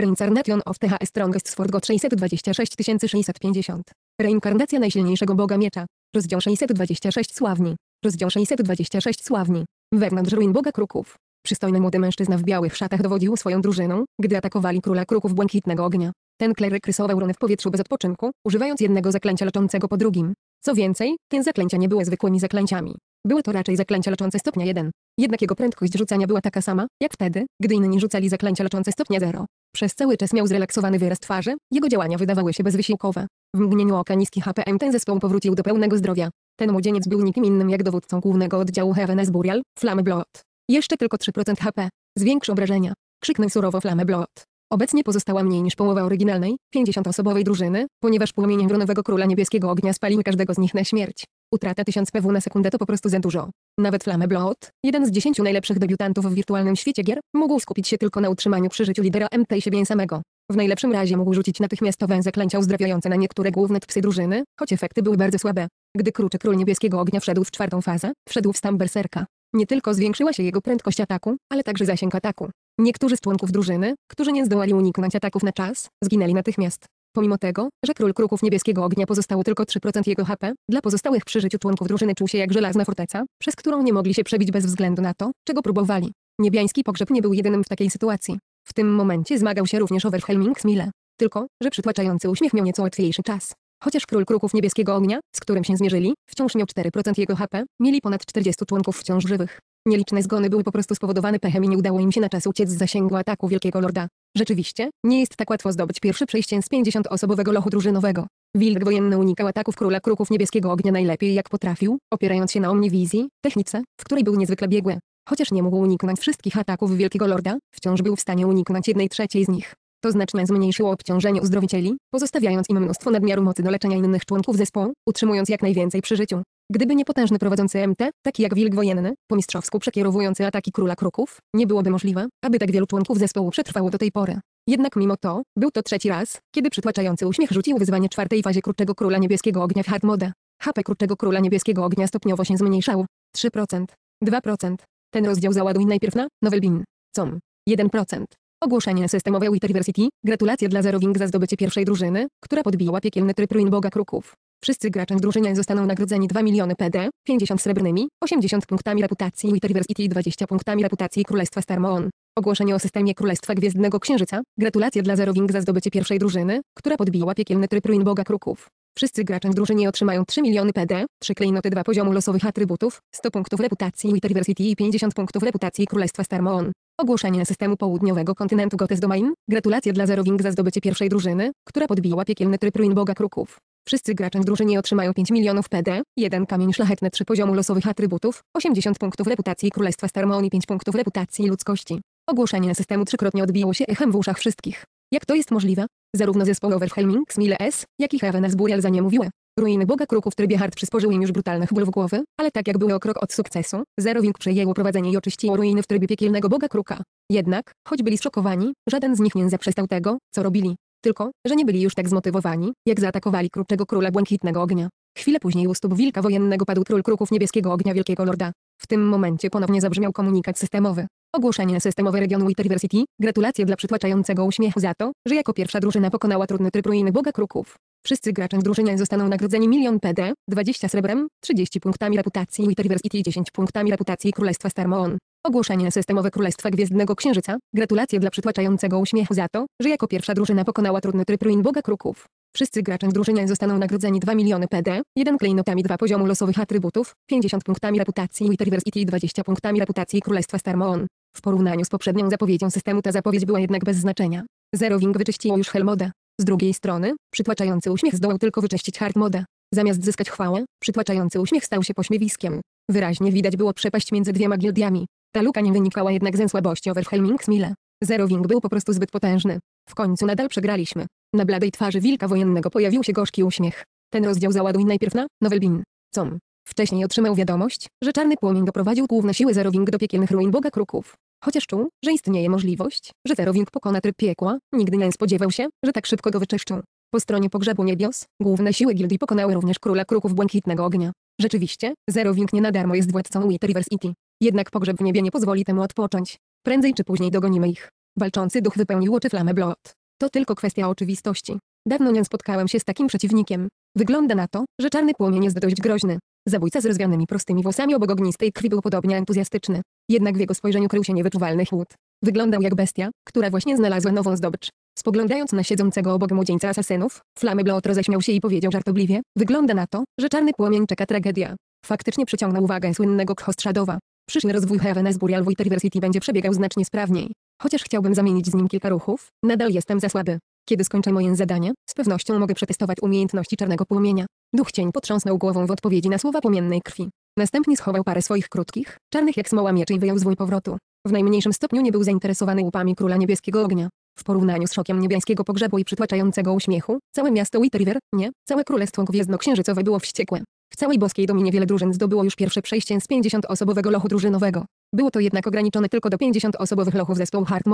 Reincarnation of H Strongest Sword God 626650. Reinkarnacja najsilniejszego boga miecza. Rozdział 626 Sławni. Rozdział 626 Sławni. Wewnątrz ruin boga kruków. Przystojny młody mężczyzna w białych szatach dowodził swoją drużyną, gdy atakowali króla kruków błękitnego ognia. Ten kleryk rysował runy w powietrzu bez odpoczynku, używając jednego zaklęcia leczącego po drugim. Co więcej, te zaklęcia nie były zwykłymi zaklęciami. Były to raczej zaklęcia leczące stopnia 1. Jednak jego prędkość rzucania była taka sama, jak wtedy, gdy inni rzucali zaklęcia leczące stopnia 0. Przez cały czas miał zrelaksowany wyraz twarzy, jego działania wydawały się bezwysiłkowe. W mgnieniu oka niski HPM ten zespół powrócił do pełnego zdrowia. Ten młodzieniec był nikim innym jak dowódcą głównego oddziału Heaven's Burial, Flame Blood. Jeszcze tylko 3% HP. Zwiększ obrażenia. Krzyknął surowo Flame Blood. Obecnie pozostała mniej niż połowa oryginalnej, 50-osobowej drużyny, ponieważ płomienie Wronowego Króla Niebieskiego Ognia spaliły każdego z nich na śmierć. Utrata 1000 PW na sekundę to po prostu za dużo. Nawet Flame Blood, jeden z dziesięciu najlepszych debiutantów w wirtualnym świecie gier, mógł skupić się tylko na utrzymaniu przy życiu lidera MT i siebie samego. W najlepszym razie mógł rzucić natychmiastowe zaklęcia uzdrawiające na niektóre główne psy drużyny, choć efekty były bardzo słabe. Gdy Kruczy Król Niebieskiego Ognia wszedł w czwartą fazę, wszedł w stan berserka. Nie tylko zwiększyła się jego prędkość ataku, ale także zasięg ataku. Niektórzy z członków drużyny, którzy nie zdołali uniknąć ataków na czas, zginęli natychmiast. Pomimo tego, że król kruków niebieskiego ognia pozostało tylko 3% jego HP, dla pozostałych przy życiu członków drużyny czuł się jak żelazna forteca, przez którą nie mogli się przebić bez względu na to, czego próbowali. Niebiański pogrzeb nie był jedynym w takiej sytuacji. W tym momencie zmagał się również Overhelming Smile. Tylko, że przytłaczający uśmiech miał nieco łatwiejszy czas. Chociaż król kruków niebieskiego ognia, z którym się zmierzyli, wciąż miał 4% jego HP, mieli ponad 40 członków wciąż żywych. Nieliczne zgony były po prostu spowodowane pechem i nie udało im się na czas uciec z zasięgu ataku Wielkiego Lorda. Rzeczywiście, nie jest tak łatwo zdobyć pierwsze przejście z 50-osobowego lochu drużynowego. Wilk wojenny unikał ataków króla kruków niebieskiego ognia najlepiej jak potrafił, opierając się na omniwizji, technice, w której był niezwykle biegły. Chociaż nie mógł uniknąć wszystkich ataków Wielkiego Lorda, wciąż był w stanie uniknąć jednej trzeciej z nich. To znacznie zmniejszyło obciążenie uzdrowicieli, pozostawiając im mnóstwo nadmiaru mocy do leczenia innych członków zespołu, utrzymując jak najwięcej przy życiu. Gdyby nie potężny prowadzący MT, taki jak Wilk Wojenny, po mistrzowsku przekierowujący ataki Króla Kruków, nie byłoby możliwe, aby tak wielu członków zespołu przetrwało do tej pory. Jednak mimo to, był to trzeci raz, kiedy przytłaczający uśmiech rzucił wyzwanie czwartej fazie Kruczego Króla Niebieskiego Ognia w hard mode. HP Kruczego Króla Niebieskiego Ognia stopniowo się zmniejszało. 3%. 2%. Ten rozdział załaduj najpierw na Nowelbin. Com. 1%. Ogłoszenie systemowe Wiperversity. Gratulacje dla Zerowing za zdobycie pierwszej drużyny, która podbiła piekielny tryb Ruin Boga Kruków. Wszyscy gracze w drużyny zostaną nagrodzeni 2 miliony PD, 50 srebrnymi, 80 punktami reputacji Wiperversity i 20 punktami reputacji Królestwa Starmon. Ogłoszenie o systemie Królestwa Gwiezdnego Księżyca. Gratulacje dla Zerowing za zdobycie pierwszej drużyny, która podbiła piekielny tryb ruin Boga Kruków. Wszyscy gracze w drużynie otrzymają 3 miliony PD, 3 klejnoty 2 poziomu losowych atrybutów, 100 punktów reputacji Witterversity i 50 punktów reputacji Królestwa Starmoon. Ogłoszenie systemu południowego kontynentu Gotes Domain. Gratulacje dla Zerowing za zdobycie pierwszej drużyny, która podbiła piekielny tryb ruin Boga Kruków. Wszyscy gracze w drużynie otrzymają 5 milionów PD, 1 kamień szlachetny 3 poziomu losowych atrybutów, 80 punktów reputacji Królestwa starmoon i 5 punktów reputacji ludzkości. Ogłoszenie systemu trzykrotnie odbiło się echem w uszach wszystkich. Jak to jest możliwe? Zarówno zespoły Overhelming, Smile S, jak i Heaven Burial za nie mówiły. Ruiny Boga Kruku w trybie hard przysporzyły im już brutalnych bólów głowy, ale tak jak były o krok od sukcesu, Zero Wing przejęło prowadzenie i oczyściło ruiny w trybie piekielnego Boga Kruka. Jednak, choć byli zszokowani, żaden z nich nie zaprzestał tego, co robili. Tylko, że nie byli już tak zmotywowani, jak zaatakowali Kruczego Króla Błękitnego Ognia. Chwilę później u stóp wilka wojennego padł król kruków niebieskiego ognia Wielkiego Lorda. W tym momencie ponownie zabrzmiał komunikat systemowy. Ogłoszenie systemowe regionu Hyperversity. Gratulacje dla przytłaczającego uśmiechu za to, że jako pierwsza drużyna pokonała trudny tryb ruiny Boga Kruków. Wszyscy gracze w drużynie zostaną nagrodzeni milion PD, 20 srebrem, 30 punktami reputacji Hyperversity i 10 punktami reputacji Królestwa Starmoon. Ogłoszenie systemowe Królestwa Gwiezdnego Księżyca. Gratulacje dla przytłaczającego uśmiechu za to, że jako pierwsza drużyna pokonała trudny tryb ruin Boga Kruków. Wszyscy gracze w drużynie zostaną nagrodzeni 2 miliony PD, 1 klejnotami 2 poziomu losowych atrybutów, 50 punktami reputacji Hyperversity i 20 punktami reputacji Królestwa Starmoon. W porównaniu z poprzednią zapowiedzią systemu ta zapowiedź była jednak bez znaczenia. Zero Wing wyczyściło już Helmoda. Z drugiej strony, przytłaczający uśmiech zdołał tylko wyczyścić Hardmoda. Zamiast zyskać chwałę, przytłaczający uśmiech stał się pośmiewiskiem. Wyraźnie widać było przepaść między dwiema gildiami. Ta luka nie wynikała jednak ze słabości Overhelmingsmilla. Zero Wing był po prostu zbyt potężny. W końcu nadal przegraliśmy. Na bladej twarzy wilka wojennego pojawił się gorzki uśmiech. Ten rozdział załaduj najpierw na Novelbin. Com. Wcześniej otrzymał wiadomość, że czarny płomień doprowadził główne siły Zero Wing do piekielnych ruin Boga Kruków. Chociaż czuł, że istnieje możliwość, że Wing pokona tryb piekła, nigdy nie spodziewał się, że tak szybko go wyczyszczą. Po stronie pogrzebu niebios, główne siły gildii pokonały również króla kruków błękitnego ognia. Rzeczywiście, Wing nie nadarmo jest władcą City. E Jednak pogrzeb w niebie nie pozwoli temu odpocząć. Prędzej czy później dogonimy ich. Walczący duch wypełnił oczy flamę Blood. To tylko kwestia oczywistości. Dawno nie spotkałem się z takim przeciwnikiem. Wygląda na to, że czarny płomień jest dość groźny. Zabójca z rozwianymi prostymi włosami obok ognistej krwi był podobnie entuzjastyczny. Jednak w jego spojrzeniu krył się niewyczuwalny chłód. Wyglądał jak bestia, która właśnie znalazła nową zdobycz. Spoglądając na siedzącego obok młodzieńca asasynów, Flamy Blot roześmiał się i powiedział żartobliwie, wygląda na to, że czarny płomień czeka tragedia. Faktycznie przyciągnął uwagę słynnego Khostradowa. Przyszły rozwój Heaven's Burial w University będzie przebiegał znacznie sprawniej. Chociaż chciałbym zamienić z nim kilka ruchów, nadal jestem za słaby. Kiedy skończę moje zadanie, z pewnością mogę przetestować umiejętności czarnego płomienia. Duch cień potrząsnął głową w odpowiedzi na słowa płomiennej krwi. Następnie schował parę swoich krótkich, czarnych jak smoła mieczy i wyjął zwój powrotu. W najmniejszym stopniu nie był zainteresowany łupami króla niebieskiego ognia. W porównaniu z szokiem niebiańskiego pogrzebu i przytłaczającego uśmiechu, całe miasto Wheat nie, całe królestwo gwiezdnoksiężycowe było wściekłe. W całej boskiej dominie wiele drużyn zdobyło już pierwsze przejście z 50-osobowego lochu drużynowego. Było to jednak ograniczone tylko do 50-osobowych lochów zespołu Hard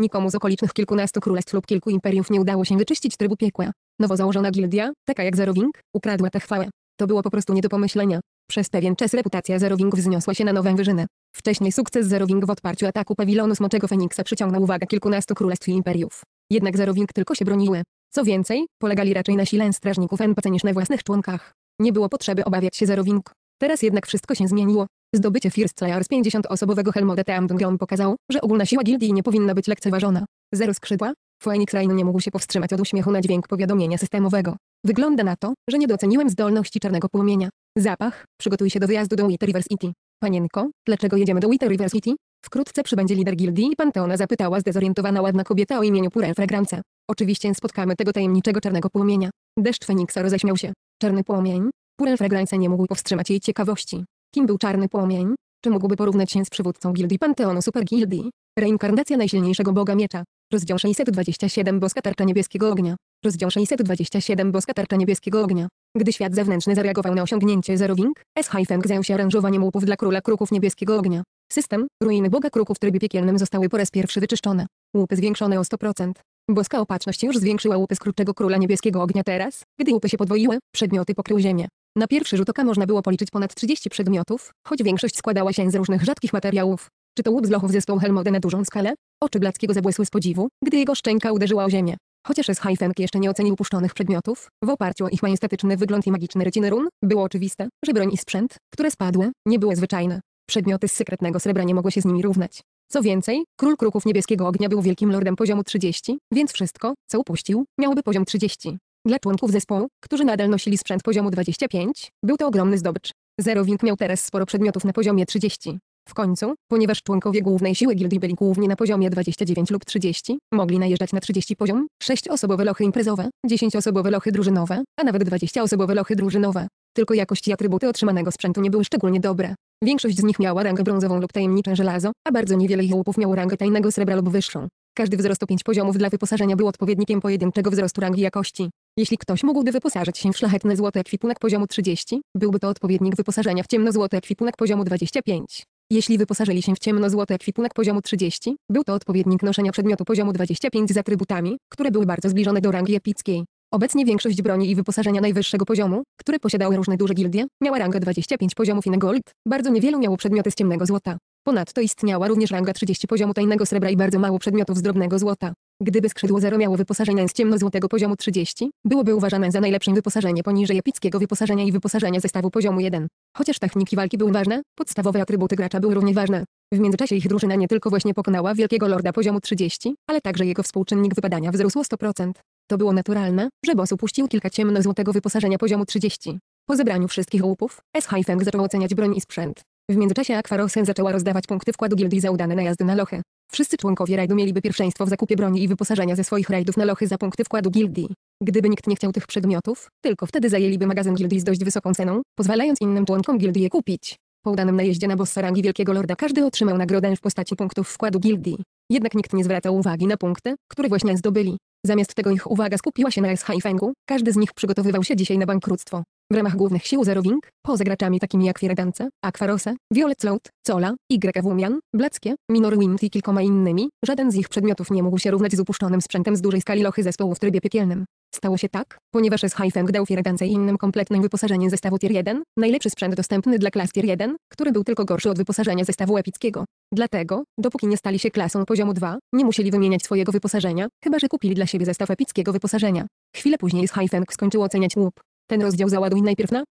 Nikomu z okolicznych kilkunastu królestw lub kilku imperiów nie udało się wyczyścić trybu piekła. Nowo założona gildia, taka jak Zerowing, ukradła tę chwałę. To było po prostu nie do pomyślenia. Przez pewien czas reputacja Zerowing wzniosła się na nową wyżynę. Wcześniej sukces Zerowing w odparciu ataku pawilonu Smoczego Feniksa przyciągnął uwagę kilkunastu królestw i imperiów. Jednak Zerowing tylko się broniły. Co więcej, polegali raczej na sile strażników NPC niż na własnych członkach. Nie było potrzeby obawiać się Zerowing. Teraz jednak wszystko się zmieniło. Zdobycie First Trials 50-osobowego Helmoda Teamdungeon pokazało, że ogólna siła gildii nie powinna być lekceważona. Zero skrzydła? Phoenix Rain nie mógł się powstrzymać od uśmiechu na dźwięk powiadomienia systemowego. Wygląda na to, że nie doceniłem zdolności czarnego płomienia. Zapach, przygotuj się do wyjazdu do City. Panienko, dlaczego jedziemy do City? Wkrótce przybędzie lider gildii i Panteona zapytała zdezorientowana ładna kobieta o imieniu Purel Fragrance. Oczywiście spotkamy tego tajemniczego czarnego płomienia. Deszcz Feniksa roześmiał się. Czarny płomień? Purel Fragrance nie mógł powstrzymać jej ciekawości. Kim był czarny płomień? Czy mógłby porównać się z przywódcą gildii Panteonu Super Gildii? Reinkarnacja najsilniejszego boga miecza. Rozdział 627 Boska tarcza niebieskiego ognia. Rozdział 627 Boska tarcza niebieskiego ognia. Gdy świat zewnętrzny zareagował na osiągnięcie Zerowing, s hyphen zajął się aranżowaniem łupów dla króla kruków niebieskiego ognia. System, ruiny boga kruków w trybie piekielnym zostały po raz pierwszy wyczyszczone. Łupy zwiększone o 100%. Boska opatrzność już zwiększyła łupy skurczego króla niebieskiego ognia teraz, gdy łupy się podwoiły, przedmioty pokrył ziemię. Na pierwszy rzut oka można było policzyć ponad 30 przedmiotów, choć większość składała się z różnych rzadkich materiałów. Czy to łuk z lochów zespołu Helmode na dużą skalę? Oczy Blackiego zabłysły z podziwu, gdy jego szczęka uderzyła o ziemię. Chociaż z Haifenk jeszcze nie ocenił puszczonych przedmiotów, w oparciu o ich majestatyczny wygląd i magiczny ryciny run, było oczywiste, że broń i sprzęt, które spadły, nie były zwyczajne. Przedmioty z sekretnego srebra nie mogły się z nimi równać. Co więcej, król kruków niebieskiego ognia był wielkim lordem poziomu 30, więc wszystko, co upuścił, miałoby poziom 30. Dla członków zespołu, którzy nadal nosili sprzęt poziomu 25, był to ogromny zdobycz. Zero Wing miał teraz sporo przedmiotów na poziomie 30. W końcu, ponieważ członkowie głównej siły gildii byli głównie na poziomie 29 lub 30, mogli najeżdżać na 30 poziom, 6-osobowe lochy imprezowe, 10-osobowe lochy drużynowe, a nawet 20-osobowe lochy drużynowe. Tylko jakość i atrybuty otrzymanego sprzętu nie były szczególnie dobre. Większość z nich miała rangę brązową lub tajemnicze żelazo, a bardzo niewiele ich łupów miało rangę tajnego srebra lub wyższą. Każdy wzrost o 5 poziomów dla wyposażenia był odpowiednikiem pojedynczego wzrostu rangi jakości. Jeśli ktoś mógłby wyposażyć się w szlachetny złoty ekwipunek poziomu 30, byłby to odpowiednik wyposażenia w ciemno-złoty ekwipunek poziomu 25. Jeśli wyposażyli się w ciemno-złoty ekwipunek poziomu 30, był to odpowiednik noszenia przedmiotu poziomu 25 z atrybutami, które były bardzo zbliżone do rangi epickiej. Obecnie większość broni i wyposażenia najwyższego poziomu, które posiadały różne duże gildie, miała rangę 25 poziomów innego gold, bardzo niewielu miało przedmioty z ciemnego złota. Ponadto istniała również ranga 30 poziomu tajnego srebra i bardzo mało przedmiotów z drobnego złota. Gdyby skrzydło zero miało wyposażenie z ciemnozłotego poziomu 30, byłoby uważane za najlepsze wyposażenie poniżej epickiego wyposażenia i wyposażenia zestawu poziomu 1. Chociaż techniki walki były ważne, podstawowe atrybuty gracza były równie ważne. W międzyczasie ich drużyna nie tylko właśnie pokonała wielkiego lorda poziomu 30, ale także jego współczynnik wypadania wzrósł o 100%. To było naturalne, że boss upuścił kilka ciemnozłotego wyposażenia poziomu 30. Po zebraniu wszystkich łupów, S. Haifeng zaczął oceniać broń i sprzęt. W międzyczasie Aquarosen zaczęła rozdawać punkty wkładu gildii za udane najazdy na lochy. Wszyscy członkowie rajdu mieliby pierwszeństwo w zakupie broni i wyposażenia ze swoich rajdów na lochy za punkty wkładu gildii. Gdyby nikt nie chciał tych przedmiotów, tylko wtedy zajęliby magazyn gildii z dość wysoką ceną, pozwalając innym członkom gildii je kupić. Po udanym najeździe na bossa rangi Wielkiego Lorda każdy otrzymał nagrodę w postaci punktów wkładu gildii. Jednak nikt nie zwracał uwagi na punkty, które właśnie zdobyli. Zamiast tego ich uwaga skupiła się na SH i Fengu, każdy z nich przygotowywał się dzisiaj na bankructwo. W ramach głównych sił Wing, poza graczami takimi jak Fieradance, Aquarosa, Violet Sloat, Cola, YW Mian, Blackie, Minor Wind i kilkoma innymi, żaden z ich przedmiotów nie mógł się równać z upuszczonym sprzętem z dużej skali lochy zespołu w trybie piekielnym. Stało się tak, ponieważ z Hyfeng dał Fieradance i innym kompletnym wyposażeniem zestawu Tier 1, najlepszy sprzęt dostępny dla klas Tier 1, który był tylko gorszy od wyposażenia zestawu epickiego. Dlatego, dopóki nie stali się klasą poziomu 2, nie musieli wymieniać swojego wyposażenia, chyba że kupili dla siebie zestaw epickiego wyposażenia. Chwilę później z Hyfeng skończył oceniać łup. Ten rozdział załaduj najpierw na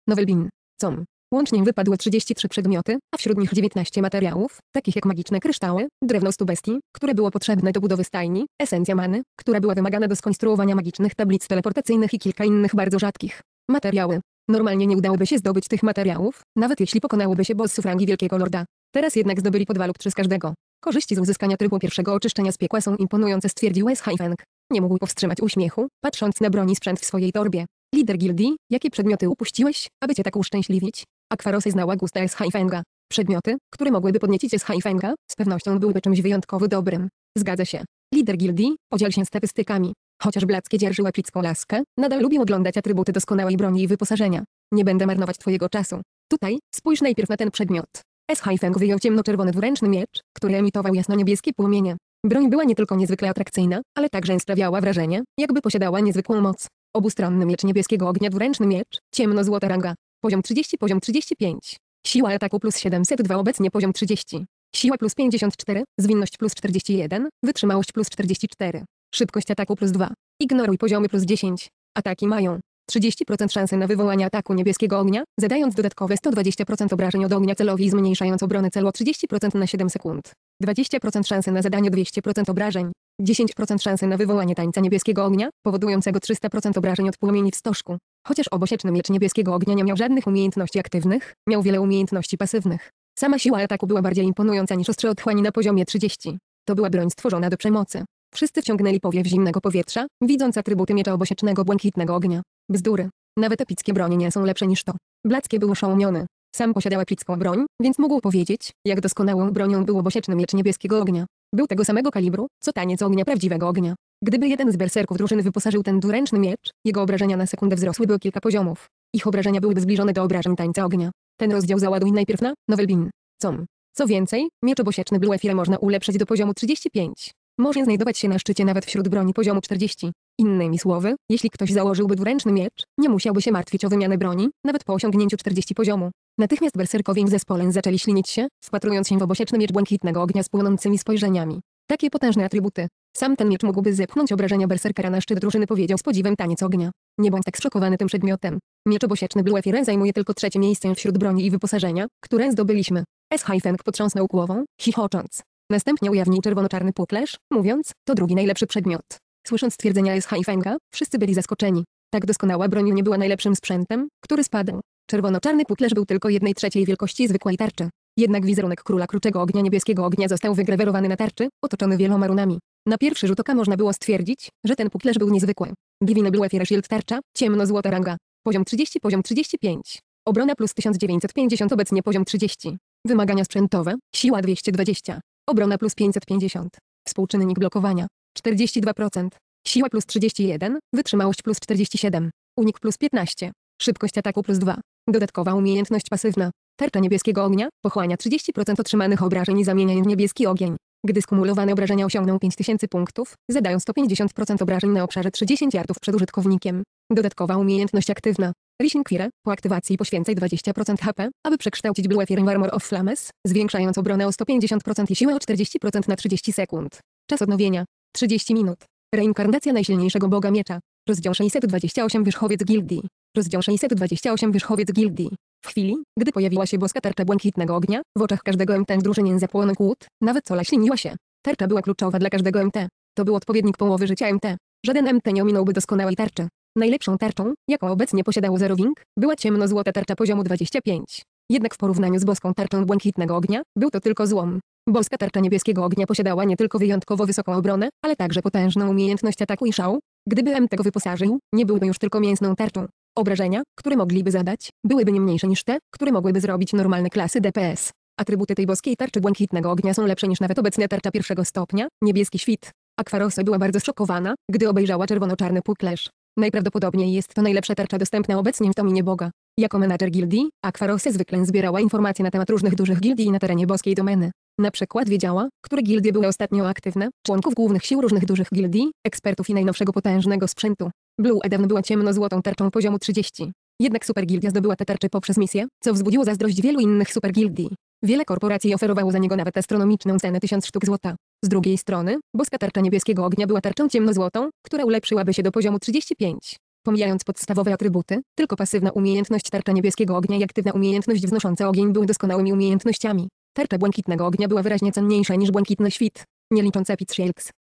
Co? Łącznie wypadły 33 przedmioty, a wśród nich 19 materiałów, takich jak magiczne kryształy, drewno z bestii, które było potrzebne do budowy stajni, esencja many, która była wymagana do skonstruowania magicznych tablic teleportacyjnych i kilka innych bardzo rzadkich materiały. Normalnie nie udałoby się zdobyć tych materiałów, nawet jeśli pokonałoby się bossów rangi Wielkiego Lorda. Teraz jednak zdobyli po dwa lub trzy z każdego. Korzyści z uzyskania trybu pierwszego oczyszczenia z piekła są imponujące stwierdził S. Haifeng. Nie mógł powstrzymać uśmiechu, patrząc na broni sprzęt w swojej torbie. Lider gildii, jakie przedmioty upuściłeś, aby cię tak uszczęśliwić? Akwarosy znała gusta Eshaifenga. Przedmioty, które mogłyby podniecić Eshaifenga, z pewnością byłyby czymś wyjątkowo dobrym. Zgadza się. Lider gildii, podziel się statystykami. Chociaż Blackie dzierżył epicką laskę, nadal lubił oglądać atrybuty doskonałej broni i wyposażenia. Nie będę marnować twojego czasu. Tutaj, spójrz najpierw na ten przedmiot. Eshaifeng wyjął ciemnoczerwony dwuręczny miecz, który emitował jasno-niebieskie płomienie. Broń była nie tylko niezwykle atrakcyjna, ale także sprawiała wrażenie, jakby posiadała niezwykłą moc. Obustronny miecz niebieskiego ognia dwuręczny miecz, ciemno-złota ranga. Poziom 30, poziom 35. Siła ataku plus 702 obecnie poziom 30. Siła plus 54, zwinność plus 41, wytrzymałość plus 44. Szybkość ataku plus 2. Ignoruj poziomy plus 10. Ataki mają 30% szansy na wywołanie ataku niebieskiego ognia, zadając dodatkowe 120% obrażeń od ognia celowi i zmniejszając obronę celu o 30% na 7 sekund. 20% szansy na zadanie 200% obrażeń, 10% szansy na wywołanie tańca niebieskiego ognia, powodującego 300% obrażeń od płomieni w stożku. Chociaż obosieczny miecz niebieskiego ognia nie miał żadnych umiejętności aktywnych, miał wiele umiejętności pasywnych. Sama siła ataku była bardziej imponująca niż ostrze otchłani na poziomie 30. To była broń stworzona do przemocy. Wszyscy wciągnęli powiew zimnego powietrza, widząc atrybuty miecza obosiecznego błękitnego ognia. Bzdury. Nawet epickie bronie nie są lepsze niż to. Blackie był oszołomiony. Sam posiadał epicką broń, więc mógł powiedzieć, jak doskonałą bronią był obosieczny miecz niebieskiego ognia. Był tego samego kalibru, co taniec ognia prawdziwego ognia. Gdyby jeden z berserków drużyny wyposażył ten dwuręczny miecz, jego obrażenia na sekundę wzrosłyby o kilka poziomów. Ich obrażenia byłyby zbliżone do obrażeń tańca ognia. Ten rozdział załaduj najpierw na Novelbin. Com. Co więcej, miecz obosieczny Blue Effire można ulepszyć do poziomu 35. Może znajdować się na szczycie nawet wśród broni poziomu 40. Innymi słowy, jeśli ktoś założyłby dwuręczny miecz, nie musiałby się martwić o wymianę broni, nawet po osiągnięciu 40 poziomu. Natychmiast berserkowie w zespoleń zaczęli ślinić się, wpatrując się w obosieczny miecz błękitnego ognia z płonącymi spojrzeniami. Takie potężne atrybuty. Sam ten miecz mógłby zepchnąć obrażenia berserkera na szczyt drużyny powiedział z podziwem taniec ognia. Nie bądź tak zszokowany tym przedmiotem. Miecz obosieczny Blue Fire zajmuje tylko trzecie miejsce wśród broni i wyposażenia, które zdobyliśmy. S-Hyfeng potrząsnął głową, chichocząc. Następnie ujawnił czerwono-czarny puklerz, mówiąc, to drugi najlepszy przedmiot. Słysząc stwierdzenia S-Hyfenga, wszyscy byli zaskoczeni. Tak doskonała broń nie była najlepszym sprzętem, który spadł. Czerwono-czarny puklerz był tylko jednej trzeciej wielkości zwykłej tarczy. Jednak wizerunek króla kruczego ognia niebieskiego ognia został wygrawerowany na tarczy, otoczony wieloma runami. Na pierwszy rzut oka można było stwierdzić, że ten puklerz był niezwykły. Divine Blue Fire Shield tarcza, ciemno-złota ranga. Poziom 30, poziom 35. Obrona plus 1950, obecnie poziom 30. Wymagania sprzętowe, siła 220. Obrona plus 550. Współczynnik blokowania 42%. Siła plus 31, wytrzymałość plus 47. Unik plus 15. Szybkość ataku plus 2. Dodatkowa umiejętność pasywna. Tarcza niebieskiego ognia pochłania 30% otrzymanych obrażeń i zamienia je w niebieski ogień. Gdy skumulowane obrażenia osiągną 5000 punktów, zadają 150% obrażeń na obszarze 30 yardów przed użytkownikiem. Dodatkowa umiejętność aktywna. Rising Fire po aktywacji poświęcaj 20% HP, aby przekształcić Blue Fire Armor of Flames, zwiększając obronę o 150% i siłę o 40% na 30 sekund. Czas odnowienia 30 minut. Reinkarnacja najsilniejszego boga miecza. Rozdział 628 Wierzchowiec Gildii. Rozdział 628 Wierzchowiec Gildii. W chwili, gdy pojawiła się boska tarcza błękitnego ognia, w oczach każdego MT w drużynie zapłonął głód, nawet co śliniła się. Tarcza była kluczowa dla każdego MT. To był odpowiednik połowy życia MT. Żaden MT nie ominąłby doskonałej tarczy. Najlepszą tarczą, jaką obecnie posiadał Zero Wing, była ciemno-złota tarcza poziomu 25. Jednak w porównaniu z boską tarczą błękitnego ognia, był to tylko złom. Boska tarcza niebieskiego ognia posiadała nie tylko wyjątkowo wysoką obronę, ale także potężną umiejętność ataku i szału. Gdyby MT go wyposażył, nie byłby już tylko mięsną tarczą. Obrażenia, które mogliby zadać, byłyby nie mniejsze niż te, które mogłyby zrobić normalne klasy DPS. Atrybuty tej boskiej tarczy błękitnego ognia są lepsze niż nawet obecna tarcza pierwszego stopnia, niebieski świt. Akwarosa była bardzo szokowana, gdy obejrzała czerwono-czarny puklerz. Najprawdopodobniej jest to najlepsza tarcza dostępna obecnie w Dominie Boga. Jako menadżer gildii, Akwarosa zwykle zbierała informacje na temat różnych dużych gildii na terenie boskiej domeny. Na przykład wiedziała, które gildie były ostatnio aktywne, członków głównych sił różnych dużych gildii, ekspertów i najnowszego potężnego sprzętu. Blue Eden była ciemno-złotą tarczą poziomu 30. Jednak Supergildia zdobyła tę tarczę poprzez misję, co wzbudziło zazdrość wielu innych Supergildii. Wiele korporacji oferowało za niego nawet astronomiczną cenę 1000 sztuk złota. Z drugiej strony, boska tarcza niebieskiego ognia była tarczą ciemnozłotą, która ulepszyłaby się do poziomu 35. Pomijając podstawowe atrybuty, tylko pasywna umiejętność tarcza niebieskiego ognia i aktywna umiejętność wznosząca ogień były doskonałymi umiejętnościami. Tarcza błękitnego ognia była wyraźnie cenniejsza niż błękitny świt nie licząc Epic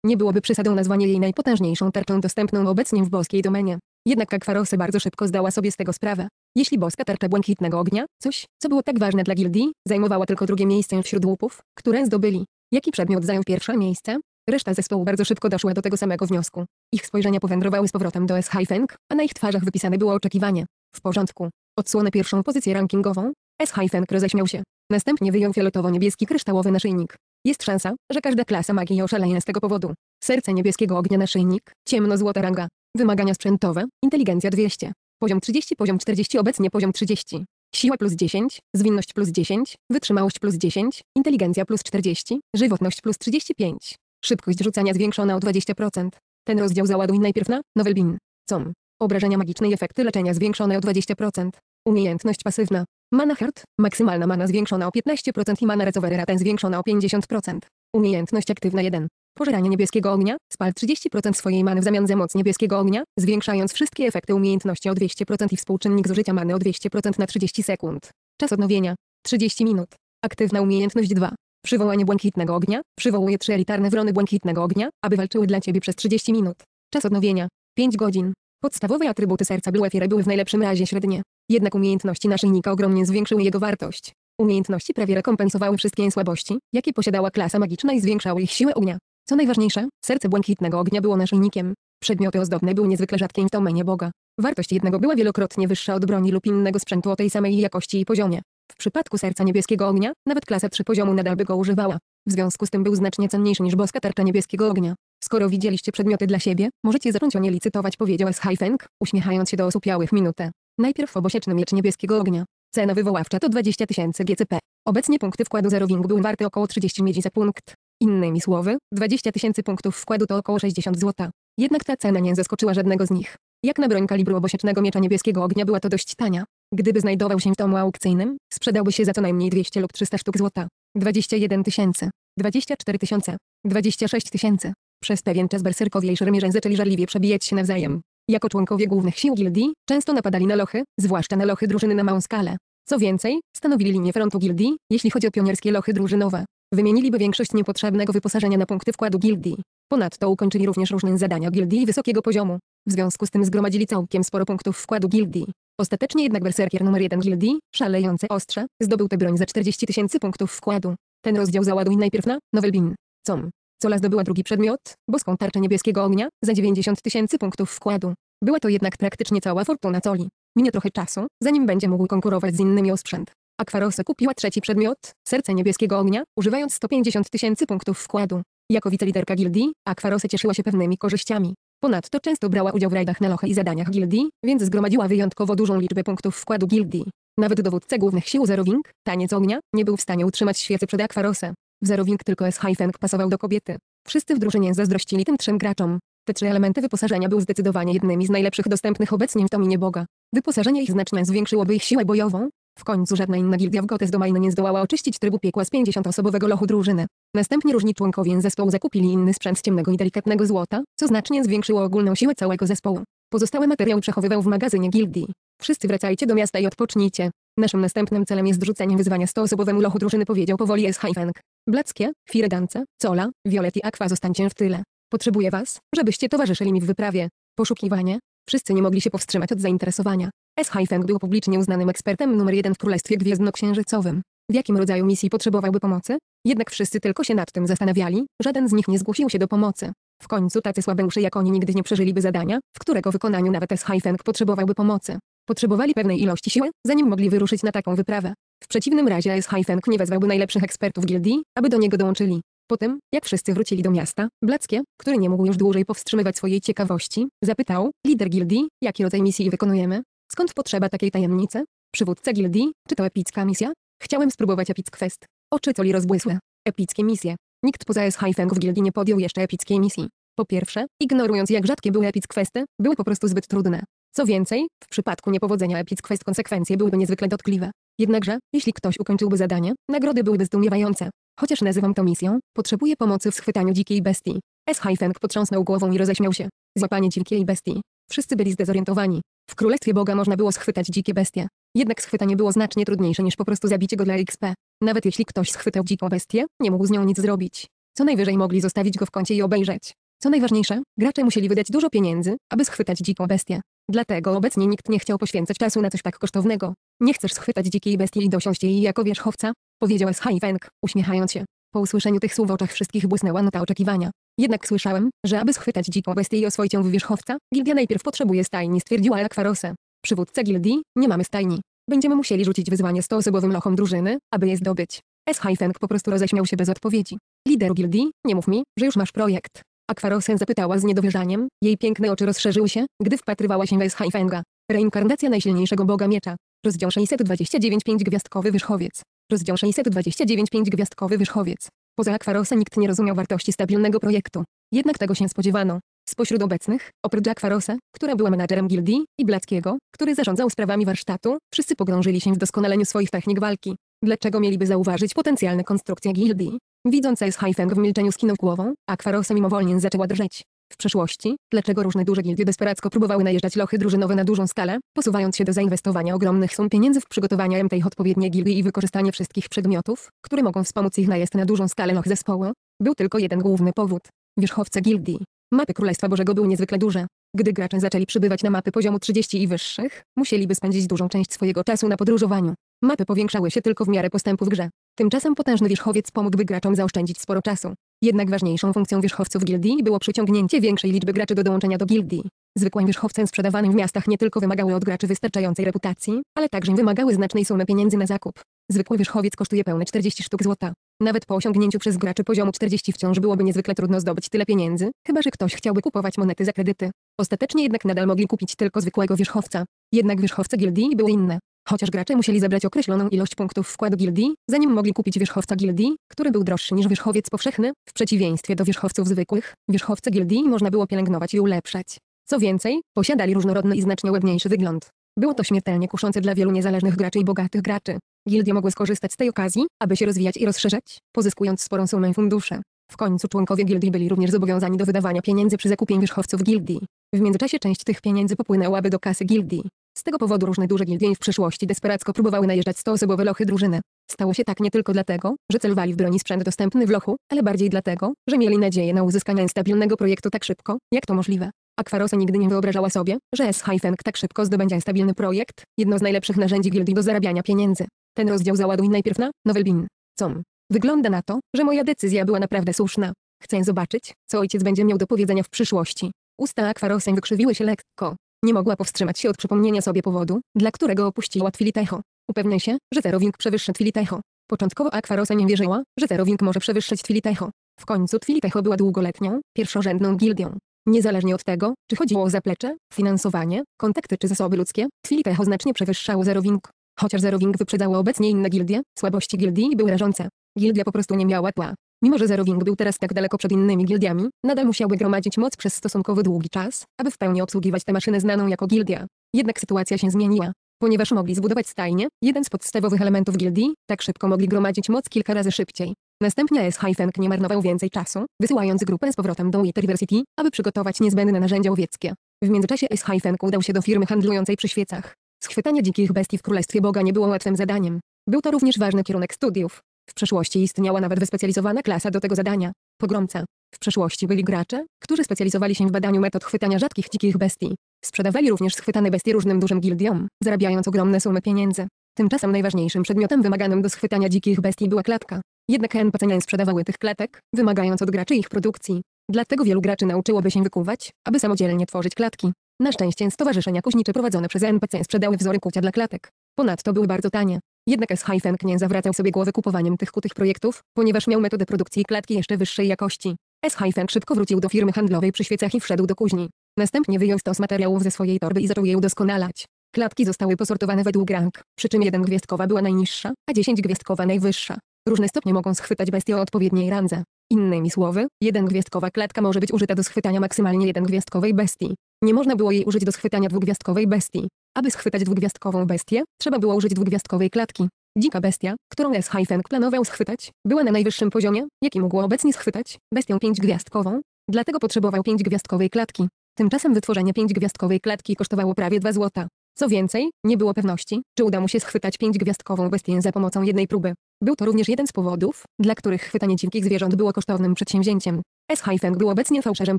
nie byłoby przesadą nazwanie jej najpotężniejszą tarczą dostępną obecnie w boskiej domenie. Jednak Akwarose bardzo szybko zdała sobie z tego sprawę. Jeśli boska tarcza błękitnego ognia, coś, co było tak ważne dla gildii, zajmowała tylko drugie miejsce wśród łupów, które zdobyli. Jaki przedmiot zajął pierwsze miejsce? Reszta zespołu bardzo szybko doszła do tego samego wniosku. Ich spojrzenia powędrowały z powrotem do S-Feng, a na ich twarzach wypisane było oczekiwanie. W porządku. Odsłonę pierwszą pozycję rankingową. S-Feng roześmiał się. Następnie wyjął fioletowo-niebieski kryształowy naszyjnik. Jest szansa, że każda klasa magii oszaleje z tego powodu. Serce niebieskiego ognia szyjnik, ciemno-złota ranga. Wymagania sprzętowe, inteligencja 200. Poziom 30, poziom 40, obecnie poziom 30. Siła plus 10, zwinność plus 10, wytrzymałość plus 10, inteligencja plus 40, żywotność plus 35. Szybkość rzucania zwiększona o 20%. Ten rozdział załaduj najpierw na Novelbin. Com. Obrażenia magiczne i efekty leczenia zwiększone o 20%. Umiejętność pasywna. Mana Heart. maksymalna mana zwiększona o 15% i mana Recovery Rate zwiększona o 50%. Umiejętność aktywna 1. Pożeranie niebieskiego ognia, spal 30% swojej many w zamian za moc niebieskiego ognia, zwiększając wszystkie efekty umiejętności o 200% i współczynnik zużycia many o 200% na 30 sekund. Czas odnowienia 30 minut. Aktywna umiejętność 2. Przywołanie błękitnego ognia, przywołuje trzy elitarne wrony błękitnego ognia, aby walczyły dla ciebie przez 30 minut. Czas odnowienia 5 godzin. Podstawowe atrybuty serca Bluefire były w najlepszym razie średnie. Jednak umiejętności naszyjnika ogromnie zwiększyły jego wartość. Umiejętności prawie rekompensowały wszystkie słabości, jakie posiadała klasa magiczna i zwiększały ich siłę ognia. Co najważniejsze, serce błękitnego ognia było naszyjnikiem. Przedmioty ozdobne były niezwykle rzadkie w domenie Boga. Wartość jednego była wielokrotnie wyższa od broni lub innego sprzętu o tej samej jakości i poziomie. W przypadku serca niebieskiego ognia, nawet klasa 3 poziomu nadal by go używała. W związku z tym był znacznie cenniejszy niż boska tarcza niebieskiego ognia. Skoro widzieliście przedmioty dla siebie, możecie zacząć o nie licytować powiedział S-Feng, uśmiechając się do osupiałych minut. minutę. Najpierw obosieczny miecz niebieskiego ognia. Cena wywoławcza to 20 tysięcy GCP. Obecnie punkty wkładu wing były warte około 30 miedzi za punkt. Innymi słowy, 20 tysięcy punktów wkładu to około 60 zł. Jednak ta cena nie zaskoczyła żadnego z nich. Jak na broń kalibru obosiecznego miecza niebieskiego ognia była to dość tania. Gdyby znajdował się w domu aukcyjnym, sprzedałby się za co najmniej 200 lub 300 sztuk złota. 21 tysięcy, 24 tysiące, 26 tysięcy, przez pewien czas berserkowie i szermierze zaczęli żarliwie przebijać się nawzajem. Jako członkowie głównych sił gildii, często napadali na lochy, zwłaszcza na lochy drużyny na małą skalę. Co więcej, stanowili linię frontu gildii, jeśli chodzi o pionierskie lochy drużynowe. Wymieniliby większość niepotrzebnego wyposażenia na punkty wkładu gildii. Ponadto ukończyli również różne zadania gildii wysokiego poziomu. W związku z tym zgromadzili całkiem sporo punktów wkładu gildii. Ostatecznie jednak berserkier numer 1 gildii, szalejące ostrze, zdobył tę broń za 40 tysięcy punktów wkładu. Ten rozdział załaduj najpierw na bin. Com. Cola zdobyła drugi przedmiot, boską tarczę niebieskiego ognia, za 90 tysięcy punktów wkładu. Była to jednak praktycznie cała fortuna Coli. Minie trochę czasu, zanim będzie mógł konkurować z innymi o sprzęt. Aquarose kupiła trzeci przedmiot, serce niebieskiego ognia, używając 150 tysięcy punktów wkładu. Jako wiceliderka gildii, Aquarose cieszyła się pewnymi korzyściami. Ponadto często brała udział w rajdach na loche i zadaniach gildii, więc zgromadziła wyjątkowo dużą liczbę punktów wkładu gildii. Nawet dowódca głównych sił Zerowing, Taniec Ognia, nie był w stanie utrzymać świecy przed Aquarose. W zero tylko s haifeng pasował do kobiety. Wszyscy w drużynie zazdrościli tym trzem graczom. Te trzy elementy wyposażenia były zdecydowanie jednymi z najlepszych dostępnych obecnie w Tominie Boga. Wyposażenie ich znacznie zwiększyłoby ich siłę bojową. W końcu żadna inna gildia w Gotes domainy nie zdołała oczyścić trybu piekła z 50-osobowego lochu drużyny. Następnie różni członkowie zespołu zakupili inny sprzęt z ciemnego i delikatnego złota, co znacznie zwiększyło ogólną siłę całego zespołu. Pozostałe materiały przechowywał w magazynie gildii. Wszyscy wracajcie do miasta i odpocznijcie. Naszym następnym celem jest rzucenie wyzwania 100-osobowemu lochu drużyny powiedział powoli S. Haifeng. Blackie, Firedance, Cola, Violet i Aqua zostańcie w tyle. Potrzebuję was, żebyście towarzyszyli mi w wyprawie. Poszukiwanie. Wszyscy nie mogli się powstrzymać od zainteresowania. S. Haifeng był publicznie uznanym ekspertem numer jeden w Królestwie Gwiezdnoksiężycowym. W jakim rodzaju misji potrzebowałby pomocy? Jednak wszyscy tylko się nad tym zastanawiali, żaden z nich nie zgłosił się do pomocy. W końcu tacy słabeuszy jak oni nigdy nie przeżyliby zadania, w którego wykonaniu nawet S. Haifeng potrzebowałby pomocy. Potrzebowali pewnej ilości siły, zanim mogli wyruszyć na taką wyprawę. W przeciwnym razie S-Hank nie wezwałby najlepszych ekspertów gildii, aby do niego dołączyli. Potem, jak wszyscy wrócili do miasta, Blackie, który nie mógł już dłużej powstrzymywać swojej ciekawości, zapytał, lider gildii, jaki rodzaj misji wykonujemy? Skąd potrzeba takiej tajemnicy? Przywódca gildii, czy to epicka misja? Chciałem spróbować Epic Quest. Oczy Coli rozbłysły. Epickie misje. Nikt poza S-Hank w gildii nie podjął jeszcze epickiej misji. Po pierwsze, ignorując jak rzadkie były Epic Questy, były po prostu zbyt trudne. Co więcej, w przypadku niepowodzenia Epic Quest konsekwencje byłyby niezwykle dotkliwe. Jednakże, jeśli ktoś ukończyłby zadanie, nagrody byłyby zdumiewające. Chociaż nazywam to misją, potrzebuję pomocy w schwytaniu dzikiej bestii. S. Hyphenk potrząsnął głową i roześmiał się. Złapanie dzikiej bestii. Wszyscy byli zdezorientowani. W Królestwie Boga można było schwytać dzikie bestie. Jednak schwytanie było znacznie trudniejsze niż po prostu zabicie go dla XP. Nawet jeśli ktoś schwytał dziką bestię, nie mógł z nią nic zrobić. Co najwyżej mogli zostawić go w kącie i obejrzeć. Co najważniejsze, gracze musieli wydać dużo pieniędzy, aby schwytać dziką bestię. Dlatego obecnie nikt nie chciał poświęcać czasu na coś tak kosztownego. Nie chcesz schwytać dzikiej bestii i dosiąść jej jako wierzchowca? Powiedział S. Feng, uśmiechając się. Po usłyszeniu tych słów w oczach wszystkich błysnęła nota oczekiwania. Jednak słyszałem, że aby schwytać dziką bestię i oswoić ją w wierzchowca, gildia najpierw potrzebuje stajni, stwierdziła Lakwarose. Przywódca gildii, nie mamy stajni. Będziemy musieli rzucić wyzwanie 100-osobowym lochom drużyny, aby je zdobyć. S. Feng po prostu roześmiał się bez odpowiedzi. Lider gildii, nie mów mi, że już masz projekt. Akwarosen zapytała z niedowierzaniem, jej piękne oczy rozszerzyły się, gdy wpatrywała się w Eshaifenga. Reinkarnacja najsilniejszego boga miecza. Rozdział 629-5 Gwiazdkowy wyszchowiec. Rozdział 629-5 Gwiazdkowy wyszchowiec. Poza Akwarosem nikt nie rozumiał wartości stabilnego projektu. Jednak tego się spodziewano. Spośród obecnych, oprócz Akwarosa, która była menadżerem gildii, i Blackiego, który zarządzał sprawami warsztatu, wszyscy pogrążyli się w doskonaleniu swoich technik walki. Dlaczego mieliby zauważyć potencjalne konstrukcje gildii? Widząc jest Haifeng w milczeniu skinął głową, a Kwarosa mimowolnie zaczęła drżeć. W przeszłości, dlaczego różne duże gildie desperacko próbowały najeżdżać lochy drużynowe na dużą skalę, posuwając się do zainwestowania ogromnych sum pieniędzy w przygotowanie tej odpowiedniej gildii i wykorzystanie wszystkich przedmiotów, które mogą wspomóc ich najazd na dużą skalę loch zespołu? Był tylko jeden główny powód. Wierzchowce gildii. Mapy Królestwa Bożego były niezwykle duże. Gdy gracze zaczęli przybywać na mapy poziomu 30 i wyższych, musieliby spędzić dużą część swojego czasu na podróżowaniu. Mapy powiększały się tylko w miarę postępu w grze. Tymczasem potężny wierzchowiec pomógłby graczom zaoszczędzić sporo czasu. Jednak ważniejszą funkcją wierzchowców gildii było przyciągnięcie większej liczby graczy do dołączenia do gildii. Zwykłym wierzchowcem sprzedawanym w miastach nie tylko wymagały od graczy wystarczającej reputacji, ale także wymagały znacznej sumy pieniędzy na zakup. Zwykły wierzchowiec kosztuje pełne 40 sztuk złota. Nawet po osiągnięciu przez graczy poziomu 40 wciąż byłoby niezwykle trudno zdobyć tyle pieniędzy, chyba że ktoś chciałby kupować monety za kredyty. Ostatecznie jednak nadal mogli kupić tylko zwykłego wierzchowca. Jednak wierzchowce gildii były inne. Chociaż gracze musieli zebrać określoną ilość punktów wkładu gildii, zanim mogli kupić wierzchowca gildii, który był droższy niż wierzchowiec powszechny, w przeciwieństwie do wierzchowców zwykłych, wierzchowce gildii można było pielęgnować i ulepszać. Co więcej, posiadali różnorodny i znacznie ładniejszy wygląd. Było to śmiertelnie kuszące dla wielu niezależnych graczy i bogatych graczy. Gildie mogły skorzystać z tej okazji, aby się rozwijać i rozszerzać, pozyskując sporą sumę funduszy. W końcu członkowie gildii byli również zobowiązani do wydawania pieniędzy przy zakupie wierzchowców gildii. W międzyczasie część tych pieniędzy popłynęłaby do kasy gildii. Z tego powodu różne duże gildie w przeszłości desperacko próbowały najeżdżać 100-osobowe lochy drużyny. Stało się tak nie tylko dlatego, że celowali w broni sprzęt dostępny w lochu, ale bardziej dlatego, że mieli nadzieję na uzyskanie stabilnego projektu tak szybko, jak to możliwe. Akwarosa nigdy nie wyobrażała sobie, że S-Hyphen tak szybko zdobędzie stabilny projekt, jedno z najlepszych narzędzi gildii do zarabiania pieniędzy. Ten rozdział załaduj najpierw na Novelbin. Com. Wygląda na to, że moja decyzja była naprawdę słuszna. Chcę zobaczyć, co ojciec będzie miał do powiedzenia w przyszłości. Usta Akwaroseń wykrzywiły się lekko. Nie mogła powstrzymać się od przypomnienia sobie powodu, dla którego opuściła Twilitecho. Upewnij się, że Zerowing przewyższa Twilitecho. Początkowo Aquarosa nie wierzyła, że Zerowing może przewyższyć Twilitecho. W końcu Twilitecho była długoletnią, pierwszorzędną gildią. Niezależnie od tego, czy chodziło o zaplecze, finansowanie, kontakty czy zasoby ludzkie, Twilitecho znacznie przewyższało Zerowink. Chociaż Zerowink wyprzedzało obecnie inne gildie, słabości gildii były rażące. Gildia po prostu nie miała tła. Mimo, że Zerowing był teraz tak daleko przed innymi gildiami, nadal musiałby gromadzić moc przez stosunkowo długi czas, aby w pełni obsługiwać tę maszynę znaną jako gildia. Jednak sytuacja się zmieniła. Ponieważ mogli zbudować stajnie, jeden z podstawowych elementów gildii, tak szybko mogli gromadzić moc kilka razy szybciej. Następnie S. Hyphenk nie marnował więcej czasu, wysyłając grupę z powrotem do University, aby przygotować niezbędne narzędzia owieckie. W międzyczasie S. Hyphenk udał się do firmy handlującej przy świecach. Schwytanie dzikich bestii w Królestwie Boga nie było łatwym zadaniem. Był to również ważny kierunek studiów. W przeszłości istniała nawet wyspecjalizowana klasa do tego zadania. Pogromca. W przeszłości byli gracze, którzy specjalizowali się w badaniu metod chwytania rzadkich dzikich bestii. Sprzedawali również schwytane bestie różnym dużym gildiom, zarabiając ogromne sumy pieniędzy. Tymczasem najważniejszym przedmiotem wymaganym do schwytania dzikich bestii była klatka. Jednak NPC nie sprzedawały tych klatek, wymagając od graczy ich produkcji. Dlatego wielu graczy nauczyłoby się wykuwać, aby samodzielnie tworzyć klatki. Na szczęście stowarzyszenia kuźnicze prowadzone przez NPC sprzedały wzory kucia dla klatek. Ponadto były bardzo tanie. Jednak S. nie zawracał sobie głowy kupowaniem tych kutych projektów, ponieważ miał metodę produkcji klatki jeszcze wyższej jakości. S. szybko wrócił do firmy handlowej przy świecach i wszedł do kuźni. Następnie wyjął stos materiałów ze swojej torby i zaczął je udoskonalać. Klatki zostały posortowane według rank, przy czym jeden gwiazdkowa była najniższa, a dziesięć gwiazdkowa najwyższa. Różne stopnie mogą schwytać bestię o odpowiedniej randze. Innymi słowy, jeden gwiazdkowa klatka może być użyta do schwytania maksymalnie jeden gwiazdkowej bestii. Nie można było jej użyć do schwytania dwugwiazdkowej bestii. Aby schwytać dwugwiazdkową bestię, trzeba było użyć dwugwiazdkowej klatki. Dzika bestia, którą S. Hyphenk planował schwytać, była na najwyższym poziomie, jaki mógł obecnie schwytać, bestią pięćgwiazdkową, dlatego potrzebował pięćgwiazdkowej klatki. Tymczasem wytworzenie pięćgwiazdkowej klatki kosztowało prawie 2 złota. Co więcej, nie było pewności, czy uda mu się schwytać pięćgwiazdkową bestię za pomocą jednej próby. Był to również jeden z powodów, dla których chwytanie dzikich zwierząt było kosztownym przedsięwzięciem. S. haifeng był obecnie fałszerzem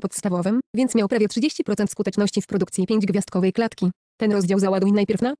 podstawowym, więc miał prawie 30% skuteczności w produkcji pięćgwiazdkowej klatki. Ten rozdział załaduj najpierw na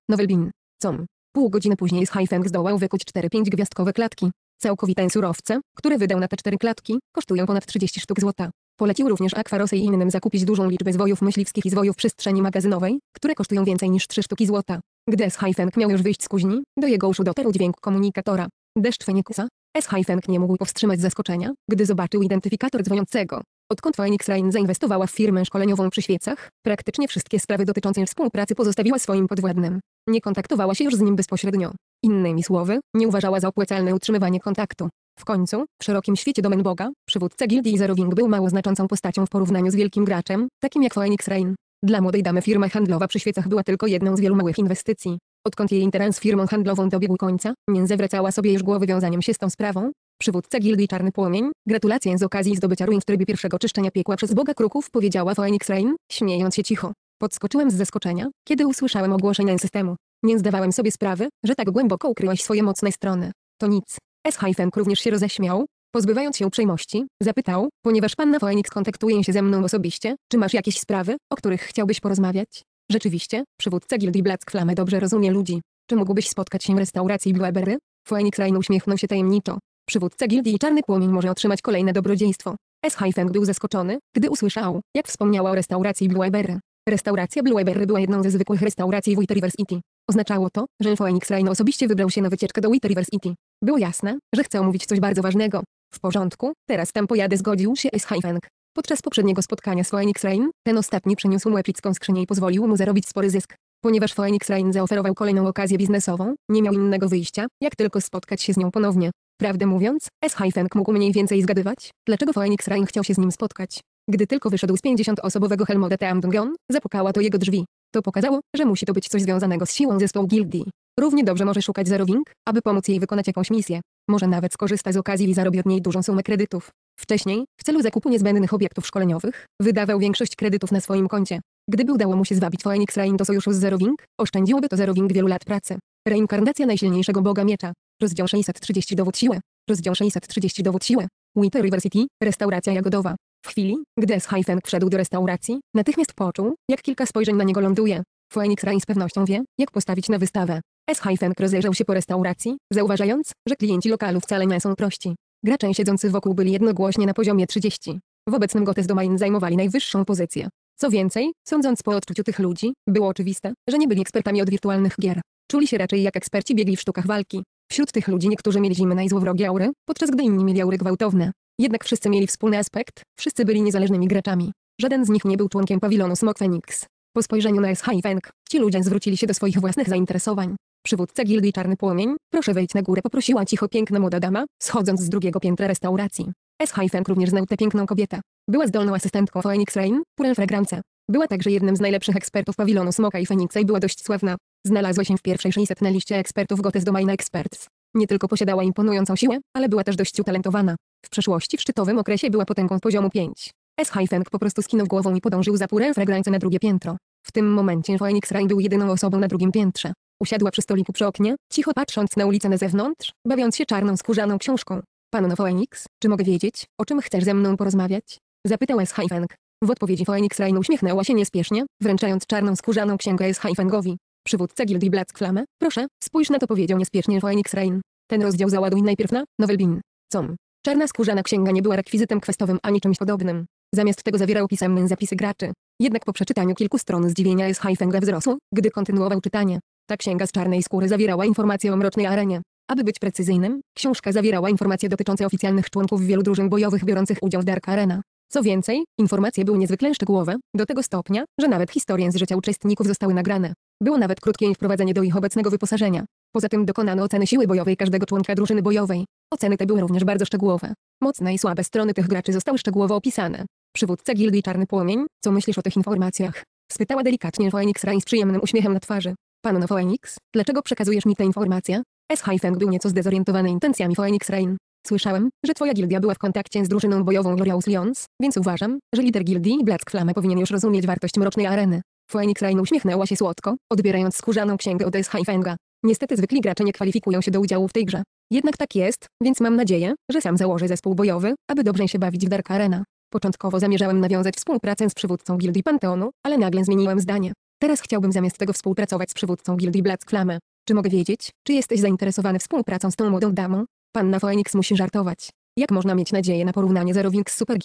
Co? Pół godziny później z Haifeng zdołał wykuć 4-5 gwiazdkowe klatki. Całkowite surowce, które wydał na te cztery klatki, kosztują ponad 30 sztuk złota. Polecił również Aquarosy i innym zakupić dużą liczbę zwojów myśliwskich i zwojów przestrzeni magazynowej, które kosztują więcej niż 3 sztuki złota. Gdy Haifeng miał już wyjść z kuźni, do jego uszu dotarł dźwięk komunikatora. Deszcz Fenikusa. S. Haifeng nie mógł powstrzymać zaskoczenia, gdy zobaczył identyfikator dzwoniącego. Odkąd Phoenix Rain zainwestowała w firmę szkoleniową przy świecach, praktycznie wszystkie sprawy dotyczące współpracy pozostawiła swoim podwładnym. Nie kontaktowała się już z nim bezpośrednio. Innymi słowy, nie uważała za opłacalne utrzymywanie kontaktu. W końcu, w szerokim świecie domen Boga, przywódca gildii Zerowing był mało znaczącą postacią w porównaniu z wielkim graczem, takim jak Phoenix Rain. Dla młodej damy firma handlowa przy świecach była tylko jedną z wielu małych inwestycji. Odkąd jej interes z firmą handlową dobiegł końca, nie zawracała sobie już głowy wiązaniem się z tą sprawą, Przywódca gildii Czarny Płomień, gratulacje z okazji zdobycia ruin w trybie pierwszego czyszczenia piekła przez Boga Kruków powiedziała Phoenix Rain, śmiejąc się cicho. Podskoczyłem z zaskoczenia, kiedy usłyszałem ogłoszenie systemu. Nie zdawałem sobie sprawy, że tak głęboko ukryłaś swoje mocne strony. To nic. S. Hyfenk również się roześmiał, pozbywając się uprzejmości, zapytał, ponieważ panna Phoenix kontaktuje się ze mną osobiście, czy masz jakieś sprawy, o których chciałbyś porozmawiać? Rzeczywiście, przywódca gildii Black Flame dobrze rozumie ludzi. Czy mógłbyś spotkać się w restauracji Blueberry? Phoenix Rain uśmiechnął się tajemniczo. Przywódca gildii Czarny Płomień może otrzymać kolejne dobrodziejstwo. S. Hyphen był zaskoczony, gdy usłyszał, jak wspomniała o restauracji Blue Eberry. Restauracja Blue Eberry była jedną ze zwykłych restauracji w City. Oznaczało to, że Phoenix Rain osobiście wybrał się na wycieczkę do City. Było jasne, że chce omówić coś bardzo ważnego. W porządku, teraz tam pojadę zgodził się S. Hyphen. Podczas poprzedniego spotkania z Phoenix Rain, ten ostatni przyniósł mu epicką skrzynię i pozwolił mu zarobić spory zysk. Ponieważ Phoenix Rain zaoferował kolejną okazję biznesową, nie miał innego wyjścia, jak tylko spotkać się z nią ponownie. Prawdę mówiąc, S-Hyphen mógł mniej więcej zgadywać, dlaczego Phoenix Rain chciał się z nim spotkać. Gdy tylko wyszedł z 50-osobowego Helmoda Teamdungon, zapukała to jego drzwi. To pokazało, że musi to być coś związanego z siłą zespołu gildii. Równie dobrze może szukać Zerowing, aby pomóc jej wykonać jakąś misję. Może nawet skorzysta z okazji i zarobi od niej dużą sumę kredytów. Wcześniej, w celu zakupu niezbędnych obiektów szkoleniowych, wydawał większość kredytów na swoim koncie. Gdyby udało mu się zwabić Phoenix Rain do sojuszu z Zero Wing, oszczędziłoby to Zero Wing wielu lat pracy. Reinkarnacja najsilniejszego boga miecza. Rozdział 630 dowód siły. Rozdział 630 dowód siły. Winter River City, restauracja jagodowa. W chwili, gdy S-Hyphen wszedł do restauracji, natychmiast poczuł, jak kilka spojrzeń na niego ląduje. Phoenix Rain z pewnością wie, jak postawić na wystawę. S-Hyphen rozejrzał się po restauracji, zauważając, że klienci lokalu wcale nie są prości. Gracze siedzący wokół byli jednogłośnie na poziomie 30. W obecnym Gotes Domain zajmowali najwyższą pozycję. Co więcej, sądząc po odczuciu tych ludzi, było oczywiste, że nie byli ekspertami od wirtualnych gier. Czuli się raczej jak eksperci biegli w sztukach walki. Wśród tych ludzi niektórzy mieli zimne i złowrogie aury, podczas gdy inni mieli aury gwałtowne. Jednak wszyscy mieli wspólny aspekt, wszyscy byli niezależnymi graczami. Żaden z nich nie był członkiem pawilonu Smok Phoenix. Po spojrzeniu na SH i Feng, ci ludzie zwrócili się do swoich własnych zainteresowań. Przywódca gildii Czarny Płomień, proszę wejść na górę poprosiła cicho piękna młoda dama, schodząc z drugiego piętra restauracji. S. Feng również znał tę piękną kobietę. Była zdolną asystentką Phoenix Rain, Purel Fragrance. Była także jednym z najlepszych ekspertów pawilonu Smoka i Feniksa i była dość sławna. Znalazła się w pierwszej 600 na liście ekspertów Gotes Domain Experts. Nie tylko posiadała imponującą siłę, ale była też dość utalentowana. W przeszłości w szczytowym okresie była potęgą poziomu 5. S. Haifeng po prostu skinął głową i podążył za Purel Fragrance na drugie piętro. W tym momencie Phoenix Rain był jedyną osobą na drugim piętrze. Usiadła przy stoliku przy oknie, cicho patrząc na ulicę na zewnątrz, bawiąc się czarną skórzaną książką. Panno Phoenix, czy mogę wiedzieć, o czym chcesz ze mną porozmawiać? Zapytał S-Hajfeng. W odpowiedzi Phoenix Rain uśmiechnęła się niespiesznie, wręczając czarną skórzaną księgę S-Hajfengowi. Przywódca gildii Black Flame, proszę, spójrz na to powiedział niespiesznie Phoenix Rain. Ten rozdział załaduj najpierw na Bean. Com. Czarna skórzana księga nie była rekwizytem kwestowym ani czymś podobnym. Zamiast tego zawierał pisemne zapisy graczy. Jednak po przeczytaniu kilku stron zdziwienia S-Hajfenga wzrosło, gdy kontynuował czytanie. Ta księga z czarnej skóry zawierała informacje o mrocznej arenie. Aby być precyzyjnym, książka zawierała informacje dotyczące oficjalnych członków wielu drużyn bojowych biorących udział w Dark Arena. Co więcej, informacje były niezwykle szczegółowe, do tego stopnia, że nawet historie z życia uczestników zostały nagrane. Było nawet krótkie wprowadzenie do ich obecnego wyposażenia. Poza tym dokonano oceny siły bojowej każdego członka drużyny bojowej. Oceny te były również bardzo szczegółowe. Mocne i słabe strony tych graczy zostały szczegółowo opisane. Przywódca gildii Czarny Płomień, co myślisz o tych informacjach? Spytała delikatnie Phoenix Rain z przyjemnym uśmiechem na twarzy. Panno Phoenix, dlaczego przekazujesz mi te informacje? S. Hyphen był nieco zdezorientowany intencjami Phoenix Rain. Słyszałem, że twoja gildia była w kontakcie z drużyną bojową Glorious Lions, więc uważam, że lider gildii Black Flame powinien już rozumieć wartość Mrocznej Areny. Phoenix Rain uśmiechnęła się słodko, odbierając skórzaną księgę od Schaifenga. Niestety zwykli gracze nie kwalifikują się do udziału w tej grze. Jednak tak jest, więc mam nadzieję, że sam założę zespół bojowy, aby dobrze się bawić w Dark Arena. Początkowo zamierzałem nawiązać współpracę z przywódcą gildii Panteonu, ale nagle zmieniłem zdanie. Teraz chciałbym zamiast tego współpracować z przywódcą gildii Black Flame. Czy mogę wiedzieć, czy jesteś zainteresowany współpracą z tą młodą damą? Panna Phoenix musi żartować. Jak można mieć nadzieję na porównanie Zerowink z Super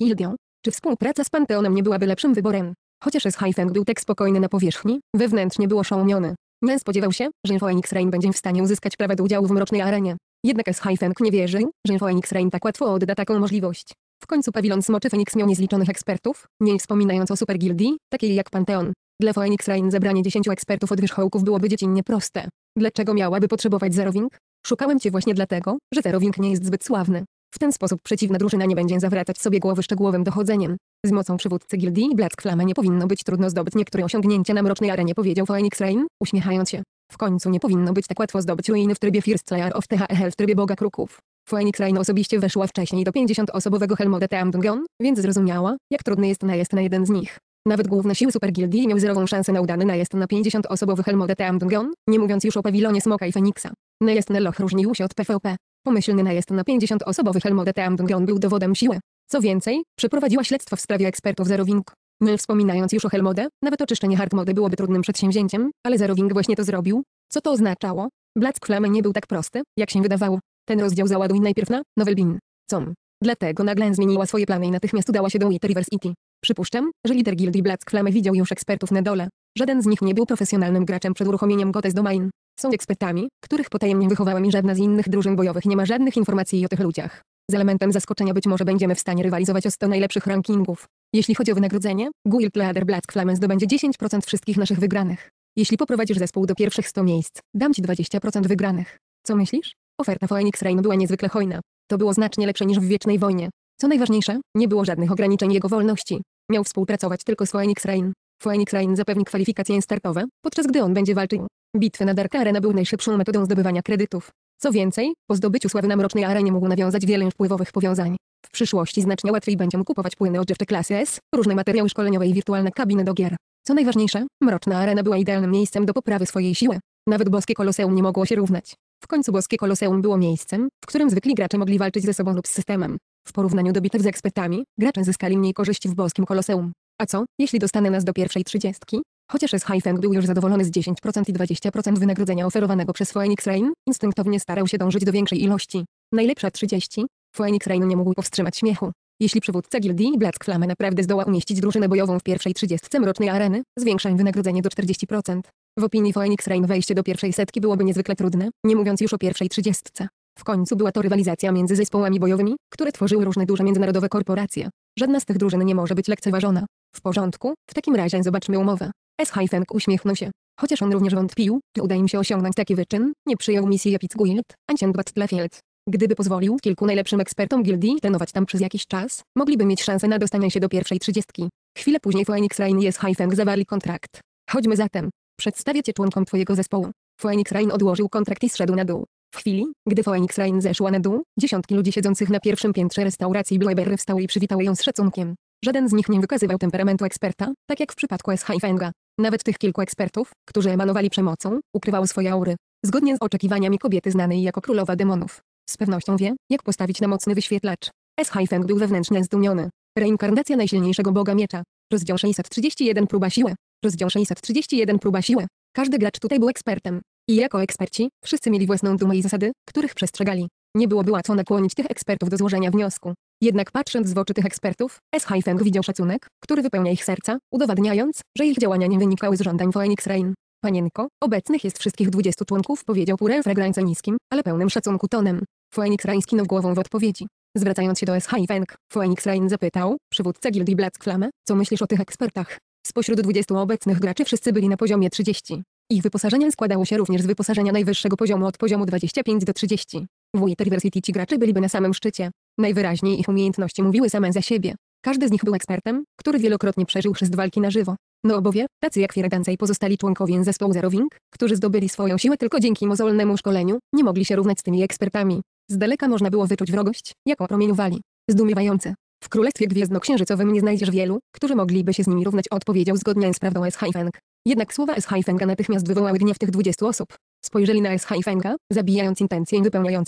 Czy współpraca z Panteonem nie byłaby lepszym wyborem? Chociaż z Haifeng był tak spokojny na powierzchni, wewnętrznie był oszołomiony. Nie spodziewał się, że Phoenix Rain będzie w stanie uzyskać prawa do udziału w mrocznej arenie. Jednak S. Haifeng nie wierzył, że Phoenix Rain tak łatwo odda taką możliwość. W końcu pawilon smoczy Phoenix miał niezliczonych ekspertów, nie wspominając o supergildii, takiej jak Panteon. Dla Phoenix Rain zebranie 10 ekspertów od wierzchołków byłoby dziecinnie proste. Dlaczego miałaby potrzebować zerowing? Szukałem cię właśnie dlatego, że Zerowink nie jest zbyt sławny. W ten sposób przeciwna drużyna nie będzie zawracać sobie głowy szczegółowym dochodzeniem. Z mocą przywódcy gildii Black Flama nie powinno być trudno zdobyć niektóre osiągnięcia na mrocznej arenie powiedział Phoenix Rain, uśmiechając się. W końcu nie powinno być tak łatwo zdobyć ruiny w trybie First Layer of THL w trybie Boga Kruków. Phoenix Rain osobiście weszła wcześniej do 50-osobowego Helmoda Team więc zrozumiała, jak trudny jest najest na jeden z nich. Nawet główne siły Supergildii miał zerową szansę na udany najest na 50-osobowy Helmoda Team nie mówiąc już o pawilonie Smoka i Feniksa. Najazd loch różnił się od PvP. Pomyślny najazd na 50-osobowy Helmodet Amdungion był dowodem siły. Co więcej, przeprowadziła śledztwo w sprawie ekspertów Zerowing. My wspominając już o Helmodę, nawet oczyszczenie hardmode byłoby trudnym przedsięwzięciem, ale Zerowing właśnie to zrobił. Co to oznaczało? Black Flame nie był tak prosty, jak się wydawało. Ten rozdział załaduj najpierw na Novelbin. Bean. Dlatego nagle zmieniła swoje plany i natychmiast udała się do Wither City. E Przypuszczam, że lider gildii Black Flame widział już ekspertów na dole. Żaden z nich nie był profesjonalnym graczem przed uruchomieniem Gotes Domain. Są ekspertami, których potajemnie wychowałem i żadna z innych drużyn bojowych nie ma żadnych informacji o tych ludziach. Z elementem zaskoczenia być może będziemy w stanie rywalizować o 100 najlepszych rankingów. Jeśli chodzi o wynagrodzenie, Guild Leader Black Flames zdobędzie 10% wszystkich naszych wygranych. Jeśli poprowadzisz zespół do pierwszych 100 miejsc, dam ci 20% wygranych. Co myślisz? Oferta Phoenix Rain była niezwykle hojna. To było znacznie lepsze niż w Wiecznej Wojnie. Co najważniejsze, nie było żadnych ograniczeń jego wolności. Miał współpracować tylko z Phoenix Rain. Phoenix Rain zapewni kwalifikacje startowe, podczas gdy on będzie walczył. Bitwy na Dark Arena były najszybszą metodą zdobywania kredytów. Co więcej, po zdobyciu sławy na Mrocznej Arenie mógł nawiązać wiele wpływowych powiązań. W przyszłości znacznie łatwiej będzie mu kupować płyny odżywcze klasy S, różne materiały szkoleniowe i wirtualne kabiny do gier. Co najważniejsze, Mroczna Arena była idealnym miejscem do poprawy swojej siły. Nawet boskie koloseum nie mogło się równać. W końcu boskie koloseum było miejscem, w którym zwykli gracze mogli walczyć ze sobą lub z systemem. W porównaniu do bitew z ekspertami, gracze zyskali mniej korzyści w boskim koloseum. A co, jeśli dostanę nas do pierwszej trzydziestki? Chociaż S-Hyphen był już zadowolony z 10% i 20% wynagrodzenia oferowanego przez Phoenix Rain, instynktownie starał się dążyć do większej ilości. Najlepsza 30. Phoenix Rain nie mógł powstrzymać śmiechu. Jeśli przywódca gildii Black Flame naprawdę zdoła umieścić drużynę bojową w pierwszej trzydziestce Mrocznej Areny, zwiększa im wynagrodzenie do 40%. W opinii Phoenix Rain wejście do pierwszej setki byłoby niezwykle trudne, nie mówiąc już o pierwszej trzydziestce. W końcu była to rywalizacja między zespołami bojowymi, które tworzyły różne duże międzynarodowe korporacje. Żadna z tych drużyn nie może być lekceważona. W porządku, w takim razie zobaczmy umowę. S. Heisenk uśmiechnął się. Chociaż on również wątpił, czy uda im się osiągnąć taki wyczyn, nie przyjął misji Japic Guild, Ancient Tlefield. Gdyby pozwolił kilku najlepszym ekspertom gildii trenować tam przez jakiś czas, mogliby mieć szansę na dostanie się do pierwszej trzydziestki. Chwilę później Phoenix Rain i S. Heisenk zawarli kontrakt. Chodźmy zatem. Przedstawię cię członkom twojego zespołu. Phoenix Rain odłożył kontrakt i zszedł na dół. W chwili, gdy Phoenix Rain zeszła na dół, dziesiątki ludzi siedzących na pierwszym piętrze restauracji Blaeberry wstały i przywitały ją z szacunkiem. Żaden z nich nie wykazywał temperamentu eksperta, tak jak w przypadku S. Fenga. Nawet tych kilku ekspertów, którzy emanowali przemocą, ukrywało swoje aury. Zgodnie z oczekiwaniami kobiety znanej jako królowa demonów. Z pewnością wie, jak postawić na mocny wyświetlacz. S. Feng był wewnętrznie zdumiony. Reinkarnacja najsilniejszego boga miecza. Rozdział 631 próba siły. Rozdział 631 próba siły. Każdy gracz tutaj był ekspertem. I jako eksperci, wszyscy mieli własną dumę i zasady, których przestrzegali. Nie byłoby łatwo nakłonić tych ekspertów do złożenia wniosku. Jednak patrząc w oczy tych ekspertów, S. Feng widział szacunek, który wypełnia ich serca, udowadniając, że ich działania nie wynikały z żądań Phoenix Rain. Panienko, obecnych jest wszystkich 20 członków, powiedział Purel fragrance niskim, ale pełnym szacunku tonem. Phoenix Rain skinął głową w odpowiedzi. Zwracając się do S. Feng, Phoenix Rain zapytał, przywódcę gildii Black Flame, co myślisz o tych ekspertach? Spośród 20 obecnych graczy wszyscy byli na poziomie 30. Ich wyposażenie składało się również z wyposażenia najwyższego poziomu od poziomu 25 do 30. W University ci gracze byliby na samym szczycie. Najwyraźniej ich umiejętności mówiły same za siebie. Każdy z nich był ekspertem, który wielokrotnie przeżył chrzest walki na żywo. No obowie, tacy jak Firaganza i pozostali członkowie zespołu Zero Wing, którzy zdobyli swoją siłę tylko dzięki mozolnemu szkoleniu, nie mogli się równać z tymi ekspertami. Z daleka można było wyczuć wrogość, jaką promieniowali. Zdumiewające. W Królestwie Gwiezdno-Księżycowym nie znajdziesz wielu, którzy mogliby się z nimi równać odpowiedział zgodnie z prawdą S. Haifeng. Jednak słowa S-Haifenga natychmiast wywołały gniew tych 20 osób. Spojrzeli na S-Haifenga, zabijając intencję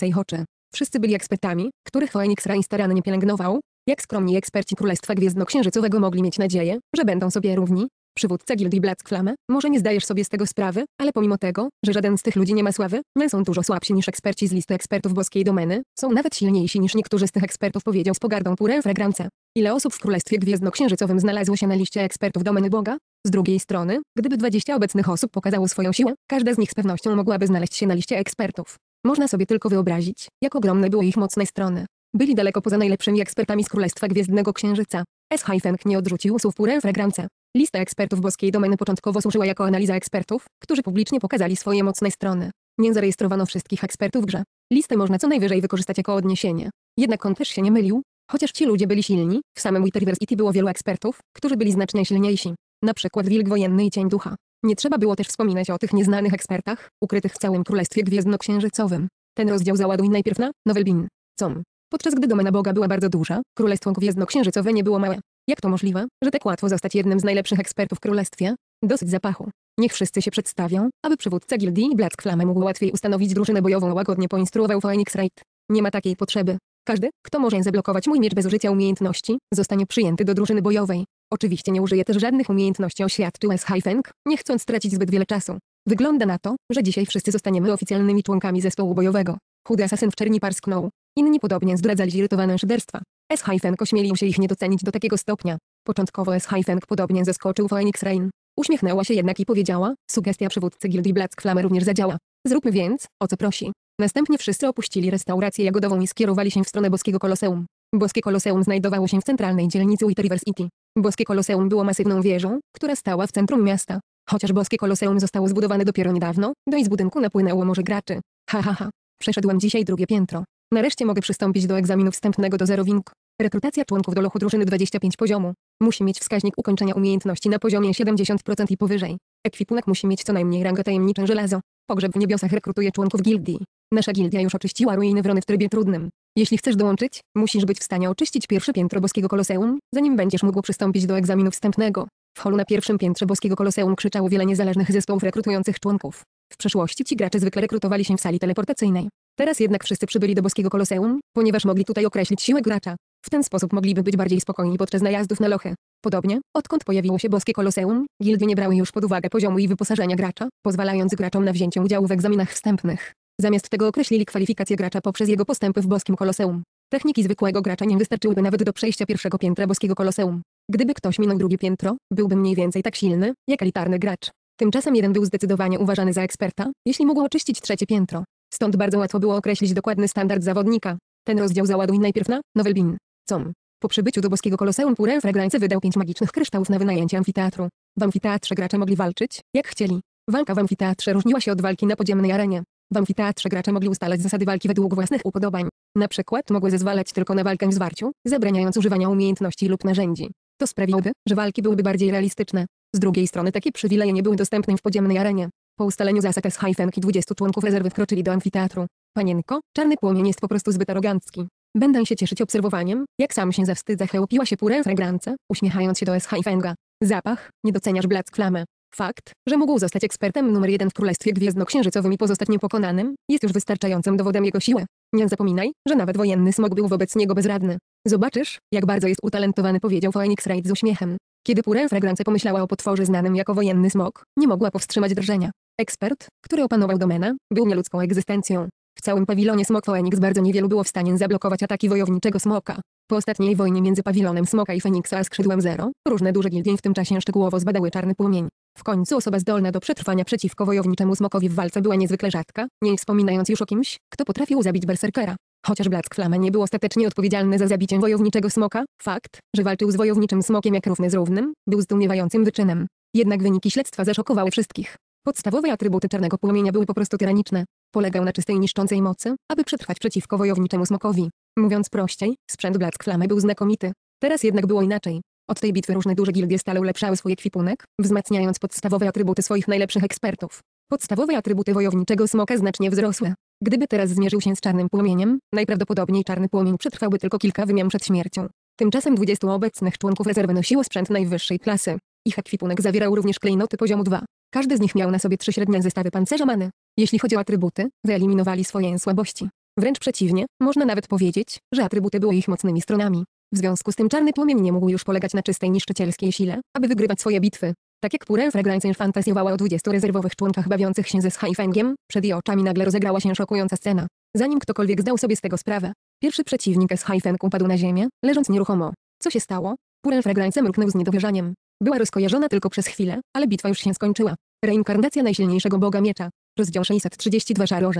ich oczy. Wszyscy byli ekspertami, których Phoenix Rain starannie pielęgnował, jak skromni eksperci Królestwa Gwiezdnoksiężycowego mogli mieć nadzieję, że będą sobie równi, Przywódca gildii Flame, może nie zdajesz sobie z tego sprawy, ale pomimo tego, że żaden z tych ludzi nie ma sławy, my są dużo słabsi niż eksperci z listy ekspertów boskiej domeny, są nawet silniejsi niż niektórzy z tych ekspertów powiedział z pogardą purę fragrance. Ile osób w Królestwie Gwiezdno-Księżycowym znalazło się na liście ekspertów domeny Boga? Z drugiej strony, gdyby 20 obecnych osób pokazało swoją siłę, każda z nich z pewnością mogłaby znaleźć się na liście ekspertów. Można sobie tylko wyobrazić, jak ogromne były ich mocne strony. Byli daleko poza najlepszymi ekspertami z Królestwa Gwiezdnego Księżyca. S. Hajfenk nie odrzucił słów Purel Fragrance. Lista ekspertów boskiej domeny początkowo służyła jako analiza ekspertów, którzy publicznie pokazali swoje mocne strony. Nie zarejestrowano wszystkich ekspertów w grze. Listę można co najwyżej wykorzystać jako odniesienie. Jednak on też się nie mylił. Chociaż ci ludzie byli silni, w samym Witterversity było wielu ekspertów, którzy byli znacznie silniejsi. Na przykład Wilk Wojenny i Cień Ducha. Nie trzeba było też wspominać o tych nieznanych ekspertach, ukrytych w całym Królestwie Gwiezdno-Księżycowym. Ten rozdział załaduj najpierw na Nowelbin. Com. Podczas gdy domena Boga była bardzo duża, Królestwo Gwiezdno-Księżycowe nie było małe. Jak to możliwe, że tak łatwo zostać jednym z najlepszych ekspertów w królestwie? Dosyć zapachu. Niech wszyscy się przedstawią, aby przywódca gildii Black Flame mógł łatwiej ustanowić drużynę bojową łagodnie poinstruował Phoenix Wright. Nie ma takiej potrzeby. Każdy, kto może zablokować mój miecz bez użycia umiejętności, zostanie przyjęty do drużyny bojowej. Oczywiście nie użyję też żadnych umiejętności oświadczył S. Hyfeng, nie chcąc stracić zbyt wiele czasu. Wygląda na to, że dzisiaj wszyscy zostaniemy oficjalnymi członkami zespołu bojowego. Chudy asasyn w czerni parsknął. Inni podobnie zdradzali zirytowane szyderstwa. S-Hyphen ośmielił się ich nie docenić do takiego stopnia. Początkowo S-Hyphen podobnie zeskoczył Phoenix Rain. Uśmiechnęła się jednak i powiedziała, sugestia przywódcy gildii Black Flame również zadziała. Zróbmy więc, o co prosi. Następnie wszyscy opuścili restaurację jagodową i skierowali się w stronę Boskiego Koloseum. Boskie Koloseum znajdowało się w centralnej dzielnicy City. Boskie Koloseum było masywną wieżą, która stała w centrum miasta. Chociaż Boskie Koloseum zostało zbudowane dopiero niedawno, do jej z budynku napłynęło może graczy. Ha ha ha. Przeszedłem dzisiaj drugie piętro. Nareszcie mogę przystąpić do egzaminu wstępnego do Zero Wing. Rekrutacja członków do lochu drużyny 25 poziomu. Musi mieć wskaźnik ukończenia umiejętności na poziomie 70% i powyżej. Ekwipunek musi mieć co najmniej rangę tajemnicze żelazo. Pogrzeb w niebiosach rekrutuje członków gildii. Nasza gildia już oczyściła ruiny wrony w trybie trudnym. Jeśli chcesz dołączyć, musisz być w stanie oczyścić pierwsze piętro boskiego koloseum, zanim będziesz mógł przystąpić do egzaminu wstępnego. W holu na pierwszym piętrze boskiego koloseum krzyczało wiele niezależnych zespołów rekrutujących członków. W przeszłości ci gracze zwykle rekrutowali się w sali teleportacyjnej. Teraz jednak wszyscy przybyli do boskiego koloseum, ponieważ mogli tutaj określić siłę gracza. W ten sposób mogliby być bardziej spokojni podczas najazdów na lochę. Podobnie, odkąd pojawiło się boskie koloseum, gildy nie brały już pod uwagę poziomu i wyposażenia gracza, pozwalając graczom na wzięcie udziału w egzaminach wstępnych. Zamiast tego określili kwalifikacje gracza poprzez jego postępy w boskim koloseum. Techniki zwykłego gracza nie wystarczyłyby nawet do przejścia pierwszego piętra boskiego koloseum. Gdyby ktoś minął drugie piętro, byłby mniej więcej tak silny, jak elitarny gracz. Tymczasem jeden był zdecydowanie uważany za eksperta, jeśli mógł oczyścić trzecie piętro. Stąd bardzo łatwo było określić dokładny standard zawodnika. Ten rozdział załaduj najpierw na Nowelbin. Com. Po przybyciu do boskiego koloseum Purel Fragrancy wydał pięć magicznych kryształów na wynajęcie amfiteatru. W amfiteatrze gracze mogli walczyć, jak chcieli. Walka w amfiteatrze różniła się od walki na podziemnej arenie. W amfiteatrze gracze mogli ustalać zasady walki według własnych upodobań. Na przykład mogły zezwalać tylko na walkę w zwarciu, zabraniając używania umiejętności lub narzędzi. To sprawiłoby, że walki byłyby bardziej realistyczne. Z drugiej strony takie przywileje nie były dostępne w podziemnej arenie. Po ustaleniu zasad z Hajfenki 20 członków rezerwy wkroczyli do amfiteatru. Panienko, czarny płomień jest po prostu zbyt arogancki. Będę się cieszyć obserwowaniem, jak sam się zawstydza chełpiła się purę fragrance, uśmiechając się do S. Hajfenga. Zapach, nie doceniasz black flamę. Fakt, że mógł zostać ekspertem numer jeden w Królestwie Gwiezdnoksiężycowym i pozostać niepokonanym, jest już wystarczającym dowodem jego siły. Nie zapominaj, że nawet wojenny smog był wobec niego bezradny. Zobaczysz, jak bardzo jest utalentowany powiedział Phoenix Raid z uśmiechem. Kiedy Purę Fragrance pomyślała o potworze znanym jako wojenny smok, nie mogła powstrzymać drżenia. Ekspert, który opanował domenę, był nieludzką egzystencją. W całym pawilonie Smok Phoenix bardzo niewielu było w stanie zablokować ataki wojowniczego smoka. Po ostatniej wojnie między pawilonem smoka i Feniksa a skrzydłem Zero, różne duże gildie w tym czasie szczegółowo zbadały czarny płomień. W końcu osoba zdolna do przetrwania przeciwko wojowniczemu smokowi w walce była niezwykle rzadka, nie wspominając już o kimś, kto potrafił zabić berserkera. Chociaż Black Flame nie był ostatecznie odpowiedzialny za zabicie wojowniczego smoka, fakt, że walczył z wojowniczym smokiem jak równy z równym, był zdumiewającym wyczynem. Jednak wyniki śledztwa zaszokowały wszystkich. Podstawowe atrybuty czarnego płomienia były po prostu tyraniczne. Polegał na czystej niszczącej mocy, aby przetrwać przeciwko wojowniczemu smokowi. Mówiąc prościej, sprzęt Black Flame był znakomity. Teraz jednak było inaczej. Od tej bitwy różne duże gildie stale ulepszały swój ekwipunek, wzmacniając podstawowe atrybuty swoich najlepszych ekspertów. Podstawowe atrybuty wojowniczego smoka znacznie wzrosły. Gdyby teraz zmierzył się z czarnym płomieniem, najprawdopodobniej czarny płomień przetrwałby tylko kilka wymian przed śmiercią. Tymczasem 20 obecnych członków rezerwy nosiło sprzęt najwyższej klasy. Ich ekwipunek zawierał również klejnoty poziomu 2. Każdy z nich miał na sobie trzy średnie zestawy pancerza many. Jeśli chodzi o atrybuty, wyeliminowali swoje słabości. Wręcz przeciwnie, można nawet powiedzieć, że atrybuty były ich mocnymi stronami. W związku z tym czarny płomień nie mógł już polegać na czystej niszczycielskiej sile, aby wygrywać swoje bitwy. Tak jak Puren Fragrance fantazjowała o 20 rezerwowych członkach bawiących się ze Schaifengiem, przed jej oczami nagle rozegrała się szokująca scena. Zanim ktokolwiek zdał sobie z tego sprawę, pierwszy przeciwnik z Haifenku padł na ziemię, leżąc nieruchomo. Co się stało? Puren Fragrance mruknął z niedowierzaniem. Była rozkojarzona tylko przez chwilę, ale bitwa już się skończyła. Reinkarnacja najsilniejszego boga miecza. Rozdział 632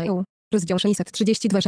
Rozdział 632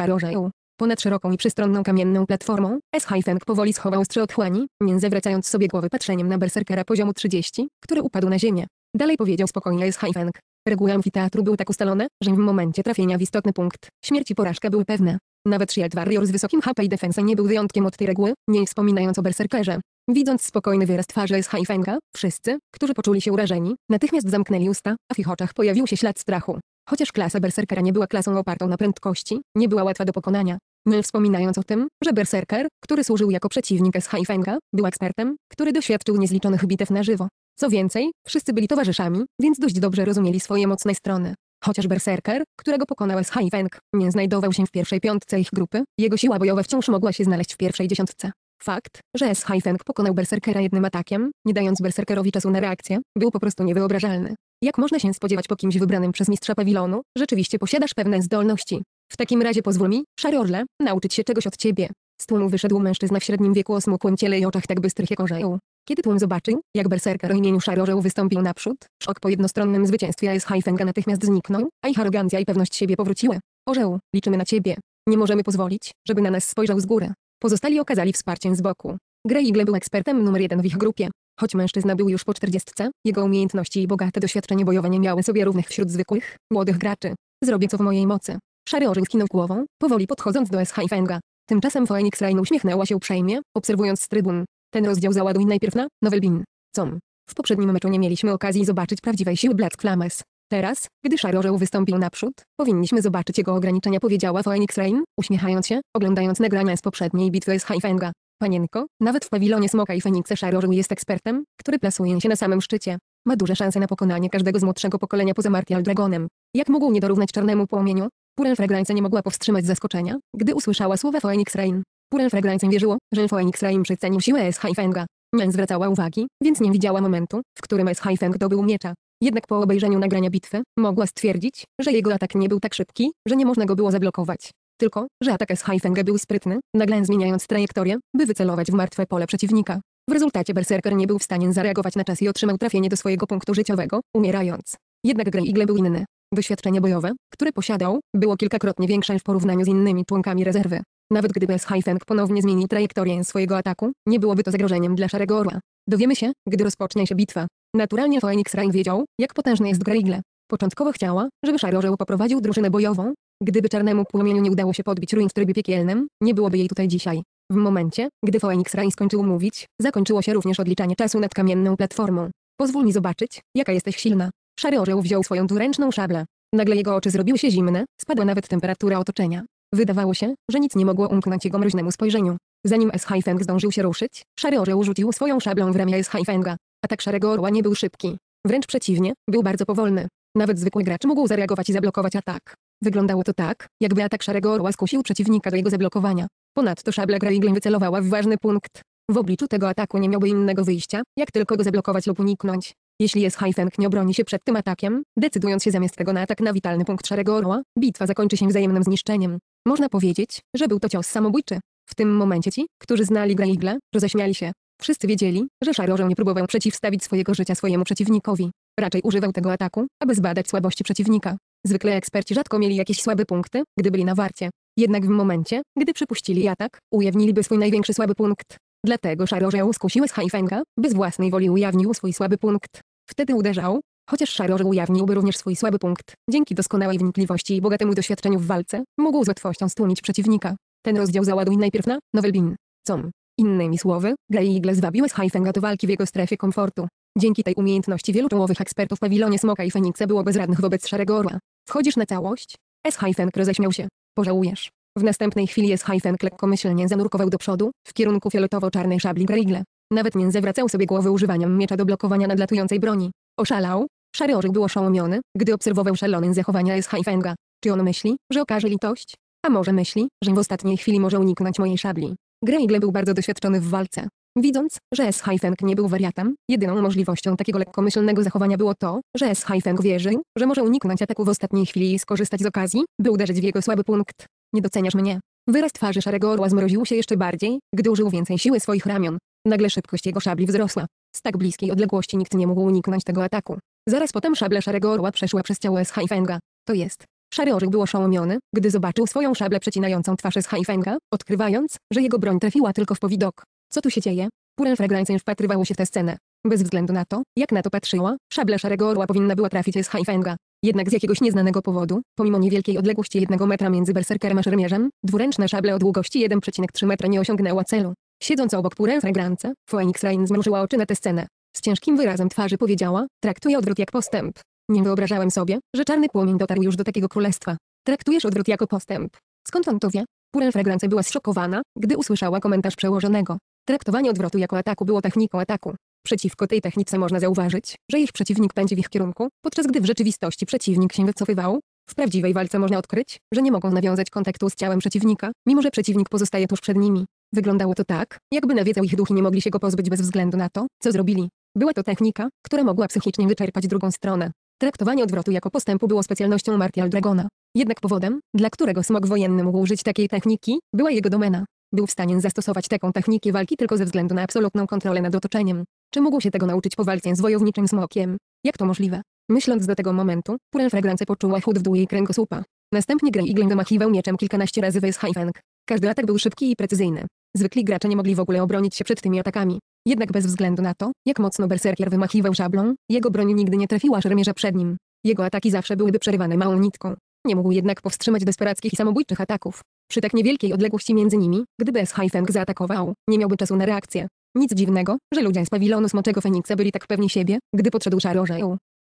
Ponad szeroką i przystronną kamienną platformą, s Feng powoli schował strze otchłani, nie zawracając sobie głowy patrzeniem na berserkera poziomu 30, który upadł na ziemię. Dalej powiedział spokojnie s Feng. Reguły amfiteatru były tak ustalone, że w momencie trafienia w istotny punkt, śmierć i porażka były pewne. Nawet Shield Warrior z wysokim HP i defensa nie był wyjątkiem od tej reguły, nie wspominając o berserkerze. Widząc spokojny wyraz twarzy H Fenga, wszyscy, którzy poczuli się urażeni, natychmiast zamknęli usta, a w ich oczach pojawił się ślad strachu. Chociaż klasa Berserkera nie była klasą opartą na prędkości, nie była łatwa do pokonania. Nie wspominając o tym, że Berserker, który służył jako przeciwnik z Haifenga, był ekspertem, który doświadczył niezliczonych bitew na żywo. Co więcej, wszyscy byli towarzyszami, więc dość dobrze rozumieli swoje mocne strony. Chociaż Berserker, którego pokonał S. Haifeng, nie znajdował się w pierwszej piątce ich grupy, jego siła bojowa wciąż mogła się znaleźć w pierwszej dziesiątce. Fakt, że S-Hyphen pokonał Berserkera jednym atakiem, nie dając Berserkerowi czasu na reakcję, był po prostu niewyobrażalny. Jak można się spodziewać po kimś wybranym przez mistrza pawilonu, rzeczywiście posiadasz pewne zdolności. W takim razie pozwól mi, Szarorle, nauczyć się czegoś od ciebie. Z tłumu wyszedł mężczyzna w średnim wieku o smukłym ciele i oczach tak bystrych jak orzeł. Kiedy tłum zobaczył, jak berserker o imieniu Szarorzeł wystąpił naprzód, szok po jednostronnym zwycięstwie S. Haifenga natychmiast zniknął, a ich arogancja i pewność siebie powróciły. Orzeł, liczymy na ciebie. Nie możemy pozwolić, żeby na nas spojrzał z góry. Pozostali okazali wsparcie z boku. Eagle był ekspertem numer jeden w ich grupie. Choć mężczyzna był już po czterdziestce, jego umiejętności i bogate doświadczenie bojowe nie miały sobie równych wśród zwykłych, młodych graczy. Zrobię co w mojej mocy. Szary orzeł skinął głową, powoli podchodząc do SH Fenga. Tymczasem Phoenix Rain uśmiechnęła się uprzejmie, obserwując z trybun. Ten rozdział załaduj najpierw na Novelbin. Com. W poprzednim meczu nie mieliśmy okazji zobaczyć prawdziwej siły Black Flames. Teraz, gdy Szarorzeł wystąpił naprzód, powinniśmy zobaczyć jego ograniczenia powiedziała Phoenix Rain, uśmiechając się, oglądając nagrania z poprzedniej bitwy z Haifenga. Panienko, nawet w pawilonie Smoka i Feniksa Szarorzeł jest ekspertem, który plasuje się na samym szczycie. Ma duże szanse na pokonanie każdego z młodszego pokolenia poza Martial Dragonem. Jak mógł nie dorównać czarnemu płomieniu? Purel Fragrance nie mogła powstrzymać zaskoczenia, gdy usłyszała słowa Phoenix Rain. Purel Fragrance wierzyło, że Phoenix Rain przycenił siłę S. Haifenga. Nie zwracała uwagi, więc nie widziała momentu, w którym S. Haifeng dobył miecza. Jednak po obejrzeniu nagrania bitwy, mogła stwierdzić, że jego atak nie był tak szybki, że nie można go było zablokować. Tylko, że atak z Haifenga był sprytny, nagle zmieniając trajektorię, by wycelować w martwe pole przeciwnika. W rezultacie Berserker nie był w stanie zareagować na czas i otrzymał trafienie do swojego punktu życiowego, umierając. Jednak Grey Eagle był inny. Doświadczenie bojowe, które posiadał, było kilkakrotnie większe w porównaniu z innymi członkami rezerwy. Nawet gdyby S-Hyphen ponownie zmienił trajektorię swojego ataku, nie byłoby to zagrożeniem dla Szarego Orła. Dowiemy się, gdy rozpocznie się bitwa. Naturalnie Phoenix Rain wiedział, jak potężny jest Greigle. Początkowo chciała, żeby Szarorzeł poprowadził drużynę bojową. Gdyby czarnemu płomieniu nie udało się podbić ruin w trybie piekielnym, nie byłoby jej tutaj dzisiaj. W momencie, gdy Phoenix Rain skończył mówić, zakończyło się również odliczanie czasu nad kamienną platformą. Pozwól mi zobaczyć, jaka jesteś silna. Szary orzeł wziął swoją dwuręczną szablę. Nagle jego oczy zrobiły się zimne, spadła nawet temperatura otoczenia. Wydawało się, że nic nie mogło umknąć jego mroźnemu spojrzeniu. Zanim S. Haifeng zdążył się ruszyć, szary orzeł rzucił swoją szablą w ramię S. Haifenga. Atak Szarego Orła nie był szybki. Wręcz przeciwnie, był bardzo powolny. Nawet zwykły gracz mógł zareagować i zablokować atak. Wyglądało to tak, jakby atak Szarego Orła skusił przeciwnika do jego zablokowania. Ponadto szabla Greiglen wycelowała w ważny punkt. W obliczu tego ataku nie miałby innego wyjścia, jak tylko go zablokować lub uniknąć. Jeśli jest Haifeng nie obroni się przed tym atakiem, decydując się zamiast tego na atak na witalny punkt Szarego Orła, bitwa zakończy się wzajemnym zniszczeniem. Można powiedzieć, że był to cios samobójczy. W tym momencie ci, którzy znali Greigla, roześmiali się. Wszyscy wiedzieli, że Szaroże nie próbował przeciwstawić swojego życia swojemu przeciwnikowi. Raczej używał tego ataku, aby zbadać słabości przeciwnika. Zwykle eksperci rzadko mieli jakieś słabe punkty, gdy byli na warcie. Jednak w momencie, gdy przypuścili atak, ujawniliby swój największy słaby punkt. Dlatego Szaroże skusił z Haifenga, by z własnej woli ujawnił swój słaby punkt. Wtedy uderzał, Chociaż Szaroże ujawniłby również swój słaby punkt, dzięki doskonałej wnikliwości i bogatemu doświadczeniu w walce, mógł z łatwością stłumić przeciwnika. Ten rozdział załaduj najpierw na Nowelbin. Com. Innymi słowy, Gray zwabił Eagle zwabiły do walki w jego strefie komfortu. Dzięki tej umiejętności wielu czołowych ekspertów w pawilonie Smoka i Feniksa było bezradnych wobec Szarego Orła. Wchodzisz na całość? S. Haifenk roześmiał się. Pożałujesz. W następnej chwili S. Haifenk lekkomyślnie zanurkował do przodu, w kierunku fioletowo-czarnej szabli Graigle. Nawet nie zawracał sobie głowy używaniem miecza do blokowania nadlatującej broni. Oszalał? Szary orzeł był oszołomiony, gdy obserwował szalone zachowania S. Haifenga. Czy on myśli, że okaże litość? A może myśli, że w ostatniej chwili może uniknąć mojej szabli? Greigle był bardzo doświadczony w walce. Widząc, że S. Haifeng nie był wariatem, jedyną możliwością takiego lekkomyślnego zachowania było to, że S. Haifeng wierzył, że może uniknąć ataku w ostatniej chwili i skorzystać z okazji, by uderzyć w jego słaby punkt. Nie doceniasz mnie. Wyraz twarzy szarego orła zmroził się jeszcze bardziej, gdy użył więcej siły swoich ramion. Nagle szybkość jego szabli wzrosła. Z tak bliskiej odległości nikt nie mógł uniknąć tego ataku. Zaraz potem szabla szarego orła przeszła przez ciało S. Haifenga. To jest, Szary orzeł był oszołomiony, gdy zobaczył swoją szablę przecinającą twarz z Haifenga, odkrywając, że jego broń trafiła tylko w powidok. Co tu się dzieje? Purel Fragrancen wpatrywało się w tę scenę. Bez względu na to, jak na to patrzyła, szabla szarego orła powinna była trafić z Haifenga. Jednak z jakiegoś nieznanego powodu, pomimo niewielkiej odległości jednego metra między berserkerem a szermierzem, dwuręczna szabla o długości 1,3 metra nie osiągnęła celu. Siedząc obok Purel Fragrance, Phoenix Rain zmrużyła oczy na tę scenę. Z ciężkim wyrazem twarzy powiedziała, traktuję odwrót jak postęp. Nie wyobrażałem sobie, że czarny płomień dotarł już do takiego królestwa. Traktujesz odwrót jako postęp. Skąd on to wie? Purel Fragrance była zszokowana, gdy usłyszała komentarz przełożonego. Traktowanie odwrotu jako ataku było techniką ataku. Przeciwko tej technice można zauważyć, że ich przeciwnik pędzi w ich kierunku, podczas gdy w rzeczywistości przeciwnik się wycofywał. W prawdziwej walce można odkryć, że nie mogą nawiązać kontaktu z ciałem przeciwnika, mimo że przeciwnik pozostaje tuż przed nimi. Wyglądało to tak, jakby nawiedzał ich duch i nie mogli się go pozbyć bez względu na to, co zrobili. Była to technika, która mogła psychicznie wyczerpać drugą stronę. Traktowanie odwrotu jako postępu było specjalnością Martial Dragona. Jednak powodem, dla którego smog wojenny mógł użyć takiej techniki, była jego domena. Był w stanie zastosować taką technikę walki tylko ze względu na absolutną kontrolę nad otoczeniem. Czy mógł się tego nauczyć po walce z wojowniczym smokiem? Jak to możliwe? Myśląc do tego momentu, Purel Fragrance poczuła chód w dół jej kręgosłupa. Następnie Grey Eagle machiwał mieczem kilkanaście razy w Każdy atak był szybki i precyzyjny. Zwykli gracze nie mogli w ogóle obronić się przed tymi atakami. Jednak bez względu na to, jak mocno berserkier wymachiwał szablą, jego broń nigdy nie trafiła szermierza przed nim. Jego ataki zawsze byłyby przerywane małą nitką. Nie mógł jednak powstrzymać desperackich i samobójczych ataków. Przy tak niewielkiej odległości między nimi, gdyby S-Hifeng zaatakował, nie miałby czasu na reakcję. Nic dziwnego, że ludzie z pawilonu Smoczego Feniksa byli tak pewni siebie, gdy podszedł szary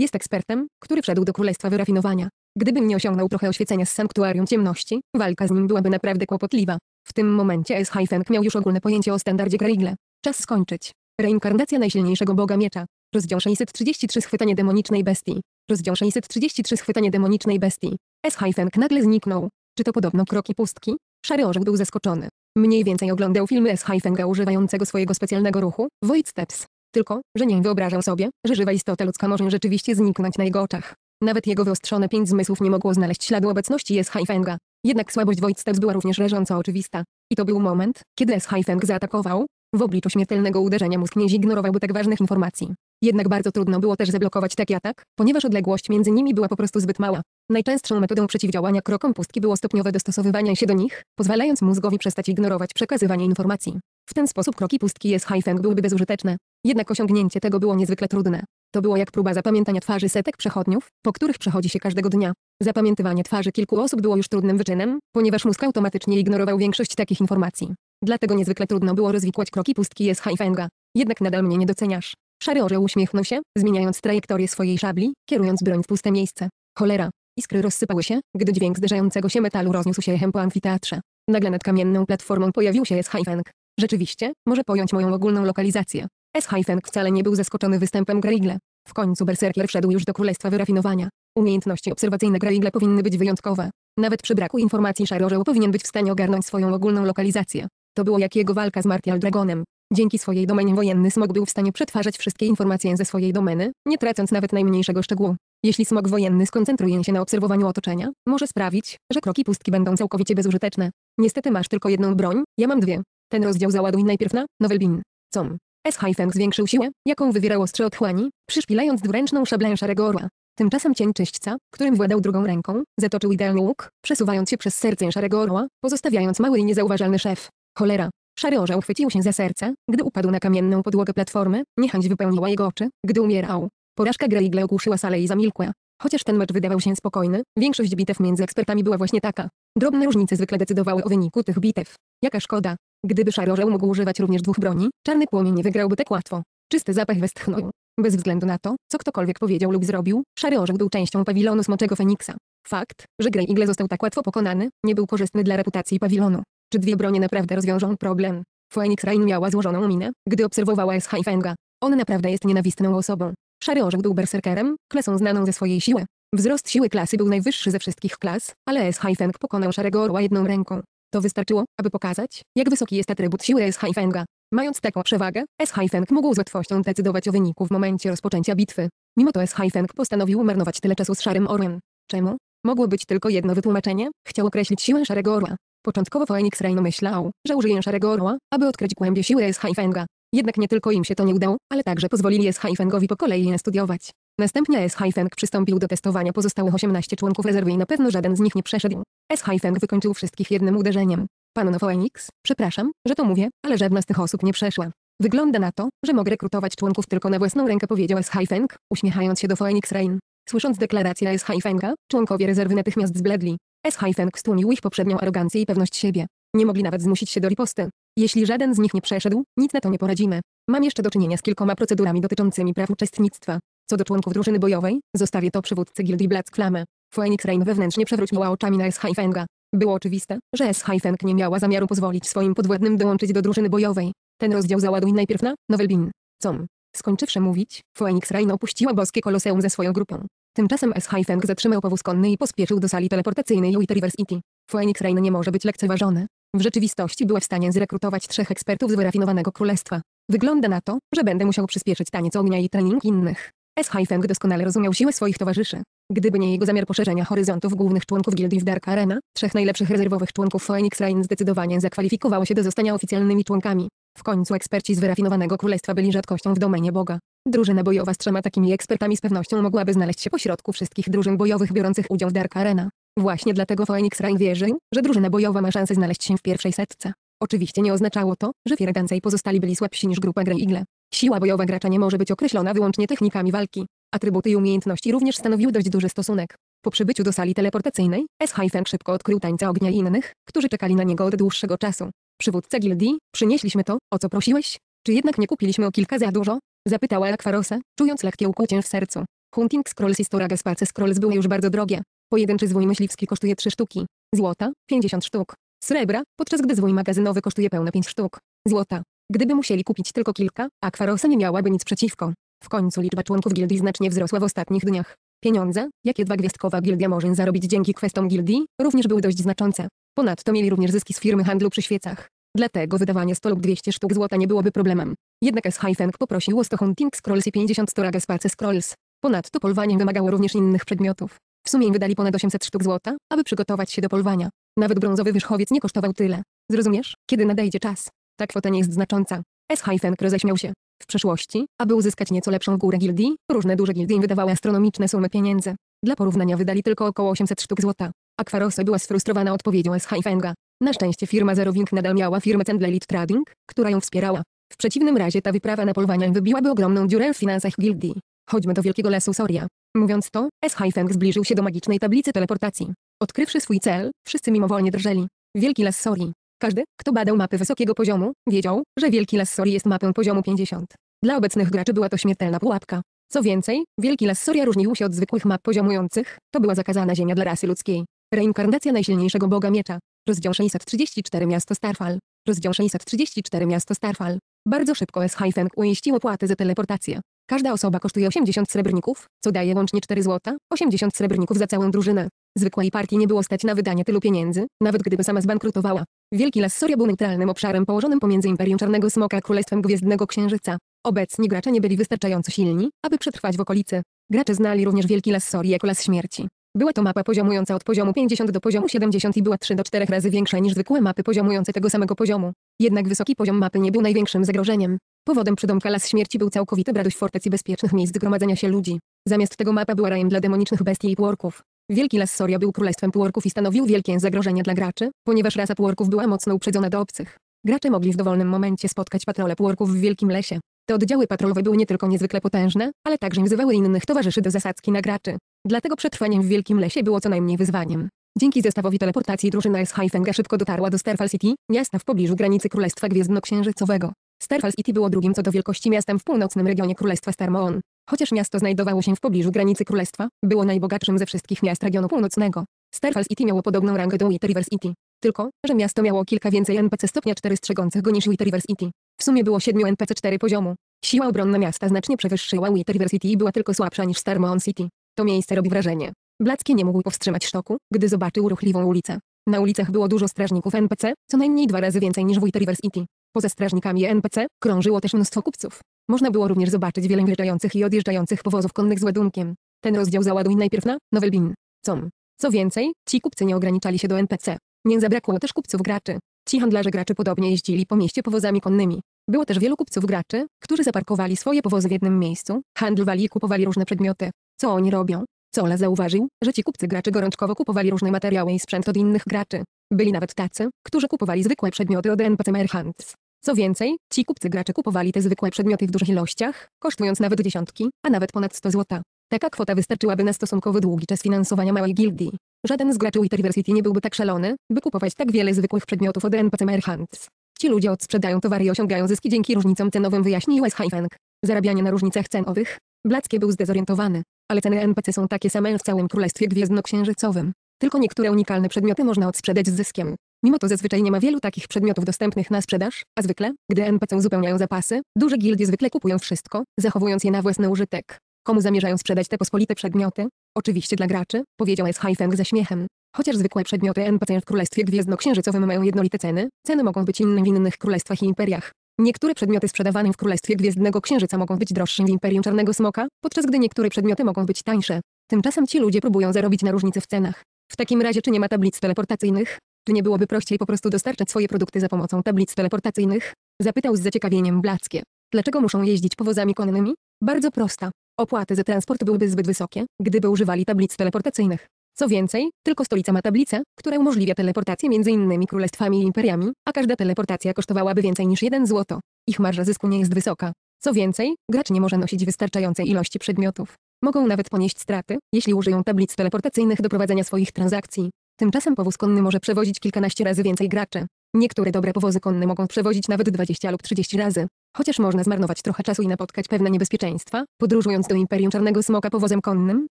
Jest ekspertem, który wszedł do Królestwa Wyrafinowania. Gdybym nie osiągnął trochę oświecenia z Sanktuarium Ciemności, walka z nim byłaby naprawdę kłopotliwa. W tym momencie S. Hifeng miał już ogólne pojęcie o standardzie Kreigle. Czas skończyć. Reinkarnacja najsilniejszego boga miecza. Rozdział 633 Schwytanie demonicznej bestii. Rozdział 633 Schwytanie demonicznej bestii. S-Hyphenk nagle zniknął. Czy to podobno kroki pustki? Szary orzeł był zaskoczony. Mniej więcej oglądał filmy s Fenga używającego swojego specjalnego ruchu, Void Steps. Tylko, że nie wyobrażał sobie, że żywa istota ludzka może rzeczywiście zniknąć na jego oczach. Nawet jego wyostrzone pięć zmysłów nie mogło znaleźć śladu obecności s Fenga. Jednak słabość Void Steps była również leżąco oczywista. I to był moment, kiedy s Feng zaatakował, w obliczu śmiertelnego uderzenia mózg nie zignorowałby tak ważnych informacji. Jednak bardzo trudno było też zablokować taki atak, ponieważ odległość między nimi była po prostu zbyt mała. Najczęstszą metodą przeciwdziałania krokom pustki było stopniowe dostosowywanie się do nich, pozwalając mózgowi przestać ignorować przekazywanie informacji. W ten sposób kroki pustki jest yes byłyby bezużyteczne. Jednak osiągnięcie tego było niezwykle trudne. To było jak próba zapamiętania twarzy setek przechodniów, po których przechodzi się każdego dnia. Zapamiętywanie twarzy kilku osób było już trudnym wyczynem, ponieważ mózg automatycznie ignorował większość takich informacji. Dlatego niezwykle trudno było rozwikłać kroki pustki z Haifenga. Jednak nadal mnie nie doceniasz. Szary orzeł uśmiechnął się, zmieniając trajektorię swojej szabli, kierując broń w puste miejsce. Cholera. Iskry rozsypały się, gdy dźwięk zderzającego się metalu rozniósł się echem po amfiteatrze. Nagle nad kamienną platformą pojawił się z Haifeng. Rzeczywiście, może pojąć moją ogólną lokalizację. S-Hyphen wcale nie był zaskoczony występem Greigle. W końcu Berserker wszedł już do królestwa wyrafinowania. Umiejętności obserwacyjne Greigle powinny być wyjątkowe. Nawet przy braku informacji Szarorzeł powinien być w stanie ogarnąć swoją ogólną lokalizację. To było jak jego walka z Martial Dragonem. Dzięki swojej domenie wojenny smog był w stanie przetwarzać wszystkie informacje ze swojej domeny, nie tracąc nawet najmniejszego szczegółu. Jeśli smog wojenny skoncentruje się na obserwowaniu otoczenia, może sprawić, że kroki pustki będą całkowicie bezużyteczne. Niestety masz tylko jedną broń, ja mam dwie. Ten rozdział załaduj najpierw na Nowelbin. Com. S Eschaifeng zwiększył siłę, jaką wywierało strze otchłani, przyszpilając dwuręczną szablę szarego orła. Tymczasem cień czyśćca, którym władał drugą ręką, zatoczył idealny łuk, przesuwając się przez serce szarego orła, pozostawiając mały i niezauważalny szef. Cholera. Szary orzeł chwycił się za serce, gdy upadł na kamienną podłogę platformy, niechęć wypełniła jego oczy, gdy umierał. Porażka Greigle ogłuszyła salę i zamilkła. Chociaż ten mecz wydawał się spokojny, większość bitew między ekspertami była właśnie taka. Drobne różnice zwykle decydowały o wyniku tych bitew. Jaka szkoda. Gdyby Szarorzeł mógł używać również dwóch broni, czarny płomień nie wygrałby tak łatwo. Czysty zapach westchnął. Bez względu na to, co ktokolwiek powiedział lub zrobił, Szary Orzeł był częścią pawilonu Smoczego Feniksa. Fakt, że Grey Eagle został tak łatwo pokonany, nie był korzystny dla reputacji pawilonu. Czy dwie bronie naprawdę rozwiążą problem? Phoenix Rain miała złożoną minę, gdy obserwowała S. Haifenga. On naprawdę jest nienawistną osobą. Szary Orzeł był berserkerem, klasą znaną ze swojej siły. Wzrost siły klasy był najwyższy ze wszystkich klas, ale S. Haifeng pokonał Szarego Orła jedną ręką. To wystarczyło, aby pokazać, jak wysoki jest atrybut siły S-Haifenga. Mając taką przewagę, S-Haifeng mógł z łatwością decydować o wyniku w momencie rozpoczęcia bitwy. Mimo to S-Haifeng postanowił marnować tyle czasu z szarym orłem. Czemu? Mogło być tylko jedno wytłumaczenie, chciał określić siłę szarego orła. Początkowo Phoenix Reino myślał, że użyje szarego orła, aby odkryć głębie siły S-Haifenga. Jednak nie tylko im się to nie udało, ale także pozwolili S-Haifengowi po kolei je studiować. Następnie S-Haifeng przystąpił do testowania pozostałych 18 członków rezerwy i na pewno żaden z nich nie przeszedł. S-Hyphen wykończył wszystkich jednym uderzeniem. Panno Phoenix, przepraszam, że to mówię, ale żadna z tych osób nie przeszła. Wygląda na to, że mogę rekrutować członków tylko na własną rękę powiedział S-Hyphen, uśmiechając się do Phoenix Rain. Słysząc deklarację S-Hyphenka, członkowie rezerwy natychmiast zbledli. S-Hyphen stłumił ich poprzednią arogancję i pewność siebie. Nie mogli nawet zmusić się do riposty. Jeśli żaden z nich nie przeszedł, nic na to nie poradzimy. Mam jeszcze do czynienia z kilkoma procedurami dotyczącymi praw uczestnictwa. Co do członków drużyny bojowej, zostawię to przywódcy gildii Blacklamy. Phoenix Rain wewnętrznie przewróciła oczami na S-Fenga. Było oczywiste, że S-Feng nie miała zamiaru pozwolić swoim podwładnym dołączyć do drużyny bojowej. Ten rozdział załaduj najpierw na Nowelbin. Com. Skończywszy mówić, Phoenix Rain opuściła boskie koloseum ze swoją grupą. Tymczasem S-Feng zatrzymał powóz konny i pospieszył do sali teleportacyjnej Uite City. Phoenix Rain nie może być lekceważony. W rzeczywistości była w stanie zrekrutować trzech ekspertów z wyrafinowanego królestwa. Wygląda na to, że będę musiał przyspieszyć taniec ognia i trening innych. S-Feng doskonale rozumiał siłę swoich towarzyszy. Gdyby nie jego zamiar poszerzenia horyzontów głównych członków gildii w Dark Arena, trzech najlepszych rezerwowych członków Phoenix Rain zdecydowanie zakwalifikowało się do zostania oficjalnymi członkami. W końcu eksperci z wyrafinowanego królestwa byli rzadkością w domenie Boga. Drużyna bojowa z trzema takimi ekspertami z pewnością mogłaby znaleźć się pośrodku wszystkich drużyn bojowych biorących udział w Dark Arena. Właśnie dlatego Phoenix Rain wierzył, że drużyna bojowa ma szansę znaleźć się w pierwszej setce. Oczywiście nie oznaczało to, że Fierdanca i pozostali byli słabsi niż grupa Grey Eagle. Siła bojowa gracza nie może być określona wyłącznie technikami walki. Atrybuty i umiejętności również stanowiły dość duży stosunek. Po przybyciu do sali teleportacyjnej, S. Hyphen szybko odkrył tańca ognia i innych, którzy czekali na niego od dłuższego czasu. Przywódca gildii, przynieśliśmy to, o co prosiłeś? Czy jednak nie kupiliśmy o kilka za dużo? Zapytała Akwarosa, czując lekkie ukłucie w sercu. Hunting Scrolls i Storaga Space Scrolls były już bardzo drogie. Pojedynczy zwój myśliwski kosztuje 3 sztuki. Złota, 50 sztuk. Srebra, podczas gdy zwój magazynowy kosztuje pełne 5 sztuk. Złota. Gdyby musieli kupić tylko kilka, Akwarosa nie miałaby nic przeciwko. W końcu liczba członków gildii znacznie wzrosła w ostatnich dniach. Pieniądze, jakie gwiazdkowa gildia może zarobić dzięki kwestom gildii, również były dość znaczące. Ponadto mieli również zyski z firmy handlu przy świecach. Dlatego wydawanie 100 lub 200 sztuk złota nie byłoby problemem. Jednak S. Hyphen poprosił o 100 Hunting Scrolls i 50 Storaga Space Scrolls. Ponadto polwanie wymagało również innych przedmiotów. W sumie wydali ponad 800 sztuk złota, aby przygotować się do polwania. Nawet brązowy wierzchowiec nie kosztował tyle. Zrozumiesz, kiedy nadejdzie czas. Ta kwota nie jest znacząca. S-Kro ześmiał się. W przeszłości, aby uzyskać nieco lepszą górę gildii, różne duże gildie wydawały astronomiczne sumy pieniędzy. Dla porównania wydali tylko około 800 sztuk złota. Aquarosa była sfrustrowana odpowiedzią S-Fenga. Na szczęście firma Zerowink nadal miała firmę Cendlelit Trading, która ją wspierała. W przeciwnym razie ta wyprawa na polowanie wybiłaby ogromną dziurę w finansach gildii. Chodźmy do Wielkiego Lasu Soria. Mówiąc to, S-Feng zbliżył się do magicznej tablicy teleportacji. Odkrywszy swój cel, wszyscy mimowolnie drżeli. Wielki Las Sori. Każdy, kto badał mapy wysokiego poziomu, wiedział, że Wielki Las Sori jest mapą poziomu 50. Dla obecnych graczy była to śmiertelna pułapka. Co więcej, Wielki Las Soria różnił się od zwykłych map poziomujących, to była zakazana ziemia dla rasy ludzkiej. Reinkarnacja najsilniejszego boga miecza. Rozdział 634 Miasto Starfall. Rozdział 634 Miasto Starfall. Bardzo szybko s haifeng uiścił opłatę za teleportację. Każda osoba kosztuje 80 srebrników, co daje łącznie 4 złota, 80 srebrników za całą drużynę. Zwykłej partii nie było stać na wydanie tylu pieniędzy, nawet gdyby sama zbankrutowała. Wielki Las Soria był neutralnym obszarem położonym pomiędzy Imperium Czarnego Smoka a Królestwem Gwiezdnego Księżyca. Obecni gracze nie byli wystarczająco silni, aby przetrwać w okolicy. Gracze znali również Wielki Las Soria jako Las Śmierci. Była to mapa poziomująca od poziomu 50 do poziomu 70 i była 3 do 4 razy większa niż zwykłe mapy poziomujące tego samego poziomu. Jednak wysoki poziom mapy nie był największym zagrożeniem. Powodem przydomka Las Śmierci był całkowity bradość fortec i bezpiecznych miejsc gromadzenia się ludzi. Zamiast tego mapa była rajem dla demonicznych bestii i płorków. Wielki Las Soria był królestwem półorków i stanowił wielkie zagrożenie dla graczy, ponieważ rasa półorków była mocno uprzedzona do obcych. Gracze mogli w dowolnym momencie spotkać patrole półorków w Wielkim Lesie. Te oddziały patrolowe były nie tylko niezwykle potężne, ale także wzywały innych towarzyszy do zasadzki na graczy. Dlatego przetrwanie w Wielkim Lesie było co najmniej wyzwaniem. Dzięki zestawowi teleportacji drużyna z Haifenga szybko dotarła do Starfall City, miasta w pobliżu granicy Królestwa Gwiezdno-Księżycowego. Starfall City było drugim co do wielkości miastem w północnym regionie Królestwa Starmoon. Chociaż miasto znajdowało się w pobliżu granicy królestwa, było najbogatszym ze wszystkich miast regionu północnego. Starfall City miało podobną rangę do Wither River City. Tylko, że miasto miało kilka więcej NPC stopnia 4 strzegących go niż Wither River City. W sumie było 7 NPC 4 poziomu. Siła obronna miasta znacznie przewyższyła Wither River City i była tylko słabsza niż Starmon City. To miejsce robi wrażenie. Blacki nie mógł powstrzymać sztoku, gdy zobaczył ruchliwą ulicę. Na ulicach było dużo strażników NPC, co najmniej dwa razy więcej niż w Wither River City. Poza strażnikami NPC krążyło też mnóstwo kupców. Można było również zobaczyć wiele wjeżdżających i odjeżdżających powozów konnych z ładunkiem. Ten rozdział załaduj najpierw na Nowelbin. Com. Co więcej, ci kupcy nie ograniczali się do NPC. Nie zabrakło też kupców graczy. Ci handlarze graczy podobnie jeździli po mieście powozami konnymi. Było też wielu kupców graczy, którzy zaparkowali swoje powozy w jednym miejscu, handlowali i kupowali różne przedmioty. Co oni robią? Cola zauważył, że ci kupcy graczy gorączkowo kupowali różne materiały i sprzęt od innych graczy. Byli nawet tacy, którzy kupowali zwykłe przedmioty od NPC Merchants. Co więcej, ci kupcy gracze kupowali te zwykłe przedmioty w dużych ilościach, kosztując nawet dziesiątki, a nawet ponad 100 zł. Taka kwota wystarczyłaby na stosunkowo długi czas finansowania małej gildii. Żaden z graczy University nie byłby tak szalony, by kupować tak wiele zwykłych przedmiotów od NPC Merchants. Ci ludzie odsprzedają towary i osiągają zyski dzięki różnicom cenowym wyjaśnił S-Hifeng. Zarabianie na różnicach cenowych. Blackie był zdezorientowany, ale ceny NPC są takie same w całym Królestwie Gwiezdnoksiężycowym. Tylko niektóre unikalne przedmioty można odsprzedać z zyskiem. Mimo to zazwyczaj nie ma wielu takich przedmiotów dostępnych na sprzedaż, a zwykle, gdy NPC uzupełniają zapasy, duże gildie zwykle kupują wszystko, zachowując je na własny użytek. Komu zamierzają sprzedać te pospolite przedmioty? Oczywiście dla graczy, powiedział S. Haifeng ze śmiechem. Chociaż zwykłe przedmioty NPC w Królestwie Gwiezdno-Księżycowym mają jednolite ceny, ceny mogą być inne w innych królestwach i imperiach. Niektóre przedmioty sprzedawane w Królestwie Gwiezdnego Księżyca mogą być droższe w Imperium Czarnego Smoka, podczas gdy niektóre przedmioty mogą być tańsze. Tymczasem ci ludzie próbują zarobić na różnicy w cenach. W takim razie czy nie ma tablic teleportacyjnych? Czy nie byłoby prościej po prostu dostarczać swoje produkty za pomocą tablic teleportacyjnych? Zapytał z zaciekawieniem Blackie. Dlaczego muszą jeździć powozami konnymi? Bardzo prosta. Opłaty za transport byłyby zbyt wysokie, gdyby używali tablic teleportacyjnych. Co więcej, tylko stolica ma tablicę, która umożliwia teleportację między innymi królestwami i imperiami, a każda teleportacja kosztowałaby więcej niż 1 złoto. Ich marża zysku nie jest wysoka. Co więcej, gracz nie może nosić wystarczającej ilości przedmiotów. Mogą nawet ponieść straty, jeśli użyją tablic teleportacyjnych do prowadzenia swoich transakcji. Tymczasem powóz konny może przewozić kilkanaście razy więcej graczy. Niektóre dobre powozy konne mogą przewozić nawet 20 lub 30 razy. Chociaż można zmarnować trochę czasu i napotkać pewne niebezpieczeństwa, podróżując do Imperium Czarnego Smoka powozem konnym,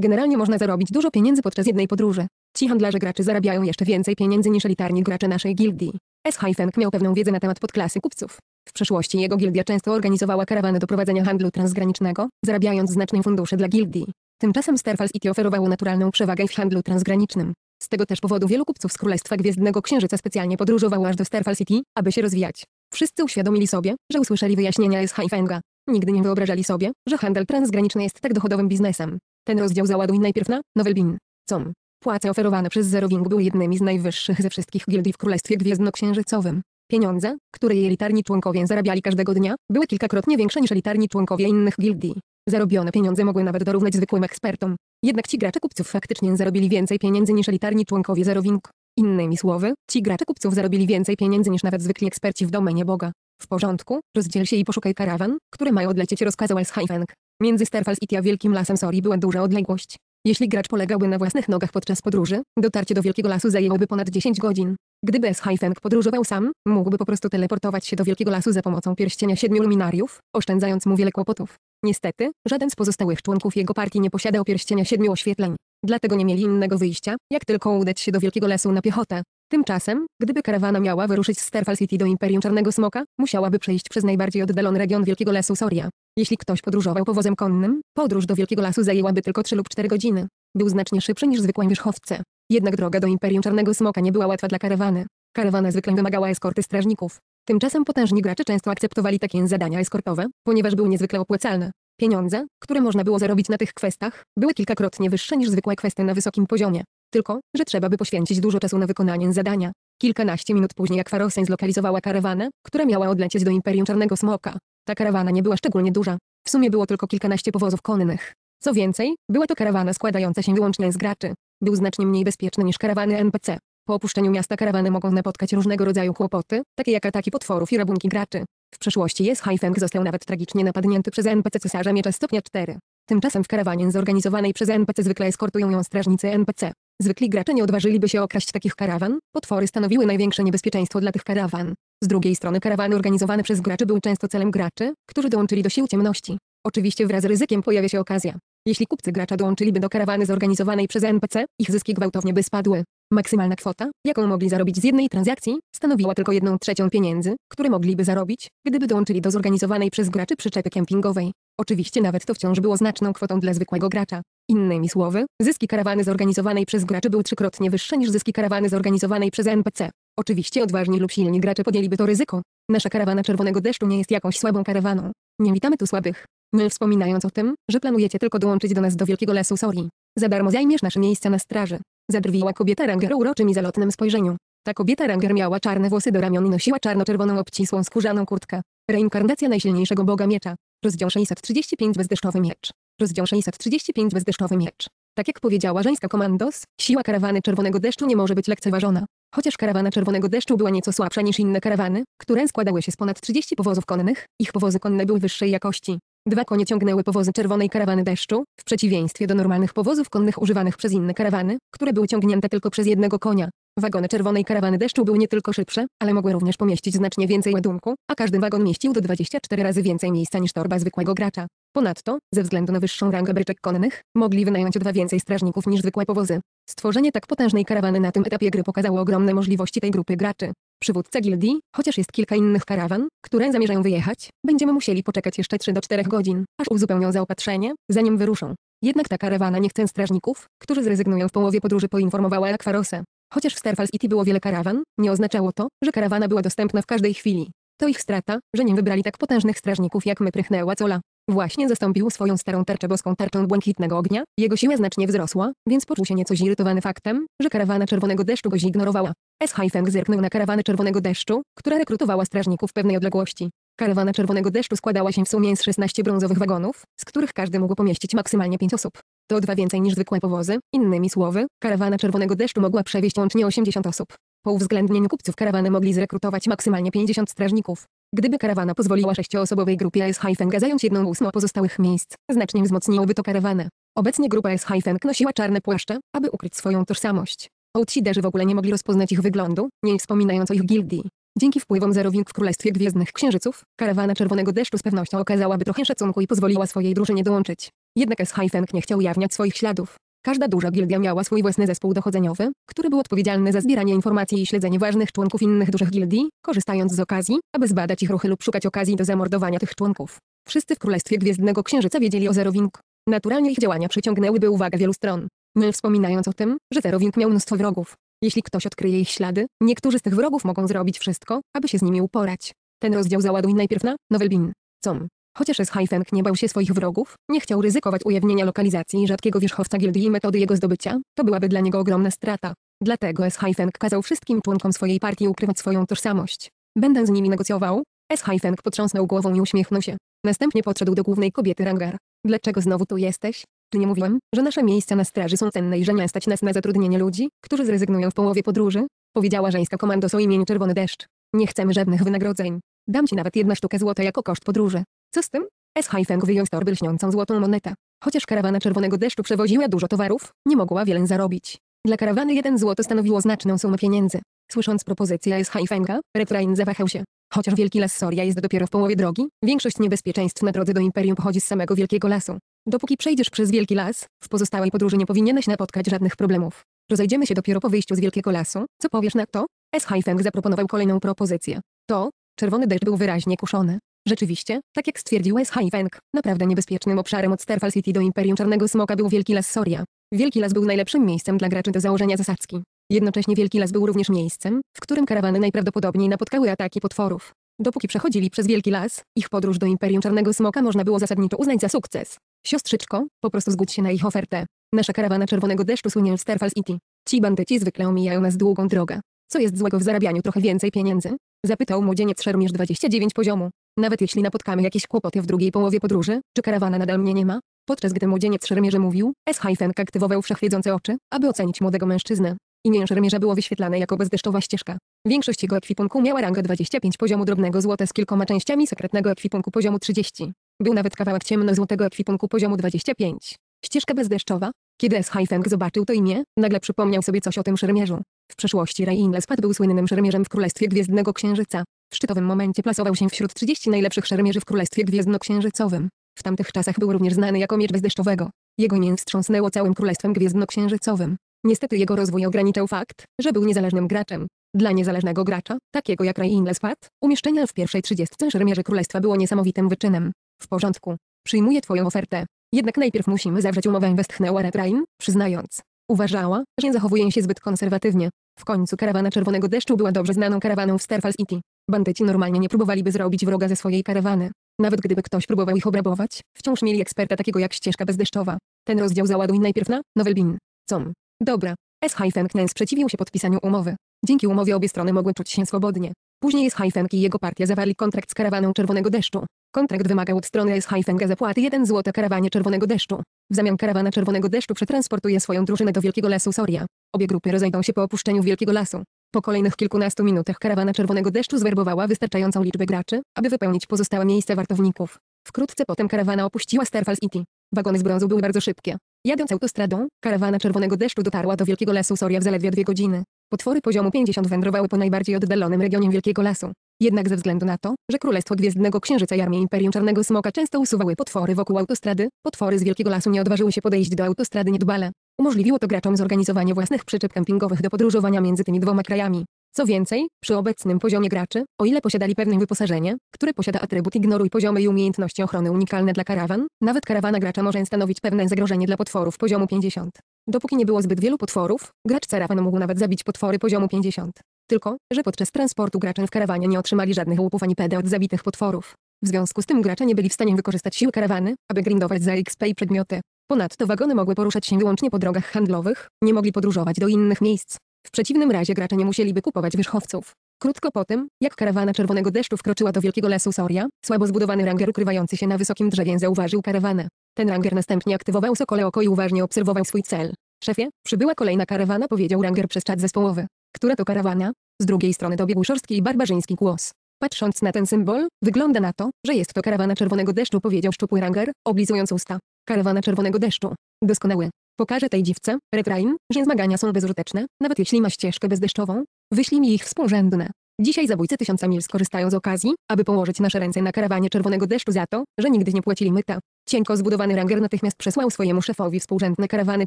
generalnie można zarobić dużo pieniędzy podczas jednej podróży. Ci handlarze graczy zarabiają jeszcze więcej pieniędzy niż elitarni gracze naszej gildii. S. Hayfenk miał pewną wiedzę na temat podklasy kupców. W przeszłości jego gildia często organizowała karawany do prowadzenia handlu transgranicznego, zarabiając znaczne fundusze dla gildii. Tymczasem Starfalls IT oferowało naturalną przewagę w handlu transgranicznym. Z tego też powodu wielu kupców z Królestwa Gwiezdnego Księżyca specjalnie podróżowało aż do Starfall City, aby się rozwijać. Wszyscy uświadomili sobie, że usłyszeli wyjaśnienia S. Hayfenga. Nigdy nie wyobrażali sobie, że handel transgraniczny jest tak dochodowym biznesem. Ten rozdział załaduj najpierw na Novelbin. Com. Płace oferowane przez Zerowing były jednymi z najwyższych ze wszystkich gildii w Królestwie Gwiezdnoksiężycowym. Pieniądze, które jej elitarni członkowie zarabiali każdego dnia, były kilkakrotnie większe niż elitarni członkowie innych gildii. Zarobione pieniądze mogły nawet dorównać zwykłym ekspertom. Jednak ci gracze kupców faktycznie zarobili więcej pieniędzy niż elitarni członkowie Zerowing. Innymi słowy, ci gracze kupców zarobili więcej pieniędzy niż nawet zwykli eksperci w domenie Boga. W porządku, rozdziel się i poszukaj karawan, które mają odlecieć rozkazał Elshajfeng. Między Sterfals i Tia Wielkim Lasem Sori była duża odległość. Jeśli gracz polegałby na własnych nogach podczas podróży, dotarcie do Wielkiego Lasu zajęłoby ponad 10 godzin. Gdyby S-Hyfeng podróżował sam, mógłby po prostu teleportować się do Wielkiego Lasu za pomocą pierścienia siedmiu luminariów, oszczędzając mu wiele kłopotów. Niestety, żaden z pozostałych członków jego partii nie posiadał pierścienia siedmiu oświetleń. Dlatego nie mieli innego wyjścia, jak tylko udać się do Wielkiego Lasu na piechotę. Tymczasem, gdyby karawana miała wyruszyć z Sterfal City do Imperium Czarnego Smoka, musiałaby przejść przez najbardziej oddalony region Wielkiego Lasu Soria. Jeśli ktoś podróżował powozem konnym, podróż do Wielkiego Lasu zajęłaby tylko 3 lub 4 godziny. Był znacznie szybszy niż zwykłe wierzchowce. Jednak droga do Imperium Czarnego Smoka nie była łatwa dla karawany. Karawana zwykle wymagała eskorty strażników. Tymczasem potężni gracze często akceptowali takie zadania eskortowe, ponieważ były niezwykle opłacalne. Pieniądze, które można było zarobić na tych kwestach, były kilkakrotnie wyższe niż zwykłe kwesty na wysokim poziomie. Tylko, że trzeba by poświęcić dużo czasu na wykonanie zadania. Kilkanaście minut później Akwarosen zlokalizowała karawanę, która miała odlecieć do Imperium Czarnego Smoka. Ta karawana nie była szczególnie duża. W sumie było tylko kilkanaście powozów konnych. Co więcej, była to karawana składająca się wyłącznie z graczy. Był znacznie mniej bezpieczny niż karawany NPC. Po opuszczeniu miasta karawany mogą napotkać różnego rodzaju kłopoty, takie jak ataki potworów i rabunki graczy. W przeszłości jest Haifeng został nawet tragicznie napadnięty przez NPC cesarza miecza stopnia 4. Tymczasem w karawanie zorganizowanej przez NPC zwykle eskortują ją strażnicy NPC. Zwykli gracze nie odważyliby się okraść takich karawan, potwory stanowiły największe niebezpieczeństwo dla tych karawan. Z drugiej strony karawany organizowane przez graczy były często celem graczy, którzy dołączyli do sił ciemności. Oczywiście wraz z ryzykiem pojawia się okazja. Jeśli kupcy gracza dołączyliby do karawany zorganizowanej przez NPC, ich zyski gwałtownie by spadły. Maksymalna kwota, jaką mogli zarobić z jednej transakcji, stanowiła tylko jedną trzecią pieniędzy, które mogliby zarobić, gdyby dołączyli do zorganizowanej przez graczy przyczepy kempingowej. Oczywiście nawet to wciąż było znaczną kwotą dla zwykłego gracza. Innymi słowy, zyski karawany zorganizowanej przez graczy były trzykrotnie wyższe niż zyski karawany zorganizowanej przez NPC. Oczywiście odważni lub silni gracze podjęliby to ryzyko. Nasza karawana czerwonego deszczu nie jest jakąś słabą karawaną. Nie witamy tu słabych. My wspominając o tym, że planujecie tylko dołączyć do nas do Wielkiego lasu Sori. Za darmo zajmiesz nasze miejsca na straży. Zadrwiła kobieta rangera uroczym i zalotnym spojrzeniu. Ta kobieta ranger miała czarne włosy do ramion i nosiła czarno-czerwoną obcisłą skórzaną kurtkę. Reinkarnacja najsilniejszego boga miecza. Rozdział 635 Bezdeszczowy miecz. Rozdział 635 Bezdeszczowy miecz. Tak jak powiedziała żeńska komandos, siła karawany czerwonego deszczu nie może być lekceważona. Chociaż karawana czerwonego deszczu była nieco słabsza niż inne karawany, które składały się z ponad 30 powozów konnych, ich powozy konne były wyższej jakości. Dwa konie ciągnęły powozy czerwonej karawany deszczu, w przeciwieństwie do normalnych powozów konnych używanych przez inne karawany, które były ciągnięte tylko przez jednego konia. Wagony czerwonej karawany deszczu były nie tylko szybsze, ale mogły również pomieścić znacznie więcej ładunku, a każdy wagon mieścił do 24 razy więcej miejsca niż torba zwykłego gracza. Ponadto, ze względu na wyższą rangę bryczek konnych, mogli wynająć o dwa więcej strażników niż zwykłe powozy. Stworzenie tak potężnej karawany na tym etapie gry pokazało ogromne możliwości tej grupy graczy. Przywódca gildii, chociaż jest kilka innych karawan, które zamierzają wyjechać, będziemy musieli poczekać jeszcze 3 do 4 godzin, aż uzupełnią zaopatrzenie, zanim wyruszą. Jednak ta karawana nie chce strażników, którzy zrezygnują w połowie podróży poinformowała Akwarosę. Chociaż w Starfall City e było wiele karawan, nie oznaczało to, że karawana była dostępna w każdej chwili. To ich strata, że nie wybrali tak potężnych strażników jak my prychnęła Cola. Właśnie zastąpił swoją starą tarczę boską tarczą błękitnego ognia, jego siła znacznie wzrosła, więc poczuł się nieco zirytowany faktem, że karawana czerwonego deszczu go zignorowała. S. Hyfeng zerknął na karawanę czerwonego deszczu, która rekrutowała strażników w pewnej odległości. Karawana czerwonego deszczu składała się w sumie z 16 brązowych wagonów, z których każdy mógł pomieścić maksymalnie 5 osób. To dwa więcej niż zwykłe powozy, innymi słowy, karawana Czerwonego Deszczu mogła przewieźć łącznie 80 osób. Po uwzględnieniu kupców karawany mogli zrekrutować maksymalnie 50 strażników. Gdyby karawana pozwoliła sześcioosobowej grupie S-Hyfenga zająć jedną ósmą pozostałych miejsc, znacznie wzmocniłoby to karawanę. Obecnie grupa S-Hyfeng nosiła czarne płaszcze, aby ukryć swoją tożsamość. Outsiderzy w ogóle nie mogli rozpoznać ich wyglądu, nie wspominając o ich gildii. Dzięki wpływom zerowink w Królestwie Gwiezdnych Księżyców, karawana Czerwonego Deszczu z pewnością okazałaby trochę szacunku i pozwoliła swojej drużynie dołączyć. Jednak Eshaifeng nie chciał ujawniać swoich śladów. Każda duża gildia miała swój własny zespół dochodzeniowy, który był odpowiedzialny za zbieranie informacji i śledzenie ważnych członków innych dużych gildii, korzystając z okazji, aby zbadać ich ruchy lub szukać okazji do zamordowania tych członków. Wszyscy w Królestwie Gwiezdnego Księżyca wiedzieli o Wing. Naturalnie ich działania przyciągnęłyby uwagę wielu stron. Nie wspominając o tym, że Wing miał mnóstwo wrogów. Jeśli ktoś odkryje ich ślady, niektórzy z tych wrogów mogą zrobić wszystko, aby się z nimi uporać. Ten rozdział załaduj najpierw na Nowelbin. Com. Chociaż Eshaifeng nie bał się swoich wrogów, nie chciał ryzykować ujawnienia lokalizacji rzadkiego wierzchowca gildii i metody jego zdobycia, to byłaby dla niego ogromna strata. Dlatego Eshaifeng kazał wszystkim członkom swojej partii ukrywać swoją tożsamość. Będę z nimi negocjował? Eshaifeng potrząsnął głową i uśmiechnął się. Następnie podszedł do głównej kobiety Rangar. Dlaczego znowu tu jesteś? Czy nie mówiłem, że nasze miejsca na straży są cenne i że nie stać nas na zatrudnienie ludzi, którzy zrezygnują w połowie podróży? Powiedziała żeńska komando o imieniu Czerwony Deszcz. Nie chcemy żadnych wynagrodzeń. Dam ci nawet jedna sztukę złota jako koszt podróży. Co z tym? S. Haifeng wyjął z torby lśniącą złotą monetę. Chociaż karawana czerwonego deszczu przewoziła dużo towarów, nie mogła wiele zarobić. Dla karawany jeden złoto stanowiło znaczną sumę pieniędzy. Słysząc propozycję S. Haifenga, refrain zawahał się. Chociaż Wielki Las Soria jest dopiero w połowie drogi, większość niebezpieczeństw na drodze do Imperium pochodzi z samego Wielkiego Lasu. Dopóki przejdziesz przez Wielki Las, w pozostałej podróży nie powinieneś napotkać żadnych problemów. Rozejdziemy się dopiero po wyjściu z Wielkiego Lasu. Co powiesz na to? S. Haifeng zaproponował kolejną propozycję. To, czerwony deszcz był wyraźnie kuszony. Rzeczywiście, tak jak stwierdził S. Feng, naprawdę niebezpiecznym obszarem od Starfall City do Imperium Czarnego Smoka był Wielki Las Soria. Wielki Las był najlepszym miejscem dla graczy do założenia zasadzki. Jednocześnie Wielki Las był również miejscem, w którym karawany najprawdopodobniej napotkały ataki potworów. Dopóki przechodzili przez Wielki Las, ich podróż do Imperium Czarnego Smoka można było zasadniczo uznać za sukces. Siostrzyczko, po prostu zgódź się na ich ofertę. Nasza karawana Czerwonego Deszczu słynie z Starfall City. Ci bandyci zwykle omijają nas długą drogę. Co jest złego w zarabianiu trochę więcej pieniędzy? Zapytał młodzieniec szermierz 29 poziomu. Nawet jeśli napotkamy jakieś kłopoty w drugiej połowie podróży, czy karawana nadal mnie nie ma? Podczas gdy młodzieniec szermierze mówił, S. Hajfenk aktywował wszechwiedzące oczy, aby ocenić młodego mężczyznę. Imię szermierza było wyświetlane jako bezdeszczowa ścieżka. Większość jego ekwipunku miała rangę 25 poziomu drobnego złota z kilkoma częściami sekretnego ekwipunku poziomu 30. Był nawet kawałek ciemno-złotego ekwipunku poziomu 25. Ścieżka bezdeszczowa? Kiedy S. Hajfeng zobaczył to imię, nagle przypomniał sobie coś o tym szermierzu. W przeszłości Ray Inlespad był słynnym szermierzem w Królestwie Gwiezdnego Księżyca. W szczytowym momencie plasował się wśród 30 najlepszych szermierzy w Królestwie Gwiezdnoksiężycowym. W tamtych czasach był również znany jako miecz bezdeszczowego. Jego imię wstrząsnęło całym Królestwem Gwiezdnoksiężycowym. Niestety jego rozwój ograniczał fakt, że był niezależnym graczem. Dla niezależnego gracza, takiego jak Ray Inglespat, umieszczenie w pierwszej trzydziestce szermierzy królestwa było niesamowitym wyczynem. W porządku. Przyjmuję twoją ofertę. Jednak najpierw musimy zawrzeć umowę westchnęła Red Rain, przyznając. Uważała, że nie zachowuje się zbyt konserwatywnie. W końcu karawana Czerwonego Deszczu była dobrze znaną karawaną w Starfall City. Bandyci normalnie nie próbowaliby zrobić wroga ze swojej karawany. Nawet gdyby ktoś próbował ich obrabować, wciąż mieli eksperta takiego jak ścieżka bezdeszczowa. Ten rozdział załaduj najpierw na Novelbin. Com. Dobra. S. Knen sprzeciwił się podpisaniu umowy. Dzięki umowie obie strony mogły czuć się swobodnie. Później S. i jego partia zawarli kontrakt z karawaną Czerwonego Deszczu. Kontrakt wymagał od strony S. zapłaty 1 zł karawanie Czerwonego Deszczu. W zamian karawana Czerwonego Deszczu przetransportuje swoją drużynę do Wielkiego Lasu Soria. Obie grupy rozejdą się po opuszczeniu Wielkiego Lasu. Po kolejnych kilkunastu minutach karawana czerwonego deszczu zwerbowała wystarczającą liczbę graczy, aby wypełnić pozostałe miejsca wartowników. Wkrótce potem karawana opuściła Starfall City. Wagony z brązu były bardzo szybkie. Jadąc autostradą, karawana czerwonego deszczu dotarła do Wielkiego Lasu Soria w zaledwie dwie godziny. Potwory poziomu 50 wędrowały po najbardziej oddalonym regionie Wielkiego Lasu. Jednak ze względu na to, że Królestwo Gwiezdnego Księżyca i Armię Imperium Czarnego Smoka często usuwały potwory wokół autostrady, potwory z Wielkiego Lasu nie odważyły się podejść do autostrady niedbale. Umożliwiło to graczom zorganizowanie własnych przyczep kempingowych do podróżowania między tymi dwoma krajami. Co więcej, przy obecnym poziomie graczy, o ile posiadali pewne wyposażenie, które posiada atrybut ignoruj poziomy i umiejętności ochrony unikalne dla karawan, nawet karawana gracza może stanowić pewne zagrożenie dla potworów poziomu 50. Dopóki nie było zbyt wielu potworów, gracz karawan mógł nawet zabić potwory poziomu 50. Tylko, że podczas transportu gracze w karawanie nie otrzymali żadnych łupów ani PD od zabitych potworów. W związku z tym gracze nie byli w stanie wykorzystać siły karawany, aby grindować za XP i przedmioty. Ponadto wagony mogły poruszać się wyłącznie po drogach handlowych, nie mogli podróżować do innych miejsc. W przeciwnym razie gracze nie musieliby kupować wierzchowców. Krótko po tym, jak karawana Czerwonego Deszczu wkroczyła do Wielkiego Lasu Soria, słabo zbudowany ranger ukrywający się na wysokim drzewie zauważył karawanę. Ten ranger następnie aktywował sokole oko i uważnie obserwował swój cel. Szefie, przybyła kolejna karawana powiedział ranger przez czat zespołowy. Która to karawana? Z drugiej strony dobiegł szorstki i barbarzyński głos. Patrząc na ten symbol, wygląda na to, że jest to karawana Czerwonego Deszczu powiedział szczupły ranger, oblizując usta. Karawana czerwonego deszczu. Doskonały. Pokażę tej dziwce, refrain, że zmagania są bezużyteczne, nawet jeśli ma ścieżkę bezdeszczową. Wyślij mi ich współrzędne. Dzisiaj zabójcy tysiąca mil skorzystają z okazji, aby położyć nasze ręce na karawanie czerwonego deszczu za to, że nigdy nie płacili myta. Cienko zbudowany ranger natychmiast przesłał swojemu szefowi współrzędne karawany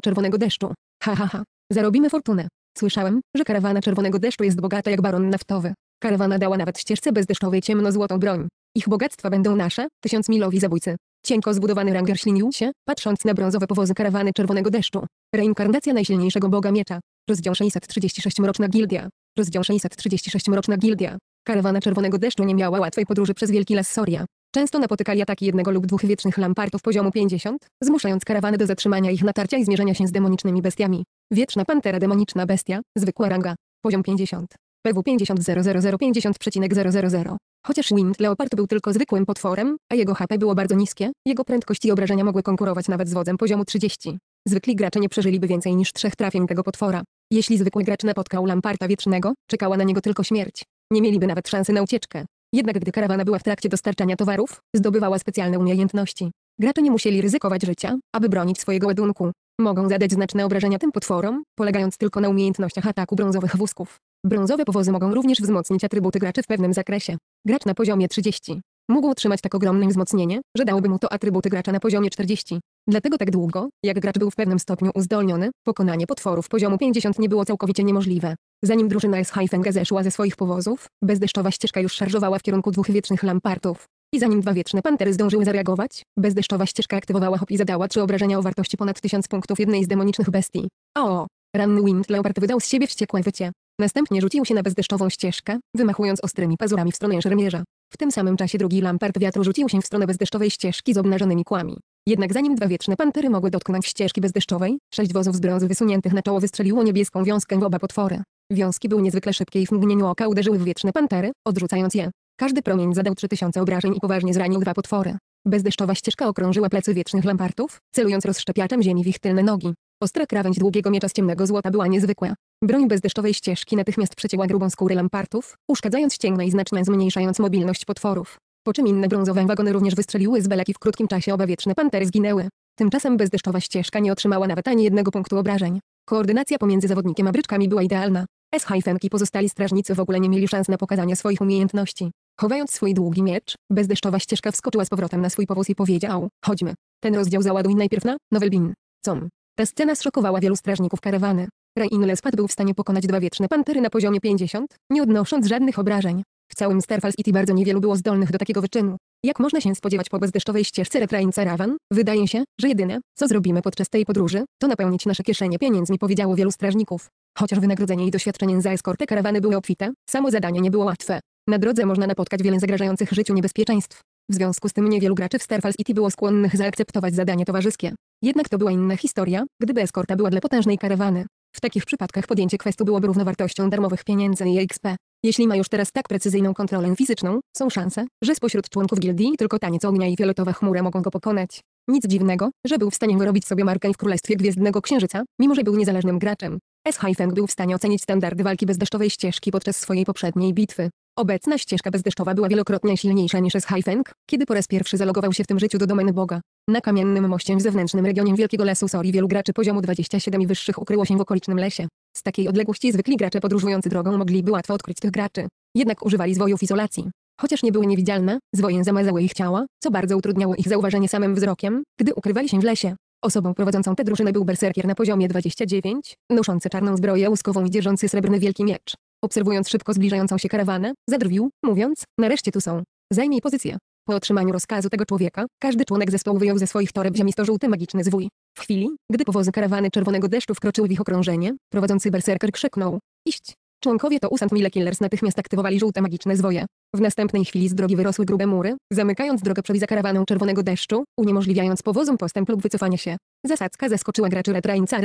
czerwonego deszczu. Ha ha ha. Zarobimy fortunę. Słyszałem, że karawana czerwonego deszczu jest bogata jak baron naftowy. Karawana dała nawet ścieżce bezdeszczowej ciemno-złotą broń. Ich bogactwa będą nasze, tysiąc milowi zabójcy. Cienko zbudowany Ranger ślinił się, patrząc na brązowe powozy karawany czerwonego deszczu. Reinkarnacja najsilniejszego boga miecza. Rozdział 636 Mroczna Gildia. Rozdział 636 Mroczna Gildia. Karawana czerwonego deszczu nie miała łatwej podróży przez Wielki Las Soria. Często napotykali ataki jednego lub dwóch wiecznych lampartów poziomu 50, zmuszając karawany do zatrzymania ich natarcia i zmierzenia się z demonicznymi bestiami. Wieczna pantera demoniczna bestia, zwykła ranga. Poziom 50. PW 50.00050,000. Chociaż Wind Leopard był tylko zwykłym potworem, a jego HP było bardzo niskie, jego prędkość i obrażenia mogły konkurować nawet z wodzem poziomu 30. Zwykli gracze nie przeżyliby więcej niż trzech trafień tego potwora. Jeśli zwykły gracz napotkał Lamparta wiecznego, czekała na niego tylko śmierć. Nie mieliby nawet szansy na ucieczkę. Jednak gdy karawana była w trakcie dostarczania towarów, zdobywała specjalne umiejętności. Gracze nie musieli ryzykować życia, aby bronić swojego ładunku. Mogą zadać znaczne obrażenia tym potworom, polegając tylko na umiejętnościach ataku brązowych wózków. Brązowe powozy mogą również wzmocnić atrybuty graczy w pewnym zakresie. Gracz na poziomie 30 mógł otrzymać tak ogromne wzmocnienie, że dałoby mu to atrybuty gracza na poziomie 40. Dlatego tak długo, jak gracz był w pewnym stopniu uzdolniony, pokonanie potworów poziomu 50 nie było całkowicie niemożliwe. Zanim drużyna z Haifenga zeszła ze swoich powozów, bezdeszczowa ścieżka już szarżowała w kierunku dwóch wiecznych lampartów. I zanim dwa wieczne pantery zdążyły zareagować, bezdeszczowa ścieżka aktywowała hop i zadała trzy obrażenia o wartości ponad 1000 punktów jednej z demonicznych bestii. O! Ranny Wind Leopard wydał z siebie wściekłe wycie. Następnie rzucił się na bezdeszczową ścieżkę, wymachując ostrymi pazurami w stronę szermierza. W tym samym czasie drugi lampart wiatru rzucił się w stronę bezdeszczowej ścieżki z obnażonymi kłami. Jednak zanim dwa wieczne pantery mogły dotknąć ścieżki bezdeszczowej, sześć wozów z brązu wysuniętych na czoło wystrzeliło niebieską wiązkę w oba potwory. Wiązki były niezwykle szybkie i w mgnieniu oka uderzyły w wieczne pantery, odrzucając je. Każdy promień zadał 3000 obrażeń i poważnie zranił dwa potwory. Bezdeszczowa ścieżka okrążyła plecy wiecznych lampartów, celując rozszczepiaczem ziemi w ich tylne nogi. Ostra krawędź długiego miecza z ciemnego złota była niezwykła. Broń bez deszczowej ścieżki natychmiast przecięła grubą skórę lampartów, uszkadzając ścięgna i znacznie zmniejszając mobilność potworów. Po czym inne brązowe wagony również wystrzeliły z i w krótkim czasie oba wieczne pantery zginęły. Tymczasem bezdeszczowa ścieżka nie otrzymała nawet ani jednego punktu obrażeń. Koordynacja pomiędzy zawodnikiem a bryczkami była idealna. S. Hajfenki pozostali strażnicy w ogóle nie mieli szans na pokazanie swoich umiejętności. Chowając swój długi miecz, bezdeszczowa ścieżka wskoczyła z powrotem na swój powóz i powiedział, chodźmy. Ten rozdział załaduj najpierw na Nowelbin. Com. Ta scena zszokowała wielu strażników karawany. Reinle spadł był w stanie pokonać dwa wieczne pantery na poziomie 50, nie odnosząc żadnych obrażeń. W całym Starfall City e bardzo niewielu było zdolnych do takiego wyczynu. Jak można się spodziewać po bezdeszczowej ścieżce Retrainca Ravan, wydaje się, że jedyne, co zrobimy podczas tej podróży, to napełnić nasze kieszenie pieniędzmi powiedziało wielu strażników. Chociaż wynagrodzenie i doświadczenie za eskortę karawany były obfite, samo zadanie nie było łatwe. Na drodze można napotkać wiele zagrażających życiu niebezpieczeństw. W związku z tym niewielu graczy w Starfall City e było skłonnych zaakceptować zadanie towarzyskie. Jednak to była inna historia, gdyby eskorta była dla potężnej karawany. W takich przypadkach podjęcie questu byłoby równowartością darmowych pieniędzy i XP. Jeśli ma już teraz tak precyzyjną kontrolę fizyczną, są szanse, że spośród członków gildii tylko taniec ognia i fioletowa chmura mogą go pokonać. Nic dziwnego, że był w stanie wyrobić sobie markę w Królestwie Gwiezdnego Księżyca, mimo że był niezależnym graczem. S. Hyphen był w stanie ocenić standardy walki bez deszczowej ścieżki podczas swojej poprzedniej bitwy. Obecna ścieżka bezdeszczowa była wielokrotnie silniejsza niż S-Hifeng, kiedy po raz pierwszy zalogował się w tym życiu do domeny Boga. Na kamiennym moście w zewnętrznym regionie Wielkiego Lasu Sori wielu graczy poziomu 27 i wyższych ukryło się w okolicznym lesie. Z takiej odległości zwykli gracze podróżujący drogą mogliby łatwo odkryć tych graczy. Jednak używali zwojów izolacji. Chociaż nie były niewidzialne, zwoje zamazały ich ciała, co bardzo utrudniało ich zauważenie samym wzrokiem, gdy ukrywali się w lesie. Osobą prowadzącą tę drużynę był berserkier na poziomie 29, noszący czarną zbroję łuskową i dzierżący srebrny wielki miecz. Obserwując szybko zbliżającą się karawanę, zadrwił, mówiąc, nareszcie tu są. Zajmij pozycję. Po otrzymaniu rozkazu tego człowieka, każdy członek zespołu wyjął ze swoich toreb ziemisto-żółty magiczny zwój. W chwili, gdy powozy karawany czerwonego deszczu wkroczyły w ich okrążenie, prowadzący berserker krzyknął. Iść! Członkowie to Usant Mile Killers natychmiast aktywowali żółte magiczne zwoje. W następnej chwili z drogi wyrosły grube mury, zamykając drogę przewiza karawaną czerwonego deszczu, uniemożliwiając powozom postęp lub wycofanie się. Zasadzka zaskoczyła graczy Red Rainsa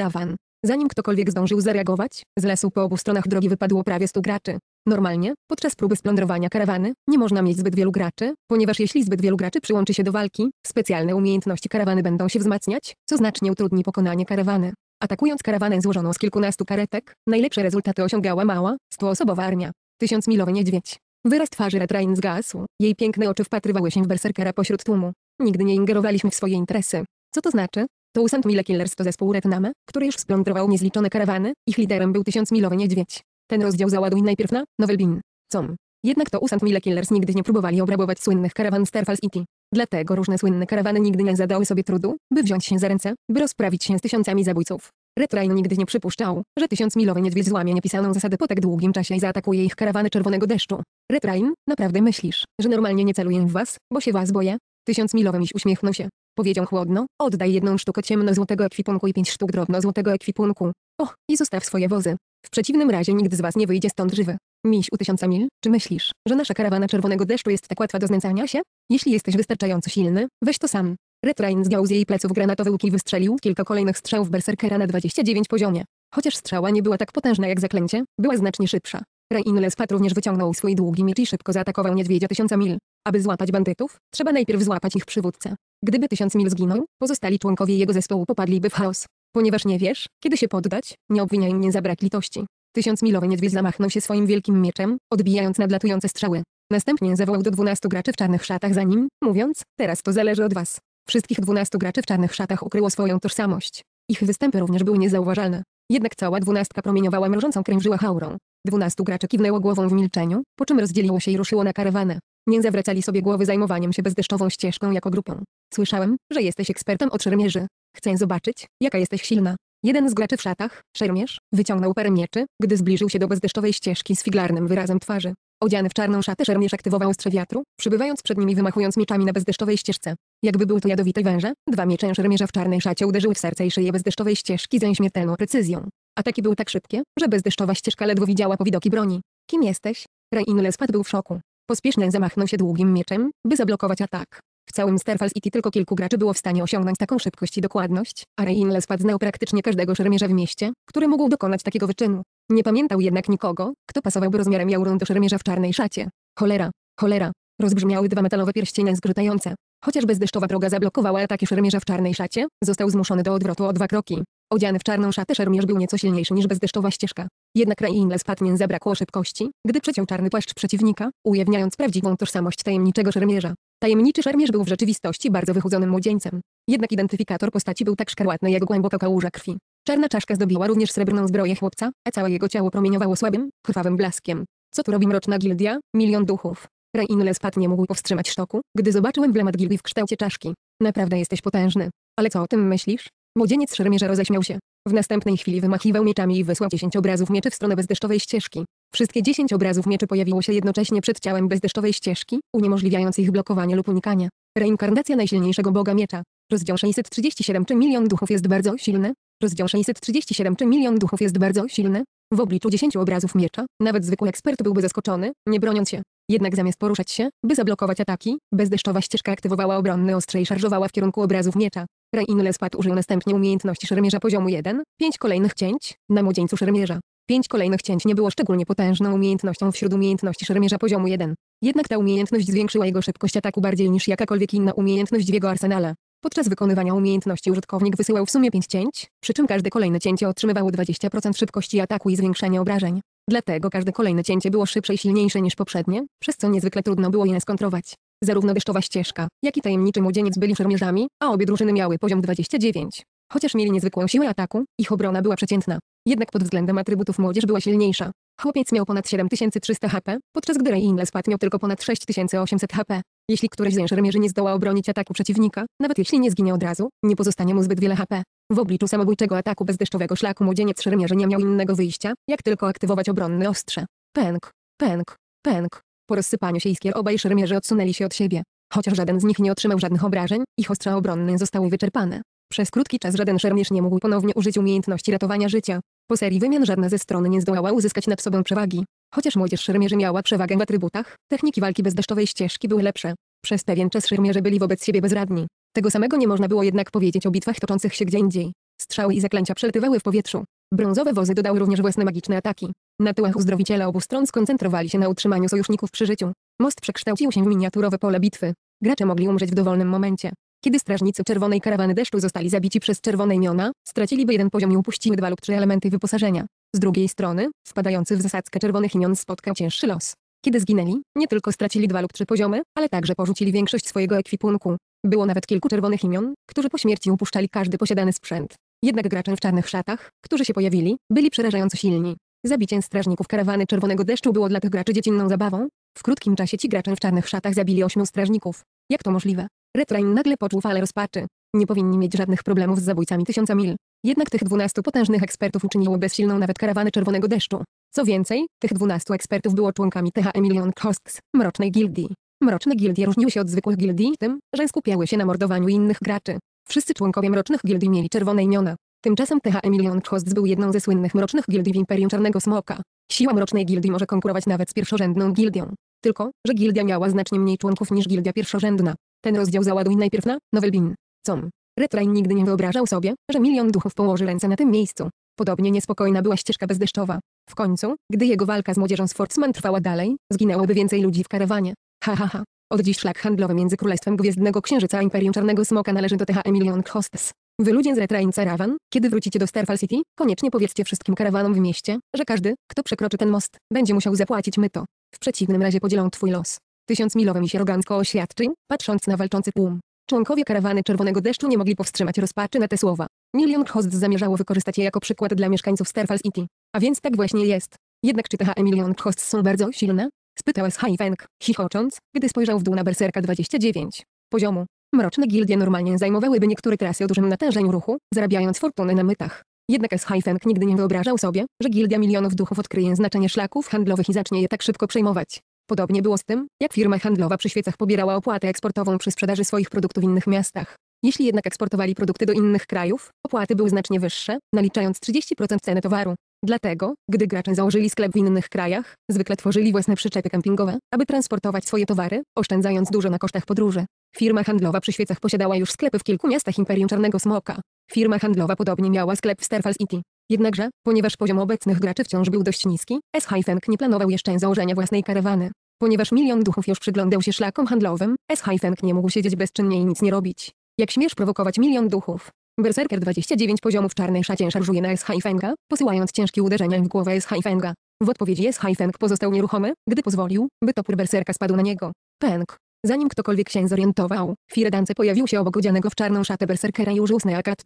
Zanim ktokolwiek zdążył zareagować, z lasu po obu stronach drogi wypadło prawie 100 graczy. Normalnie, podczas próby splądrowania karawany, nie można mieć zbyt wielu graczy, ponieważ jeśli zbyt wielu graczy przyłączy się do walki, specjalne umiejętności karawany będą się wzmacniać, co znacznie utrudni pokonanie karawany. Atakując karawanę złożoną z kilkunastu karetek, najlepsze rezultaty osiągała mała, stuosobowa armia. Tysiącmilowy niedźwiedź. Wyraz twarzy Retrain zgasł, jej piękne oczy wpatrywały się w berserkera pośród tłumu. Nigdy nie ingerowaliśmy w swoje interesy. Co to znaczy? To St. Mille Killers to zespół Retname, który już splądrował niezliczone karawany, ich liderem był tysiącmilowy niedźwiedź. Ten rozdział załaduj najpierw na Nowelbin. Com. Jednak to usant Mille Killers nigdy nie próbowali obrabować słynnych karawan Starfalls IT. Dlatego różne słynne karawany nigdy nie zadały sobie trudu, by wziąć się za ręce, by rozprawić się z tysiącami zabójców. Retrain nigdy nie przypuszczał, że tysiącmilowy niedźwiedź złamie niepisaną zasadę po tak długim czasie i zaatakuje ich karawany czerwonego deszczu. Retrain, naprawdę myślisz, że normalnie nie celuję w was, bo się was boję? Tysiąc milowy miś uśmiechnął się. Powiedział chłodno, oddaj jedną sztukę ciemno-złotego ekwipunku i pięć sztuk drobno-złotego ekwipunku. Och, i zostaw swoje wozy. W przeciwnym razie nikt z was nie wyjdzie stąd żywy. Miś u tysiąca mil, czy myślisz, że nasza karawana czerwonego deszczu jest tak łatwa do znęcania się? Jeśli jesteś wystarczająco silny, weź to sam. Red Rain zgiął z jej pleców granatowy łuki i wystrzelił kilka kolejnych strzałów berserkera na 29 poziomie. Chociaż strzała nie była tak potężna jak zaklęcie, była znacznie szybsza. Rain Lespat również wyciągnął swój długi miecz i szybko zaatakował niedźwiedzia tysiąca mil. Aby złapać bandytów, trzeba najpierw złapać ich przywódcę. Gdyby tysiąc mil zginął, pozostali członkowie jego zespołu popadliby w chaos. Ponieważ nie wiesz, kiedy się poddać, nie obwiniaj mnie za brak litości. Tysiącmilowy niedźwiedź zamachnął się swoim wielkim mieczem, odbijając nadlatujące strzały. Następnie zawołał do dwunastu graczy w czarnych szatach za nim, mówiąc, teraz to zależy od was. Wszystkich dwunastu graczy w czarnych szatach ukryło swoją tożsamość. Ich występy również były niezauważalne. Jednak cała dwunastka promieniowała mrożącą krężyła haurą. Dwunastu graczy kiwnęło głową w milczeniu, po czym rozdzieliło się i ruszyło na karawanę. Nie zawracali sobie głowy zajmowaniem się bezdeszczową ścieżką jako grupą. Słyszałem, że jesteś ekspertem od szermierzy. Chcę zobaczyć, jaka jesteś silna. Jeden z graczy w szatach, szermierz, wyciągnął parę mieczy, gdy zbliżył się do bezdeszczowej ścieżki z figlarnym wyrazem twarzy. Odziany w czarną szatę szermierz aktywował ostrze wiatru, przybywając przed nimi wymachując mieczami na bezdeszczowej ścieżce. Jakby był to jadowity węże, dwa miecze szermierza w czarnej szacie uderzyły w serce i szyję bezdeszczowej ścieżki ze śmiertelną precyzją. Ataki były tak szybkie, że bezdeszczowa ścieżka ledwo widziała powidoki broni. Kim jesteś? Reinles padł w szoku. Pospiesznie zamachnął się długim mieczem, by zablokować atak całym Starfall City tylko kilku graczy było w stanie osiągnąć taką szybkość i dokładność, a Reinless spadł znał praktycznie każdego szermierza w mieście, który mógł dokonać takiego wyczynu. Nie pamiętał jednak nikogo, kto pasowałby rozmiarem jaurą do szermierza w czarnej szacie. Cholera, cholera. Rozbrzmiały dwa metalowe pierścienia zgrzytające. Chociaż bezdeszczowa droga zablokowała ataki szermierza w czarnej szacie, został zmuszony do odwrotu o dwa kroki. Odziany w czarną szatę szermierz był nieco silniejszy niż bezdeszczowa ścieżka. Jednak Reinle nie zabrakło szybkości, gdy przeciął czarny płaszcz przeciwnika, ujawniając prawdziwą tożsamość tajemniczego szermierza. Tajemniczy szermierz był w rzeczywistości bardzo wychudzonym młodzieńcem. Jednak identyfikator postaci był tak szkarłatny jak głęboko kałuża krwi. Czarna czaszka zdobiła również srebrną zbroję chłopca, a całe jego ciało promieniowało słabym, krwawym blaskiem. Co tu robi mroczna gildia? Milion duchów. Reinle spadł nie mógł powstrzymać sztoku, gdy zobaczyłem emblemat gildii w kształcie czaszki. Naprawdę jesteś potężny. Ale co o tym myślisz? Młodzieniec szermierza roześmiał się. W następnej chwili wymachiwał mieczami i wysłał dziesięć obrazów mieczy w stronę bezdeszczowej ścieżki. Wszystkie dziesięć obrazów mieczy pojawiło się jednocześnie przed ciałem bezdeszczowej ścieżki, uniemożliwiając ich blokowanie lub unikanie. Reinkarnacja najsilniejszego boga miecza. Rozdział 637 Czy milion duchów jest bardzo silny? Rozdział 637 Czy milion duchów jest bardzo silny? W obliczu dziesięciu obrazów miecza, nawet zwykły ekspert byłby zaskoczony, nie broniąc się. Jednak zamiast poruszać się, by zablokować ataki, bezdeszczowa ścieżka aktywowała obronny ostrze i szarżowała w kierunku obrazów miecza. Reinle Spad użył następnie umiejętności szermierza poziomu 1, 5 kolejnych cięć, na młodzieńcu szermierza. 5 kolejnych cięć nie było szczególnie potężną umiejętnością wśród umiejętności szermierza poziomu 1. Jednak ta umiejętność zwiększyła jego szybkość ataku bardziej niż jakakolwiek inna umiejętność w jego arsenale. Podczas wykonywania umiejętności użytkownik wysyłał w sumie 5 cięć, przy czym każde kolejne cięcie otrzymywało 20% szybkości ataku i zwiększenie obrażeń. Dlatego każde kolejne cięcie było szybsze i silniejsze niż poprzednie, przez co niezwykle trudno było je skontrować. Zarówno deszczowa ścieżka, jak i tajemniczy młodzieniec byli szermierzami, a obie drużyny miały poziom 29. Chociaż mieli niezwykłą siłę ataku, ich obrona była przeciętna. Jednak pod względem atrybutów młodzież była silniejsza. Chłopiec miał ponad 7300 HP, podczas gdy Ray Inglespat miał tylko ponad 6800 HP. Jeśli któryś z szermierzy nie zdoła obronić ataku przeciwnika, nawet jeśli nie zginie od razu, nie pozostanie mu zbyt wiele HP. W obliczu samobójczego ataku bezdeszczowego szlaku młodzieniec szermierzy nie miał innego wyjścia, jak tylko aktywować obronne ostrze. Pęk, pęk, pęk. Po rozsypaniu się iskier obaj szermierze odsunęli się od siebie. Chociaż żaden z nich nie otrzymał żadnych obrażeń, ich ostrza obronne zostały wyczerpane. Przez krótki czas żaden szermierz nie mógł ponownie użyć umiejętności ratowania życia. Po serii wymian żadna ze stron nie zdołała uzyskać nad sobą przewagi. Chociaż młodzież szermierzy miała przewagę w atrybutach, techniki walki bez deszczowej ścieżki były lepsze. Przez pewien czas szermierze byli wobec siebie bezradni. Tego samego nie można było jednak powiedzieć o bitwach toczących się gdzie indziej. Strzały i zaklęcia przelatywały w powietrzu. Brązowe wozy dodały również własne magiczne ataki. Na tyłach uzdrowiciele obu stron skoncentrowali się na utrzymaniu sojuszników przy życiu. Most przekształcił się w miniaturowe pole bitwy. Gracze mogli umrzeć w dowolnym momencie. Kiedy strażnicy czerwonej karawany deszczu zostali zabici przez czerwone imiona, straciliby jeden poziom i upuściły dwa lub trzy elementy wyposażenia. Z drugiej strony, wpadający w zasadzkę czerwonych imion spotkał cięższy los. Kiedy zginęli, nie tylko stracili dwa lub trzy poziomy, ale także porzucili większość swojego ekwipunku. Było nawet kilku czerwonych imion, którzy po śmierci upuszczali każdy posiadany sprzęt. Jednak gracze w czarnych szatach, którzy się pojawili, byli przerażająco silni. Zabicie strażników karawany Czerwonego Deszczu było dla tych graczy dziecinną zabawą. W krótkim czasie ci gracze w czarnych szatach zabili ośmiu strażników. Jak to możliwe? Retrain nagle poczuł falę rozpaczy. Nie powinni mieć żadnych problemów z zabójcami tysiąca mil. Jednak tych dwunastu potężnych ekspertów uczyniło bezsilną nawet karawanę Czerwonego Deszczu. Co więcej, tych dwunastu ekspertów było członkami TH Emilion Costs, mrocznej gildii. Mroczne gildie różniły się od zwykłych gildii tym, że skupiały się na mordowaniu innych graczy. Wszyscy członkowie mrocznych gildii mieli czerwone imiona. Tymczasem TH Emilion Hosts był jedną ze słynnych mrocznych gildii w Imperium Czarnego Smoka. Siła mrocznej gildii może konkurować nawet z pierwszorzędną gildią. Tylko, że gildia miała znacznie mniej członków niż gildia pierwszorzędna. Ten rozdział załaduj najpierw na Nowelbin. Com. Retrain nigdy nie wyobrażał sobie, że milion duchów położy ręce na tym miejscu. Podobnie niespokojna była ścieżka bezdeszczowa. W końcu, gdy jego walka z młodzieżą Sportsman trwała dalej, zginęłoby więcej ludzi w karawanie. Ha ha ha. Od dziś szlak handlowy między Królestwem Gwiezdnego Księżyca a Imperium Czarnego Smoka należy do TH Emilion Hostess. Wy ludzie z Retrain Caravan, kiedy wrócicie do Starfall City, koniecznie powiedzcie wszystkim karawanom w mieście, że każdy, kto przekroczy ten most, będzie musiał zapłacić myto. W przeciwnym razie podzielą twój los. Tysiącmilowy mi się rogancko oświadczył, patrząc na walczący tłum. Członkowie karawany Czerwonego Deszczu nie mogli powstrzymać rozpaczy na te słowa. Milion Host zamierzało wykorzystać je jako przykład dla mieszkańców Starfall City. A więc tak właśnie jest. Jednak czy THE Milion Host są bardzo silne? Spytała Feng, chichocząc, gdy spojrzał w dół na Berserka 29. Poziomu. Mroczne gildie normalnie zajmowałyby niektóre trasy o dużym natężeniu ruchu, zarabiając fortunę na mytach. Jednak S. Hyphenk nigdy nie wyobrażał sobie, że gildia milionów duchów odkryje znaczenie szlaków handlowych i zacznie je tak szybko przejmować. Podobnie było z tym, jak firma handlowa przy świecach pobierała opłatę eksportową przy sprzedaży swoich produktów w innych miastach. Jeśli jednak eksportowali produkty do innych krajów, opłaty były znacznie wyższe, naliczając 30% ceny towaru. Dlatego, gdy gracze założyli sklep w innych krajach, zwykle tworzyli własne przyczepy kempingowe, aby transportować swoje towary, oszczędzając dużo na kosztach podróży. Firma handlowa przy świecach posiadała już sklepy w kilku miastach Imperium Czarnego Smoka. Firma handlowa podobnie miała sklep w Sterfals City. Jednakże, ponieważ poziom obecnych graczy wciąż był dość niski, S. Feng nie planował jeszcze założenia własnej karawany. Ponieważ milion duchów już przyglądał się szlakom handlowym, S. Feng nie mógł siedzieć bezczynnie i nic nie robić. Jak śmiesz prowokować milion duchów? Berserker 29 poziomów czarnej szacie szarżuje na S-Haifenga, posyłając ciężkie uderzenia w głowę S-Haifenga. W odpowiedzi S-Haifeng pozostał nieruchomy, gdy pozwolił, by topór berserka spadł na niego. Pęk. Zanim ktokolwiek się zorientował, Firedance pojawił się obok udzianego w czarną szatę berserkera i użył Snea Cat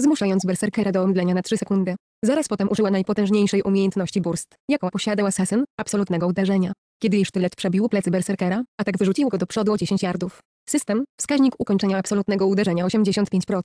zmuszając berserkera do omdlenia na 3 sekundy. Zaraz potem użyła najpotężniejszej umiejętności burst, jaką posiadał asasyn, absolutnego uderzenia. Kiedy jej sztylet przebił plecy berserkera, tak wyrzucił go do przodu o 10 yardów. System, wskaźnik ukończenia absolutnego uderzenia 85%,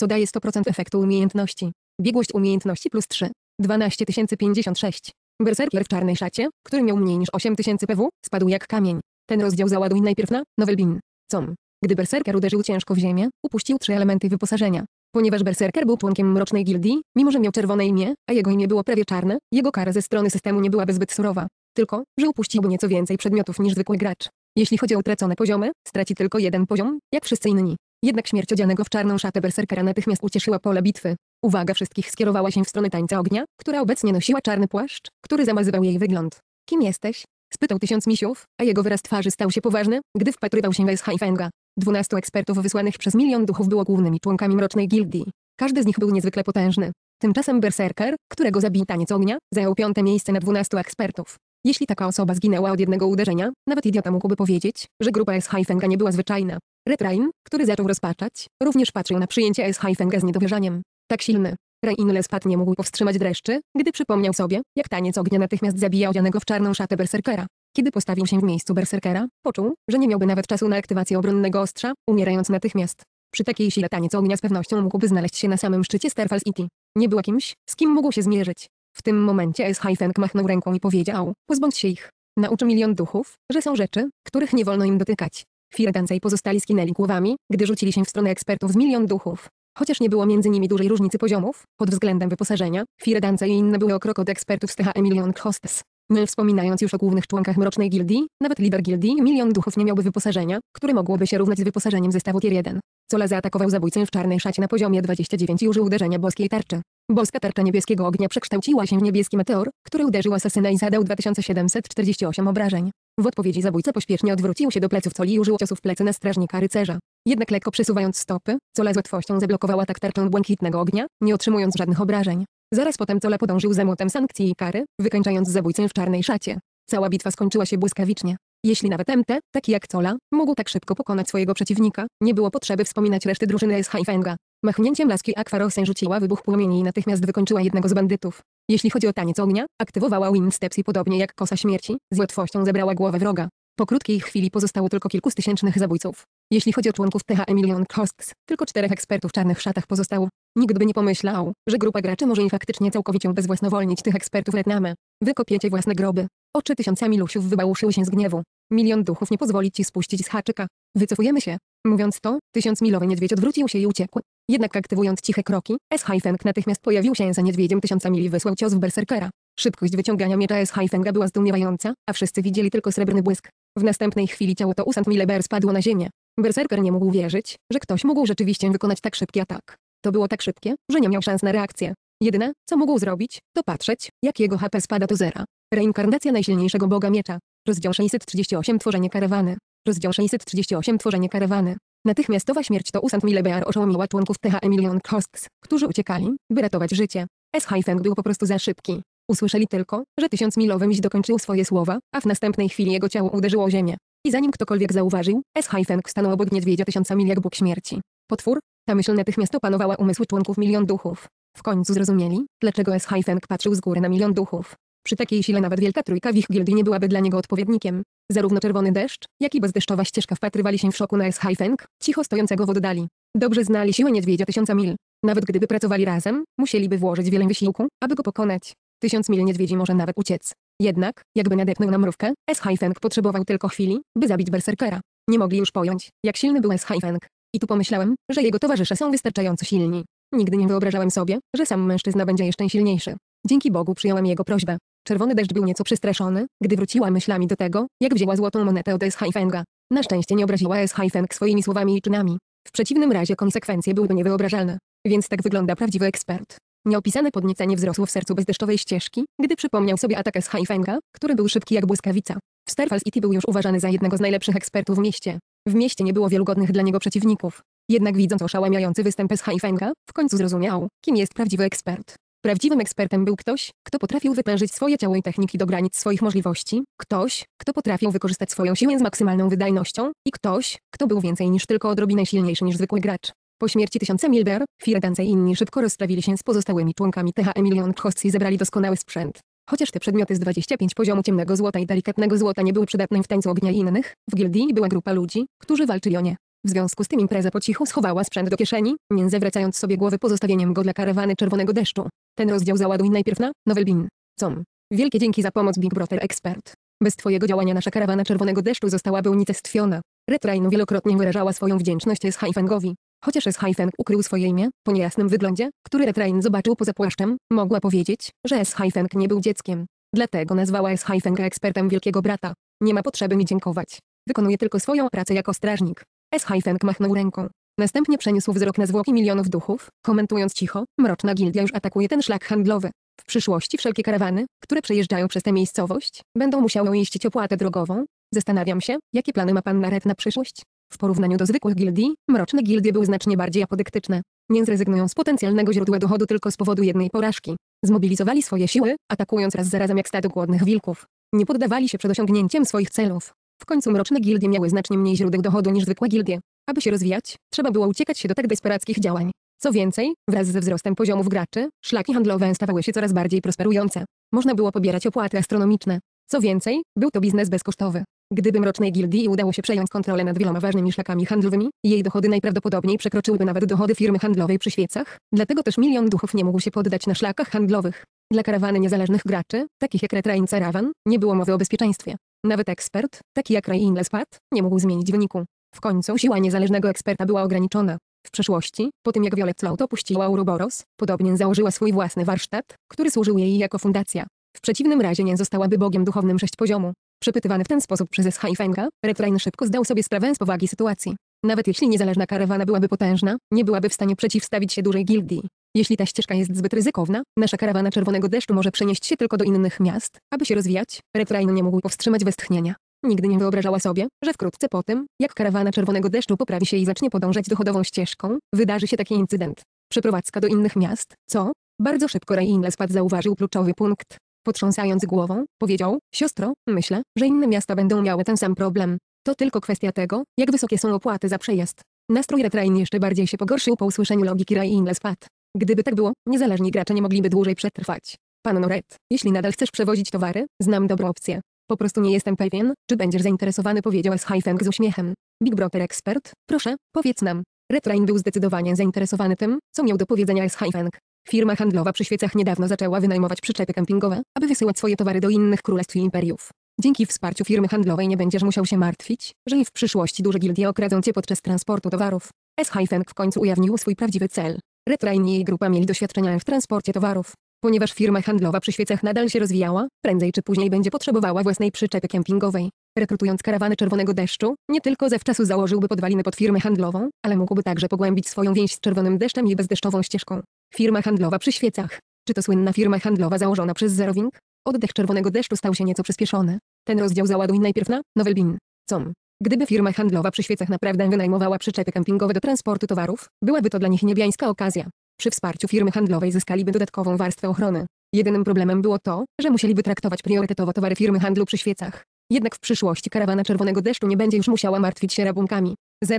co daje 100% efektu umiejętności. Biegłość umiejętności plus 3. 12056. Berserkier w czarnej szacie, który miał mniej niż 8000 PW, spadł jak kamień. Ten rozdział załaduj najpierw na Novelbin. Com. Gdy berserker uderzył ciężko w ziemię, upuścił trzy elementy wyposażenia. Ponieważ berserker był członkiem mrocznej gildii, mimo że miał czerwone imię, a jego imię było prawie czarne, jego kara ze strony systemu nie byłaby zbyt surowa. Tylko, że upuściłby nieco więcej przedmiotów niż zwykły gracz. Jeśli chodzi o utracone poziomy, straci tylko jeden poziom, jak wszyscy inni. Jednak śmierć odzianego w czarną szatę berserkera natychmiast ucieszyła pole bitwy. Uwaga wszystkich skierowała się w stronę tańca ognia, która obecnie nosiła czarny płaszcz, który zamazywał jej wygląd. Kim jesteś? Spytał tysiąc misiów, a jego wyraz twarzy stał się poważny, gdy wpatrywał się w Fenga. Dwunastu ekspertów wysłanych przez milion duchów było głównymi członkami Mrocznej Gildii. Każdy z nich był niezwykle potężny. Tymczasem Berserker, którego zabił taniec ognia, zajął piąte miejsce na dwunastu ekspertów. Jeśli taka osoba zginęła od jednego uderzenia, nawet idiota mógłby powiedzieć, że grupa S. Haifenga nie była zwyczajna. Rain, który zaczął rozpaczać, również patrzył na przyjęcie S. Haifenga z niedowierzaniem. Tak silny. Reinle spadł nie mógł powstrzymać dreszczy, gdy przypomniał sobie, jak taniec ognia natychmiast zabija odzianego w czarną szatę berserkera. Kiedy postawił się w miejscu berserkera, poczuł, że nie miałby nawet czasu na aktywację obronnego ostrza, umierając natychmiast. Przy takiej sile taniec ognia z pewnością mógłby znaleźć się na samym szczycie Starfalls IT. Nie był kimś, z kim mógł się zmierzyć. W tym momencie S-Hyphenk machnął ręką i powiedział, pozbądź się ich. Nauczy milion duchów, że są rzeczy, których nie wolno im dotykać. Firedanca i pozostali skinęli głowami, gdy rzucili się w stronę ekspertów z milion duchów. Chociaż nie było między nimi dużej różnicy poziomów, pod względem wyposażenia, Firedanca i inne były o krok od ekspertów z THE Milion Hostes. Nie wspominając już o głównych członkach Mrocznej Gildii, nawet lider Gildii Milion Duchów nie miałby wyposażenia, które mogłoby się równać z wyposażeniem zestawu Tier 1. Cola zaatakował zabójcę w czarnej szacie na poziomie 29 i użył uderzenia boskiej tarczy. Boska tarcza niebieskiego ognia przekształciła się w niebieski meteor, który uderzył asasyna i zadał 2748 obrażeń. W odpowiedzi zabójca pośpiesznie odwrócił się do pleców Coli i użył ciosów w plecy na strażnika rycerza. Jednak lekko przesuwając stopy, Cola z łatwością zablokowała tak tarczą błękitnego ognia, nie otrzymując żadnych obrażeń. Zaraz potem Cola podążył za młotem sankcji i kary, wykańczając zabójcę w czarnej szacie. Cała bitwa skończyła się błyskawicznie. Jeśli nawet MT, taki jak Cola, mógł tak szybko pokonać swojego przeciwnika, nie było potrzeby wspominać reszty drużyny S. i Fenga. Machnięciem laski Aquarosen rzuciła wybuch płomieni i natychmiast wykończyła jednego z bandytów. Jeśli chodzi o taniec ognia, aktywowała Wind Steps i podobnie jak kosa śmierci, z łatwością zebrała głowę wroga. Po krótkiej chwili pozostało tylko kilku tysięcznych zabójców. Jeśli chodzi o członków THE Emilion Costs, tylko czterech ekspertów w czarnych szatach pozostało. Nikt by nie pomyślał, że grupa graczy może i faktycznie całkowicie bezwłasnowolnić tych ekspertów Retnamy. Wykopiecie własne groby. Oczy tysiąca milusiów wybałuszyły się z gniewu. Milion duchów nie pozwoli ci spuścić z haczyka. Wycofujemy się. Mówiąc to, tysiąc milowy niedźwiedź odwrócił się i uciekł. Jednak aktywując ciche kroki, S-Hyfeng natychmiast pojawił się za niedźwiedziem tysiąca mili i wysłał cios w berserkera. Szybkość wyciągania miecza S-Hyfenga była zdumiewająca, a wszyscy widzieli tylko srebrny błysk. W następnej chwili ciało to usant Mileber spadło na ziemię. Berserker nie mógł wierzyć, że ktoś mógł rzeczywiście wykonać tak szybki atak. To było tak szybkie, że nie miał szans na reakcję. Jedyne, co mógł zrobić, to patrzeć, jak jego HP spada do zera. Reinkarnacja najsilniejszego boga miecza. Rozdział 638 Tworzenie karawany. Rozdział 638 Tworzenie karawany. Natychmiastowa śmierć to usant Milebear oszołomiła członków TH Emilion Costs, którzy uciekali, by ratować życie. S. Hyphen był po prostu za szybki. Usłyszeli tylko, że tysiąc milowy miś dokończył swoje słowa, a w następnej chwili jego ciało uderzyło o ziemię. I zanim ktokolwiek zauważył, S. Hyphen stanął obok niedźwiedzia tysiąca mil jak Bóg śmierci. Potwór? Ta myśl natychmiast opanowała umysły członków milion duchów. W końcu zrozumieli, dlaczego S. Hyphen patrzył z góry na milion duchów. Przy takiej sile nawet Wielka Trójka w ich gildii nie byłaby dla niego odpowiednikiem. Zarówno Czerwony Deszcz, jak i bezdeszczowa ścieżka wpatrywali się w szoku na S-Feng, cicho stojącego w oddali. Dobrze znali siłę niedźwiedzia tysiąca mil. Nawet gdyby pracowali razem, musieliby włożyć wiele wysiłku, aby go pokonać. Tysiąc mil niedźwiedzi może nawet uciec. Jednak, jakby nadepnął na mrówkę, S-Feng potrzebował tylko chwili, by zabić berserkera. Nie mogli już pojąć, jak silny był S-Feng. I tu pomyślałem, że jego towarzysze są wystarczająco silni. Nigdy nie wyobrażałem sobie, że sam mężczyzna będzie jeszcze silniejszy. Dzięki Bogu przyjąłem jego prośbę. Czerwony deszcz był nieco przestraszony, gdy wróciła myślami do tego, jak wzięła złotą monetę od S-Haifenga. Na szczęście nie obraziła S-Haifeng swoimi słowami i czynami. W przeciwnym razie konsekwencje byłyby niewyobrażalne. Więc tak wygląda prawdziwy ekspert. Nieopisane podniecenie wzrosło w sercu bezdeszczowej ścieżki, gdy przypomniał sobie atak S-Haifenga, który był szybki jak błyskawica. W Starfall City był już uważany za jednego z najlepszych ekspertów w mieście. W mieście nie było wielu godnych dla niego przeciwników. Jednak widząc oszałamiający występ S Haifenga, w końcu zrozumiał, kim jest prawdziwy ekspert. Prawdziwym ekspertem był ktoś, kto potrafił wyprężyć swoje ciało i techniki do granic swoich możliwości, ktoś, kto potrafił wykorzystać swoją siłę z maksymalną wydajnością i ktoś, kto był więcej niż tylko odrobinę silniejszy niż zwykły gracz. Po śmierci tysiąca Milber, Firedance i inni szybko rozprawili się z pozostałymi członkami TH Emilion Tchoscy i zebrali doskonały sprzęt. Chociaż te przedmioty z 25 poziomu ciemnego złota i delikatnego złota nie były przydatne w tańcu ognia i innych, w gildii była grupa ludzi, którzy walczyli o nie. W związku z tym impreza po cichu schowała sprzęt do kieszeni, nie zawracając sobie głowy pozostawieniem go dla karawany czerwonego deszczu. Ten rozdział załaduj najpierw na Nowelbin. Com. Wielkie dzięki za pomoc Big Brother Expert. Bez twojego działania nasza karawana czerwonego deszczu zostałaby unicestwiona. Retrainu wielokrotnie wyrażała swoją wdzięczność z Haifengowi. Chociaż s Haifen ukrył swoje imię, po niejasnym wyglądzie, który Retrain zobaczył poza płaszczem, mogła powiedzieć, że s Haifen nie był dzieckiem. Dlatego nazwała s Haifen ekspertem wielkiego brata. Nie ma potrzeby mi dziękować. Wykonuje tylko swoją pracę jako strażnik. S. hajfeng machnął ręką. Następnie przeniósł wzrok na zwłoki milionów duchów, komentując cicho, mroczna gildia już atakuje ten szlak handlowy. W przyszłości wszelkie karawany, które przejeżdżają przez tę miejscowość, będą musiały iścić opłatę drogową. Zastanawiam się, jakie plany ma pan Naret na przyszłość? W porównaniu do zwykłych gildii, mroczne gildie były znacznie bardziej apodyktyczne. Nie zrezygnują z potencjalnego źródła dochodu tylko z powodu jednej porażki. Zmobilizowali swoje siły, atakując raz za razem jak stado głodnych wilków. Nie poddawali się przed osiągnięciem swoich celów. W końcu mroczne gildie miały znacznie mniej źródeł dochodu niż zwykłe gildie. Aby się rozwijać, trzeba było uciekać się do tak desperackich działań. Co więcej, wraz ze wzrostem poziomów graczy, szlaki handlowe stawały się coraz bardziej prosperujące. Można było pobierać opłaty astronomiczne. Co więcej, był to biznes bezkosztowy. Gdyby Mrocznej Gildii udało się przejąć kontrolę nad wieloma ważnymi szlakami handlowymi, jej dochody najprawdopodobniej przekroczyłyby nawet dochody firmy handlowej przy świecach, dlatego też milion duchów nie mógł się poddać na szlakach handlowych. Dla karawany niezależnych graczy, takich jak Retrain Caravan, nie było mowy o bezpieczeństwie. Nawet ekspert, taki jak Ray Inglespat, nie mógł zmienić wyniku. W końcu siła niezależnego eksperta była ograniczona. W przeszłości, po tym jak Violet Laut opuściła Uroboros, podobnie założyła swój własny warsztat, który służył jej jako fundacja. W przeciwnym razie nie zostałaby bogiem duchownym sześć poziomu. Przepytywany w ten sposób przez Fenga, Retrain szybko zdał sobie sprawę z powagi sytuacji. Nawet jeśli niezależna karawana byłaby potężna, nie byłaby w stanie przeciwstawić się dużej gildii. Jeśli ta ścieżka jest zbyt ryzykowna, nasza karawana czerwonego deszczu może przenieść się tylko do innych miast, aby się rozwijać. Retrain nie mógł powstrzymać westchnienia. Nigdy nie wyobrażała sobie, że wkrótce po tym, jak karawana czerwonego deszczu poprawi się i zacznie podążać dochodową ścieżką, wydarzy się taki incydent. Przeprowadzka do innych miast, co? Bardzo szybko Reinlespad zauważył kluczowy punkt. Potrząsając głową, powiedział, siostro, myślę, że inne miasta będą miały ten sam problem. To tylko kwestia tego, jak wysokie są opłaty za przejazd. Nastrój Retrain jeszcze bardziej się pogorszył po usłyszeniu logiki Reinlespad. Gdyby tak było, niezależni gracze nie mogliby dłużej przetrwać. Panno Red, jeśli nadal chcesz przewozić towary, znam dobrą opcję. Po prostu nie jestem pewien, czy będziesz zainteresowany powiedział S. Feng z uśmiechem. Big Brother ekspert, proszę, powiedz nam. Red Rain był zdecydowanie zainteresowany tym, co miał do powiedzenia S. Feng. Firma handlowa przy świecach niedawno zaczęła wynajmować przyczepy kempingowe, aby wysyłać swoje towary do innych królestw i imperiów. Dzięki wsparciu firmy handlowej nie będziesz musiał się martwić, że i w przyszłości duże gildie okradzą cię podczas transportu towarów. S. Feng w końcu ujawnił swój prawdziwy cel. Retrain i grupa mieli doświadczenia w transporcie towarów. Ponieważ firma handlowa przy świecach nadal się rozwijała, prędzej czy później będzie potrzebowała własnej przyczepy kempingowej. Rekrutując karawany Czerwonego Deszczu, nie tylko zawczasu założyłby podwaliny pod firmę handlową, ale mógłby także pogłębić swoją więź z Czerwonym Deszczem i bezdeszczową ścieżką. Firma handlowa przy świecach. Czy to słynna firma handlowa założona przez Zerowing? Oddech Czerwonego Deszczu stał się nieco przyspieszony. Ten rozdział załaduj najpierw na Nowelbin. Com. Gdyby firma handlowa przy świecach naprawdę wynajmowała przyczepy kempingowe do transportu towarów, byłaby to dla nich niebiańska okazja. Przy wsparciu firmy handlowej zyskaliby dodatkową warstwę ochrony. Jedynym problemem było to, że musieliby traktować priorytetowo towary firmy handlu przy świecach. Jednak w przyszłości karawana Czerwonego Deszczu nie będzie już musiała martwić się rabunkami.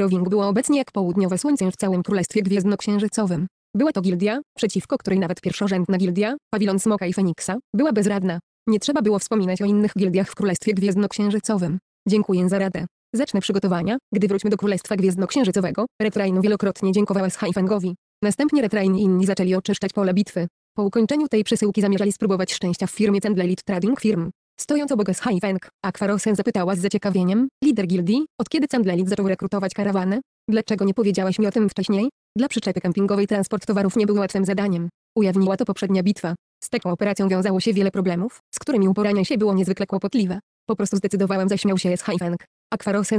Wing było obecnie jak południowe słońce w całym Królestwie Gwiezdnoksiężycowym. Była to gildia, przeciwko której nawet pierwszorzędna gildia, pawilon Smoka i Feniksa, była bezradna. Nie trzeba było wspominać o innych gildiach w Królestwie Księżycowym. Dziękuję za radę. Zacznę przygotowania, gdy wróćmy do Królestwa gwiazdno-księżycowego, Retrain wielokrotnie dziękowała Schaifengowi. Następnie Retrain i inni zaczęli oczyszczać pole bitwy. Po ukończeniu tej przesyłki zamierzali spróbować szczęścia w firmie Cendlelit Trading Firm. Stojąc obok Schaifeng, Aquarosen zapytała z zaciekawieniem, lider gildii, od kiedy Cendlelit zaczął rekrutować karawany? Dlaczego nie powiedziałaś mi o tym wcześniej? Dla przyczepy kempingowej transport towarów nie był łatwym zadaniem. Ujawniła to poprzednia bitwa. Z taką operacją wiązało się wiele problemów, z którymi uporanie się było niezwykle kłopotliwe. Po prostu zdecydowałem zaśmiał się Schaifeng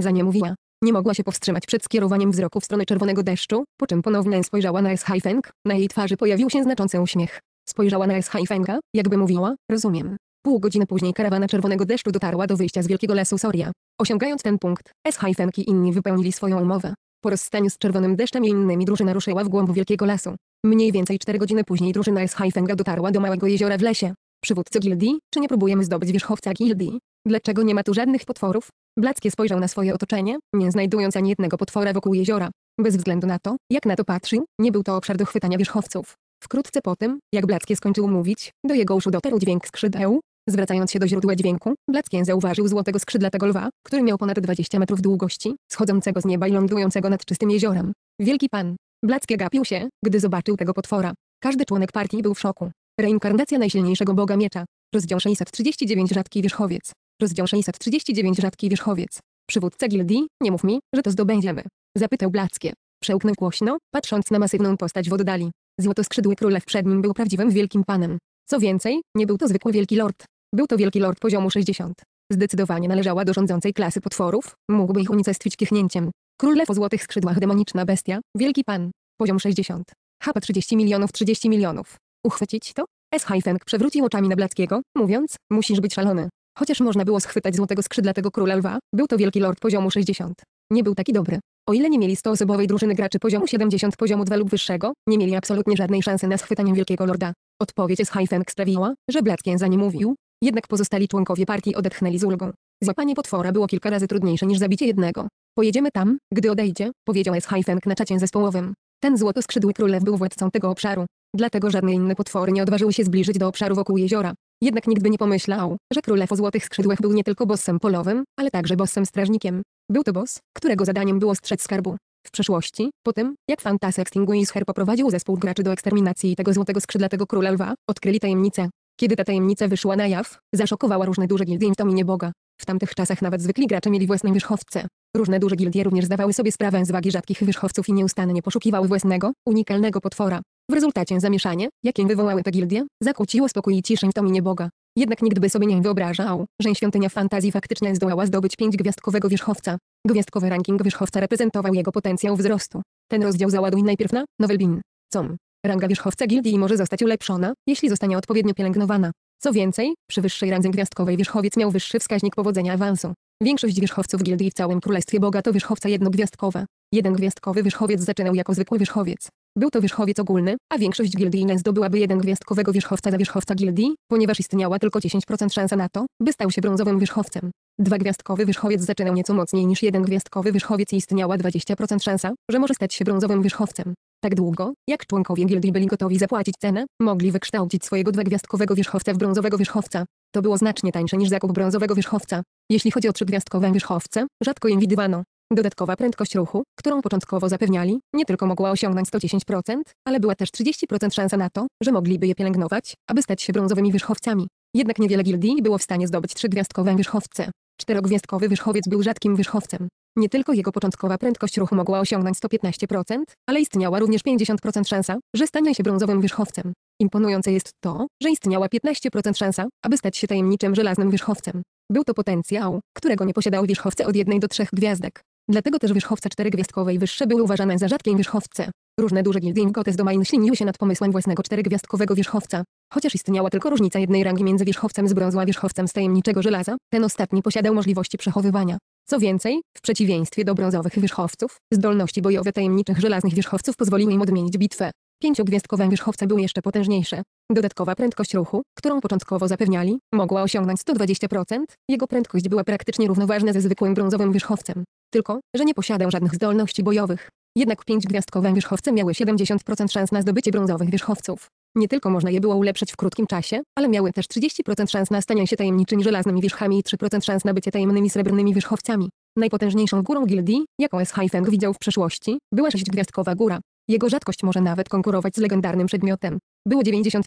za nie mówiła. Nie mogła się powstrzymać przed skierowaniem wzroku w stronę czerwonego deszczu, po czym ponownie spojrzała na S-Haifeng, na jej twarzy pojawił się znaczący uśmiech. Spojrzała na S-Haifenga, jakby mówiła, rozumiem. Pół godziny później karawana czerwonego deszczu dotarła do wyjścia z Wielkiego Lasu Soria. Osiągając ten punkt, S-Haifeng i inni wypełnili swoją umowę. Po rozstaniu z czerwonym deszczem i innymi drużyna ruszyła w głąb Wielkiego Lasu. Mniej więcej cztery godziny później drużyna S-Haifenga dotarła do małego jeziora w lesie. Przywódco gildii, czy nie próbujemy zdobyć wierzchowca gildii? Dlaczego nie ma tu żadnych potworów? Blackie spojrzał na swoje otoczenie, nie znajdując ani jednego potwora wokół jeziora. Bez względu na to, jak na to patrzył, nie był to obszar do chwytania wierzchowców. Wkrótce po tym, jak Blackie skończył mówić, do jego uszu dotarł dźwięk skrzydeł. Zwracając się do źródła dźwięku, Blackie zauważył złotego skrzydlatego lwa, który miał ponad 20 metrów długości, schodzącego z nieba i lądującego nad czystym jeziorem. Wielki pan. Blackie gapił się, gdy zobaczył tego potwora. Każdy członek partii był w szoku. Reinkarnacja najsilniejszego boga miecza. Rozdział 639 Rzadki Wierzchowiec. Rozdział 639 Rzadki wierzchowiec. Przywódca gildii, nie mów mi, że to zdobędziemy. Zapytał Blackie. Przełknął głośno, patrząc na masywną postać w oddali. Złotoskrzydły królew przed nim był prawdziwym wielkim panem. Co więcej, nie był to zwykły wielki lord. Był to wielki lord poziomu 60. Zdecydowanie należała do rządzącej klasy potworów, mógłby ich unicestwić kichnięciem. Królew o złotych skrzydłach demoniczna bestia, wielki pan. Poziom 60. Hapa 30 milionów 30 milionów. Uchwycić to? S. Haifeng przewrócił oczami na Blackiego, mówiąc, musisz być szalony. Chociaż można było schwytać złotego skrzydlatego króla lwa, był to wielki lord poziomu 60. Nie był taki dobry. O ile nie mieli 100-osobowej drużyny graczy poziomu 70 poziomu 2 lub wyższego, nie mieli absolutnie żadnej szansy na schwytanie wielkiego lorda. Odpowiedź z Haifeng sprawiła, że Blatkien za nie mówił, jednak pozostali członkowie partii odetchnęli z ulgą. Złapanie potwora było kilka razy trudniejsze niż zabicie jednego. Pojedziemy tam, gdy odejdzie, powiedział S. Haifeng na czacie zespołowym. Ten złoto skrzydły królew był władcą tego obszaru. Dlatego żadne inne potwory nie odważyły się zbliżyć do obszaru wokół jeziora. Jednak nikt by nie pomyślał, że królew o złotych skrzydłach był nie tylko bossem polowym, ale także bossem strażnikiem. Był to boss, którego zadaniem było strzec skarbu. W przeszłości, po tym, jak Fantasek Extinguisher poprowadził zespół graczy do eksterminacji tego złotego skrzydlatego króla lwa, odkryli tajemnicę. Kiedy ta tajemnica wyszła na jaw, zaszokowała różne duże gildie w nieboga. Boga. W tamtych czasach nawet zwykli gracze mieli własne wierzchowce. Różne duże gildie również zdawały sobie sprawę z wagi rzadkich wierzchowców i nieustannie poszukiwały własnego, unikalnego potwora. W rezultacie zamieszanie, jakie wywołały te gildie, zakłóciło spokój i ciszę w dominie Boga. Jednak nikt by sobie nie wyobrażał, że świątynia fantazji faktycznie zdołała zdobyć gwiazdkowego wierzchowca. Gwiazdkowy ranking wierzchowca reprezentował jego potencjał wzrostu. Ten rozdział załaduj najpierw na Nowelbin. Com. Ranga wierzchowca gildii może zostać ulepszona, jeśli zostanie odpowiednio pielęgnowana. Co więcej, przy wyższej randze gwiazdkowej wierzchowiec miał wyższy wskaźnik powodzenia awansu. Większość wierzchowców gildii w całym Królestwie Boga to wierzchowce jednogwiazdkowe. Jeden gwiazdkowy wierzchowiec zaczynał jako zwykły wierzchowiec. Był to wierzchowiec ogólny, a większość gildii nie zdobyłaby jeden gwiazdkowego wierzchowca za wierzchowca gildii, ponieważ istniała tylko 10% szansa na to, by stał się brązowym wierzchowcem. Dwa gwiazdkowy wierzchowiec zaczynał nieco mocniej niż jeden gwiazdkowy wierzchowiec i istniała 20% szansa, że może stać się brązowym wierzchowcem. Tak długo, jak członkowie gildii byli gotowi zapłacić cenę, mogli wykształcić swojego dwagwiazdkowego wierzchowca w brązowego wierzchowca. To było znacznie tańsze niż zakup brązowego wierzchowca. Jeśli chodzi o trzygwiazdkowe wierzchowce, rzadko im widywano. Dodatkowa prędkość ruchu, którą początkowo zapewniali, nie tylko mogła osiągnąć 110%, ale była też 30% szansa na to, że mogliby je pielęgnować, aby stać się brązowymi wierzchowcami. Jednak niewiele gildii było w stanie zdobyć trzygwiazdkowe wierzchowce. Czterogwiazdkowy wierzchowiec był rzadkim wierzchowcem. Nie tylko jego początkowa prędkość ruchu mogła osiągnąć 115%, ale istniała również 50% szansa, że stanie się brązowym wierzchowcem. Imponujące jest to, że istniała 15% szansa, aby stać się tajemniczym żelaznym wierzchowcem. Był to potencjał, którego nie posiadały wierzchowce od jednej do trzech gwiazdek. Dlatego też wierzchowce czterygwiazdkowej wyższe były uważane za rzadkie wierzchowce. Różne duże gildie gotes domain śliniły się nad pomysłem własnego czterygwiazdkowego wierzchowca. Chociaż istniała tylko różnica jednej rangi między wierzchowcem z brązu a wierzchowcem z tajemniczego żelaza, ten ostatni posiadał możliwości przechowywania. Co więcej, w przeciwieństwie do brązowych wierzchowców, zdolności bojowe tajemniczych żelaznych wierzchowców pozwoliły im odmienić bitwę. Pięciogwiazdkowe wierzchowce były jeszcze potężniejsze. Dodatkowa prędkość ruchu, którą początkowo zapewniali, mogła osiągnąć 120%. Jego prędkość była praktycznie równoważna ze zwykłym brązowym wierzchowcem. Tylko, że nie posiadał żadnych zdolności bojowych. Jednak pięćgwiazdkowe wierzchowce miały 70% szans na zdobycie brązowych wierzchowców. Nie tylko można je było ulepszyć w krótkim czasie, ale miały też 30% szans na stanie się tajemniczymi żelaznymi wierzchami i 3% szans na bycie tajemnymi srebrnymi wierzchowcami. Najpotężniejszą górą gildii, jaką S. Haifeng widział w przeszłości, była sześciogwiazdkowa góra. Jego rzadkość może nawet konkurować z legendarnym przedmiotem. Było 90%,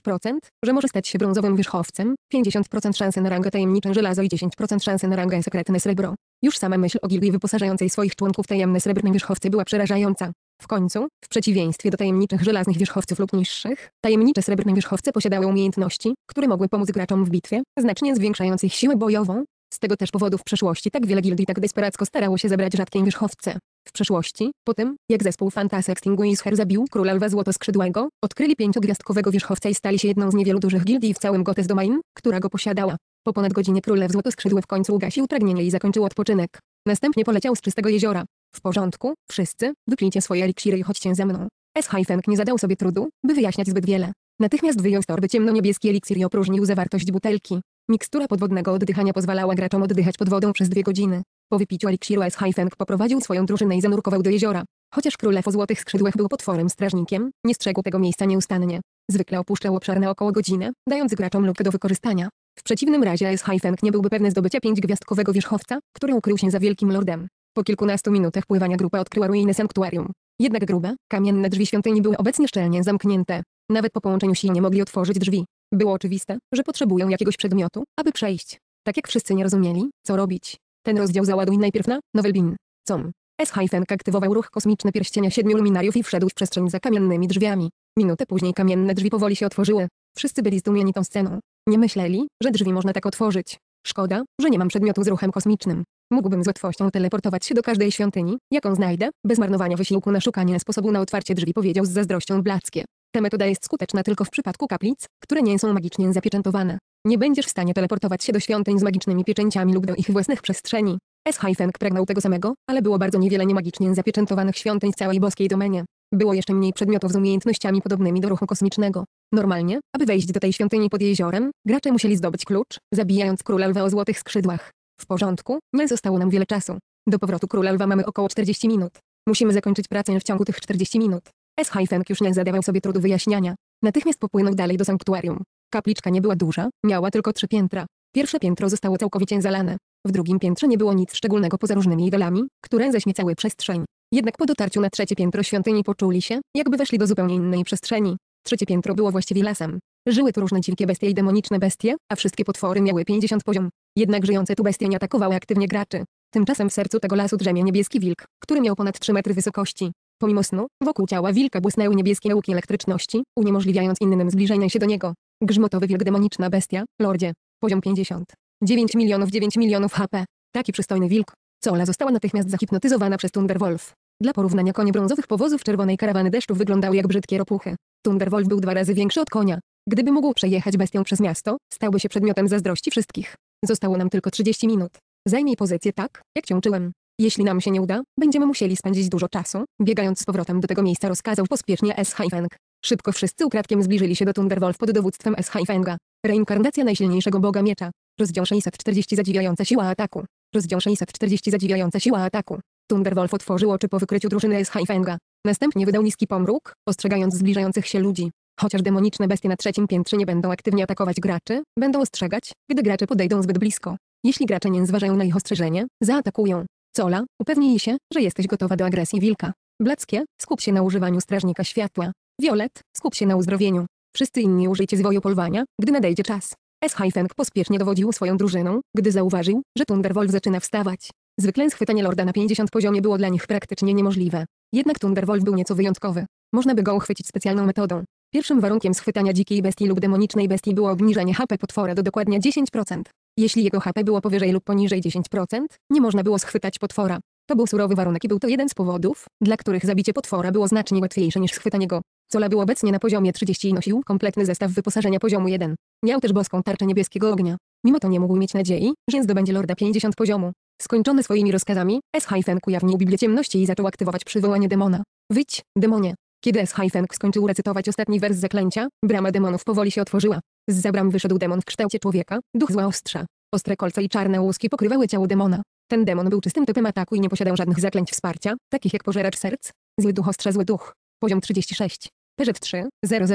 że może stać się brązowym wierzchowcem, 50% szansy na rangę tajemnicze żelazo i 10% szansy na rangę sekretne srebro. Już sama myśl o gildii wyposażającej swoich członków tajemne srebrne wierzchowce była przerażająca. W końcu, w przeciwieństwie do tajemniczych żelaznych wierzchowców lub niższych, tajemnicze srebrne wierzchowce posiadały umiejętności, które mogły pomóc graczom w bitwie, znacznie zwiększając ich siłę bojową. Z tego też powodu w przeszłości tak wiele gildii tak desperacko starało się zebrać rzadkie wierzchowce. W przeszłości, po tym, jak zespół Fantas Extinguisher zabił króla lwa złotoskrzydłego, odkryli pięciogwiazdkowego wierzchowca i stali się jedną z niewielu dużych gildii w całym Gotes Domain, która go posiadała. Po ponad godzinie król lew złotoskrzydły w końcu ugasił pragnienie i zakończył odpoczynek. Następnie poleciał z czystego jeziora. W porządku, wszyscy, wyklijcie swoje eliksiry i chodźcie ze mną. S. Hyphen nie zadał sobie trudu, by wyjaśniać zbyt wiele. Natychmiast wyjął z torby ciemno-niebieski eliksir i opróżnił zawartość butelki. Mikstura podwodnego oddychania pozwalała graczom oddychać pod wodą przez dwie godziny. Po wypiciu eliksiru Eshaifeng poprowadził swoją drużynę i zanurkował do jeziora. Chociaż królew o złotych skrzydłach był potworem strażnikiem, nie strzegł tego miejsca nieustannie. Zwykle opuszczał obszar na około godzinę, dając graczom lukę do wykorzystania. W przeciwnym razie Eshaifeng nie byłby pewny zdobycia pięćgwiazdkowego wierzchowca, który ukrył się za wielkim lordem. Po kilkunastu minutach pływania grupa odkryła ruiny sanktuarium. Jednak grube, kamienne drzwi świątyni były obecnie szczelnie zamknięte. Nawet po połączeniu sił nie mogli otworzyć drzwi. Było oczywiste, że potrzebują jakiegoś przedmiotu, aby przejść. Tak jak wszyscy nie rozumieli, co robić. Ten rozdział załaduj najpierw na Novelbin. Com. S-Hyphen aktywował ruch kosmiczny pierścienia siedmiu luminariów i wszedł w przestrzeń za kamiennymi drzwiami. Minutę później kamienne drzwi powoli się otworzyły. Wszyscy byli zdumieni tą sceną. Nie myśleli, że drzwi można tak otworzyć. Szkoda, że nie mam przedmiotu z ruchem kosmicznym. Mógłbym z łatwością teleportować się do każdej świątyni, jaką znajdę, bez marnowania wysiłku na szukanie sposobu na otwarcie drzwi powiedział z zazdrością Blackie. Ta metoda jest skuteczna tylko w przypadku kaplic, które nie są magicznie zapieczętowane. Nie będziesz w stanie teleportować się do świątyń z magicznymi pieczęciami lub do ich własnych przestrzeni. S. Hyphen pragnął tego samego, ale było bardzo niewiele niemagicznie zapieczętowanych świątyń w całej boskiej domenie. Było jeszcze mniej przedmiotów z umiejętnościami podobnymi do ruchu kosmicznego. Normalnie, aby wejść do tej świątyni pod jeziorem, gracze musieli zdobyć klucz, zabijając króla lwa o złotych skrzydłach. W porządku, nie zostało nam wiele czasu. Do powrotu króla lwa mamy około 40 minut. Musimy zakończyć pracę w ciągu tych 40 minut. S. już nie zadawał sobie trudu wyjaśniania. Natychmiast popłynął dalej do sanktuarium. Kapliczka nie była duża, miała tylko trzy piętra. Pierwsze piętro zostało całkowicie zalane. W drugim piętrze nie było nic szczególnego poza różnymi idolami, które zaśmiecały przestrzeń. Jednak po dotarciu na trzecie piętro świątyni poczuli się, jakby weszli do zupełnie innej przestrzeni. Trzecie piętro było właściwie lasem. Żyły tu różne dzikie bestie i demoniczne bestie, a wszystkie potwory miały 50 poziom. Jednak żyjące tu bestie nie atakowały aktywnie graczy. Tymczasem w sercu tego lasu drzemie niebieski wilk, który miał ponad 3 metry wysokości. Pomimo snu, wokół ciała wilka błysnęły niebieskie łuki elektryczności, uniemożliwiając innym zbliżenie się do niego. Grzmotowy wilk demoniczna bestia, lordzie. Poziom 50. 9 milionów 9 milionów HP. Taki przystojny wilk. Cola została natychmiast zahipnotyzowana przez Thunderwolf. Dla porównania konie brązowych powozów czerwonej karawany deszczu wyglądały jak brzydkie ropuchy. Thunderwolf był dwa razy większy od konia. Gdyby mógł przejechać bestią przez miasto, stałby się przedmiotem zazdrości wszystkich. Zostało nam tylko 30 minut. Zajmij pozycję tak, jak cię uczyłem. Jeśli nam się nie uda, będziemy musieli spędzić dużo czasu, biegając z powrotem do tego miejsca rozkazał pospiesznie S. Haifeng. Szybko wszyscy ukradkiem zbliżyli się do Thunderwolf pod dowództwem S. Haifenga. Reinkarnacja najsilniejszego boga miecza. Rozdział 640 Zadziwiająca siła ataku. Rozdział 640 Zadziwiająca siła ataku. Thunderwolf otworzył oczy po wykryciu drużyny S. Haifenga. Następnie wydał niski pomruk, ostrzegając zbliżających się ludzi. Chociaż demoniczne bestie na trzecim piętrze nie będą aktywnie atakować graczy, będą ostrzegać, gdy gracze podejdą zbyt blisko. Jeśli gracze nie zważają na ich ostrzeżenie, zaatakują. Cola, upewnij się, że jesteś gotowa do agresji wilka. Blackie, skup się na używaniu strażnika światła. Violet, skup się na uzdrowieniu. Wszyscy inni użyjcie zwoju polwania, gdy nadejdzie czas. s haifeng pospiesznie dowodził swoją drużyną, gdy zauważył, że Thunderwolf zaczyna wstawać. Zwykle schwytanie Lorda na 50 poziomie było dla nich praktycznie niemożliwe. Jednak Thunderwolf był nieco wyjątkowy. Można by go uchwycić specjalną metodą. Pierwszym warunkiem schwytania dzikiej bestii lub demonicznej bestii było obniżenie HP potwora do dokładnie 10%. Jeśli jego HP było powyżej lub poniżej 10%, nie można było schwytać potwora. To był surowy warunek i był to jeden z powodów, dla których zabicie potwora było znacznie łatwiejsze niż schwytanie go. Cola był obecnie na poziomie 30 i nosił kompletny zestaw wyposażenia poziomu 1. Miał też boską tarczę niebieskiego ognia. Mimo to nie mógł mieć nadziei, że zdobędzie Lorda 50 poziomu. Skończony swoimi rozkazami, S-Hyphenk ujawnił Biblię Ciemności i zaczął aktywować przywołanie demona. Wyć, demonie. Kiedy S-Hyphenk skończył recytować ostatni wers zaklęcia, brama demonów powoli się otworzyła. Z zabram wyszedł demon w kształcie człowieka, duch zła ostrza. Ostre kolce i czarne łuski pokrywały ciało demona. Ten demon był czystym typem ataku i nie posiadał żadnych zaklęć wsparcia, takich jak pożeracz serc, zły duch ostrza zły duch. Poziom 36. Perzet 3, 000,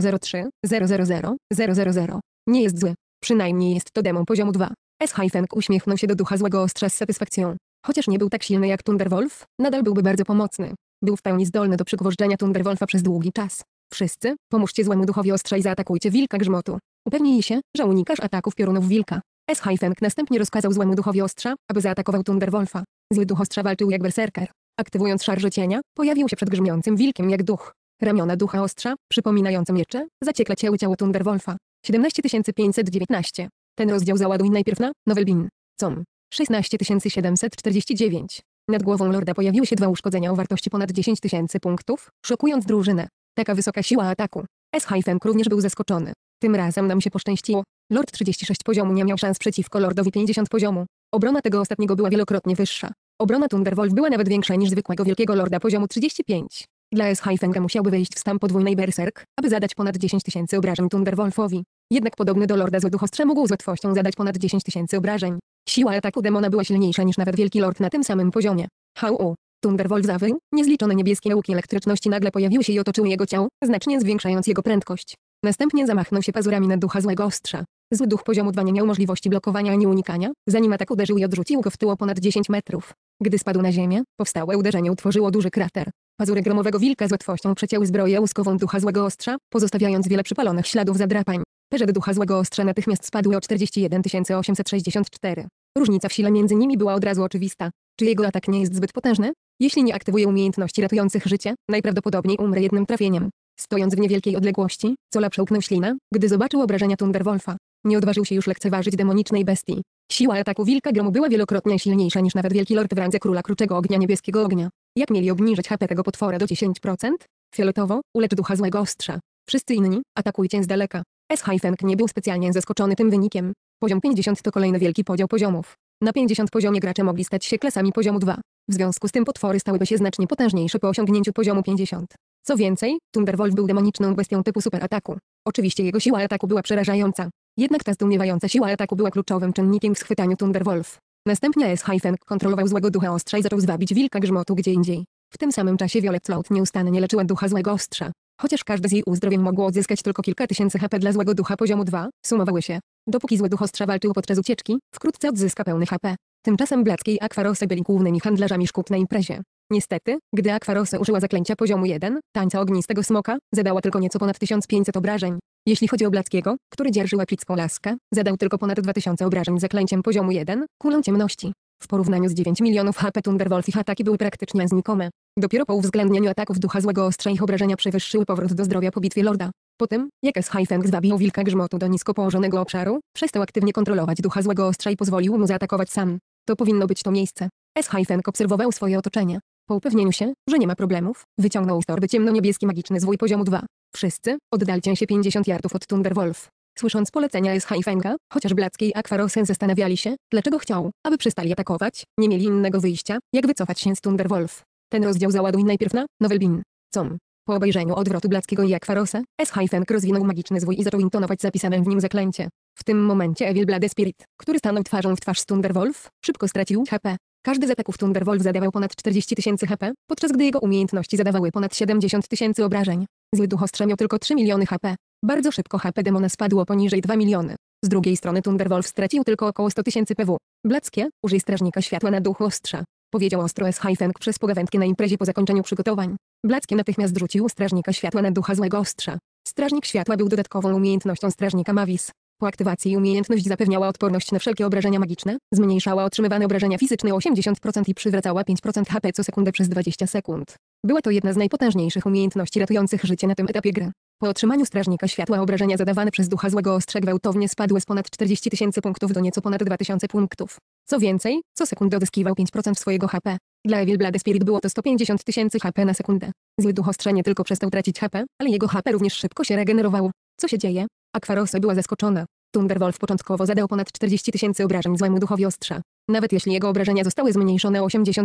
0003, 000, 000. Nie jest zły. Przynajmniej jest to demon poziomu 2. S-Hyfenk uśmiechnął się do ducha złego ostrza z satysfakcją. Chociaż nie był tak silny jak Thunderwolf, nadal byłby bardzo pomocny. Był w pełni zdolny do przygwożdżenia Thunderwolfa przez długi czas. Wszyscy, pomóżcie złemu duchowi ostrza i zaatakujcie wilka grzmotu. Upewnij się, że unikasz ataków piorunów wilka. S. Feng następnie rozkazał złemu duchowi ostrza, aby zaatakował Thunderwolfa. Zły duch ostrza walczył jak berserker. Aktywując szarże cienia, pojawił się przed grzmiącym wilkiem jak duch. Ramiona ducha ostrza, przypominające miecze, zaciekle cięły ciało Thunderwolfa. 17519. Ten rozdział załaduj najpierw na Novelbin. Com. 16749. Nad głową lorda pojawiły się dwa uszkodzenia o wartości ponad 10 tysięcy punktów, szokując drużynę. Taka wysoka siła ataku. S-Hyphen również był zaskoczony. Tym razem nam się poszczęściło. Lord 36 poziomu nie miał szans przeciwko Lordowi 50 poziomu. Obrona tego ostatniego była wielokrotnie wyższa. Obrona Thunderwolf była nawet większa niż zwykłego wielkiego lorda poziomu 35. Dla S-Hyphenga musiałby wejść w stan podwójnej berserk, aby zadać ponad 10 tysięcy obrażeń Thunderwolfowi. Jednak podobny do Lorda Złoduchostrza mógł z łatwością zadać ponad 10 tysięcy obrażeń. Siła ataku demona była silniejsza niż nawet Wielki Lord na tym samym poziomie. Hau! Thunderbolt zawył, niezliczone niebieskie łuki elektryczności nagle pojawiły się i otoczyły jego ciało, znacznie zwiększając jego prędkość. Następnie zamachnął się pazurami na ducha złego ostrza. Zły duch poziomu 2 nie miał możliwości blokowania ani unikania, zanim atak uderzył i odrzucił go w tył ponad 10 metrów. Gdy spadł na ziemię, powstałe uderzenie utworzyło duży krater. Pazury gromowego wilka z łatwością przecięły zbroję łuskową ducha złego ostrza, pozostawiając wiele przypalonych śladów zadrapań. Perze ducha złego ostrza natychmiast spadły o 41 864. Różnica w sile między nimi była od razu oczywista. Czy jego atak nie jest zbyt potężny? Jeśli nie aktywuje umiejętności ratujących życie, najprawdopodobniej umrę jednym trafieniem. Stojąc w niewielkiej odległości, Cola przełknął ślinę, gdy zobaczył obrażenia Thunderwolfa. Nie odważył się już lekceważyć demonicznej bestii. Siła ataku Wilka Gromu była wielokrotnie silniejsza niż nawet Wielki Lord w randze Króla Kruczego Ognia Niebieskiego Ognia. Jak mieli obniżyć HP tego potwora do 10%? Fioletowo, ulecz ducha złego ostrza. Wszyscy inni, atakujcie z daleka. S. Feng nie był specjalnie zaskoczony tym wynikiem. Poziom 50 to kolejny wielki podział poziomów. Na 50 poziomie gracze mogli stać się klasami poziomu 2. W związku z tym potwory stałyby się znacznie potężniejsze po osiągnięciu poziomu 50. Co więcej, Thunderwolf był demoniczną bestią typu superataku. Oczywiście jego siła ataku była przerażająca. Jednak ta zdumiewająca siła ataku była kluczowym czynnikiem w schwytaniu Thunderwolf. Następnie S. Hyphen kontrolował złego ducha ostrza i zaczął zwabić wilka grzmotu gdzie indziej. W tym samym czasie Violet Cloud nieustannie leczyła ducha złego ostrza. Chociaż każde z jej uzdrowień mogło odzyskać tylko kilka tysięcy HP dla złego ducha poziomu 2, sumowały się. Dopóki zły duch ostrza walczył podczas ucieczki, wkrótce odzyska pełny HP. Tymczasem Blackie i Aquarose byli głównymi handlarzami szkóp na imprezie. Niestety, gdy Aquarose użyła zaklęcia poziomu 1, tańca ognistego smoka, zadała tylko nieco ponad 1500 obrażeń. Jeśli chodzi o Blackiego, który dzierżył epicką laskę, zadał tylko ponad 2000 obrażeń zaklęciem poziomu 1, kulą ciemności. W porównaniu z 9 milionów HP Thunderwolf ich ataki były praktycznie znikome. Dopiero po uwzględnieniu ataków ducha złego ostrza ich obrażenia przewyższyły powrót do zdrowia po bitwie Lorda. Po tym, jak s haifeng zabił wilka grzmotu do nisko położonego obszaru, przestał aktywnie kontrolować ducha złego ostrza i pozwolił mu zaatakować sam. To powinno być to miejsce. s haifeng obserwował swoje otoczenie. Po upewnieniu się, że nie ma problemów, wyciągnął z torby ciemno-niebieski magiczny zwój poziomu 2. Wszyscy, oddalcie się 50 yardów od Thunderwolf. Słysząc polecenia Fenga, chociaż Blacki i Aquarosen zastanawiali się, dlaczego chciał, aby przestali atakować, nie mieli innego wyjścia, jak wycofać się z Thunderwolf. Ten rozdział załaduj najpierw na Novelbin. Com. Po obejrzeniu odwrotu Blackiego i Aquarosa, Feng rozwinął magiczny zwój i zaczął intonować zapisane w nim zaklęcie. W tym momencie Evil Blade Spirit, który stanął twarzą w twarz z Thunderwolf, szybko stracił HP. Każdy z ataków Thunderwolf zadawał ponad 40 tysięcy HP, podczas gdy jego umiejętności zadawały ponad 70 tysięcy obrażeń. Zły duch miał tylko 3 miliony HP. Bardzo szybko HP Demona spadło poniżej 2 miliony. Z drugiej strony Thunderwolf stracił tylko około 100 tysięcy PW. Blackie, użyj strażnika światła na duchu ostrza. Powiedział ostro S. Hyfeng przez pogawędkę na imprezie po zakończeniu przygotowań. Blackie natychmiast rzucił strażnika światła na ducha złego ostrza. Strażnik światła był dodatkową umiejętnością strażnika Mavis. Po aktywacji umiejętność zapewniała odporność na wszelkie obrażenia magiczne, zmniejszała otrzymywane obrażenia fizyczne o 80% i przywracała 5% HP co sekundę przez 20 sekund. Była to jedna z najpotężniejszych umiejętności ratujących życie na tym etapie gry. Po otrzymaniu strażnika światła obrażenia zadawane przez ducha złego ostrze gwałtownie spadły z ponad 40 tysięcy punktów do nieco ponad 2000 punktów. Co więcej, co sekundę odzyskiwał 5% swojego HP. Dla Evil Blade Spirit było to 150 tysięcy HP na sekundę. Zły duch ostrze nie tylko przestał tracić HP, ale jego HP również szybko się regenerowało. Co się dzieje? Aquarosa była zaskoczona. Thunderwolf początkowo zadał ponad 40 tysięcy obrażeń złemu duchowi ostrza. Nawet jeśli jego obrażenia zostały zmniejszone o 80%,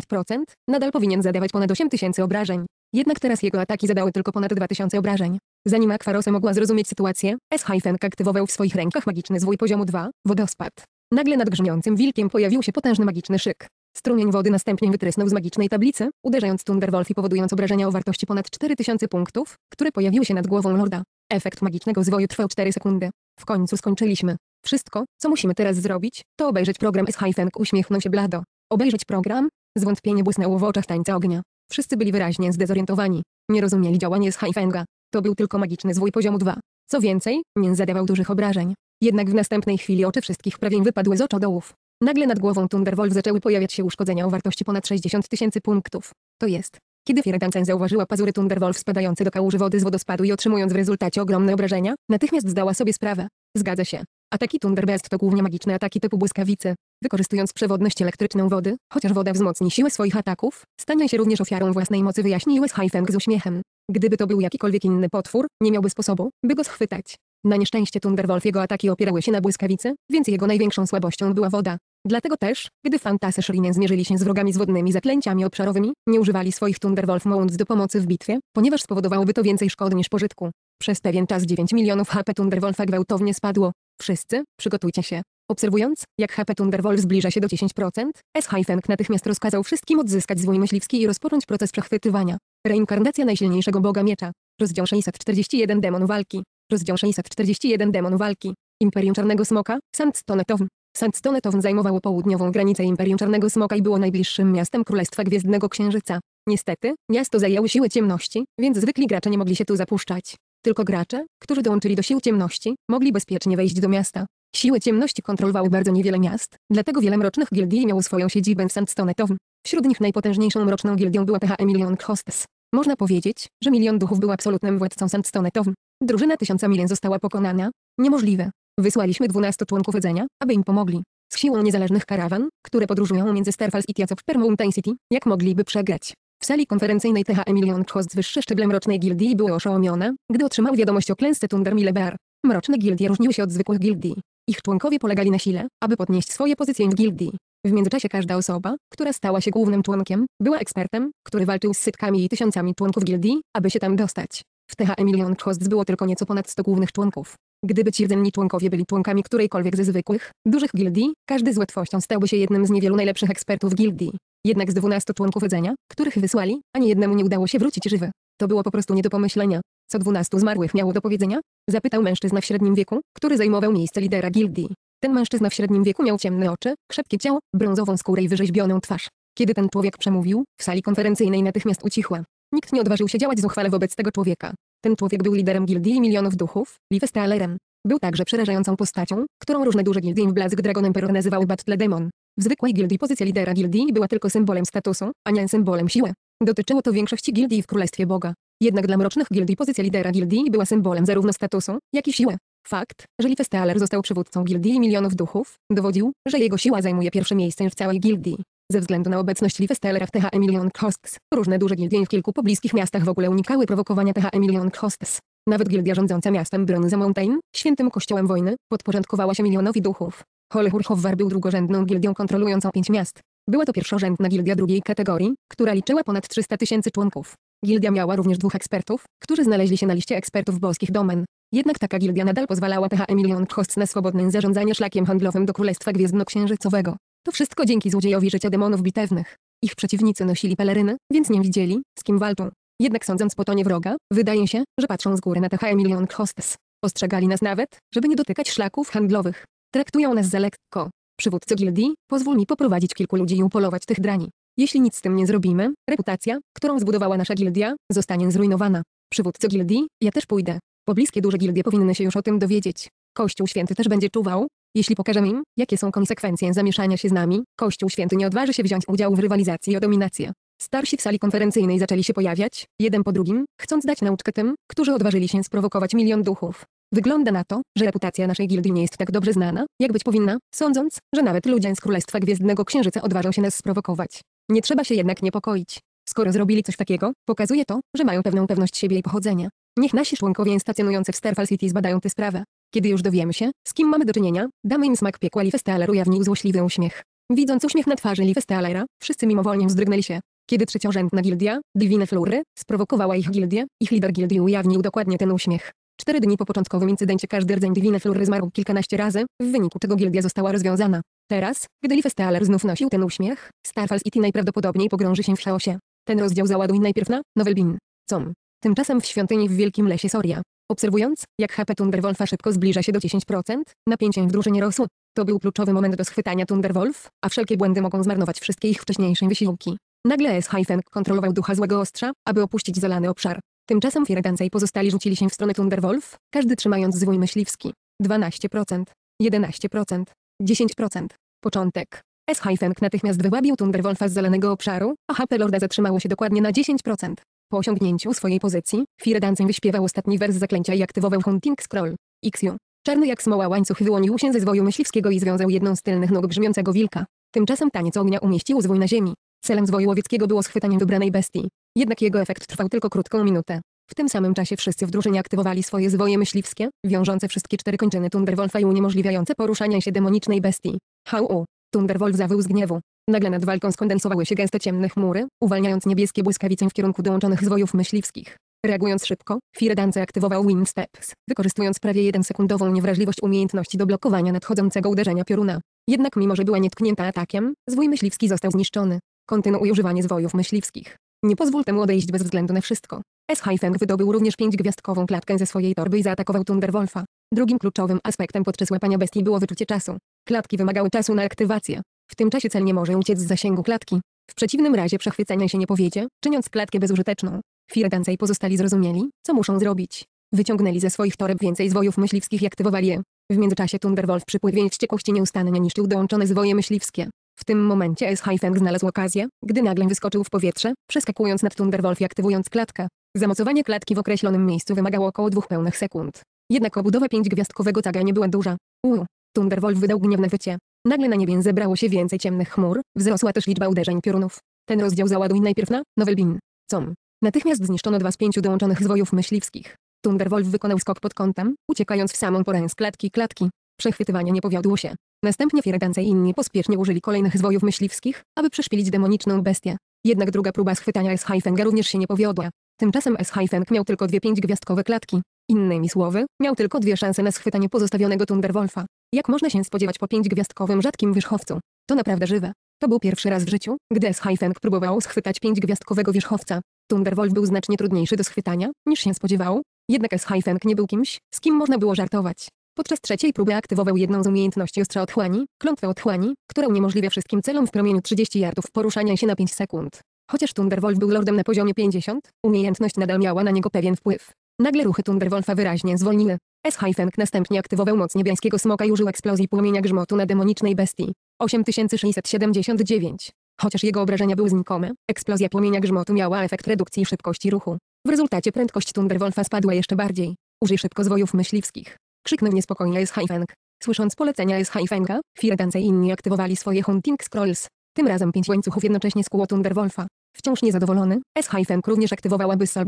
nadal powinien zadawać ponad 8 tysięcy obrażeń. Jednak teraz jego ataki zadały tylko ponad 2000 obrażeń. Zanim Akwarose mogła zrozumieć sytuację, s hyphenk aktywował w swoich rękach magiczny zwój poziomu 2, wodospad. Nagle nad grzmiącym wilkiem pojawił się potężny magiczny szyk. Strumień wody następnie wytrysnął z magicznej tablicy, uderzając Thunderwolf i powodując obrażenia o wartości ponad 4000 punktów, które pojawiły się nad głową lorda. Efekt magicznego zwoju trwał 4 sekundy. W końcu skończyliśmy. Wszystko, co musimy teraz zrobić, to obejrzeć program s hyphenk uśmiechnął się blado. Obejrzeć program? Zwątpienie błysnęło w oczach tańca ognia. Wszyscy byli wyraźnie zdezorientowani. Nie rozumieli działania z Haifenga. To był tylko magiczny zwój poziomu 2. Co więcej, nie zadawał dużych obrażeń. Jednak w następnej chwili oczy wszystkich prawie wypadły z oczodołów. Nagle nad głową Thunderwolf zaczęły pojawiać się uszkodzenia o wartości ponad 60 tysięcy punktów. To jest. Kiedy Fierdansen zauważyła pazury Thunderwolf spadające do kałuży wody z wodospadu i otrzymując w rezultacie ogromne obrażenia, natychmiast zdała sobie sprawę. Zgadza się. Ataki Thunderbest to głównie magiczne ataki typu błyskawice. Wykorzystując przewodność elektryczną wody, chociaż woda wzmocni siłę swoich ataków, stanie się również ofiarą własnej mocy wyjaśni US Hyfeng z uśmiechem. Gdyby to był jakikolwiek inny potwór, nie miałby sposobu, by go schwytać. Na nieszczęście Thunderwolf jego ataki opierały się na błyskawicy, więc jego największą słabością była woda. Dlatego też, gdy Fantasy Shrine zmierzyli się z wrogami z wodnymi zaklęciami obszarowymi, nie używali swoich Thunderwolf Mounds do pomocy w bitwie, ponieważ spowodowałoby to więcej szkody niż pożytku. Przez pewien czas 9 milionów HP Thunderwolfa gwałtownie spadło. Wszyscy, przygotujcie się. Obserwując, jak HP Thunderwolf zbliża się do 10%, S-Hyfeng natychmiast rozkazał wszystkim odzyskać zwój myśliwski i rozpocząć proces przechwytywania. Reinkarnacja najsilniejszego boga miecza. Rozdział 641 Demon Walki. Rozdział 641 Demon Walki. Imperium Czarnego Smoka, Sandstoneton. Sandstonetown zajmowało południową granicę Imperium Czarnego Smoka i było najbliższym miastem Królestwa Gwiezdnego Księżyca. Niestety, miasto zajęły siły ciemności, więc zwykli gracze nie mogli się tu zapuszczać. Tylko gracze, którzy dołączyli do sił ciemności, mogli bezpiecznie wejść do miasta. Siły ciemności kontrolowały bardzo niewiele miast, dlatego wiele mrocznych gildii miało swoją siedzibę w Sandstonetown. Wśród nich najpotężniejszą mroczną gildią była PHE Emilion Hostess. Można powiedzieć, że Milion Duchów był absolutnym władcą Sandstonetown. Drużyna Tysiąca Milion została pokonana. Niemożliwe, Wysłaliśmy 12 członków edzenia, aby im pomogli. Z siłą niezależnych karawan, które podróżują między Starfalls i Tiacow w Permountain City, jak mogliby przegrać? W sali konferencyjnej TH Emilion Chwost wyższy szczeblem rocznej gildii były oszołomione, gdy otrzymał wiadomość o klęsce Tundermile Bear. Mroczne gildie różniły się od zwykłych gildii. Ich członkowie polegali na sile, aby podnieść swoje pozycje w gildii. W międzyczasie każda osoba, która stała się głównym członkiem, była ekspertem, który walczył z setkami i tysiącami członków gildii, aby się tam dostać. W TH Emilion Chwost było tylko nieco ponad 100 głównych członków. Gdyby ci rdzenni członkowie byli członkami którejkolwiek ze zwykłych, dużych gildii, każdy z łatwością stałby się jednym z niewielu najlepszych ekspertów gildii. Jednak z dwunastu członków rdzenia, których wysłali, ani jednemu nie udało się wrócić żywy. To było po prostu nie do pomyślenia. Co dwunastu zmarłych miało do powiedzenia? Zapytał mężczyzna w średnim wieku, który zajmował miejsce lidera gildii. Ten mężczyzna w średnim wieku miał ciemne oczy, krzepkie ciało, brązową skórę i wyrzeźbioną twarz. Kiedy ten człowiek przemówił, w sali konferencyjnej natychmiast ucichła. Nikt nie odważył się działać zuchwale wobec tego człowieka. Ten człowiek był liderem gildii milionów duchów, Livestalerem. Był także przerażającą postacią, którą różne duże gildie w Blazyk Dragon Emperor nazywały Battle Demon. W zwykłej gildii pozycja lidera gildii była tylko symbolem statusu, a nie symbolem siły. Dotyczyło to większości gildii w Królestwie Boga. Jednak dla mrocznych gildii pozycja lidera gildii była symbolem zarówno statusu, jak i siły. Fakt, że Liefestaler został przywódcą gildii milionów duchów, dowodził, że jego siła zajmuje pierwsze miejsce w całej gildii. Ze względu na obecność Livestellera w THE Emilion Hosts, różne duże gildie w kilku pobliskich miastach w ogóle unikały prowokowania TH Emilion Hosts. Nawet gildia rządząca miastem za Mountain, świętym kościołem wojny, podporządkowała się milionowi duchów. Holehurchowar był drugorzędną gildią kontrolującą pięć miast. Była to pierwszorzędna gildia drugiej kategorii, która liczyła ponad 300 tysięcy członków. Gildia miała również dwóch ekspertów, którzy znaleźli się na liście ekspertów boskich domen. Jednak taka gildia nadal pozwalała TH Emilion Hosts na swobodne zarządzanie szlakiem handlowym do Królestwa Gwiezdnoksiężycowego. To wszystko dzięki złodziejowi życia demonów bitewnych. Ich przeciwnicy nosili peleryny, więc nie widzieli, z kim walczą. Jednak sądząc po tonie wroga, wydaje się, że patrzą z góry na te Milion Hostes. Ostrzegali nas nawet, żeby nie dotykać szlaków handlowych. Traktują nas za lekko. Przywódco gildii, pozwól mi poprowadzić kilku ludzi i upolować tych drani. Jeśli nic z tym nie zrobimy, reputacja, którą zbudowała nasza gildia, zostanie zrujnowana. Przywódco gildii, ja też pójdę. Pobliskie duże gildie powinny się już o tym dowiedzieć. Kościół święty też będzie czuwał, jeśli pokażemy im, jakie są konsekwencje zamieszania się z nami, Kościół Święty nie odważy się wziąć udziału w rywalizacji o dominację. Starsi w sali konferencyjnej zaczęli się pojawiać, jeden po drugim, chcąc dać nauczkę tym, którzy odważyli się sprowokować milion duchów. Wygląda na to, że reputacja naszej gildii nie jest tak dobrze znana, jak być powinna, sądząc, że nawet ludzie z Królestwa Gwiezdnego Księżyca odważą się nas sprowokować. Nie trzeba się jednak niepokoić. Skoro zrobili coś takiego, pokazuje to, że mają pewną pewność siebie i pochodzenia. Niech nasi członkowie stacjonujący w Starfall City zbadają tę sprawę. Kiedy już dowiemy się, z kim mamy do czynienia, damy im smak piekła Lifestaler ujawnił złośliwy uśmiech. Widząc uśmiech na twarzy Liefestalera, wszyscy mimowolnie wzdrygnęli się. Kiedy trzeciorzędna gildia, Divine Flury, sprowokowała ich gildię, ich lider gildii ujawnił dokładnie ten uśmiech. Cztery dni po początkowym incydencie każdy rdzeń Divine Flury zmarł kilkanaście razy, w wyniku czego gildia została rozwiązana. Teraz, gdy Liefestaler znów nosił ten uśmiech, Starfalls IT najprawdopodobniej pogrąży się w chaosie. Ten rozdział załaduj najpierw na Nowelbin. Com. Tymczasem w świątyni w Wielkim Lesie Soria. Obserwując, jak HP Thunderwolfa szybko zbliża się do 10%, napięcie w drużynie rosło. To był kluczowy moment do schwytania Thunderwolf, a wszelkie błędy mogą zmarnować wszystkie ich wcześniejsze wysiłki. Nagle s feng kontrolował ducha złego ostrza, aby opuścić zalany obszar. Tymczasem Fiergancaj pozostali rzucili się w stronę Thunderwolf, każdy trzymając zwój myśliwski. 12%, 11%, 10%. Początek. s feng natychmiast wyłabił Thunderwolfa z zalanego obszaru, a HP Lorda zatrzymało się dokładnie na 10%. Po osiągnięciu swojej pozycji, Firedancing wyśpiewał ostatni wers zaklęcia i aktywował Hunting Scroll. XU. Czarny jak smoła łańcuch wyłonił się ze zwoju myśliwskiego i związał jedną z tylnych nóg brzmiącego wilka. Tymczasem taniec ognia umieścił zwój na ziemi. Celem zwoju łowieckiego było schwytanie wybranej bestii. Jednak jego efekt trwał tylko krótką minutę. W tym samym czasie wszyscy w drużynie aktywowali swoje zwoje myśliwskie, wiążące wszystkie cztery kończyny Thunderwolfa i uniemożliwiające poruszanie się demonicznej bestii. Hau! Thunderwolf zawył z gniewu. Nagle nad walką skondensowały się gęste ciemne chmury, uwalniając niebieskie błyskawice w kierunku dołączonych zwojów myśliwskich. Reagując szybko, Firedance aktywował Wing Steps, wykorzystując prawie jeden sekundową niewrażliwość umiejętności do blokowania nadchodzącego uderzenia pioruna. Jednak mimo, że była nietknięta atakiem, zwój myśliwski został zniszczony. Kontynuuj używanie zwojów myśliwskich. Nie pozwól temu odejść bez względu na wszystko. S-Hyphen wydobył również pięćgwiazdkową klatkę ze swojej torby i zaatakował Thunderwolfa. Drugim kluczowym aspektem podczas łapania bestii było wyczucie czasu. Klatki wymagały czasu na aktywację. W tym czasie cel nie może uciec z zasięgu klatki. W przeciwnym razie przechwycenia się nie powiedzie, czyniąc klatkę bezużyteczną. Firdanca i pozostali zrozumieli, co muszą zrobić. Wyciągnęli ze swoich toreb więcej zwojów myśliwskich i aktywowali je. W międzyczasie Thunderwolf z wściekłości nieustannie niszczył dołączone zwoje myśliwskie. W tym momencie S. Hyphen znalazł okazję, gdy nagle wyskoczył w powietrze, przeskakując nad Thunderwolf i aktywując klatkę. Zamocowanie klatki w określonym miejscu wymagało około dwóch pełnych sekund. Jednak obudowa gwiazdkowego taga nie była duża. Uuu! Thunderwolf wydał gniewne wycie. Nagle na niebie zebrało się więcej ciemnych chmur, wzrosła też liczba uderzeń piorunów. Ten rozdział załaduj najpierw na Nowelbin. Com. Natychmiast zniszczono dwa z pięciu dołączonych zwojów myśliwskich. Thunderwolf wykonał skok pod kątem, uciekając w samą porę z klatki klatki. Przechwytywanie nie powiodło się. Następnie Fieradance i inni pospiesznie użyli kolejnych zwojów myśliwskich, aby przeszpilić demoniczną bestię. Jednak druga próba schwytania S. Hyfenga również się nie powiodła. Tymczasem S. Hyfeng miał tylko dwie pięć gwiazdkowe klatki. Innymi słowy, miał tylko dwie szanse na schwytanie pozostawionego Thunderwolfa. Jak można się spodziewać po pięćgwiazdkowym rzadkim wierzchowcu? To naprawdę żywe. To był pierwszy raz w życiu, gdy S-Hyphen próbował schwytać pięćgwiazdkowego wierzchowca. Thunderwolf był znacznie trudniejszy do schwytania, niż się spodziewał. Jednak S-Hyphen nie był kimś, z kim można było żartować. Podczas trzeciej próby aktywował jedną z umiejętności ostrza otchłani, klątwę otchłani, która uniemożliwia wszystkim celom w promieniu 30 yardów poruszania się na 5 sekund. Chociaż Thunderwolf był lordem na poziomie 50, umiejętność nadal miała na niego pewien wpływ. Nagle ruchy Thunderwolfa wyraźnie zwolniły. S-Hyphenk następnie aktywował moc niebiańskiego smoka i użył eksplozji płomienia grzmotu na demonicznej bestii. 8679. Chociaż jego obrażenia były znikome, eksplozja płomienia grzmotu miała efekt redukcji szybkości ruchu. W rezultacie prędkość Thunderwolfa spadła jeszcze bardziej. Użyj szybko zwojów myśliwskich. Krzyknął niespokojnie S-Hyphenk. Słysząc polecenia S-Hyphenka, Firdance i inni aktywowali swoje Hunting Scrolls. Tym razem pięć łańcuchów jednocześnie skuło Thunderwolfa. Wciąż niezadowolony, S-Hyphenk również aktywował Abyssal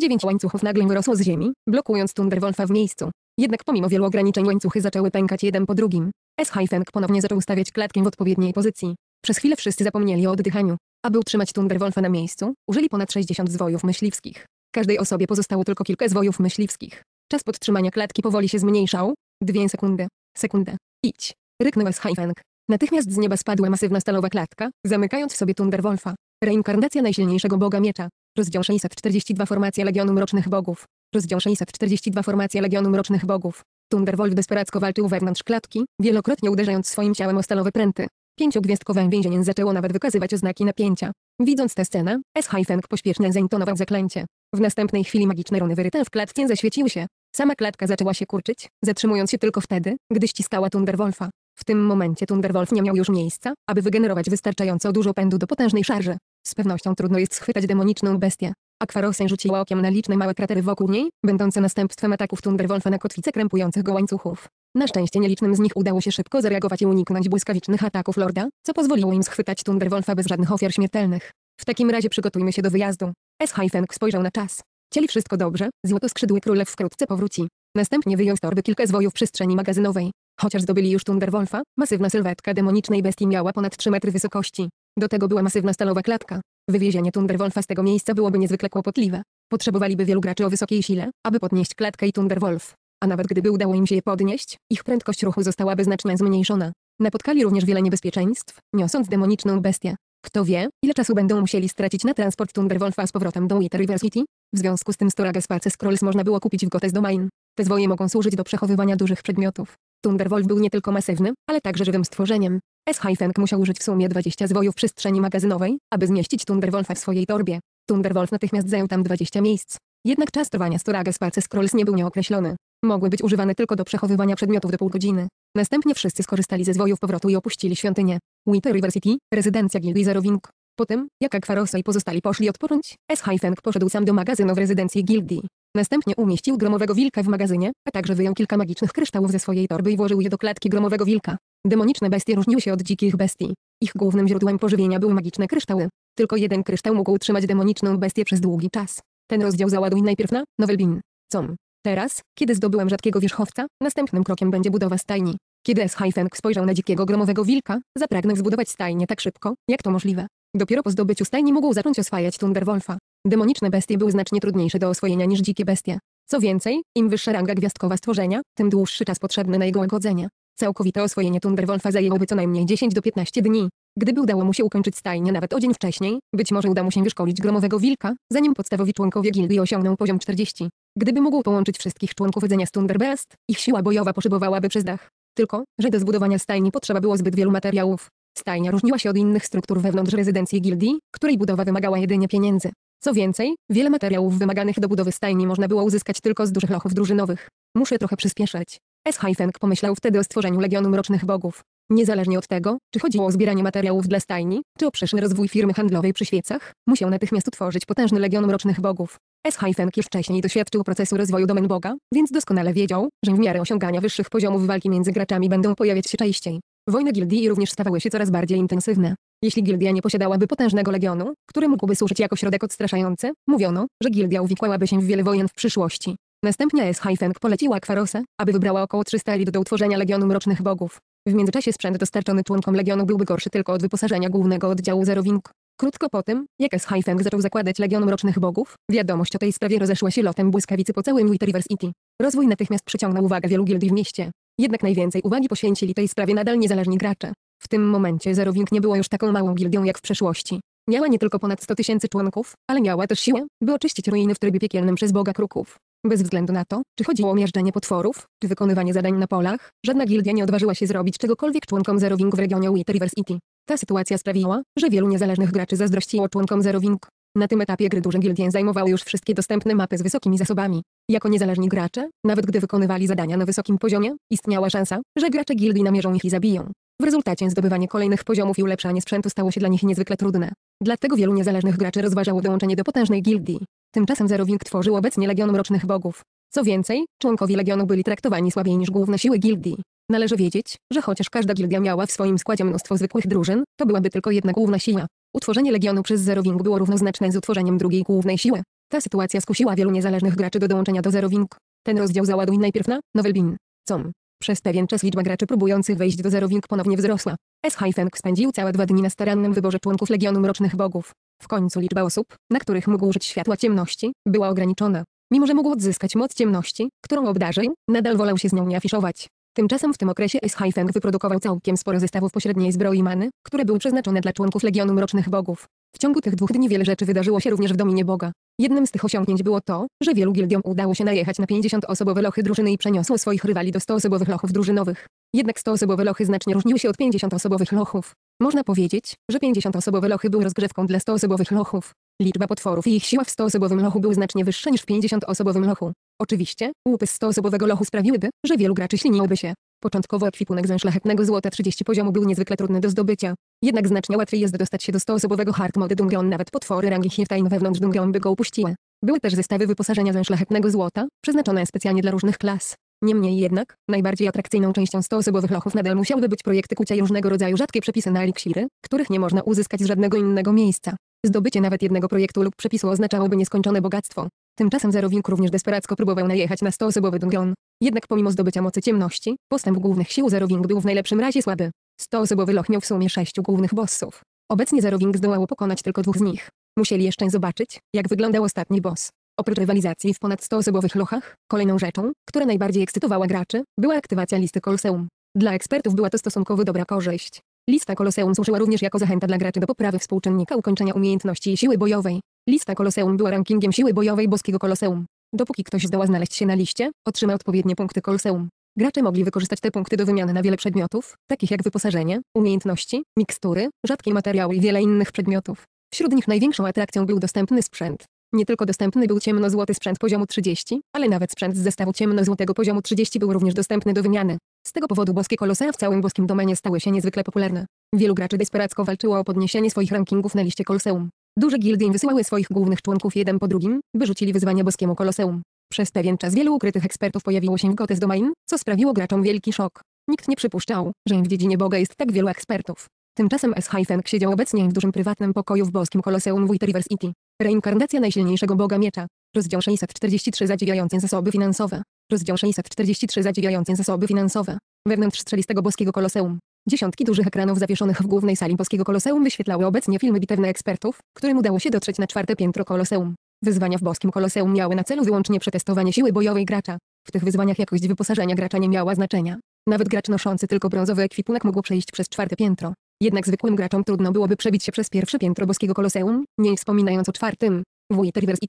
Dziewięć łańcuchów nagle wyrosło z ziemi, blokując Thunderwolfa w miejscu. Jednak pomimo wielu ograniczeń łańcuchy zaczęły pękać jeden po drugim. S-Hyfeng ponownie zaczął stawiać klatkę w odpowiedniej pozycji. Przez chwilę wszyscy zapomnieli o oddychaniu. Aby utrzymać Thunderwolfa na miejscu, użyli ponad 60 zwojów myśliwskich. Każdej osobie pozostało tylko kilka zwojów myśliwskich. Czas podtrzymania klatki powoli się zmniejszał. Dwie sekundy. Sekundę. Idź. Ryknął S-Hyfeng. Natychmiast z nieba spadła masywna stalowa klatka, zamykając w sobie Thunderwolfa. Reinkarnacja najsilniejszego boga miecza. Rozdział 642 Formacja Legionu Mrocznych Bogów. Rozdział 642 Formacja Legionu Mrocznych Bogów. Thunderwolf desperacko walczył wewnątrz klatki, wielokrotnie uderzając swoim ciałem o stalowe pręty. Pięciogwiazdkowe więzienie zaczęło nawet wykazywać oznaki napięcia. Widząc tę scenę, S. Feng pośpiesznie zaintonował zaklęcie. W następnej chwili magiczne rony wyryte w klatce zaświeciły się. Sama klatka zaczęła się kurczyć, zatrzymując się tylko wtedy, gdy ściskała Thunderwolfa. W tym momencie Thunderwolf nie miał już miejsca, aby wygenerować wystarczająco dużo pędu do potężnej szarży. Z pewnością trudno jest schwytać demoniczną bestię. Akwarosen rzuciła okiem na liczne małe kratery wokół niej, będące następstwem ataków Thunderwolfa na kotwice krępujących go łańcuchów. Na szczęście nielicznym z nich udało się szybko zareagować i uniknąć błyskawicznych ataków Lorda, co pozwoliło im schwytać Thunderwolfa bez żadnych ofiar śmiertelnych. W takim razie przygotujmy się do wyjazdu. S-Feng spojrzał na czas. Cieli wszystko dobrze, złoto skrzydły królew wkrótce powróci. Następnie wyjął z torby kilka zwojów przestrzeni magazynowej. Chociaż zdobyli już Thunderwolfa, masywna sylwetka demonicznej bestii miała ponad 3 metry wysokości. Do tego była masywna stalowa klatka. Wywiezienie Thunderwolfa z tego miejsca byłoby niezwykle kłopotliwe. Potrzebowaliby wielu graczy o wysokiej sile, aby podnieść klatkę i Thunderwolf. A nawet gdyby udało im się je podnieść, ich prędkość ruchu zostałaby znacznie zmniejszona. Napotkali również wiele niebezpieczeństw, niosąc demoniczną bestię. Kto wie, ile czasu będą musieli stracić na transport Thunderwolfa z powrotem do Wither River City? W związku z tym Storaga Space Scrolls można było kupić w Gotes Domain. Te zwoje mogą służyć do przechowywania dużych przedmiotów. Thunderwolf był nie tylko masywnym, ale także żywym stworzeniem. S. Hyphenk musiał użyć w sumie 20 zwojów przestrzeni magazynowej, aby zmieścić Thunderwolfa w swojej torbie. Thunderwolf natychmiast zajął tam 20 miejsc. Jednak czas trwania Storage Space Scrolls nie był nieokreślony. Mogły być używane tylko do przechowywania przedmiotów do pół godziny. Następnie wszyscy skorzystali ze zwojów powrotu i opuścili świątynię. River University, rezydencja gildii Zerowink. Po tym, jak Akwarosa i pozostali poszli odpocząć, S. Hyphenk poszedł sam do magazynu w rezydencji gildii. Następnie umieścił gromowego wilka w magazynie, a także wyjął kilka magicznych kryształów ze swojej torby i włożył je do klatki gromowego wilka. Demoniczne bestie różniły się od dzikich bestii. Ich głównym źródłem pożywienia były magiczne kryształy. Tylko jeden kryształ mógł utrzymać demoniczną bestię przez długi czas. Ten rozdział załaduj najpierw na Novelbin. Com. Teraz, kiedy zdobyłem rzadkiego wierzchowca, następnym krokiem będzie budowa stajni. Kiedy S-Hyfeng spojrzał na dzikiego gromowego wilka, zapragnął zbudować stajnię tak szybko, jak to możliwe. Dopiero po zdobyciu stajni mógł zacząć oswajać Thunderwolfa. Demoniczne bestie były znacznie trudniejsze do oswojenia niż dzikie bestie. Co więcej, im wyższa ranga gwiazdkowa stworzenia, tym dłuższy czas potrzebny na jego łagodzenie. Całkowite oswojenie Thunderwolfa zajęłoby co najmniej 10 do 15 dni. Gdyby udało mu się ukończyć stajnię nawet o dzień wcześniej, być może uda mu się wyszkolić gromowego wilka, zanim podstawowi członkowie gildii osiągną poziom 40. Gdyby mógł połączyć wszystkich członków jedzenia z Thunderbest, ich siła bojowa poszybowałaby przez dach. Tylko, że do zbudowania stajni potrzeba było zbyt wielu materiałów. Stajnia różniła się od innych struktur wewnątrz rezydencji gildii, której budowa wymagała jedynie pieniędzy. Co więcej, wiele materiałów wymaganych do budowy stajni można było uzyskać tylko z dużych lochów drużynowych. Muszę trochę przyspieszyć. S. Haifeng pomyślał wtedy o stworzeniu Legionu Mrocznych Bogów. Niezależnie od tego, czy chodziło o zbieranie materiałów dla stajni, czy o przyszły rozwój firmy handlowej przy świecach, musiał natychmiast utworzyć potężny Legion Mrocznych Bogów. S. Haifeng już wcześniej doświadczył procesu rozwoju domen Boga, więc doskonale wiedział, że w miarę osiągania wyższych poziomów walki między graczami będą pojawiać się częściej. Wojny gildii również stawały się coraz bardziej intensywne. Jeśli gildia nie posiadałaby potężnego legionu, który mógłby służyć jako środek odstraszający, mówiono, że gildia uwikłałaby się w wiele wojen w przyszłości. Następnie S. Haifeng poleciła Kwarosę, aby wybrała około 300 elit do utworzenia Legionu Mrocznych Bogów. W międzyczasie sprzęt dostarczony członkom Legionu byłby gorszy tylko od wyposażenia głównego oddziału zerowink. Krótko po tym, jak S. Haifeng zaczął zakładać Legion Mrocznych Bogów, wiadomość o tej sprawie rozeszła się lotem błyskawicy po całym Witterverse City. Rozwój natychmiast przyciągnął uwagę wielu gildii w mieście. Jednak najwięcej uwagi poświęcili tej sprawie nadal niezależni gracze. W tym momencie Wing nie była już taką małą gildią jak w przeszłości. Miała nie tylko ponad 100 tysięcy członków, ale miała też siłę, by oczyścić ruiny w trybie piekielnym przez Boga Kruków. Bez względu na to, czy chodziło o mierzczenie potworów, czy wykonywanie zadań na polach, żadna gildia nie odważyła się zrobić czegokolwiek członkom Wing w regionie Wither City. Ta sytuacja sprawiła, że wielu niezależnych graczy zazdrościło członkom Wing. Na tym etapie gry duże gildie zajmowały już wszystkie dostępne mapy z wysokimi zasobami. Jako niezależni gracze, nawet gdy wykonywali zadania na wysokim poziomie, istniała szansa, że gracze gildii namierzą ich i zabiją. W rezultacie zdobywanie kolejnych poziomów i ulepszanie sprzętu stało się dla nich niezwykle trudne. Dlatego wielu niezależnych graczy rozważało dołączenie do potężnej gildii. Tymczasem zerowink tworzył obecnie Legion Mrocznych Bogów. Co więcej, członkowie Legionu byli traktowani słabiej niż główne siły gildii. Należy wiedzieć, że chociaż każda gildia miała w swoim składzie mnóstwo zwykłych drużyn, to byłaby tylko jedna główna siła. Utworzenie Legionu przez Zerowing było równoznaczne z utworzeniem drugiej głównej siły. Ta sytuacja skusiła wielu niezależnych graczy do dołączenia do Zerowing. Ten rozdział załaduj najpierw na Nowelbin. com. Przez pewien czas liczba graczy próbujących wejść do Zerowing ponownie wzrosła. S. Hyfeng spędził całe dwa dni na starannym wyborze członków Legionu Mrocznych Bogów. W końcu liczba osób, na których mógł użyć światła ciemności, była ograniczona. Mimo, że mógł odzyskać moc ciemności, którą obdarzył, nadal wolał się z nią nie afiszować. Tymczasem w tym okresie Eishaifeng wyprodukował całkiem sporo zestawów pośredniej zbroi many, które były przeznaczone dla członków Legionu Mrocznych Bogów. W ciągu tych dwóch dni wiele rzeczy wydarzyło się również w Dominie Boga. Jednym z tych osiągnięć było to, że wielu gildiom udało się najechać na 50-osobowe lochy drużyny i przeniosło swoich rywali do 100-osobowych lochów drużynowych. Jednak 100-osobowe lochy znacznie różniły się od 50-osobowych lochów. Można powiedzieć, że 50-osobowe lochy były rozgrzewką dla 100-osobowych lochów. Liczba potworów i ich siła w 100-osobowym lochu były znacznie wyższe niż w 50-osobowym lochu. Oczywiście, łupy z stoosobowego lochu sprawiłyby, że wielu graczy śliniłoby się. Początkowo ekwipunek ze szlachetnego złota 30 poziomu był niezwykle trudny do zdobycia. Jednak znacznie łatwiej jest dostać się do stoosobowego hard mody Dungeon nawet potwory rangi Hirtain wewnątrz Dungeon by go upuściły. Były też zestawy wyposażenia ze szlachetnego złota, przeznaczone specjalnie dla różnych klas. Niemniej jednak, najbardziej atrakcyjną częścią stoosobowych lochów nadal musiałyby być projekty kucia i różnego rodzaju rzadkie przepisy na eliksiry, których nie można uzyskać z żadnego innego miejsca. Zdobycie nawet jednego projektu lub przepisu oznaczałoby nieskończone bogactwo. Tymczasem Zerowilk również desperacko próbował najechać na 100-osobowy dungeon. Jednak pomimo zdobycia mocy ciemności, postęp głównych sił Zerowing był w najlepszym razie słaby. 100-osobowy loch miał w sumie sześciu głównych bossów. Obecnie Zerowing zdołało pokonać tylko dwóch z nich. Musieli jeszcze zobaczyć, jak wyglądał ostatni boss. Oprócz rywalizacji w ponad 100-osobowych lochach, kolejną rzeczą, która najbardziej ekscytowała graczy, była aktywacja listy Kolseum. Dla ekspertów była to stosunkowo dobra korzyść, Lista Koloseum służyła również jako zachęta dla graczy do poprawy współczynnika ukończenia umiejętności i siły bojowej. Lista Koloseum była rankingiem siły bojowej boskiego Koloseum. Dopóki ktoś zdoła znaleźć się na liście, otrzyma odpowiednie punkty Koloseum. Gracze mogli wykorzystać te punkty do wymiany na wiele przedmiotów, takich jak wyposażenie, umiejętności, mikstury, rzadkie materiały i wiele innych przedmiotów. Wśród nich największą atrakcją był dostępny sprzęt. Nie tylko dostępny był ciemnozłoty sprzęt poziomu 30, ale nawet sprzęt z zestawu ciemnozłotego poziomu 30 był również dostępny do wymiany. Z tego powodu boskie kolosea w całym boskim domenie stały się niezwykle popularne. Wielu graczy desperacko walczyło o podniesienie swoich rankingów na liście koloseum. Duże gildie wysyłały swoich głównych członków jeden po drugim, by rzucili wyzwania boskiemu koloseum. Przez pewien czas wielu ukrytych ekspertów pojawiło się w Gotes Domain, co sprawiło graczom wielki szok. Nikt nie przypuszczał, że w dziedzinie Boga jest tak wielu ekspertów. Tymczasem S. Hyphenk siedział obecnie w dużym prywatnym pokoju w boskim koloseum w Witteriverse City. Reinkarnacja najsilniejszego Boga Miecza. Rozdział 643 Zadziwiające zasoby finansowe. Rozdział 643 Zadziwiające zasoby finansowe. Wewnątrz strzelistego boskiego koloseum. Dziesiątki dużych ekranów zawieszonych w głównej sali boskiego koloseum wyświetlały obecnie filmy bitewne ekspertów, którym udało się dotrzeć na czwarte piętro koloseum. Wyzwania w boskim koloseum miały na celu wyłącznie przetestowanie siły bojowej gracza. W tych wyzwaniach jakość wyposażenia gracza nie miała znaczenia. Nawet gracz noszący tylko brązowy ekwipunek mógł przejść przez czwarte piętro. Jednak zwykłym graczom trudno byłoby przebić się przez pierwsze piętro boskiego koloseum, nie wspominając o czwartym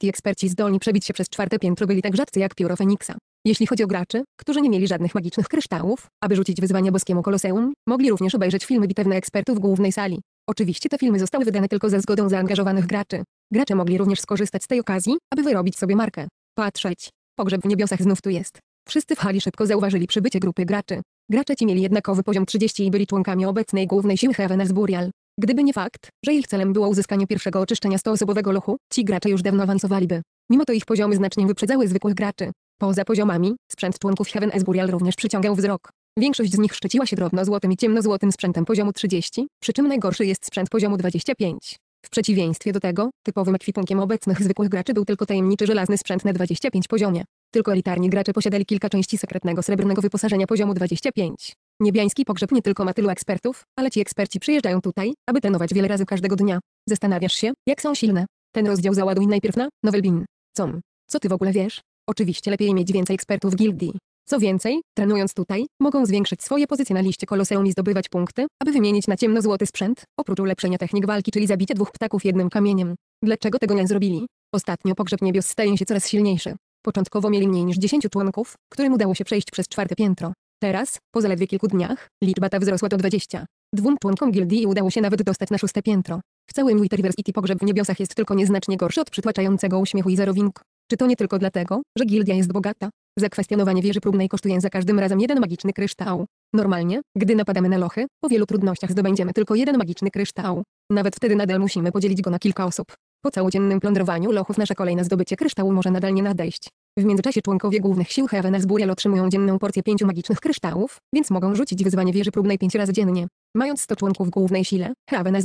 i eksperci zdolni przebić się przez czwarte piętro byli tak rzadcy jak pióro Feniksa. Jeśli chodzi o graczy, którzy nie mieli żadnych magicznych kryształów, aby rzucić wyzwania boskiemu koloseum, mogli również obejrzeć filmy bitewne ekspertów głównej sali. Oczywiście te filmy zostały wydane tylko ze zgodą zaangażowanych graczy. Gracze mogli również skorzystać z tej okazji, aby wyrobić sobie markę. Patrzeć. Pogrzeb w niebiosach znów tu jest. Wszyscy w hali szybko zauważyli przybycie grupy graczy. Gracze ci mieli jednakowy poziom 30 i byli członkami obecnej głównej siły Heaveners Burial. Gdyby nie fakt, że ich celem było uzyskanie pierwszego oczyszczenia stoosobowego lochu, ci gracze już dawno awansowaliby. Mimo to ich poziomy znacznie wyprzedzały zwykłych graczy. Poza poziomami, sprzęt członków Heaven S Burial również przyciągał wzrok. Większość z nich szczyciła się złotym i ciemnozłotym sprzętem poziomu 30, przy czym najgorszy jest sprzęt poziomu 25. W przeciwieństwie do tego, typowym ekwipunkiem obecnych zwykłych graczy był tylko tajemniczy żelazny sprzęt na 25 poziomie. Tylko elitarni gracze posiadali kilka części sekretnego srebrnego wyposażenia poziomu 25. Niebiański pogrzeb nie tylko ma tylu ekspertów, ale ci eksperci przyjeżdżają tutaj, aby trenować wiele razy każdego dnia. Zastanawiasz się, jak są silne. Ten rozdział załaduj najpierw na Novelbin. Co? Co ty w ogóle wiesz? Oczywiście lepiej mieć więcej ekspertów w gildii. Co więcej, trenując tutaj, mogą zwiększyć swoje pozycje na liście koloseum i zdobywać punkty, aby wymienić na ciemno złoty sprzęt, oprócz ulepszenia technik walki, czyli zabicie dwóch ptaków jednym kamieniem. Dlaczego tego nie zrobili? Ostatnio pogrzeb niebios staje się coraz silniejszy. Początkowo mieli mniej niż 10 członków, którym udało się przejść przez czwarte piętro. Teraz, po zaledwie kilku dniach, liczba ta wzrosła do 20. Dwóm członkom gildii udało się nawet dostać na szóste piętro. W całym City pogrzeb w niebiosach jest tylko nieznacznie gorszy od przytłaczającego uśmiechu i zerowink. Czy to nie tylko dlatego, że gildia jest bogata? Zakwestionowanie wieży próbnej kosztuje za każdym razem jeden magiczny kryształ. Normalnie, gdy napadamy na lochy, po wielu trudnościach zdobędziemy tylko jeden magiczny kryształ. Nawet wtedy nadal musimy podzielić go na kilka osób. Po całodziennym plądrowaniu lochów nasze kolejne zdobycie kryształu może nadal nie nadejść. W międzyczasie członkowie głównych sił Burial otrzymują dzienną porcję pięciu magicznych kryształów, więc mogą rzucić wyzwanie wieży próbnej pięć razy dziennie. Mając 100 członków głównej sile,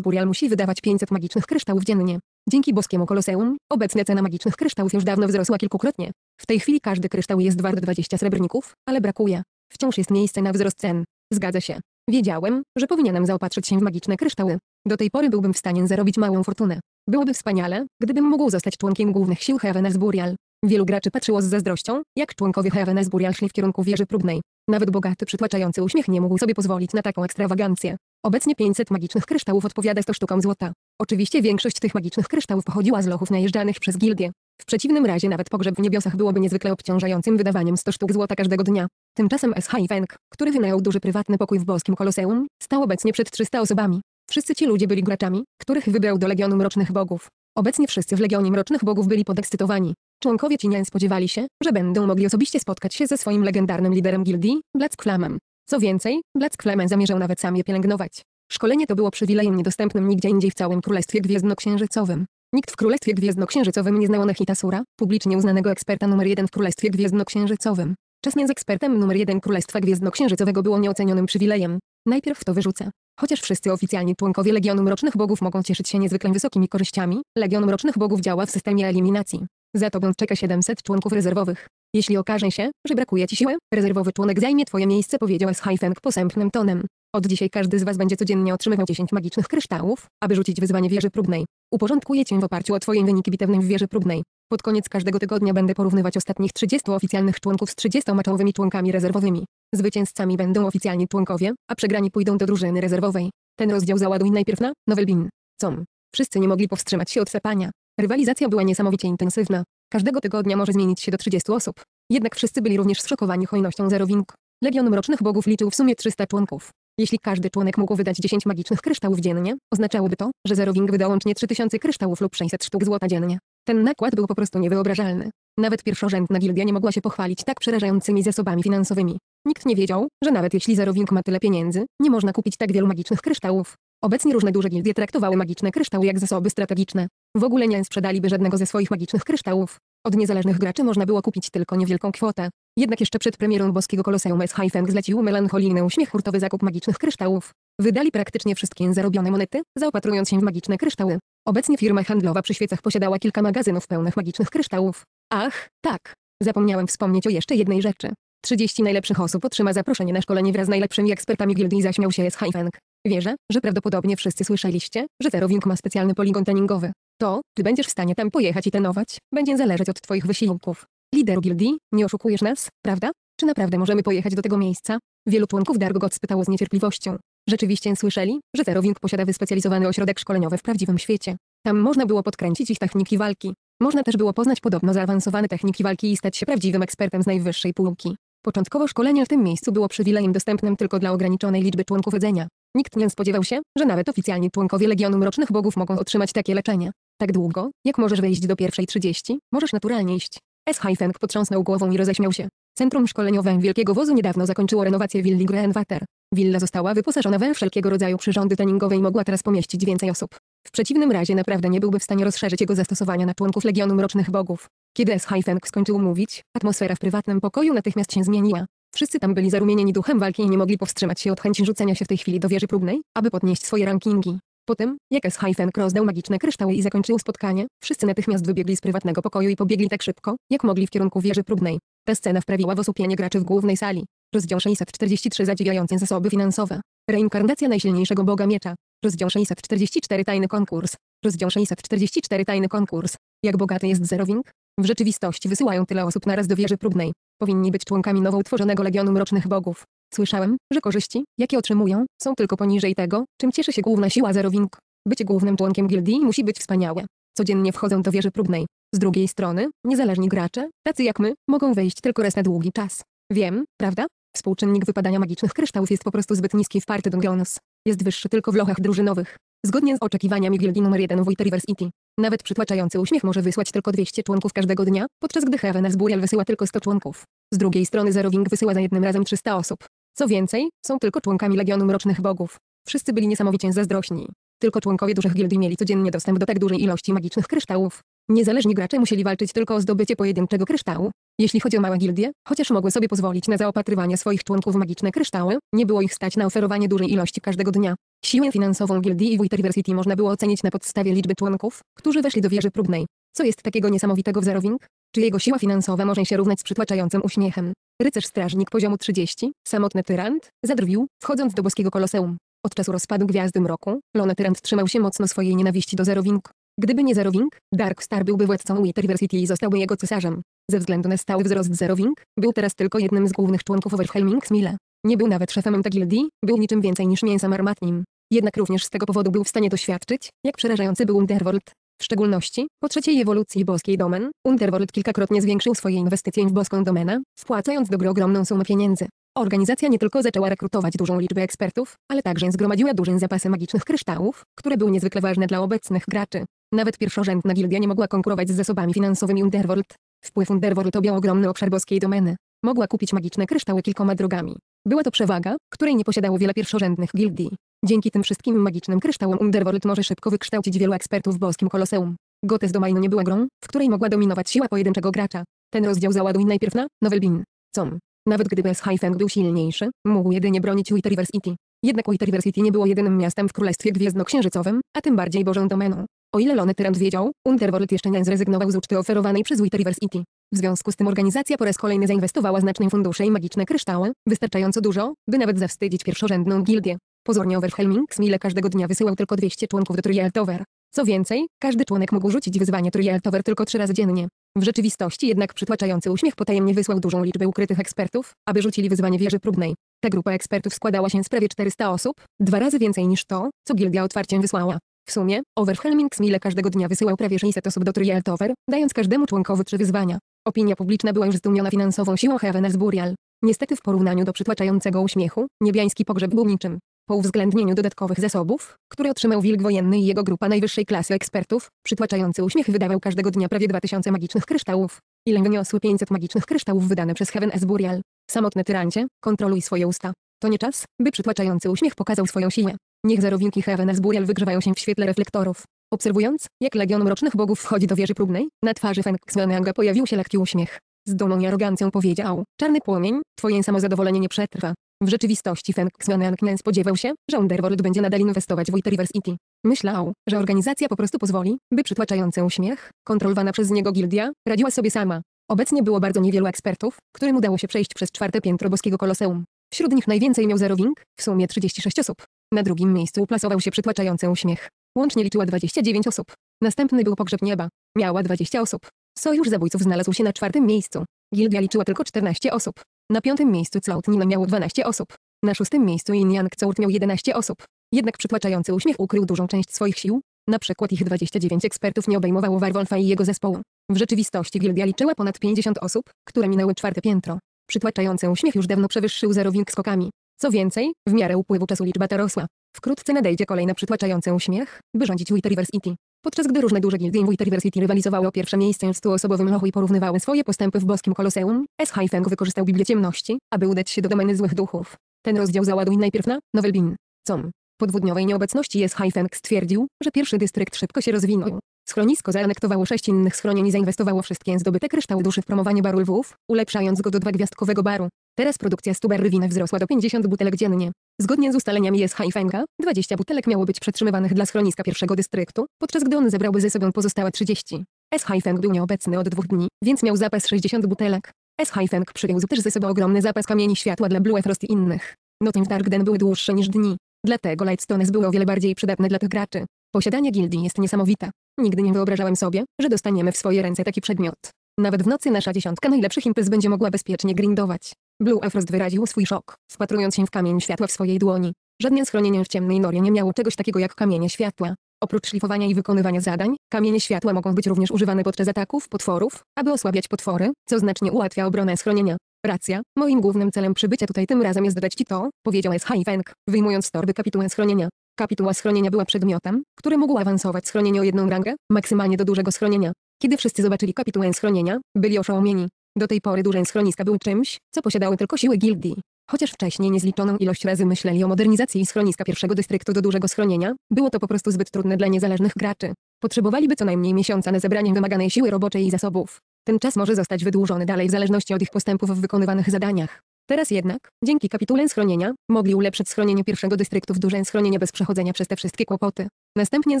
Burial musi wydawać 500 magicznych kryształów dziennie. Dzięki boskiemu koloseum, obecna cena magicznych kryształów już dawno wzrosła kilkukrotnie. W tej chwili każdy kryształ jest wart 20 srebrników, ale brakuje. Wciąż jest miejsce na wzrost cen. Zgadza się. Wiedziałem, że powinienem zaopatrzyć się w magiczne kryształy. Do tej pory byłbym w stanie zarobić małą fortunę. Byłoby wspaniale, gdybym mógł zostać członkiem głównych sił Heaveners Burial. Wielu graczy patrzyło z zazdrością, jak członkowie Heaven zburial szli w kierunku wieży próbnej. Nawet bogaty przytłaczający uśmiech nie mógł sobie pozwolić na taką ekstrawagancję. Obecnie 500 magicznych kryształów odpowiada 100 sztukom złota. Oczywiście większość tych magicznych kryształów pochodziła z lochów najeżdżanych przez gildię. W przeciwnym razie nawet pogrzeb w niebiosach byłoby niezwykle obciążającym wydawaniem 100 sztuk złota każdego dnia. Tymczasem S.H. Feng, który wynajął duży prywatny pokój w boskim koloseum, stał obecnie przed 300 osobami. Wszyscy ci ludzie byli graczami, których wybrał do Legionu Mrocznych Bogów. Obecnie wszyscy w Legionie Mrocznych Bogów byli podekscytowani. Członkowie Cinian spodziewali się, że będą mogli osobiście spotkać się ze swoim legendarnym liderem gildii, Blackflamem. Co więcej, Flamen zamierzał nawet sam je pielęgnować. Szkolenie to było przywilejem niedostępnym nigdzie indziej w całym Królestwie Gwiezdnoksiężycowym. Nikt w Królestwie Gwiezdnoksiężycowym nie znał Anahita Sura, publicznie uznanego eksperta numer jeden w Królestwie Gwiezdnoksiężycowym. Czas z ekspertem numer jeden Królestwa Gwiezdnoksiężycowego było nieocenionym przywilejem. Najpierw to wyrzuca. Chociaż wszyscy oficjalni członkowie Legionu Mrocznych Bogów mogą cieszyć się niezwykle wysokimi korzyściami, Legion Mrocznych Bogów działa w systemie eliminacji. Za tobą czeka 700 członków rezerwowych. Jeśli okaże się, że brakuje ci siły, rezerwowy członek zajmie twoje miejsce powiedziała z Haifeng posępnym tonem. Od dzisiaj każdy z was będzie codziennie otrzymywał 10 magicznych kryształów, aby rzucić wyzwanie wieży próbnej. Uporządkuję cię w oparciu o twoje wyniki bitewne w wieży próbnej. Pod koniec każdego tygodnia będę porównywać ostatnich 30 oficjalnych członków z 30 czołowymi członkami rezerwowymi. Zwycięzcami będą oficjalni członkowie, a przegrani pójdą do drużyny rezerwowej. Ten rozdział załaduj najpierw na Nowelbin. Com. Wszyscy nie mogli powstrzymać się od sapania. Rywalizacja była niesamowicie intensywna. Każdego tygodnia może zmienić się do 30 osób. Jednak wszyscy byli również zszokowani hojnością zerowink. Legion Mrocznych Bogów liczył w sumie 300 członków. Jeśli każdy członek mógł wydać 10 magicznych kryształów dziennie, oznaczałoby to, że Zerowink wyda łącznie 3000 kryształów lub 600 sztuk złota dziennie. Ten nakład był po prostu niewyobrażalny. Nawet pierwszorzędna gildia nie mogła się pochwalić tak przerażającymi zasobami finansowymi. Nikt nie wiedział, że nawet jeśli Zerowink ma tyle pieniędzy, nie można kupić tak wielu magicznych kryształów. Obecnie różne duże gildie traktowały magiczne kryształy jak zasoby strategiczne. W ogóle nie sprzedaliby żadnego ze swoich magicznych kryształów. Od niezależnych graczy można było kupić tylko niewielką kwotę. Jednak jeszcze przed premierą boskiego koloseum S. Feng zlecił melancholijny uśmiech hurtowy zakup magicznych kryształów. Wydali praktycznie wszystkie zarobione monety, zaopatrując się w magiczne kryształy. Obecnie firma handlowa przy świecach posiadała kilka magazynów pełnych magicznych kryształów. Ach, tak. Zapomniałem wspomnieć o jeszcze jednej rzeczy. 30 najlepszych osób otrzyma zaproszenie na szkolenie wraz z najlepszymi ekspertami gildii zaśmiał się S. Feng. Wierzę, że prawdopodobnie wszyscy słyszeliście, że Wing ma specjalny poligon treningowy. To, czy będziesz w stanie tam pojechać i trenować, będzie zależeć od twoich wysiłków. Lider gildii, nie oszukujesz nas, prawda? Czy naprawdę możemy pojechać do tego miejsca? Wielu członków Dargogot spytało z niecierpliwością. Rzeczywiście słyszeli, że Wing posiada wyspecjalizowany ośrodek szkoleniowy w prawdziwym świecie. Tam można było podkręcić ich techniki walki. Można też było poznać podobno zaawansowane techniki walki i stać się prawdziwym ekspertem z najwyższej półki. Początkowo szkolenie w tym miejscu było przywilejem dostępnym tylko dla ograniczonej liczby członków rdzenia. Nikt nie spodziewał się, że nawet oficjalni członkowie Legionu Mrocznych Bogów mogą otrzymać takie leczenie. Tak długo, jak możesz wejść do pierwszej trzydzieści, możesz naturalnie iść. S. Haifeng potrząsnął głową i roześmiał się. Centrum szkoleniowe Wielkiego Wozu niedawno zakończyło renowację willi Greenwater. Willa została wyposażona we wszelkiego rodzaju przyrządy treningowe i mogła teraz pomieścić więcej osób. W przeciwnym razie naprawdę nie byłby w stanie rozszerzyć jego zastosowania na członków Legionu Mrocznych Bogów. Kiedy S. Haifeng skończył mówić, atmosfera w prywatnym pokoju natychmiast się zmieniła. Wszyscy tam byli zarumienieni duchem walki i nie mogli powstrzymać się od chęci rzucenia się w tej chwili do wieży próbnej, aby podnieść swoje rankingi. Po tym, jak S-Hyphen dał magiczne kryształy i zakończył spotkanie, wszyscy natychmiast wybiegli z prywatnego pokoju i pobiegli tak szybko, jak mogli w kierunku wieży próbnej. Ta scena wprawiła w osłupienie graczy w głównej sali. Rozdział 643 Zadziwiające zasoby finansowe. Reinkarnacja najsilniejszego boga miecza. Rozdział 644 Tajny konkurs. Rozdział 644 Tajny konkurs. Jak bogaty jest Zerowing? W rzeczywistości wysyłają tyle osób naraz do wieży próbnej. Powinni być członkami nowo utworzonego Legionu Mrocznych Bogów. Słyszałem, że korzyści, jakie otrzymują, są tylko poniżej tego, czym cieszy się główna siła Zerowing. Bycie głównym członkiem gildii musi być wspaniałe. Codziennie wchodzą do wieży próbnej. Z drugiej strony, niezależni gracze, tacy jak my, mogą wejść tylko raz na długi czas. Wiem, prawda? Współczynnik wypadania magicznych kryształów jest po prostu zbyt niski w Party Gionos. Jest wyższy tylko w lochach drużynowych. Zgodnie z oczekiwaniami gildii numer 1 w City, Nawet przytłaczający uśmiech może wysłać tylko 200 członków każdego dnia, podczas gdy Heaven's Burial wysyła tylko 100 członków. Z drugiej strony Wing wysyła za jednym razem 300 osób. Co więcej, są tylko członkami Legionu Mrocznych Bogów. Wszyscy byli niesamowicie zazdrośni. Tylko członkowie dużych gildii mieli codziennie dostęp do tak dużej ilości magicznych kryształów. Niezależni gracze musieli walczyć tylko o zdobycie pojedynczego kryształu, jeśli chodzi o małe gildie, chociaż mogły sobie pozwolić na zaopatrywanie swoich członków w magiczne kryształy, nie było ich stać na oferowanie dużej ilości każdego dnia. Siłę finansową gildii i Witterversity można było ocenić na podstawie liczby członków, którzy weszli do wieży próbnej. Co jest takiego niesamowitego w Zerowing? Czy jego siła finansowa może się równać z przytłaczającym uśmiechem? Rycerz strażnik poziomu 30, samotny tyrant, zadrwił, wchodząc do boskiego koloseum. Od czasu rozpadu Gwiazdy Mroku, Lone Tyrant trzymał się mocno swojej nienawiści do Zerowing. Gdyby nie Zerowing, Darkstar byłby władcą Witherversity i zostałby jego cesarzem. Ze względu na stały wzrost Zerowing, był teraz tylko jednym z głównych członków Overhelmings Smile. Nie był nawet szefem Antagildii, był niczym więcej niż mięsem armatnim. Jednak również z tego powodu był w stanie doświadczyć, jak przerażający był Underworld. W szczególności, po trzeciej ewolucji boskiej domen, Underworld kilkakrotnie zwiększył swoje inwestycje w boską domenę, wpłacając do ogromną sumę pieniędzy. Organizacja nie tylko zaczęła rekrutować dużą liczbę ekspertów, ale także zgromadziła duże zapasy magicznych kryształów, które były niezwykle ważne dla obecnych graczy. Nawet pierwszorzędna gildia nie mogła konkurować z zasobami finansowymi Underworld. Wpływ Underworld objął ogromny obszar boskiej domeny. Mogła kupić magiczne kryształy kilkoma drogami. Była to przewaga, której nie posiadało wiele pierwszorzędnych gildii. Dzięki tym wszystkim magicznym kryształom Underworld może szybko wykształcić wielu ekspertów w boskim koloseum. Gotes Domain nie była grą, w której mogła dominować siła pojedynczego gracza. Ten rozdział załaduj najpierw na Novelbin. Com. Nawet gdyby S. Hyphen był silniejszy, mógł jedynie bronić City. Jednak City nie było jedynym miastem w Królestwie Gwiezdnoksiężycowym, a tym bardziej Bożą Domeną. O ile Lone Tyrant wiedział, Underworld jeszcze nie zrezygnował z uczty oferowanej przez IT. W związku z tym organizacja po raz kolejny zainwestowała znaczne fundusze i magiczne kryształy, wystarczająco dużo, by nawet zawstydzić pierwszorzędną gildię. Pozornie Overhelming Smile każdego dnia wysyłał tylko 200 członków do Trial Tower. Co więcej, każdy członek mógł rzucić wyzwanie Trial Tower tylko trzy razy dziennie. W rzeczywistości jednak przytłaczający uśmiech potajemnie wysłał dużą liczbę ukrytych ekspertów, aby rzucili wyzwanie wieży próbnej. Ta grupa ekspertów składała się z prawie 400 osób, dwa razy więcej niż to, co gildia otwarciem wysłała. W sumie, Overhelming Smile każdego dnia wysyłał prawie 600 osób do Trial Tower, dając każdemu członkowi trzy wyzwania. Opinia publiczna była już zdumiona finansową siłą Heaveners Burial. Niestety w porównaniu do przytłaczającego uśmiechu, niebiański pogrzeb był niczym. Po uwzględnieniu dodatkowych zasobów, które otrzymał Wilk Wojenny i jego grupa najwyższej klasy ekspertów, przytłaczający uśmiech wydawał każdego dnia prawie 2000 magicznych kryształów. Ile wyniosły 500 magicznych kryształów wydane przez Heaven Burial? Samotny tyrancie, kontroluj swoje usta. To nie czas, by przytłaczający uśmiech pokazał swoją siłę. Niech zarowinki Heaven Burial wygrzewają się w świetle reflektorów. Obserwując, jak legion mrocznych bogów wchodzi do wieży próbnej, na twarzy Feng Xiananga pojawił się lekki uśmiech. Z dumą i arogancją powiedział, czarny płomień, twoje samozadowolenie nie przetrwa. W rzeczywistości Feng Xianang nie spodziewał się, że Underworld będzie nadal inwestować w City. Myślał, że organizacja po prostu pozwoli, by przytłaczający uśmiech, kontrolowana przez niego gildia, radziła sobie sama. Obecnie było bardzo niewielu ekspertów, którym udało się przejść przez czwarte piętro boskiego koloseum. Wśród nich najwięcej miał Zerowing, w sumie 36 osób. Na drugim miejscu uplasował się przytłaczający uśmiech. Łącznie liczyła 29 osób. Następny był pogrzeb nieba. Miała 20 osób. Sojusz zabójców znalazł się na czwartym miejscu. Gildia liczyła tylko 14 osób. Na piątym miejscu Cautnina miało 12 osób. Na szóstym miejscu Yin Yang Caut miał 11 osób. Jednak przytłaczający uśmiech ukrył dużą część swoich sił. Na przykład ich 29 ekspertów nie obejmowało Warwolfa i jego zespołu. W rzeczywistości gildia liczyła ponad 50 osób, które minęły czwarte piętro. Przytłaczający uśmiech już dawno przewyższył zerownik skokami. Co więcej, w miarę upływu czasu liczba ta rosła. Wkrótce nadejdzie kolejna przytłaczający uśmiech, by rządzić Witteriversity. Podczas gdy różne duże gildie Witteriversity rywalizowały o pierwsze miejsce w stuosobowym lochu i porównywały swoje postępy w boskim koloseum, S. Feng wykorzystał Biblię Ciemności, aby udać się do domeny złych duchów. Ten rozdział załaduj najpierw na Novelbin. Com. Po dwudniowej nieobecności S. Feng stwierdził, że pierwszy dystrykt szybko się rozwinął. Schronisko zaanektowało sześć innych schronień i zainwestowało wszystkie zdobyte kryształy duszy w promowanie baru lwów, ulepszając go do dwagwiazdkowego baru. Teraz produkcja Stuber Rywiny wzrosła do 50 butelek dziennie. Zgodnie z ustaleniami jest Haifenga, 20 butelek miało być przetrzymywanych dla schroniska pierwszego dystryktu, podczas gdy on zebrały ze sobą pozostałe 30. S. Haifeng był nieobecny od dwóch dni, więc miał zapas 60 butelek. S. Haifeng przywiózł też ze sobą ogromny zapas kamieni światła dla Blue Frost i innych. w Darkden były dłuższe niż dni. Dlatego Lightstones były o wiele bardziej przydatne dla tych graczy. Posiadanie gildii jest niesamowite. Nigdy nie wyobrażałem sobie, że dostaniemy w swoje ręce taki przedmiot. Nawet w nocy nasza dziesiątka najlepszych imprez będzie mogła bezpiecznie grindować. Blue Efrost wyraził swój szok, wpatrując się w kamień światła w swojej dłoni. Żadne schronienie w ciemnej norie nie miało czegoś takiego jak kamienie światła. Oprócz szlifowania i wykonywania zadań, kamienie światła mogą być również używane podczas ataków potworów, aby osłabiać potwory, co znacznie ułatwia obronę schronienia. Racja, moim głównym celem przybycia tutaj tym razem jest dać ci to, powiedział S.H. Feng, wyjmując z torby kapitułę schronienia. Kapituła schronienia była przedmiotem, który mógł awansować schronienie o jedną rangę, maksymalnie do dużego schronienia. Kiedy wszyscy zobaczyli kapitułę schronienia, byli oszołomieni. Do tej pory duże schroniska były czymś, co posiadały tylko siły gildii. Chociaż wcześniej niezliczoną ilość razy myśleli o modernizacji schroniska pierwszego dystryktu do dużego schronienia, było to po prostu zbyt trudne dla niezależnych graczy. Potrzebowaliby co najmniej miesiąca na zebranie wymaganej siły roboczej i zasobów. Ten czas może zostać wydłużony dalej w zależności od ich postępów w wykonywanych zadaniach. Teraz jednak, dzięki kapitule schronienia, mogli ulepszyć schronienie pierwszego dystryktu w duże schronienie bez przechodzenia przez te wszystkie kłopoty. Następnie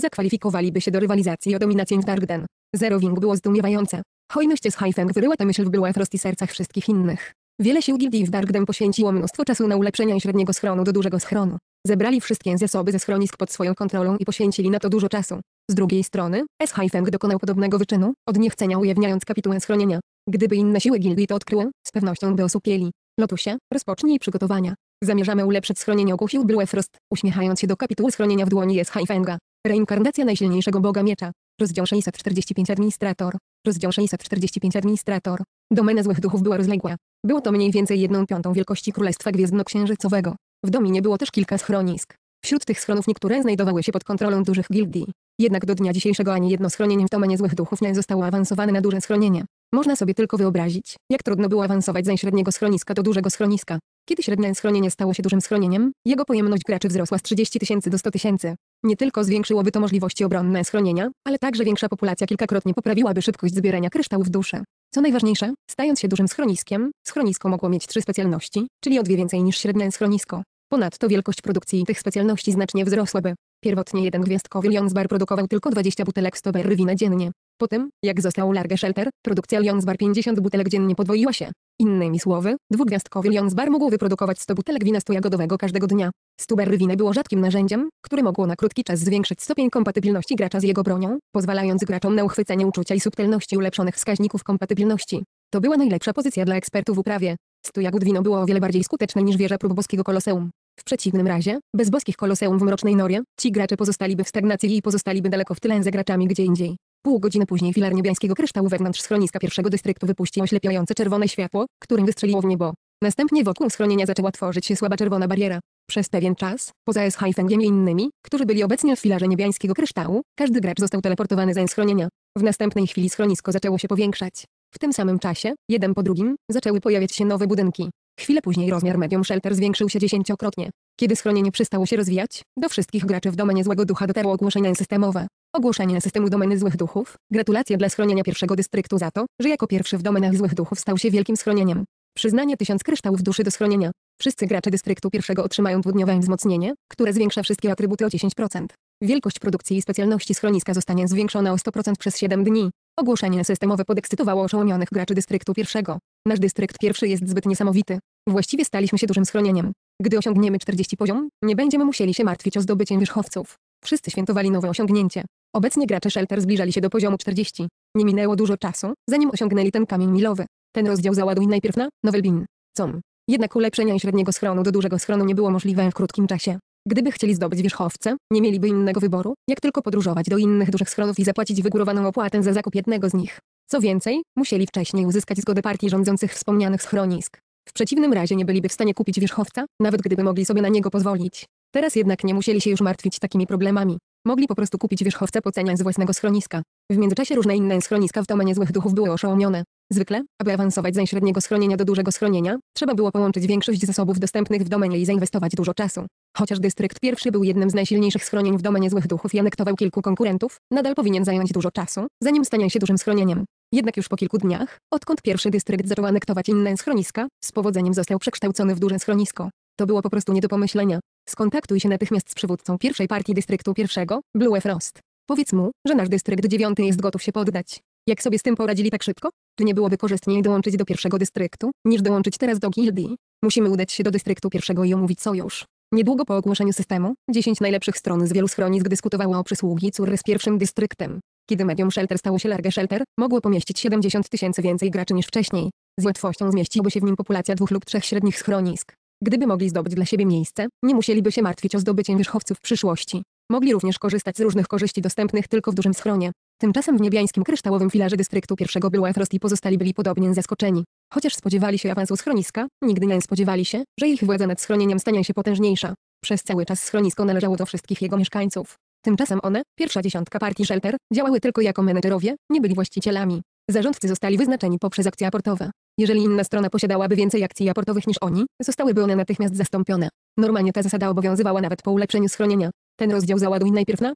zakwalifikowaliby się do rywalizacji o dominację w Darkden. Zero Wing było zdumiewające. Hojność z Haifeng wyryła tę myśl w byłach rosti sercach wszystkich innych. Wiele sił gildii w Darkdem poświęciło mnóstwo czasu na ulepszenia średniego schronu do dużego schronu. Zebrali wszystkie zasoby ze schronisk pod swoją kontrolą i poświęcili na to dużo czasu. Z drugiej strony, S. Haifeng dokonał podobnego wyczynu, od niechcenia ujawniając kapitułę schronienia. Gdyby inne siły gildii to odkryły, z pewnością by osupieli. Lotusie, rozpocznij przygotowania. Zamierzamy ulepszyć schronienie ogłosił Blue Frost, uśmiechając się do kapituły schronienia w dłoni S. Haifenga. Reinkarnacja najsilniejszego boga miecza. Rozdział 645 Administrator. Rozdział 645 Administrator. Domena złych duchów była rozległa. Było to mniej więcej jedną piątą wielkości Królestwa Gwiezdno-Księżycowego. W dominie było też kilka schronisk. Wśród tych schronów niektóre znajdowały się pod kontrolą dużych gildii. Jednak do dnia dzisiejszego ani jedno schronienie w domenie złych duchów nie zostało awansowane na duże schronienie. Można sobie tylko wyobrazić, jak trudno było awansować z średniego schroniska do dużego schroniska. Kiedy średnie schronienie stało się dużym schronieniem, jego pojemność graczy wzrosła z 30 tysięcy do 100 tysięcy. Nie tylko zwiększyłoby to możliwości obronne schronienia, ale także większa populacja kilkakrotnie poprawiłaby szybkość zbierania kryształów duszy. Co najważniejsze, stając się dużym schroniskiem, schronisko mogło mieć trzy specjalności, czyli o dwie więcej niż średnie schronisko. Ponadto wielkość produkcji tych specjalności znacznie wzrosłaby. Pierwotnie jeden gwiazdkowy Lionsbar produkował tylko 20 butelek 100 berrywina dziennie. Po tym, jak został Large Shelter, produkcja Lionsbar 50 butelek dziennie podwoiła się. Innymi słowy, dwugwiazdkowy Lions Bar mógł wyprodukować 100 butelek wina stojagodowego każdego dnia. Stuber winy było rzadkim narzędziem, które mogło na krótki czas zwiększyć stopień kompatybilności gracza z jego bronią, pozwalając graczom na uchwycenie uczucia i subtelności ulepszonych wskaźników kompatybilności. To była najlepsza pozycja dla ekspertów w uprawie. Stujagód wino było o wiele bardziej skuteczne niż wieża prób boskiego koloseum. W przeciwnym razie, bez boskich koloseum w Mrocznej Norie, ci gracze pozostaliby w stagnacji i pozostaliby daleko w tyle za graczami gdzie indziej. Pół godziny później filar niebiańskiego kryształu wewnątrz schroniska pierwszego dystryktu wypuścił oślepiające czerwone światło, którym wystrzeliło w niebo. Następnie wokół schronienia zaczęła tworzyć się słaba czerwona bariera. Przez pewien czas, poza Eshaifengiem i innymi, którzy byli obecni w filarze niebiańskiego kryształu, każdy gracz został teleportowany ze schronienia. W następnej chwili schronisko zaczęło się powiększać. W tym samym czasie, jeden po drugim, zaczęły pojawiać się nowe budynki. Chwilę później rozmiar medium shelter zwiększył się dziesięciokrotnie. Kiedy schronienie przestało się rozwijać, do wszystkich graczy w domenie złego ducha dotarło ogłoszenie systemowe. Ogłoszenie systemu domeny złych duchów. Gratulacje dla schronienia pierwszego dystryktu za to, że jako pierwszy w domenach złych duchów stał się wielkim schronieniem. Przyznanie tysiąc kryształów duszy do schronienia. Wszyscy gracze dystryktu pierwszego otrzymają dwudniowe wzmocnienie, które zwiększa wszystkie atrybuty o 10%. Wielkość produkcji i specjalności schroniska zostanie zwiększona o 100% przez 7 dni. Ogłoszenie systemowe podekscytowało oszołomionych graczy dystryktu pierwszego. Nasz dystrykt pierwszy jest zbyt niesamowity. Właściwie staliśmy się dużym schronieniem. Gdy osiągniemy 40 poziom, nie będziemy musieli się martwić o zdobycie wierzchowców. Wszyscy świętowali nowe osiągnięcie. Obecnie gracze Shelter zbliżali się do poziomu 40. Nie minęło dużo czasu, zanim osiągnęli ten kamień milowy. Ten rozdział załaduj najpierw na Nowelbin. Com. Jednak ulepszenia średniego schronu do dużego schronu nie było możliwe w krótkim czasie. Gdyby chcieli zdobyć wierzchowce, nie mieliby innego wyboru, jak tylko podróżować do innych dużych schronów i zapłacić wygórowaną opłatę za zakup jednego z nich. Co więcej, musieli wcześniej uzyskać zgodę partii rządzących wspomnianych schronisk. W przeciwnym razie nie byliby w stanie kupić wierzchowca, nawet gdyby mogli sobie na niego pozwolić. Teraz jednak nie musieli się już martwić takimi problemami. Mogli po prostu kupić wierzchowce po cenie z własnego schroniska. W międzyczasie różne inne schroniska w domenie złych duchów były oszołomione. Zwykle, aby awansować ze średniego schronienia do dużego schronienia, trzeba było połączyć większość zasobów dostępnych w domenie i zainwestować dużo czasu. Chociaż dystrykt pierwszy był jednym z najsilniejszych schronień w domenie złych duchów i anektował kilku konkurentów, nadal powinien zająć dużo czasu, zanim stanie się dużym schronieniem. Jednak już po kilku dniach, odkąd pierwszy dystrykt zaczął anektować inne schroniska, z powodzeniem został przekształcony w duże schronisko. To było po prostu nie do pomyślenia. Skontaktuj się natychmiast z przywódcą pierwszej partii dystryktu pierwszego, Blue Frost. Powiedz mu, że nasz dystrykt dziewiąty jest gotów się poddać. Jak sobie z tym poradzili tak szybko? Czy nie byłoby korzystniej dołączyć do pierwszego dystryktu, niż dołączyć teraz do gildii? Musimy udać się do dystryktu pierwszego i omówić sojusz. Niedługo po ogłoszeniu systemu, 10 najlepszych stron z wielu schronisk dyskutowało o przysługi cór z pierwszym dystryktem. Kiedy medium Shelter stało się Large Shelter, mogło pomieścić 70 tysięcy więcej graczy niż wcześniej. Z łatwością zmieściłby się w nim populacja dwóch lub trzech średnich schronisk. Gdyby mogli zdobyć dla siebie miejsce, nie musieliby się martwić o zdobycie wierzchowców w przyszłości. Mogli również korzystać z różnych korzyści dostępnych tylko w dużym schronie. Tymczasem w niebiańskim kryształowym filarze dystryktu pierwszego był Efrost i pozostali byli podobnie zaskoczeni. Chociaż spodziewali się awansu schroniska, nigdy nie spodziewali się, że ich władza nad schronieniem stanie się potężniejsza. Przez cały czas schronisko należało do wszystkich jego mieszkańców. Tymczasem one, pierwsza dziesiątka partii Shelter, działały tylko jako menedżerowie, nie byli właścicielami. Zarządcy zostali wyznaczeni poprzez akcje aportowe. Jeżeli inna strona posiadałaby więcej akcji aportowych niż oni, zostałyby one natychmiast zastąpione. Normalnie ta zasada obowiązywała nawet po ulepszeniu schronienia. Ten rozdział załaduj najpierw na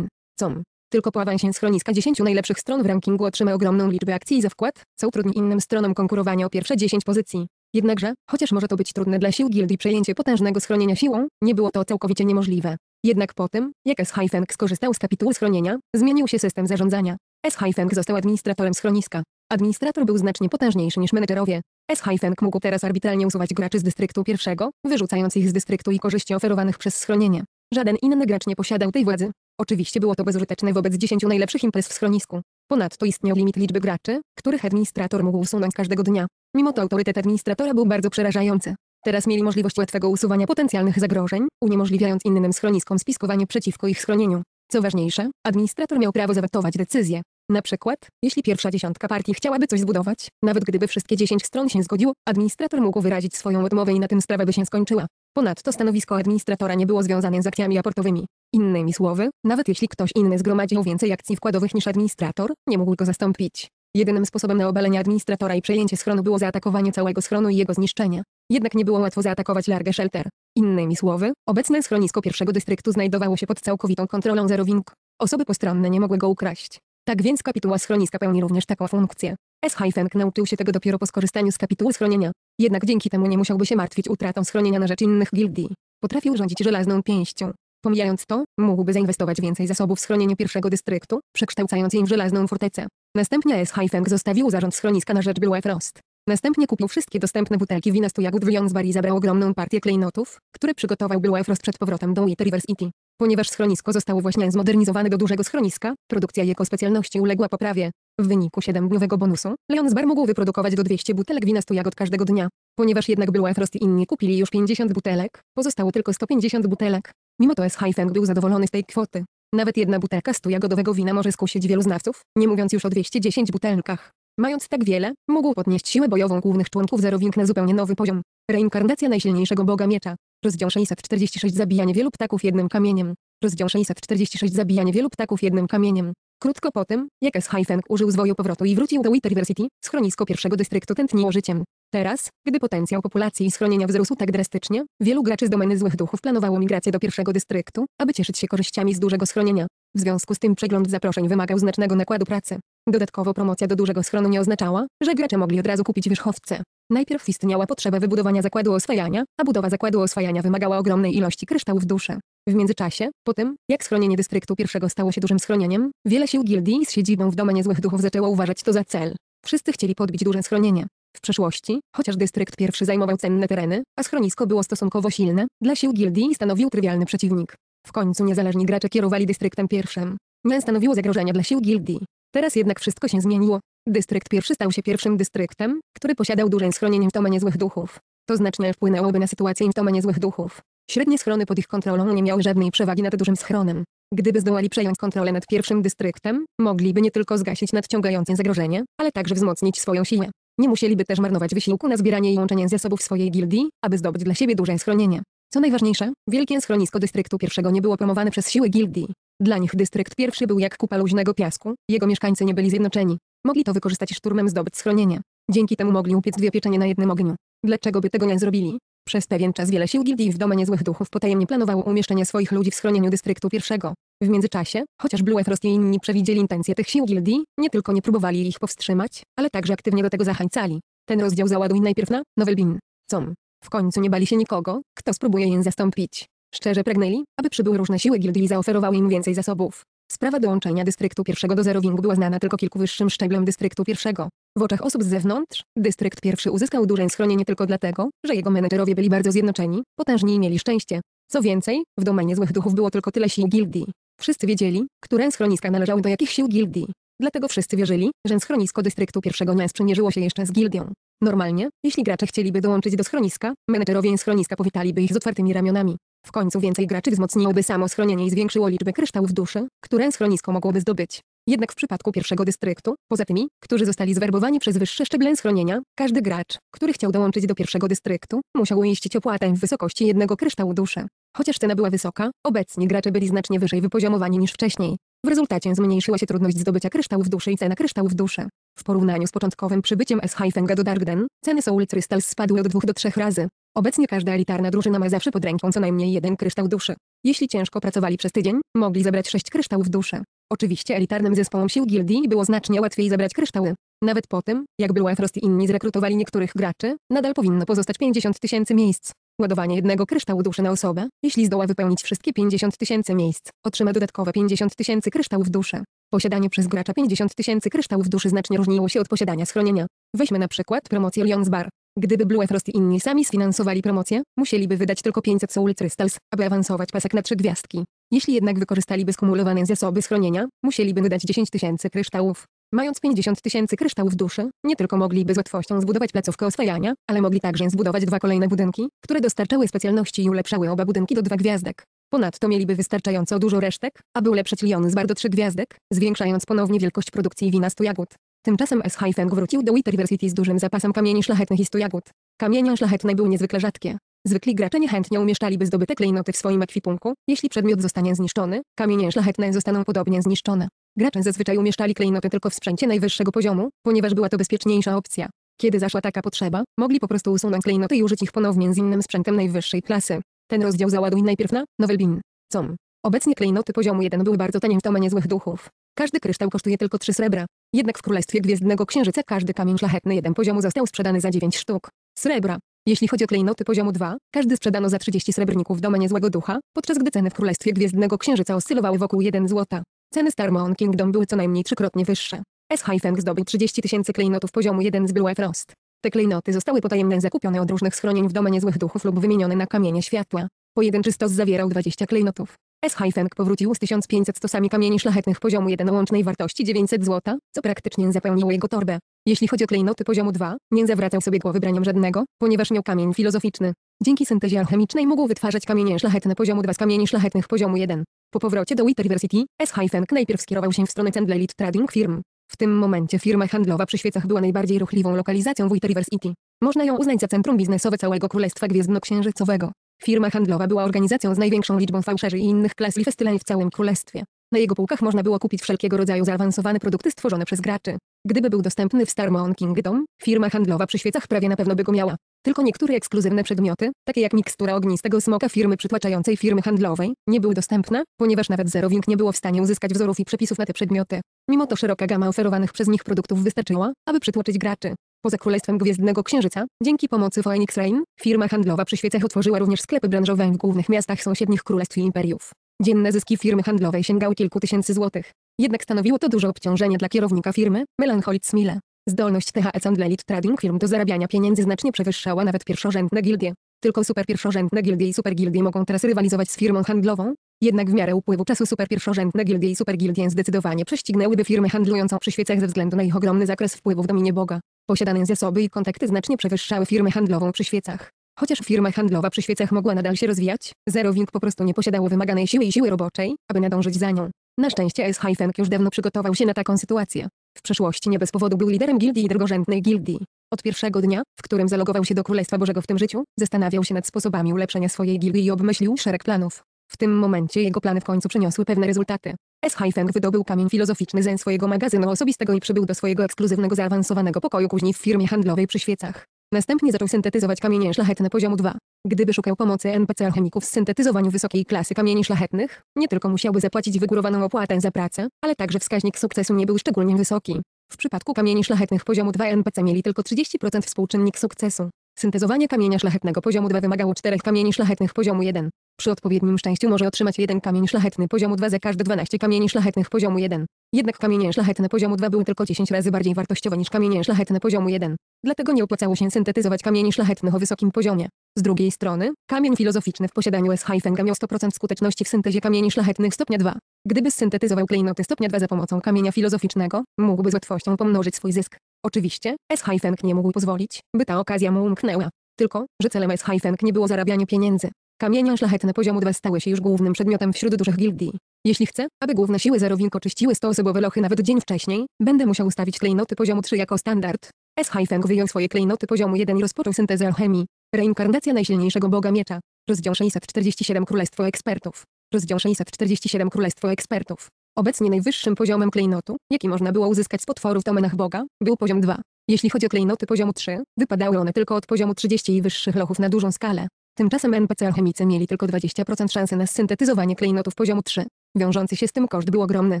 Co? Tylko po awansie schroniska 10 najlepszych stron w rankingu otrzyma ogromną liczbę akcji za wkład, co utrudni innym stronom konkurowanie o pierwsze 10 pozycji. Jednakże, chociaż może to być trudne dla sił gildii przejęcie potężnego schronienia siłą, nie było to całkowicie niemożliwe. Jednak po tym, jak S-Hyphenk skorzystał z kapituły schronienia, zmienił się system zarządzania. S-Hyphenk został administratorem schroniska. Administrator był znacznie potężniejszy niż menedżerowie. S-Hyphenk mógł teraz arbitralnie usuwać graczy z dystryktu pierwszego, wyrzucając ich z dystryktu i korzyści oferowanych przez schronienie. Żaden inny gracz nie posiadał tej władzy. Oczywiście było to bezużyteczne wobec 10 najlepszych imprez w schronisku. Ponadto istniał limit liczby graczy, których administrator mógł usunąć każdego dnia. Mimo to autorytet administratora był bardzo przerażający. Teraz mieli możliwość łatwego usuwania potencjalnych zagrożeń, uniemożliwiając innym schroniskom spiskowanie przeciwko ich schronieniu. Co ważniejsze, administrator miał prawo zawetować decyzję. Na przykład, jeśli pierwsza dziesiątka partii chciałaby coś zbudować, nawet gdyby wszystkie dziesięć stron się zgodziło, administrator mógł wyrazić swoją odmowę i na tym sprawa by się skończyła. Ponadto stanowisko administratora nie było związane z akcjami aportowymi. Innymi słowy, nawet jeśli ktoś inny zgromadził więcej akcji wkładowych niż administrator, nie mógł go zastąpić. Jedynym sposobem na obalenie administratora i przejęcie schronu było zaatakowanie całego schronu i jego zniszczenie. Jednak nie było łatwo zaatakować Large Shelter. Innymi słowy, obecne schronisko pierwszego dystryktu znajdowało się pod całkowitą kontrolą Zerowink. Osoby postronne nie mogły go ukraść. Tak więc kapituła schroniska pełni również taką funkcję. S. Hyphenk nauczył się tego dopiero po skorzystaniu z kapituły schronienia. Jednak dzięki temu nie musiałby się martwić utratą schronienia na rzecz innych gildii. Potrafił rządzić żelazną pięścią. Pomijając to, mógłby zainwestować więcej zasobów w schronienie pierwszego dystryktu, przekształcając je w żelazną fortecę. Następnie S. Haifeng zostawił zarząd schroniska na rzecz Była Frost. Następnie kupił wszystkie dostępne butelki wina z tu jagód Wyjązbar i zabrał ogromną partię klejnotów, które przygotował Była Frost przed powrotem do Wheat River City. Ponieważ schronisko zostało właśnie zmodernizowane do dużego schroniska, produkcja jego specjalności uległa poprawie. W wyniku 7-dniowego bonusu, Leonsbar mógł wyprodukować do 200 butelek wina z tu jagód każdego dnia. Ponieważ jednak była Frost i inni kupili już 50 butelek, pozostało tylko 150 butelek. Mimo to S-Hajfeng był zadowolony z tej kwoty. Nawet jedna butelka stu jagodowego wina może skusić wielu znawców, nie mówiąc już o 210 butelkach. Mając tak wiele, mógł podnieść siłę bojową głównych członków Zerowink na zupełnie nowy poziom. Reinkarnacja najsilniejszego boga miecza. Rozdział 646 Zabijanie wielu ptaków jednym kamieniem. Rozdział 646 Zabijanie wielu ptaków jednym kamieniem. Krótko po tym, jak S. Haifeng użył zwoju powrotu i wrócił do City, schronisko pierwszego dystryktu tętniło życiem. Teraz, gdy potencjał populacji i schronienia wzrósł tak drastycznie, wielu graczy z domeny złych duchów planowało migrację do pierwszego dystryktu, aby cieszyć się korzyściami z dużego schronienia. W związku z tym przegląd zaproszeń wymagał znacznego nakładu pracy. Dodatkowo promocja do dużego schronu nie oznaczała, że gracze mogli od razu kupić wierzchowce. Najpierw istniała potrzeba wybudowania zakładu oswajania, a budowa zakładu oswajania wymagała ogromnej ilości kryształów duszy. W międzyczasie, po tym, jak schronienie dystryktu pierwszego stało się dużym schronieniem, wiele sił gildii z siedzibą w domenie złych duchów zaczęło uważać to za cel. Wszyscy chcieli podbić duże schronienie. W przeszłości, chociaż dystrykt pierwszy zajmował cenne tereny, a schronisko było stosunkowo silne, dla sił gildii stanowił trywialny przeciwnik. W końcu niezależni gracze kierowali dystryktem pierwszym. Nie stanowiło zagrożenia dla sił gildii. Teraz jednak wszystko się zmieniło. Dystrykt pierwszy stał się pierwszym dystryktem, który posiadał duże schronienie w domenie złych duchów. To znacznie wpłynęłoby na sytuację w domenie złych duchów. Średnie schrony pod ich kontrolą nie miały żadnej przewagi nad dużym schronem. Gdyby zdołali przejąć kontrolę nad pierwszym dystryktem, mogliby nie tylko zgasić nadciągające zagrożenie, ale także wzmocnić swoją siłę. Nie musieliby też marnować wysiłku na zbieranie i łączenie zasobów swojej gildii, aby zdobyć dla siebie duże schronienie. Co najważniejsze, wielkie schronisko dystryktu pierwszego nie było promowane przez siły gildii. Dla nich dystrykt pierwszy był jak kupa luźnego piasku, jego mieszkańcy nie byli zjednoczeni. Mogli to wykorzystać szturmem zdobyć schronienie. Dzięki temu mogli upiec dwie pieczenie na jednym ogniu. Dlaczego by tego nie zrobili? Przez pewien czas wiele sił gildii w domenie złych duchów potajemnie planowało umieszczenie swoich ludzi w schronieniu dystryktu pierwszego. W międzyczasie, chociaż Blue Earth i inni przewidzieli intencje tych sił gildii, nie tylko nie próbowali ich powstrzymać, ale także aktywnie do tego zachęcali. Ten rozdział załaduj najpierw na Novelbin. Com. W końcu nie bali się nikogo, kto spróbuje je zastąpić. Szczerze pragnęli, aby przybyły różne siły gildii i zaoferowały im więcej zasobów. Sprawa dołączenia dystryktu pierwszego do Zerowingu była znana tylko kilku wyższym szczeblem dystryktu pierwszego. W oczach osób z zewnątrz, dystrykt pierwszy uzyskał duże schronienie tylko dlatego, że jego menedżerowie byli bardzo zjednoczeni, potężni i mieli szczęście. Co więcej, w domenie złych duchów było tylko tyle sił gildii. Wszyscy wiedzieli, które schroniska należały do jakich sił gildii. Dlatego wszyscy wierzyli, że schronisko dystryktu pierwszego nie sprzymierzyło się jeszcze z gildią. Normalnie, jeśli gracze chcieliby dołączyć do schroniska, menedżerowie schroniska powitaliby ich z otwartymi ramionami. W końcu więcej graczy wzmocniłoby samo schronienie i zwiększyło liczbę kryształów duszy, które schronisko mogłoby zdobyć. Jednak w przypadku pierwszego dystryktu, poza tymi, którzy zostali zwerbowani przez wyższe szczeble schronienia, każdy gracz, który chciał dołączyć do pierwszego dystryktu, musiał uiścić opłatę w wysokości jednego kryształu duszy. Chociaż cena była wysoka, obecnie gracze byli znacznie wyżej wypoziomowani niż wcześniej. W rezultacie zmniejszyła się trudność zdobycia kryształów duszy i cena kryształów duszy. W porównaniu z początkowym przybyciem S. Eshaifenga do Darkden, ceny Soul Crystals spadły od dwóch do trzech razy. Obecnie każda elitarna drużyna ma zawsze pod ręką co najmniej jeden kryształ duszy. Jeśli ciężko pracowali przez tydzień, mogli zebrać sześć kryształów duszy. Oczywiście elitarnym zespołom sił gildii było znacznie łatwiej zabrać kryształy. Nawet po tym, jak Blue Frost i inni zrekrutowali niektórych graczy, nadal powinno pozostać 50 tysięcy miejsc. Ładowanie jednego kryształu duszy na osobę, jeśli zdoła wypełnić wszystkie 50 tysięcy miejsc, otrzyma dodatkowe 50 tysięcy kryształów duszy. Posiadanie przez gracza 50 tysięcy kryształów duszy znacznie różniło się od posiadania schronienia. Weźmy na przykład promocję Lions Bar. Gdyby Blue Frost i inni sami sfinansowali promocję, musieliby wydać tylko 500 Soul Crystals, aby awansować pasek na trzy gwiazdki. Jeśli jednak wykorzystaliby skumulowane zasoby schronienia, musieliby wydać 10 tysięcy kryształów. Mając 50 tysięcy kryształów duszy, nie tylko mogliby z łatwością zbudować placówkę oswajania, ale mogli także zbudować dwa kolejne budynki, które dostarczały specjalności i ulepszały oba budynki do dwa gwiazdek. Ponadto mieliby wystarczająco dużo resztek, aby ulepszyć liony z bardzo trzy gwiazdek, zwiększając ponownie wielkość produkcji wina stu jagód. Tymczasem S. Haifeng wrócił do City z dużym zapasem kamieni szlachetnych i stu jagód. Kamienie szlachetne były niezwykle rzadkie, Zwykli gracze niechętnie umieszczaliby zdobyte klejnoty w swoim ekwipunku, jeśli przedmiot zostanie zniszczony, kamienie szlachetne zostaną podobnie zniszczone. Gracze zazwyczaj umieszczali klejnoty tylko w sprzęcie najwyższego poziomu, ponieważ była to bezpieczniejsza opcja. Kiedy zaszła taka potrzeba, mogli po prostu usunąć klejnoty i użyć ich ponownie z innym sprzętem najwyższej klasy. Ten rozdział załaduj najpierw na Novelbin. Com. Obecnie klejnoty poziomu 1 były bardzo taniem w domenie złych duchów. Każdy kryształ kosztuje tylko 3 srebra. Jednak w Królestwie Gwiezdnego Księżyca każdy kamień szlachetny jeden poziomu został sprzedany za 9 sztuk. Srebra. Jeśli chodzi o klejnoty poziomu 2, każdy sprzedano za 30 srebrników w domenie złego ducha, podczas gdy ceny w Królestwie Gwiezdnego Księżyca oscylowały wokół 1 złota. Ceny Starmon Kingdom były co najmniej trzykrotnie wyższe. S. Feng zdobył 30 tysięcy klejnotów poziomu 1 z Blue Frost. Te klejnoty zostały potajemnie zakupione od różnych schronień w domenie złych duchów lub wymienione na kamienie światła. Pojedynczy stos zawierał 20 klejnotów. S. Feng powrócił z 1500 stosami kamieni szlachetnych poziomu 1 o łącznej wartości 900 zł, co praktycznie zapełniło jego torbę. Jeśli chodzi o klejnoty poziomu 2, nie zawracał sobie głowy braniem żadnego, ponieważ miał kamień filozoficzny. Dzięki syntezie alchemicznej mógł wytwarzać kamienie szlachetne poziomu 2 z kamieni szlachetnych poziomu 1. Po powrocie do University, S. Hyphen najpierw skierował się w stronę Candlelit Trading Firm. W tym momencie firma handlowa przy świecach była najbardziej ruchliwą lokalizacją w University. Można ją uznać za centrum biznesowe całego Królestwa Gwiezdno-Księżycowego. Firma handlowa była organizacją z największą liczbą fałszerzy i innych klas w całym królestwie. Na jego półkach można było kupić wszelkiego rodzaju zaawansowane produkty stworzone przez graczy. Gdyby był dostępny w Starmon Kingdom, firma handlowa przy świecach prawie na pewno by go miała. Tylko niektóre ekskluzywne przedmioty, takie jak mikstura ognistego smoka firmy przytłaczającej firmy handlowej, nie były dostępne, ponieważ nawet Zero Wing nie było w stanie uzyskać wzorów i przepisów na te przedmioty. Mimo to szeroka gama oferowanych przez nich produktów wystarczyła, aby przytłoczyć graczy. Poza Królestwem Gwiezdnego Księżyca, dzięki pomocy Phoenix Rain, firma handlowa przy świecach otworzyła również sklepy branżowe w głównych miastach sąsiednich królestw i imperiów. Dzienne zyski firmy handlowej sięgały kilku tysięcy złotych. Jednak stanowiło to duże obciążenie dla kierownika firmy, Melancholic Smile. Zdolność THE Sandlelit Trading firm do zarabiania pieniędzy znacznie przewyższała nawet pierwszorzędne gildie. Tylko super pierwszorzędne gildie i super gildie mogą teraz rywalizować z firmą handlową. Jednak w miarę upływu czasu super pierwszorzędne gildie i super gildie zdecydowanie prześcignęłyby firmę handlującą przy świecach ze względu na ich ogromny zakres wpływów w dominie Boga. Posiadane zasoby i kontakty znacznie przewyższały firmę handlową przy świecach. Chociaż firma handlowa przy świecach mogła nadal się rozwijać, Zero Wing po prostu nie posiadało wymaganej siły i siły roboczej, aby nadążyć za nią. Na szczęście S. Hyphen już dawno przygotował się na taką sytuację. W przeszłości nie bez powodu był liderem gildii i drogorzędnej gildii. Od pierwszego dnia, w którym zalogował się do Królestwa Bożego w tym życiu, zastanawiał się nad sposobami ulepszenia swojej gildii i obmyślił szereg planów. W tym momencie jego plany w końcu przyniosły pewne rezultaty. S. Hyphen wydobył kamień filozoficzny ze swojego magazynu osobistego i przybył do swojego ekskluzywnego zaawansowanego pokoju później w firmie handlowej przy świecach. Następnie zaczął syntetyzować kamienie szlachetne poziomu 2. Gdyby szukał pomocy NPC alchemików w syntetyzowaniu wysokiej klasy kamieni szlachetnych, nie tylko musiałby zapłacić wygórowaną opłatę za pracę, ale także wskaźnik sukcesu nie był szczególnie wysoki. W przypadku kamieni szlachetnych poziomu 2 NPC mieli tylko 30% współczynnik sukcesu. Syntezowanie kamienia szlachetnego poziomu 2 wymagało 4 kamieni szlachetnych poziomu 1. Przy odpowiednim szczęściu może otrzymać jeden kamień szlachetny poziomu 2 za każde 12 kamieni szlachetnych poziomu 1. Jednak kamienie szlachetne poziomu 2 były tylko 10 razy bardziej wartościowe niż kamienie szlachetne poziomu 1. Dlatego nie opłacało się syntetyzować kamieni szlachetnych o wysokim poziomie. Z drugiej strony, kamień filozoficzny w posiadaniu S. Haifenga miał 100% skuteczności w syntezie kamieni szlachetnych stopnia 2. Gdyby syntetyzował klejnoty stopnia 2 za pomocą kamienia filozoficznego, mógłby z łatwością pomnożyć swój zysk. Oczywiście, S. Haifeng nie mógł pozwolić, by ta okazja mu umknęła. Tylko, że celem S. Haifeng nie było zarabianie pieniędzy. Kamienia szlachetne poziomu 2 stały się już głównym przedmiotem wśród dużych gildii. Jeśli chcę, aby główne siły zerowinko czyściły stoosobowe lochy nawet dzień wcześniej, będę musiał ustawić klejnoty poziomu 3 jako standard. S. Haifeng wyjął swoje klejnoty poziomu 1 i rozpoczął syntezę alchemii. Reinkarnacja najsilniejszego boga miecza. Rozdział 647 Królestwo Ekspertów. Rozdział 647 Królestwo Ekspertów. Obecnie najwyższym poziomem klejnotu, jaki można było uzyskać z potworów w domenach Boga, był poziom 2. Jeśli chodzi o klejnoty poziomu 3, wypadały one tylko od poziomu 30 i wyższych lochów na dużą skalę. Tymczasem NPC alchemicy mieli tylko 20% szansy na syntetyzowanie klejnotów poziomu 3. Wiążący się z tym koszt był ogromny.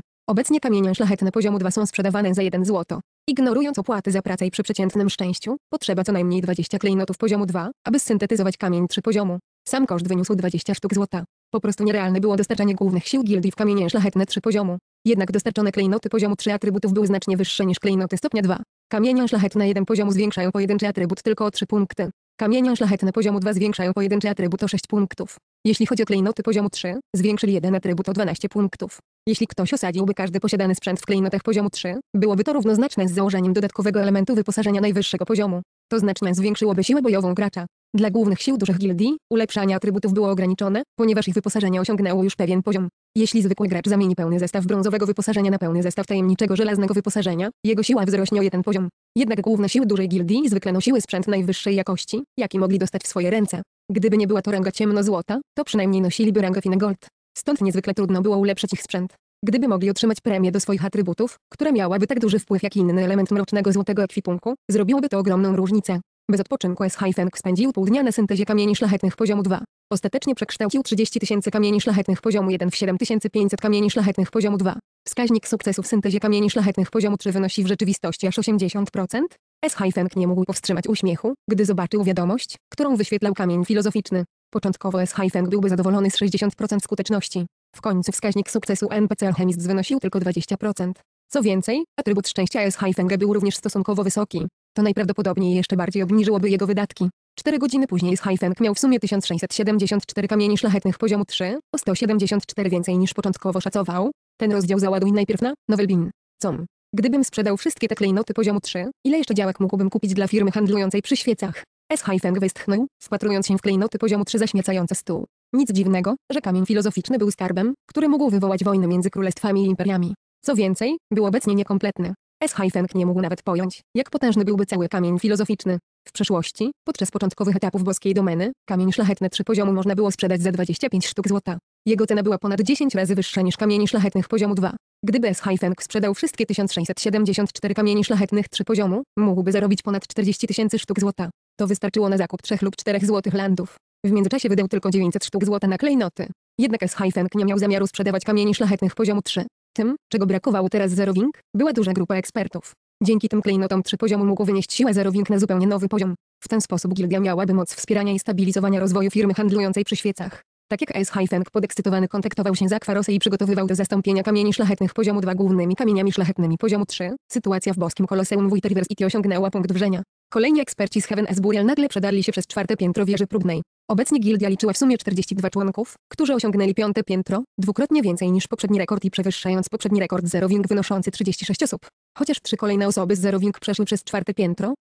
Obecnie kamienie szlachetne poziomu 2 są sprzedawane za 1 złoto. Ignorując opłaty za pracę i przy przeciętnym szczęściu, potrzeba co najmniej 20 klejnotów poziomu 2, aby syntetyzować kamień 3 poziomu. Sam koszt wyniósł 20 sztuk złota. Po prostu nierealne było dostarczanie głównych sił gildii w kamienie szlachetne 3 poziomu. Jednak dostarczone klejnoty poziomu 3 atrybutów były znacznie wyższe niż klejnoty stopnia 2. Kamienia szlachetne 1 poziomu zwiększają pojedynczy atrybut tylko o 3 punkty. Kamienią szlachetne poziomu 2 zwiększają pojedynczy atrybut o 6 punktów. Jeśli chodzi o klejnoty poziomu 3, zwiększyli jeden atrybut o 12 punktów. Jeśli ktoś osadziłby każdy posiadany sprzęt w klejnotach poziomu 3, byłoby to równoznaczne z założeniem dodatkowego elementu wyposażenia najwyższego poziomu. To znacznie zwiększyłoby siłę bojową gracza. Dla głównych sił dużych gildii, ulepszanie atrybutów było ograniczone, ponieważ ich wyposażenie osiągnęło już pewien poziom. Jeśli zwykły gracz zamieni pełny zestaw brązowego wyposażenia na pełny zestaw tajemniczego żelaznego wyposażenia, jego siła wzrośnie o jeden poziom. Jednak główne siły dużej gildii zwykle nosiły sprzęt najwyższej jakości, jaki mogli dostać w swoje ręce. Gdyby nie była to ranga ciemno-złota, to przynajmniej nosiliby rangę fine gold. Stąd niezwykle trudno było ulepszyć ich sprzęt. Gdyby mogli otrzymać premię do swoich atrybutów, która miałaby tak duży wpływ jak inny element mrocznego złotego ekwipunku, zrobiłoby to ogromną różnicę. Bez odpoczynku s Feng spędził pół dnia na syntezie kamieni szlachetnych poziomu 2. Ostatecznie przekształcił 30 tysięcy kamieni szlachetnych poziomu 1 w 7500 kamieni szlachetnych poziomu 2. Wskaźnik sukcesu w syntezie kamieni szlachetnych poziomu 3 wynosi w rzeczywistości aż 80%. s Feng nie mógł powstrzymać uśmiechu, gdy zobaczył wiadomość, którą wyświetlał kamień filozoficzny. Początkowo s Feng byłby zadowolony z 60% skuteczności. W końcu wskaźnik sukcesu NPC Alchemist wynosił tylko 20%. Co więcej, atrybut szczęścia s Feng był również stosunkowo wysoki. To najprawdopodobniej jeszcze bardziej obniżyłoby jego wydatki. Cztery godziny później Schaifenk miał w sumie 1674 kamieni szlachetnych poziomu 3, o 174 więcej niż początkowo szacował. Ten rozdział załaduj najpierw na Nowelbin. Com. Gdybym sprzedał wszystkie te klejnoty poziomu 3, ile jeszcze działek mógłbym kupić dla firmy handlującej przy świecach? Schaifenk westchnął, wpatrując się w klejnoty poziomu 3 zaśmiecające stół. Nic dziwnego, że kamień filozoficzny był skarbem, który mógł wywołać wojny między królestwami i imperiami. Co więcej, był obecnie niekompletny. S. Feng nie mógł nawet pojąć, jak potężny byłby cały kamień filozoficzny. W przeszłości, podczas początkowych etapów boskiej domeny, kamień szlachetny trzy poziomu można było sprzedać za 25 sztuk złota. Jego cena była ponad 10 razy wyższa niż kamieni szlachetnych poziomu 2. Gdyby S. Feng sprzedał wszystkie 1674 kamieni szlachetnych trzy poziomu, mógłby zarobić ponad 40 tysięcy sztuk złota. To wystarczyło na zakup trzech lub czterech złotych landów. W międzyczasie wydał tylko 900 sztuk złota na klejnoty. Jednak S. Feng nie miał zamiaru sprzedawać kamieni szlachetnych poziomu 3. Tym, czego brakowało teraz Zerowink, była duża grupa ekspertów. Dzięki tym klejnotom trzy poziomu mógł wynieść siłę Zerowink na zupełnie nowy poziom. W ten sposób gildia miałaby moc wspierania i stabilizowania rozwoju firmy handlującej przy świecach. Tak jak S. Hyphenk podekscytowany kontaktował się z Akwarosem i przygotowywał do zastąpienia kamieni szlachetnych poziomu 2 głównymi kamieniami szlachetnymi poziomu 3, sytuacja w boskim koloseum Witterversity osiągnęła punkt wrzenia. Kolejni eksperci z Heaven S. Burial nagle przedarli się przez czwarte piętro wieży próbnej. Obecnie gildia liczyła w sumie 42 członków, którzy osiągnęli piąte piętro, dwukrotnie więcej niż poprzedni rekord i przewyższając poprzedni rekord zerowing wynoszący 36 osób. Chociaż trzy kolejne osoby z zerowing przeszły przez czwarte piętro,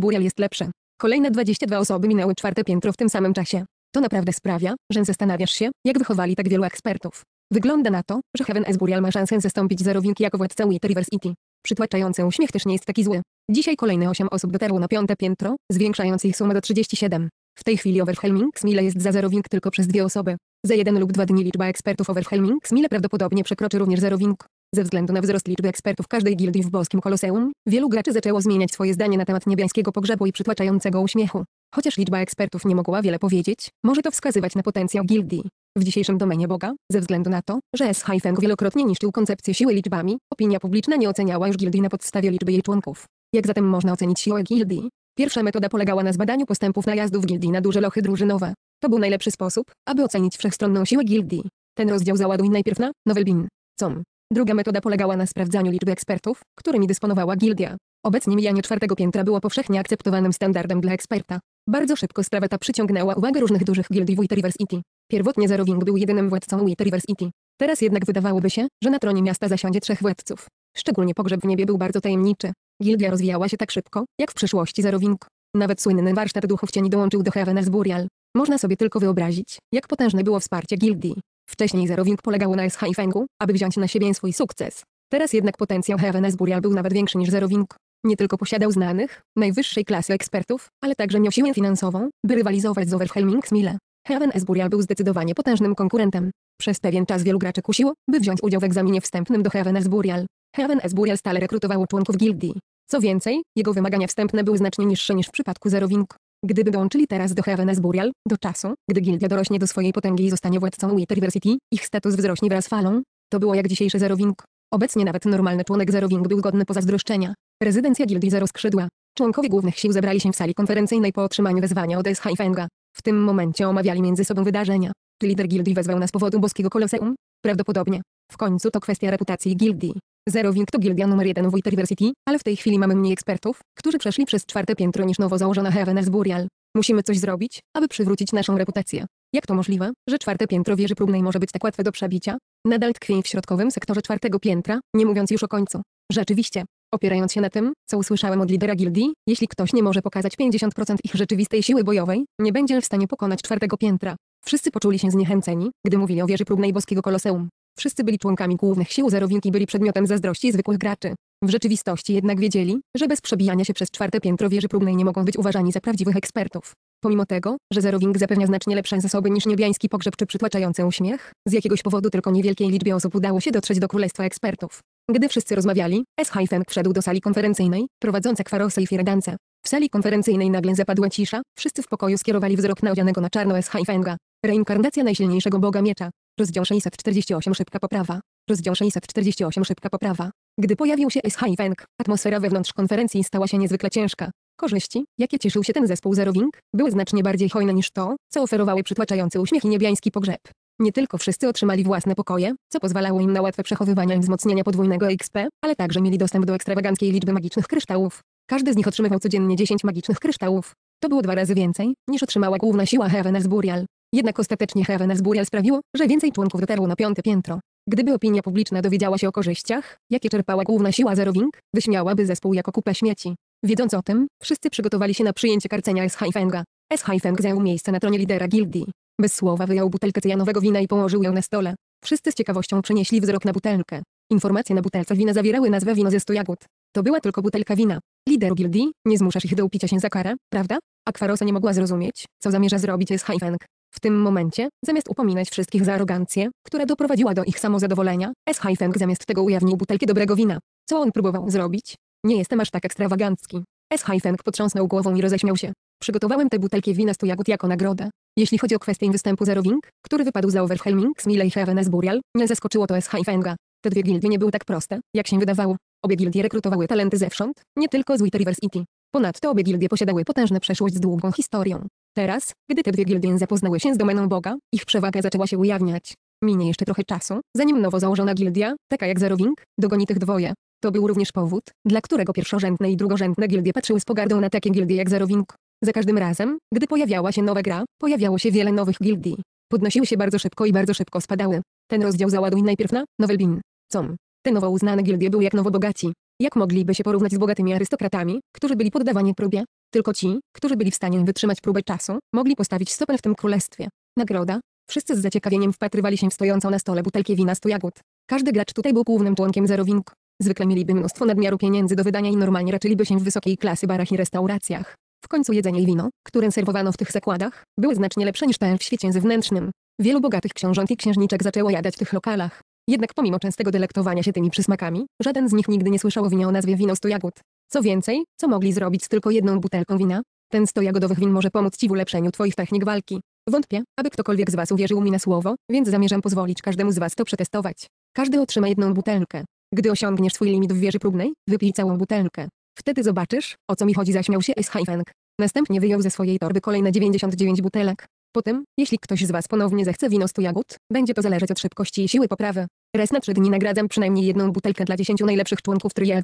Burial jest lepsze. Kolejne 22 osoby minęły czwarte piętro w tym samym czasie. To naprawdę sprawia, że zastanawiasz się, jak wychowali tak wielu ekspertów. Wygląda na to, że Heaven Burial ma szansę zastąpić wing jako władca władcę University. Przytłaczający uśmiech też nie jest taki zły. Dzisiaj kolejne 8 osób dotarło na piąte piętro, zwiększając ich sumę do 37. W tej chwili overwhelming smile jest za zerowing tylko przez dwie osoby. Za jeden lub dwa dni liczba ekspertów overwhelming smile prawdopodobnie przekroczy również zerowing. Ze względu na wzrost liczby ekspertów każdej gildii w boskim koloseum, wielu graczy zaczęło zmieniać swoje zdanie na temat niebiańskiego pogrzebu i przytłaczającego uśmiechu. Chociaż liczba ekspertów nie mogła wiele powiedzieć, może to wskazywać na potencjał gildii. W dzisiejszym domenie Boga, ze względu na to, że S. Haifeng wielokrotnie niszczył koncepcję siły liczbami, opinia publiczna nie oceniała już gildii na podstawie liczby jej członków. Jak zatem można ocenić siłę gildii? Pierwsza metoda polegała na zbadaniu postępów najazdów gildii na duże lochy drużynowe. To był najlepszy sposób, aby ocenić wszechstronną siłę gildii. Ten rozdział załaduj najpierw na Novelbin. Com. Druga metoda polegała na sprawdzaniu liczby ekspertów, którymi dysponowała gildia. Obecnie mijanie czwartego piętra było powszechnie akceptowanym standardem dla eksperta. Bardzo szybko sprawa ta przyciągnęła uwagę różnych dużych gildii w City. E Pierwotnie Zerowing był jedynym władcą City. E Teraz jednak wydawałoby się, że na tronie miasta zasiądzie trzech władców. Szczególnie pogrzeb w niebie był bardzo tajemniczy. Gildia rozwijała się tak szybko, jak w przeszłości zerowink. Nawet słynny warsztat duchów cieni dołączył do Heaveners Burial. Można sobie tylko wyobrazić, jak potężne było wsparcie gildii. Wcześniej zerowink polegało na SH i Fengu, aby wziąć na siebie swój sukces. Teraz jednak potencjał Heaveners Burial był nawet większy niż zerowink. Nie tylko posiadał znanych, najwyższej klasy ekspertów, ale także miał siłę finansową, by rywalizować z Overhelmings Smile. Heaven's Burial był zdecydowanie potężnym konkurentem. Przez pewien czas wielu graczy kusiło, by wziąć udział w egzaminie wstępnym do Heaven's Burial. Heaven S. Burial stale rekrutowało członków gildii. Co więcej, jego wymagania wstępne były znacznie niższe niż w przypadku Wing. Gdyby dołączyli teraz do Heaven S. Burial, do czasu, gdy gildia dorośnie do swojej potęgi i zostanie władcą Witherversity, ich status wzrośnie wraz z falą. To było jak dzisiejszy Wing. Obecnie nawet normalny członek Wing był godny pozazdroszczenia. Rezydencja gildii Zero Skrzydła. Członkowie głównych sił zebrali się w sali konferencyjnej po otrzymaniu wezwania od S. Fenga. W tym momencie omawiali między sobą wydarzenia. Czy lider gildii wezwał nas z powodu boskiego koloseum? Prawdopodobnie. W końcu to kwestia reputacji gildii. Zero Zerowing to gildia numer jeden w University, ale w tej chwili mamy mniej ekspertów, którzy przeszli przez czwarte piętro niż nowo założona Heaveners Burial. Musimy coś zrobić, aby przywrócić naszą reputację. Jak to możliwe, że czwarte piętro wieży próbnej może być tak łatwe do przebicia? Nadal tkwi w środkowym sektorze czwartego piętra, nie mówiąc już o końcu. Rzeczywiście, Opierając się na tym, co usłyszałem od lidera gildii, jeśli ktoś nie może pokazać 50% ich rzeczywistej siły bojowej, nie będzie w stanie pokonać czwartego piętra. Wszyscy poczuli się zniechęceni, gdy mówili o wieży próbnej boskiego koloseum. Wszyscy byli członkami głównych sił zerowinki byli przedmiotem zazdrości zwykłych graczy. W rzeczywistości jednak wiedzieli, że bez przebijania się przez czwarte piętro wieży próbnej nie mogą być uważani za prawdziwych ekspertów. Pomimo tego, że Zerowing zapewnia znacznie lepsze zasoby niż niebiański pogrzeb czy przytłaczający uśmiech, z jakiegoś powodu tylko niewielkiej liczbie osób udało się dotrzeć do Królestwa Ekspertów. Gdy wszyscy rozmawiali, S. Feng wszedł do sali konferencyjnej, prowadząca kwarosy i Fierdance. W sali konferencyjnej nagle zapadła cisza, wszyscy w pokoju skierowali wzrok na odzianego na czarno S. Hyphenga. Reinkarnacja najsilniejszego boga miecza. Rozdział 648 Szybka poprawa. Rozdział 648 Szybka poprawa. Gdy pojawił się S-Hiveng, atmosfera wewnątrz konferencji stała się niezwykle ciężka. Korzyści, jakie cieszył się ten zespół Zerowing, były znacznie bardziej hojne niż to, co oferowały przytłaczający uśmiech i niebiański pogrzeb. Nie tylko wszyscy otrzymali własne pokoje, co pozwalało im na łatwe przechowywanie i wzmocnienie podwójnego XP, ale także mieli dostęp do ekstrawaganckiej liczby magicznych kryształów. Każdy z nich otrzymywał codziennie 10 magicznych kryształów. To było dwa razy więcej, niż otrzymała główna siła Heaveners Burial. Jednak ostatecznie Heaven Burial sprawiło, że więcej członków dotarło na piąte piętro. Gdyby opinia publiczna dowiedziała się o korzyściach, jakie czerpała główna siła Zero Wing, wyśmiałaby zespół jako kupę śmieci. Wiedząc o tym, wszyscy przygotowali się na przyjęcie karcenia S-Hyfenga. S-Hyfeng zajął miejsce na tronie lidera gildii. Bez słowa wyjął butelkę cyjanowego wina i położył ją na stole. Wszyscy z ciekawością przenieśli wzrok na butelkę. Informacje na butelce wina zawierały nazwę wino ze 100 jagód. To była tylko butelka wina. Lider gildii, nie zmuszasz ich do upicia się za karę, prawda? Akwarosa nie mogła zrozumieć, co zamierza zrobić S-Hyfeng. W tym momencie, zamiast upominać wszystkich za arogancję, która doprowadziła do ich samozadowolenia, S. Feng zamiast tego ujawnił butelkę dobrego wina. Co on próbował zrobić? Nie jestem aż tak ekstrawagancki. S. Feng potrząsnął głową i roześmiał się. Przygotowałem te butelki wina z jagód jako nagrodę. Jeśli chodzi o kwestię występu Zero Wing, który wypadł za Overhelming z Miley Heaven Burial, nie zaskoczyło to S. Fenga. Te dwie gildie nie były tak proste, jak się wydawało. Obie gildie rekrutowały talenty zewsząd, nie tylko z Wither City. E Ponadto obie gildie posiadały potężną przeszłość z długą historią. Teraz, gdy te dwie gildie zapoznały się z domeną Boga, ich przewaga zaczęła się ujawniać. Minie jeszcze trochę czasu, zanim nowo założona gildia, taka jak Zerowing, dogoni tych dwoje. To był również powód, dla którego pierwszorzędne i drugorzędne gildie patrzyły z pogardą na takie gildie jak Zerowing. Za każdym razem, gdy pojawiała się nowa gra, pojawiało się wiele nowych gildii. Podnosiły się bardzo szybko i bardzo szybko spadały. Ten rozdział załaduj najpierw na Nowelbin. Com. Te nowo uznane gildie były jak nowo bogaci. Jak mogliby się porównać z bogatymi arystokratami, którzy byli poddawani próbie? Tylko ci, którzy byli w stanie wytrzymać próbę czasu, mogli postawić stopę w tym królestwie. Nagroda. Wszyscy z zaciekawieniem wpatrywali się w stojącą na stole butelkę wina z jagód. Każdy gracz tutaj był głównym członkiem zerowink. Zwykle mieliby mnóstwo nadmiaru pieniędzy do wydania i normalnie raczyliby się w wysokiej klasy barach i restauracjach. W końcu jedzenie i wino, które serwowano w tych zakładach, były znacznie lepsze niż te w świecie zewnętrznym. Wielu bogatych książąt i księżniczek zaczęło jadać w tych lokalach. Jednak pomimo częstego delektowania się tymi przysmakami, żaden z nich nigdy nie słyszał o winie o nazwie wino stu jagód. Co więcej, co mogli zrobić z tylko jedną butelką wina? Ten sto jagodowych win może pomóc Ci w ulepszeniu Twoich technik walki. Wątpię, aby ktokolwiek z Was uwierzył mi na słowo, więc zamierzam pozwolić każdemu z Was to przetestować. Każdy otrzyma jedną butelkę. Gdy osiągniesz swój limit w wieży próbnej, wypij całą butelkę. Wtedy zobaczysz, o co mi chodzi zaśmiał się S. Haifeng. Następnie wyjął ze swojej torby kolejne 99 butelek. Potem, jeśli ktoś z Was ponownie zechce wino stu jagód, będzie to zależeć od szybkości i siły poprawy. Raz na trzy dni nagradzam przynajmniej jedną butelkę dla dziesięciu najlepszych członków Trial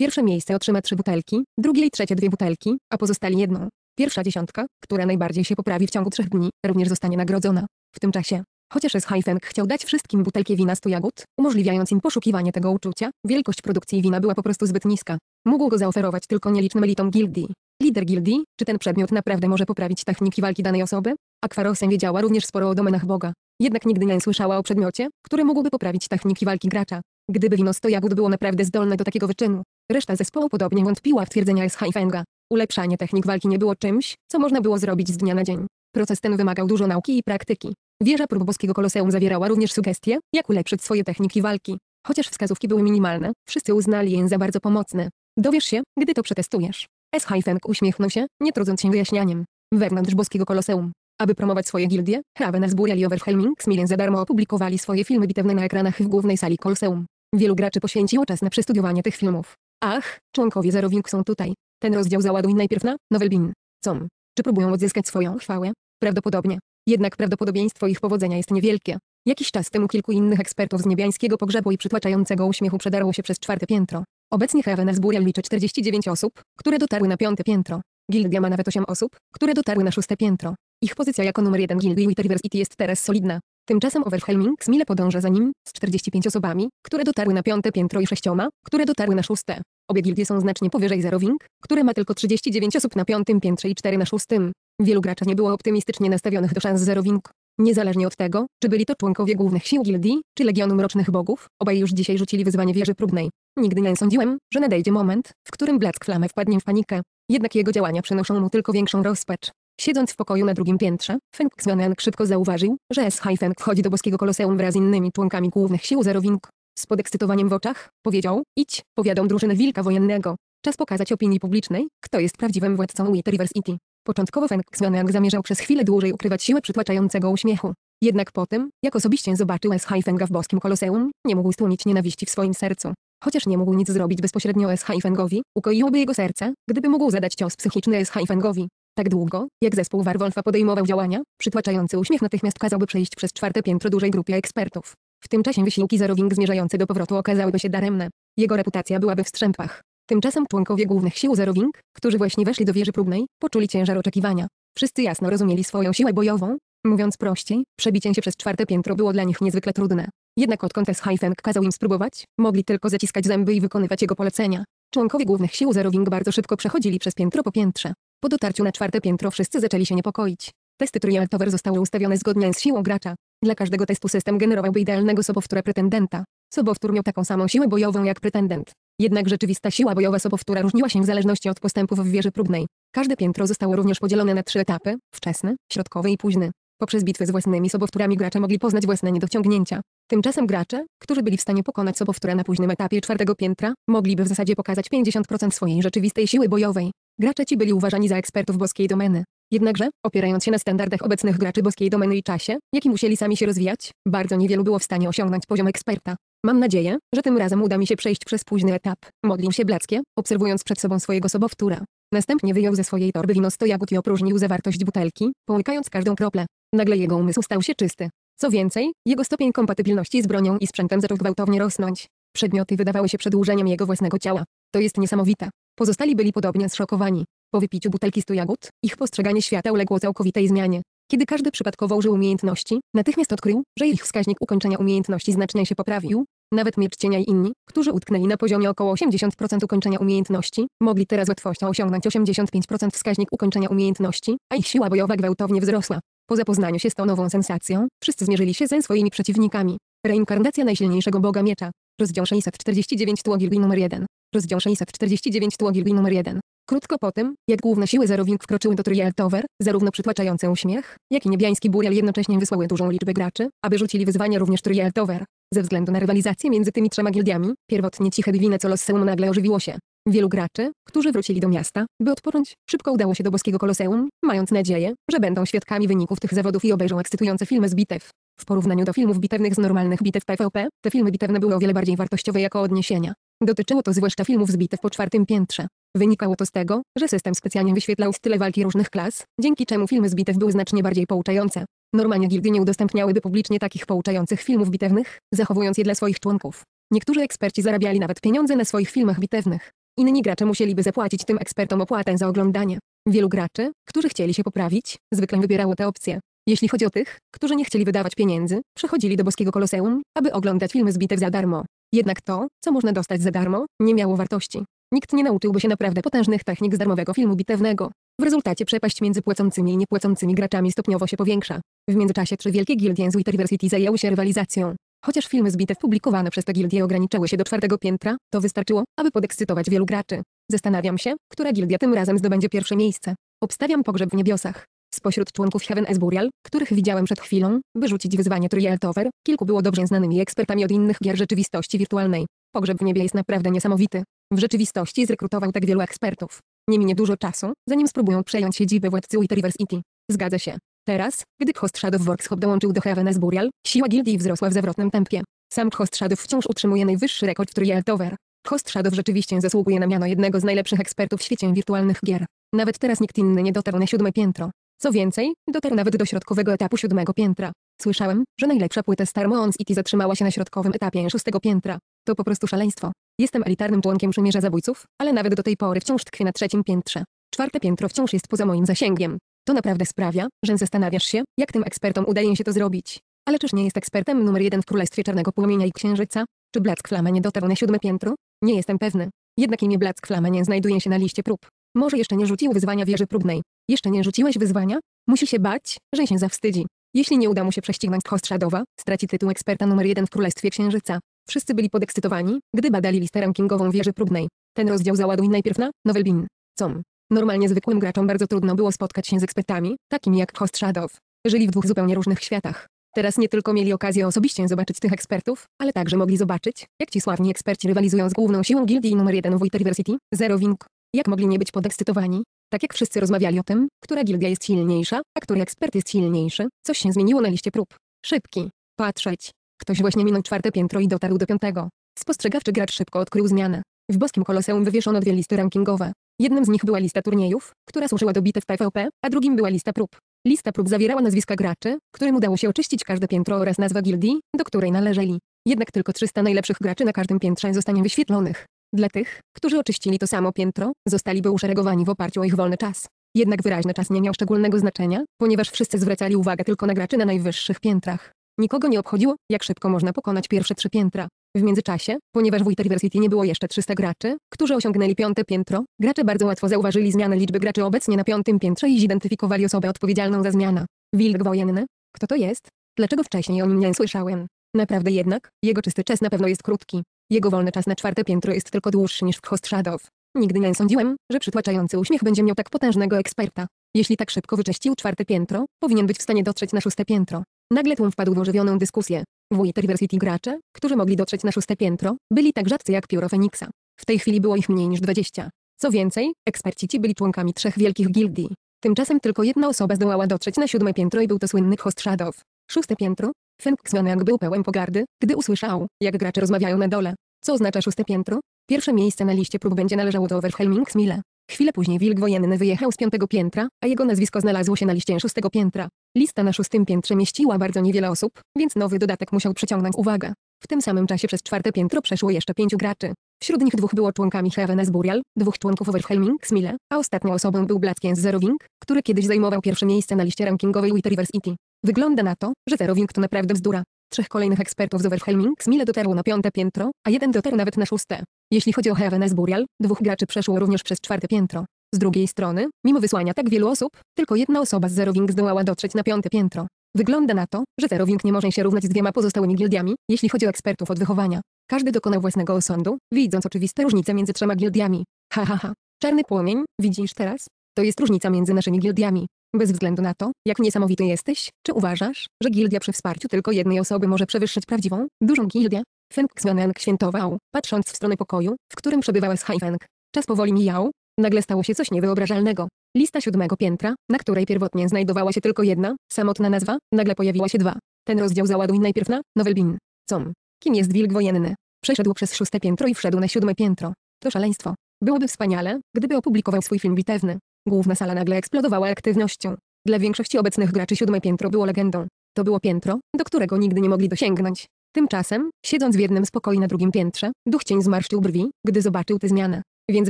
Pierwsze miejsce otrzyma trzy butelki, drugie i trzecie dwie butelki, a pozostali jedną. Pierwsza dziesiątka, która najbardziej się poprawi w ciągu trzech dni, również zostanie nagrodzona. W tym czasie, Chociaż S. chciał dać wszystkim butelkę wina z jagód, umożliwiając im poszukiwanie tego uczucia, wielkość produkcji wina była po prostu zbyt niska. Mógł go zaoferować tylko nielicznym elitom gildii. Lider gildii, czy ten przedmiot naprawdę może poprawić techniki walki danej osoby? Aquarosen wiedziała również sporo o domenach Boga. Jednak nigdy nie słyszała o przedmiocie, który mógłby poprawić techniki walki gracza. Gdyby wino z jagód było naprawdę zdolne do takiego wyczynu. Reszta zespołu podobnie wątpiła w twierdzenia S. Heifenga. Ulepszanie technik walki nie było czymś, co można było zrobić z dnia na dzień. Proces ten wymagał dużo nauki i praktyki. Wieża Prób boskiego koloseum zawierała również sugestie, jak ulepszyć swoje techniki walki. Chociaż wskazówki były minimalne, wszyscy uznali je za bardzo pomocne. Dowiesz się, gdy to przetestujesz. S. Haifeng uśmiechnął się, nie trudząc się wyjaśnianiem. Wewnątrz boskiego koloseum. Aby promować swoje gildie, Ravensburger i Overhelming Smilen za darmo opublikowali swoje filmy bitewne na ekranach w głównej sali koloseum. Wielu graczy poświęciło czas na przestudiowanie tych filmów. Ach, członkowie Zerowing są tutaj. Ten rozdział załaduj najpierw na Novelbin. Com. Czy próbują odzyskać swoją chwałę? Prawdopodobnie. Jednak prawdopodobieństwo ich powodzenia jest niewielkie. Jakiś czas temu kilku innych ekspertów z niebiańskiego pogrzebu i przytłaczającego uśmiechu przedarło się przez czwarte piętro. Obecnie Heavenersburial liczy 49 osób, które dotarły na piąte piętro. Gildia ma nawet 8 osób, które dotarły na szóste piętro. Ich pozycja jako numer 1 Gildii Witterverse IT jest teraz solidna. Tymczasem Overhelmings mile podąża za nim, z 45 osobami, które dotarły na piąte piętro i sześcioma, które dotarły na szóste. Obie gildie są znacznie powyżej Wing, które ma tylko 39 osób na piątym piętrze i 4 na szóstym. Wielu graczy nie było optymistycznie nastawionych do szans Wing. Niezależnie od tego, czy byli to członkowie głównych sił gildii, czy Legionu Mrocznych Bogów, obaj już dzisiaj rzucili wyzwanie wieży próbnej. Nigdy nie sądziłem, że nadejdzie moment, w którym blask flamy wpadnie w panikę. Jednak jego działania przynoszą mu tylko większą rozpacz. Siedząc w pokoju na drugim piętrze, Feng Xiaonan szybko zauważył, że S. Feng wchodzi do boskiego koloseum wraz z innymi członkami głównych sił Wing. Z podekscytowaniem w oczach, powiedział, idź, powiadom drużynę Wilka Wojennego. Czas pokazać opinii publicznej, kto jest prawdziwym władcą City. Początkowo Fengxmianek zamierzał przez chwilę dłużej ukrywać siłę przytłaczającego uśmiechu. Jednak po tym, jak osobiście zobaczył s Fenga w boskim koloseum, nie mógł stłumić nienawiści w swoim sercu. Chociaż nie mógł nic zrobić bezpośrednio s Fengowi, ukoiłoby jego serce, gdyby mógł zadać cios psychiczny s Fengowi. Tak długo, jak zespół Warwolfa podejmował działania, przytłaczający uśmiech natychmiast kazałby przejść przez czwarte piętro dużej grupie ekspertów. W tym czasie wysiłki Zarowing zmierzające do powrotu okazałyby się daremne. Jego reputacja byłaby w strzępach. Tymczasem członkowie głównych sił Zarowing, którzy właśnie weszli do wieży próbnej, poczuli ciężar oczekiwania. Wszyscy jasno rozumieli swoją siłę bojową. Mówiąc prościej, przebicie się przez czwarte piętro było dla nich niezwykle trudne. Jednak odkąd S-Hyfeng kazał im spróbować, mogli tylko zaciskać zęby i wykonywać jego polecenia. Członkowie głównych sił Zarowing bardzo szybko przechodzili przez piętro po piętrze. Po dotarciu na czwarte piętro wszyscy zaczęli się niepokoić. Testy trialtower zostały ustawione zgodnie z siłą gracza. Dla każdego testu system generowałby idealnego sobowtóra pretendenta. Sobowtór miał taką samą siłę bojową jak pretendent. Jednak rzeczywista siła bojowa sobowtóra różniła się w zależności od postępów w wieży próbnej. Każde piętro zostało również podzielone na trzy etapy, wczesny, środkowy i późny. Poprzez bitwy z własnymi sobowtórami gracze mogli poznać własne niedociągnięcia. Tymczasem gracze, którzy byli w stanie pokonać sobowtóra na późnym etapie czwartego piętra, mogliby w zasadzie pokazać 50% swojej rzeczywistej siły bojowej. Gracze ci byli uważani za ekspertów boskiej domeny. Jednakże, opierając się na standardach obecnych graczy boskiej domeny i czasie, jaki musieli sami się rozwijać, bardzo niewielu było w stanie osiągnąć poziom eksperta. Mam nadzieję, że tym razem uda mi się przejść przez późny etap. Modlił się Blackie, obserwując przed sobą swojego sobowtóra. Następnie wyjął ze swojej torby wino sto jagód i opróżnił zawartość butelki, połykając każdą kroplę. Nagle jego umysł stał się czysty. Co więcej, jego stopień kompatybilności z bronią i sprzętem zaczął gwałtownie rosnąć. Przedmioty wydawały się przedłużeniem jego własnego ciała. To jest niesamowite. Pozostali byli podobnie zszokowani. Po wypiciu butelki stu jagód, ich postrzeganie świata uległo całkowitej zmianie. Kiedy każdy przypadkowo użył umiejętności, natychmiast odkrył, że ich wskaźnik ukończenia umiejętności znacznie się poprawił. Nawet miecz cienia i inni, którzy utknęli na poziomie około 80% ukończenia umiejętności, mogli teraz łatwością osiągnąć 85% wskaźnik ukończenia umiejętności, a ich siła bojowa gwałtownie wzrosła. Po zapoznaniu się z tą nową sensacją, wszyscy zmierzyli się ze swoimi przeciwnikami. Reinkarnacja najsilniejszego boga miecza. Rozdział 649 Tuogilgi numer 1. Rozdział 649 Tuogilgi numer 1. Krótko po tym, jak główne siły Zerowink wkroczyły do Trial Tower, zarówno przytłaczający uśmiech, jak i niebiański burial jednocześnie wysłały dużą liczbę graczy, aby rzucili wyzwania również Trial Tower. Ze względu na rywalizację między tymi trzema gildiami, pierwotnie ciche dwine Colosseum nagle ożywiło się. Wielu graczy, którzy wrócili do miasta, by odpocząć, szybko udało się do boskiego koloseum, mając nadzieję, że będą świadkami wyników tych zawodów i obejrzą ekscytujące filmy z bitew. W porównaniu do filmów bitewnych z normalnych bitew PvP, te filmy bitewne były o wiele bardziej wartościowe jako odniesienia. Dotyczyło to zwłaszcza filmów z bitew po czwartym piętrze. Wynikało to z tego, że system specjalnie wyświetlał style walki różnych klas, dzięki czemu filmy z bitew były znacznie bardziej pouczające. Normalnie gildy nie udostępniałyby publicznie takich pouczających filmów bitewnych, zachowując je dla swoich członków. Niektórzy eksperci zarabiali nawet pieniądze na swoich filmach bitewnych. Inni gracze musieliby zapłacić tym ekspertom opłatę za oglądanie. Wielu graczy, którzy chcieli się poprawić, zwykle wybierało te opcje. Jeśli chodzi o tych, którzy nie chcieli wydawać pieniędzy, przychodzili do boskiego koloseum, aby oglądać filmy z bitew za darmo. Jednak to, co można dostać za darmo, nie miało wartości. Nikt nie nauczyłby się naprawdę potężnych technik z darmowego filmu bitewnego. W rezultacie przepaść między płacącymi i niepłacącymi graczami stopniowo się powiększa. W międzyczasie trzy wielkie gildie z Witterversity zajęły się rywalizacją. Chociaż filmy z bitew publikowane przez te gildie ograniczyły się do czwartego piętra, to wystarczyło, aby podekscytować wielu graczy. Zastanawiam się, która gildia tym razem zdobędzie pierwsze miejsce. Obstawiam pogrzeb w niebiosach. Spośród członków Heaven S. Burial, których widziałem przed chwilą, by rzucić wyzwanie Trial Tower, kilku było dobrze znanymi ekspertami od innych gier rzeczywistości wirtualnej. Pogrzeb w niebie jest naprawdę niesamowity. W rzeczywistości zrekrutował tak wielu ekspertów. Nie minie dużo czasu, zanim spróbują przejąć siedzibę władcy University. Zgadza się. Teraz, gdy Khost Shadow Workshop dołączył do Heaven's Burial, siła gildii wzrosła w zawrotnym tempie. Sam Khost Shadow wciąż utrzymuje najwyższy rekord w Trial Tower. Khost Shadow rzeczywiście zasługuje na miano jednego z najlepszych ekspertów w świecie wirtualnych gier. Nawet teraz nikt inny nie dotarł na siódme piętro. Co więcej, dotarł nawet do środkowego etapu siódmego piętra. Słyszałem, że najlepsza płyta Star Moons IT zatrzymała się na środkowym etapie szóstego piętra. To po prostu szaleństwo. Jestem elitarnym członkiem przymierza zabójców, ale nawet do tej pory wciąż tkwię na trzecim piętrze. Czwarte piętro wciąż jest poza moim zasięgiem. To naprawdę sprawia, że zastanawiasz się, jak tym ekspertom udaje się to zrobić. Ale czyż nie jest ekspertem numer jeden w Królestwie Czarnego Płomienia i Księżyca? Czy black flama nie dotarł na siódme piętro? Nie jestem pewny. Jednak imię black flama nie znajduje się na liście prób. Może jeszcze nie rzucił wyzwania wieży próbnej. Jeszcze nie rzuciłeś wyzwania? Musi się bać, że się zawstydzi. Jeśli nie uda mu się prześcignąć Hostrzadowa, straci tytuł eksperta numer jeden w Królestwie Księżyca. Wszyscy byli podekscytowani, gdy badali listę rankingową wieży próbnej. Ten rozdział załaduj najpierw na Nowelbin. Com. Normalnie zwykłym graczom bardzo trudno było spotkać się z ekspertami, takimi jak Host Shadow. Żyli w dwóch zupełnie różnych światach. Teraz nie tylko mieli okazję osobiście zobaczyć tych ekspertów, ale także mogli zobaczyć, jak ci sławni eksperci rywalizują z główną siłą gildii numer 1 w University, Zero Wing. Jak mogli nie być podekscytowani? Tak jak wszyscy rozmawiali o tym, która gildia jest silniejsza, a który ekspert jest silniejszy, coś się zmieniło na liście prób. Szybki. Patrzeć. Ktoś właśnie minął czwarte piętro i dotarł do piątego. Spostrzegawczy gracz szybko odkrył zmianę. W boskim koloseum wywieszono dwie listy rankingowe. Jednym z nich była lista turniejów, która służyła do bitew PvP, a drugim była lista prób. Lista prób zawierała nazwiska graczy, którym udało się oczyścić każde piętro oraz nazwę gildii, do której należeli. Jednak tylko 300 najlepszych graczy na każdym piętrze zostanie wyświetlonych. Dla tych, którzy oczyścili to samo piętro, zostaliby uszeregowani w oparciu o ich wolny czas. Jednak wyraźny czas nie miał szczególnego znaczenia, ponieważ wszyscy zwracali uwagę tylko na graczy na najwyższych piętrach. Nikogo nie obchodziło, jak szybko można pokonać pierwsze trzy piętra. W międzyczasie, ponieważ w Interversity nie było jeszcze 300 graczy, którzy osiągnęli piąte piętro, gracze bardzo łatwo zauważyli zmianę liczby graczy obecnie na piątym piętrze i zidentyfikowali osobę odpowiedzialną za zmianę. Wilk wojenny? Kto to jest? Dlaczego wcześniej o nim nie słyszałem? Naprawdę jednak, jego czysty czas na pewno jest krótki. Jego wolny czas na czwarte piętro jest tylko dłuższy niż w Host Shadow. Nigdy nie sądziłem, że przytłaczający uśmiech będzie miał tak potężnego eksperta. Jeśli tak szybko wyczyścił czwarte piętro, powinien być w stanie dotrzeć na szóste piętro. Nagle tłum wpadł w ożywioną dyskusję. W University gracze, którzy mogli dotrzeć na szóste piętro, byli tak rzadcy jak pióro Feniksa. W tej chwili było ich mniej niż dwadzieścia. Co więcej, eksperci ci byli członkami trzech wielkich gildii. Tymczasem tylko jedna osoba zdołała dotrzeć na siódme piętro i był to słynny host Shadow. Szóste piętro? Fenk Xuanyang był pełen pogardy, gdy usłyszał, jak gracze rozmawiają na dole. Co oznacza szóste piętro? Pierwsze miejsce na liście prób będzie należało do Overhelmings Mila. Chwilę później wilk wojenny wyjechał z piątego piętra, a jego nazwisko znalazło się na liście szóstego piętra. Lista na szóstym piętrze mieściła bardzo niewiele osób, więc nowy dodatek musiał przyciągnąć uwagę. W tym samym czasie przez czwarte piętro przeszło jeszcze pięciu graczy. Wśród nich dwóch było członkami Heaven's Burial, dwóch członków Overhelming Smile, a ostatnią osobą był Zero Wing, który kiedyś zajmował pierwsze miejsce na liście rankingowej Wit City. E Wygląda na to, że Wing to naprawdę bzdura. Trzech kolejnych ekspertów z Overhelming Mile dotarło na piąte piętro, a jeden dotarł nawet na szóste. Jeśli chodzi o Heaven's Burial, dwóch graczy przeszło również przez czwarte piętro. Z drugiej strony, mimo wysłania tak wielu osób, tylko jedna osoba z Zero Wing zdołała dotrzeć na piąte piętro. Wygląda na to, że Zero Wing nie może się równać z dwiema pozostałymi gildiami, jeśli chodzi o ekspertów od wychowania. Każdy dokonał własnego osądu, widząc oczywiste różnice między trzema gildiami. Ha ha ha. Czarny płomień, widzisz teraz? To jest różnica między naszymi gildiami. Bez względu na to, jak niesamowity jesteś, czy uważasz, że gildia przy wsparciu tylko jednej osoby może przewyższyć prawdziwą, dużą gildię? Feng Xiaonan świętował, patrząc w stronę pokoju, w którym przebywała z Haifeng. Czas powoli mijał, nagle stało się coś niewyobrażalnego. Lista siódmego piętra, na której pierwotnie znajdowała się tylko jedna, samotna nazwa, nagle pojawiła się dwa. Ten rozdział załaduj najpierw na Nowelbin. Com. Kim jest wilk wojenny? Przeszedł przez szóste piętro i wszedł na siódme piętro. To szaleństwo. Byłoby wspaniale, gdyby opublikował swój film bitewny. Główna sala nagle eksplodowała aktywnością. Dla większości obecnych graczy siódme piętro było legendą. To było piętro, do którego nigdy nie mogli dosięgnąć. Tymczasem, siedząc w jednym spokoju na drugim piętrze, duch cień zmarszczył brwi, gdy zobaczył tę zmianę. Więc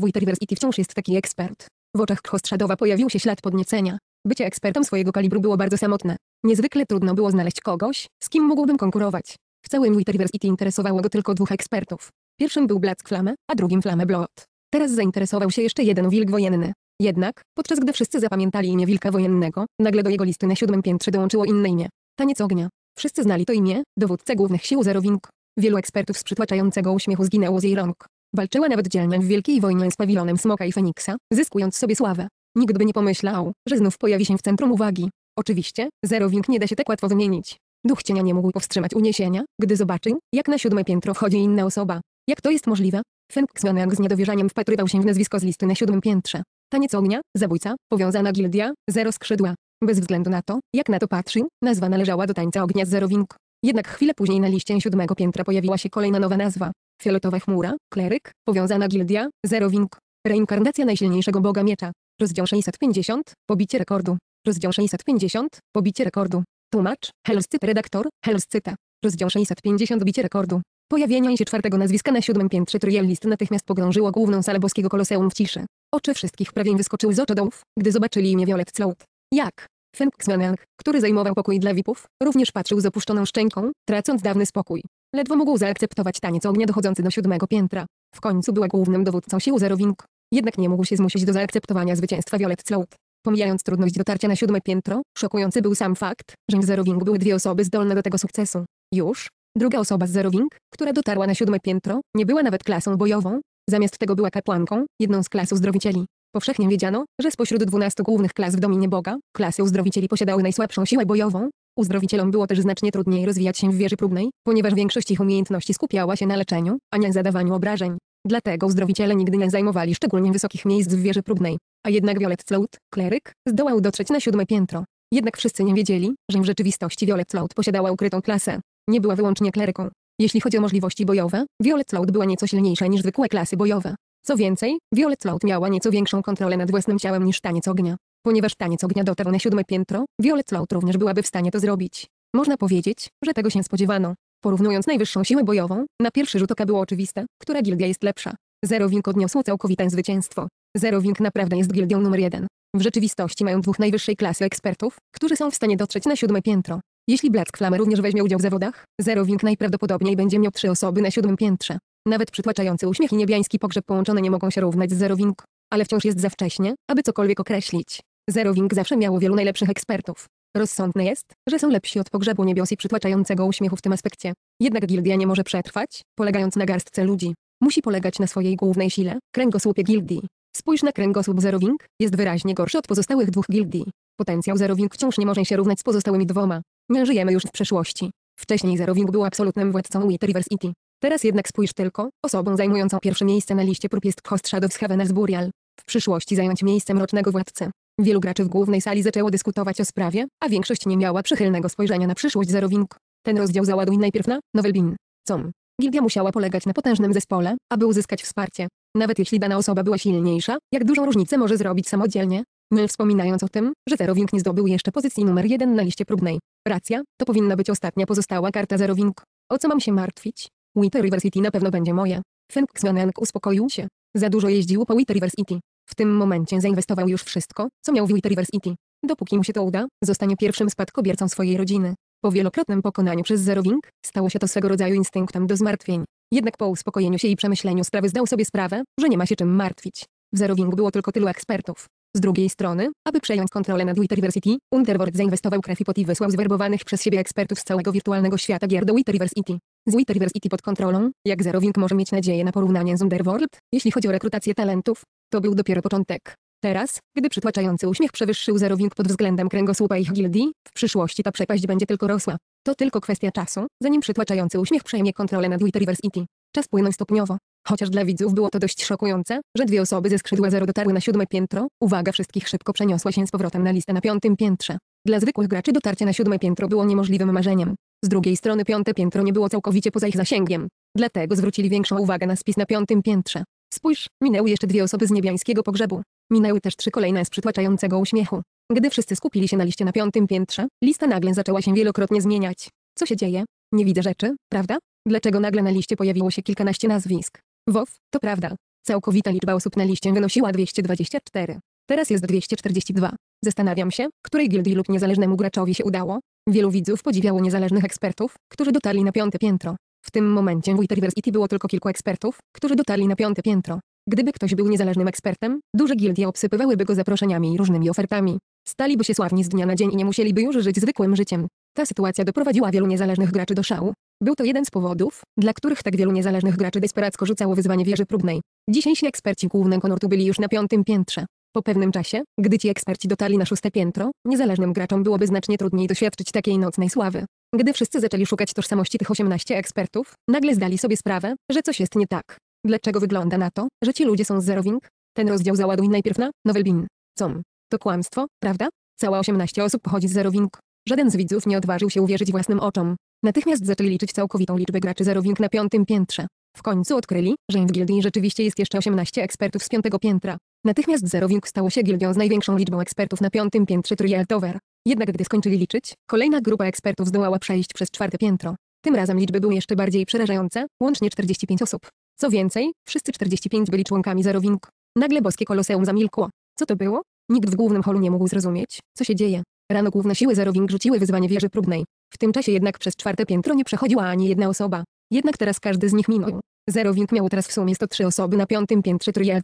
wójt Riversity wciąż jest taki ekspert. W oczach Krzostrzadova pojawił się ślad podniecenia. Bycie ekspertem swojego kalibru było bardzo samotne. Niezwykle trudno było znaleźć kogoś, z kim mógłbym konkurować. W całym Witterversity interesowało go tylko dwóch ekspertów. Pierwszym był Black Flame, a drugim Flame Blood. Teraz zainteresował się jeszcze jeden wilk wojenny. Jednak, podczas gdy wszyscy zapamiętali imię wilka wojennego, nagle do jego listy na siódmym piętrze dołączyło inne imię. Taniec ognia. Wszyscy znali to imię, dowódcę głównych sił Zerowink. Wielu ekspertów z przytłaczającego uśmiechu zginęło z jej rąk. Walczyła nawet dzielnie w Wielkiej Wojnie z pawilonem Smoka i Feniksa, zyskując sobie sławę. Nikt by nie pomyślał, że znów pojawi się w centrum uwagi. Oczywiście, Zerowink nie da się tak łatwo wymienić. Duch cienia nie mógł powstrzymać uniesienia, gdy zobaczył, jak na siódme piętro wchodzi inna osoba. Jak to jest możliwe? Feng Xianang z niedowierzaniem wpatrywał się w nazwisko z listy na siódmym piętrze. Taniec ognia, zabójca, powiązana gildia, zero skrzydła. Bez względu na to, jak na to patrzy, nazwa należała do tańca ognia z zero wink. Jednak chwilę później na liście siódmego piętra pojawiła się kolejna nowa nazwa. Fioletowa chmura, kleryk, powiązana gildia, zero wink. Reinkarnacja najsilniejszego boga miecza. Rozdział 650, pobicie rekordu. Rozdział 650, pobicie rekordu. Tłumacz, Hellscyt redaktor, Hellscyta. Rozdział 650, bicie rekordu. Pojawienie się czwartego nazwiska na siódmym piętrze triel list natychmiast pogrążyło główną salę boskiego koloseum w ciszy. Oczy wszystkich prawie wyskoczyły z oczodołów, gdy zobaczyli imię Violet Cloud. Jak? Fengxmanang, który zajmował pokój dla vipów, również patrzył z opuszczoną szczęką, tracąc dawny spokój. Ledwo mógł zaakceptować taniec ognia dochodzący do siódmego piętra. W końcu była głównym dowódcą sił Zero Wing. Jednak nie mógł się zmusić do zaakceptowania zwycięstwa Violet Cloud. Pomijając trudność dotarcia na siódme piętro, szokujący był sam fakt, że w Zero Wing były dwie osoby zdolne do tego sukcesu. Już, druga osoba z Zero Wing, która dotarła na siódme piętro, nie była nawet klasą bojową, Zamiast tego była kapłanką, jedną z klas uzdrowicieli. Powszechnie wiedziano, że spośród dwunastu głównych klas w Dominie Boga, klasy uzdrowicieli posiadały najsłabszą siłę bojową. Uzdrowicielom było też znacznie trudniej rozwijać się w wieży próbnej, ponieważ większość ich umiejętności skupiała się na leczeniu, a nie zadawaniu obrażeń. Dlatego uzdrowiciele nigdy nie zajmowali szczególnie wysokich miejsc w wieży próbnej. A jednak Violet Float, kleryk, zdołał dotrzeć na siódme piętro. Jednak wszyscy nie wiedzieli, że w rzeczywistości Violet Float posiadała ukrytą klasę. Nie była wyłącznie kleryką. Jeśli chodzi o możliwości bojowe, Violet Cloud była nieco silniejsza niż zwykłe klasy bojowe. Co więcej, Violet Cloud miała nieco większą kontrolę nad własnym ciałem niż taniec ognia. Ponieważ taniec ognia dotarł na siódme piętro, Violet Cloud również byłaby w stanie to zrobić. Można powiedzieć, że tego się spodziewano. Porównując najwyższą siłę bojową, na pierwszy rzut oka było oczywiste, która gildia jest lepsza. Zero Wing odniosło całkowite zwycięstwo. Zero Wing naprawdę jest gildią numer jeden. W rzeczywistości mają dwóch najwyższej klasy ekspertów, którzy są w stanie dotrzeć na siódme piętro. Jeśli Black Flame również weźmie udział w zawodach, Zero Wing najprawdopodobniej będzie miał trzy osoby na siódmym piętrze. Nawet przytłaczający uśmiech i niebiański pogrzeb połączone nie mogą się równać z Zero Wing. Ale wciąż jest za wcześnie, aby cokolwiek określić. Zero Wing zawsze miało wielu najlepszych ekspertów. Rozsądne jest, że są lepsi od pogrzebu niebios i przytłaczającego uśmiechu w tym aspekcie. Jednak gildia nie może przetrwać, polegając na garstce ludzi. Musi polegać na swojej głównej sile, kręgosłupie gildii. Spójrz na kręgosłup Wing, jest wyraźnie gorszy od pozostałych dwóch gildii. Potencjał Wing wciąż nie może się równać z pozostałymi dwoma. Nie żyjemy już w przeszłości. Wcześniej Zerowing był absolutnym władcą Witteriversity. Teraz jednak spójrz tylko, osobą zajmującą pierwsze miejsce na liście prób jest host Shadows z Burial. W przyszłości zająć miejsce mrocznego władcy. Wielu graczy w głównej sali zaczęło dyskutować o sprawie, a większość nie miała przychylnego spojrzenia na przyszłość Zerowing. Ten rozdział załaduj najpierw na Novelbin. Com. Gildia musiała polegać na potężnym zespole, aby uzyskać wsparcie. Nawet jeśli dana osoba była silniejsza, jak dużą różnicę może zrobić samodzielnie? wspominając o tym, że Zerowink nie zdobył jeszcze pozycji numer 1 na liście próbnej. Racja, to powinna być ostatnia pozostała karta Zerowink. O co mam się martwić? Winter City na pewno będzie moja. Feng Xianeng uspokoił się. Za dużo jeździł po Winter City. W tym momencie zainwestował już wszystko, co miał w City. Dopóki mu się to uda, zostanie pierwszym spadkobiercą swojej rodziny. Po wielokrotnym pokonaniu przez Zerowink, stało się to swego rodzaju instynktem do zmartwień. Jednak po uspokojeniu się i przemyśleniu sprawy zdał sobie sprawę, że nie ma się czym martwić. W Zerowing było tylko tylu ekspertów, z drugiej strony, aby przejąć kontrolę nad Twitterversity, Underworld zainwestował krew i pot i wysłał zwerbowanych przez siebie ekspertów z całego wirtualnego świata gier do Twitterversity. Z Twitterversity pod kontrolą, jak Zerowing może mieć nadzieję na porównanie z Underworld, jeśli chodzi o rekrutację talentów, to był dopiero początek. Teraz, gdy przytłaczający uśmiech przewyższył zerowing pod względem kręgosłupa ich gildii, w przyszłości ta przepaść będzie tylko rosła. To tylko kwestia czasu, zanim przytłaczający uśmiech przejmie kontrolę nad Twitterversity. Czas płynął stopniowo. Chociaż dla widzów było to dość szokujące, że dwie osoby ze skrzydła zero dotarły na siódme piętro, uwaga wszystkich szybko przeniosła się z powrotem na listę na piątym piętrze. Dla zwykłych graczy dotarcie na siódme piętro było niemożliwym marzeniem. Z drugiej strony piąte piętro nie było całkowicie poza ich zasięgiem. Dlatego zwrócili większą uwagę na spis na piątym piętrze. Spójrz, minęły jeszcze dwie osoby z niebiańskiego pogrzebu. Minęły też trzy kolejne z przytłaczającego uśmiechu. Gdy wszyscy skupili się na liście na piątym piętrze, lista nagle zaczęła się wielokrotnie zmieniać. Co się dzieje? Nie widzę rzeczy, prawda? Dlaczego nagle na liście pojawiło się kilkanaście nazwisk? WOW, to prawda. Całkowita liczba osób na liście wynosiła 224. Teraz jest 242. Zastanawiam się, której gildii lub niezależnemu graczowi się udało. Wielu widzów podziwiało niezależnych ekspertów, którzy dotarli na piąte piętro. W tym momencie w City było tylko kilku ekspertów, którzy dotarli na piąte piętro. Gdyby ktoś był niezależnym ekspertem, duże gildie obsypywałyby go zaproszeniami i różnymi ofertami. Staliby się sławni z dnia na dzień i nie musieliby już żyć zwykłym życiem. Ta sytuacja doprowadziła wielu niezależnych graczy do szału. Był to jeden z powodów, dla których tak wielu niezależnych graczy desperacko rzucało wyzwanie wieży próbnej. Dzisiejsi eksperci głównego nurtu byli już na piątym piętrze. Po pewnym czasie, gdy ci eksperci dotarli na szóste piętro, niezależnym graczom byłoby znacznie trudniej doświadczyć takiej nocnej sławy. Gdy wszyscy zaczęli szukać tożsamości tych 18 ekspertów, nagle zdali sobie sprawę, że coś jest nie tak. Dlaczego wygląda na to, że ci ludzie są z Zerowing? Ten rozdział załaduj najpierw na Nowelbin. Com. To kłamstwo, prawda? Cała 18 osób pochodzi z Zerowing. Żaden z widzów nie odważył się uwierzyć własnym oczom. Natychmiast zaczęli liczyć całkowitą liczbę graczy zerowink na piątym piętrze. W końcu odkryli, że w gildii rzeczywiście jest jeszcze 18 ekspertów z piątego piętra. Natychmiast zerowink stało się gildią z największą liczbą ekspertów na piątym piętrze Trial Tower. Jednak gdy skończyli liczyć, kolejna grupa ekspertów zdołała przejść przez czwarte piętro. Tym razem liczby były jeszcze bardziej przerażające, łącznie 45 osób. Co więcej, wszyscy 45 byli członkami Zerowing. Nagle boskie koloseum zamilkło. Co to było? Nikt w głównym holu nie mógł zrozumieć, co się dzieje. Rano główne siły Zerowing rzuciły wyzwanie wieży próbnej. W tym czasie jednak przez czwarte piętro nie przechodziła ani jedna osoba. Jednak teraz każdy z nich minął. Zerowing miał teraz w sumie 103 osoby na piątym piętrze Trial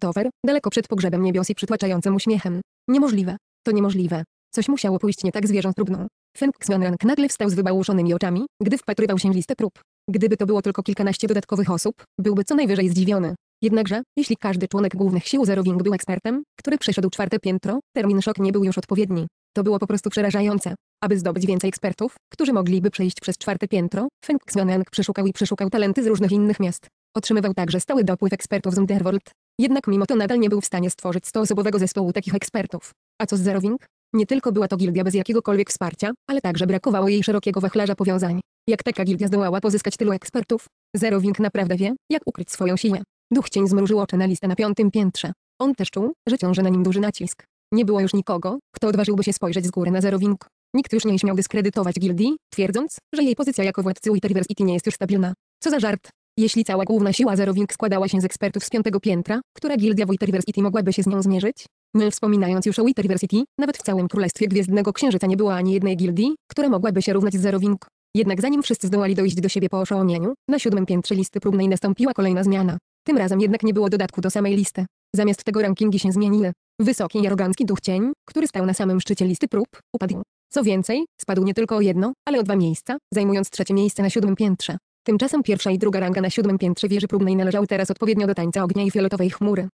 daleko przed pogrzebem niebios i przytłaczającym uśmiechem. Niemożliwe. To niemożliwe. Coś musiało pójść nie tak z wieżą próbną. Feng nagle wstał z wybałuszonymi oczami, gdy wpatrywał się w listę prób. Gdyby to było tylko kilkanaście dodatkowych osób, byłby co najwyżej zdziwiony. Jednakże, jeśli każdy członek głównych sił Zerowing był ekspertem, który przeszedł czwarte piętro, termin szok nie był już odpowiedni. To było po prostu przerażające. Aby zdobyć więcej ekspertów, którzy mogliby przejść przez czwarte piętro, Feng Xiaonan przeszukał i przeszukał talenty z różnych innych miast. Otrzymywał także stały dopływ ekspertów z Underworld. Jednak mimo to nadal nie był w stanie stworzyć stoosobowego zespołu takich ekspertów. A co z Zerowing? Nie tylko była to gildia bez jakiegokolwiek wsparcia, ale także brakowało jej szerokiego wachlarza powiązań. Jak taka gildia zdołała pozyskać tylu ekspertów? Zerowing naprawdę wie, jak ukryć swoją siłę. Duch cień zmrużył oczy na listę na piątym piętrze. On też czuł, że ciąży na nim duży nacisk. Nie było już nikogo, kto odważyłby się spojrzeć z góry na zerowink. Nikt już nie śmiał dyskredytować gildii, twierdząc, że jej pozycja jako władcy Witherversity nie jest już stabilna. Co za żart. Jeśli cała główna siła zerowink składała się z ekspertów z piątego piętra, która gildia Witherversity mogłaby się z nią zmierzyć? Nie wspominając już o Witherversity, nawet w całym Królestwie Gwiezdnego Księżyca nie było ani jednej gildii, która mogłaby się równać z zerowink. Jednak zanim wszyscy zdołali dojść do siebie po oszołomieniu, na siódmym piętrze listy próbnej nastąpiła kolejna zmiana. Tym razem jednak nie było dodatku do samej listy. Zamiast tego rankingi się zmieniły. Wysoki i arogancki duch cień, który stał na samym szczycie listy prób, upadł. Co więcej, spadł nie tylko o jedno, ale o dwa miejsca, zajmując trzecie miejsce na siódmym piętrze. Tymczasem pierwsza i druga ranga na siódmym piętrze wieży próbnej należały teraz odpowiednio do tańca ognia i fioletowej chmury.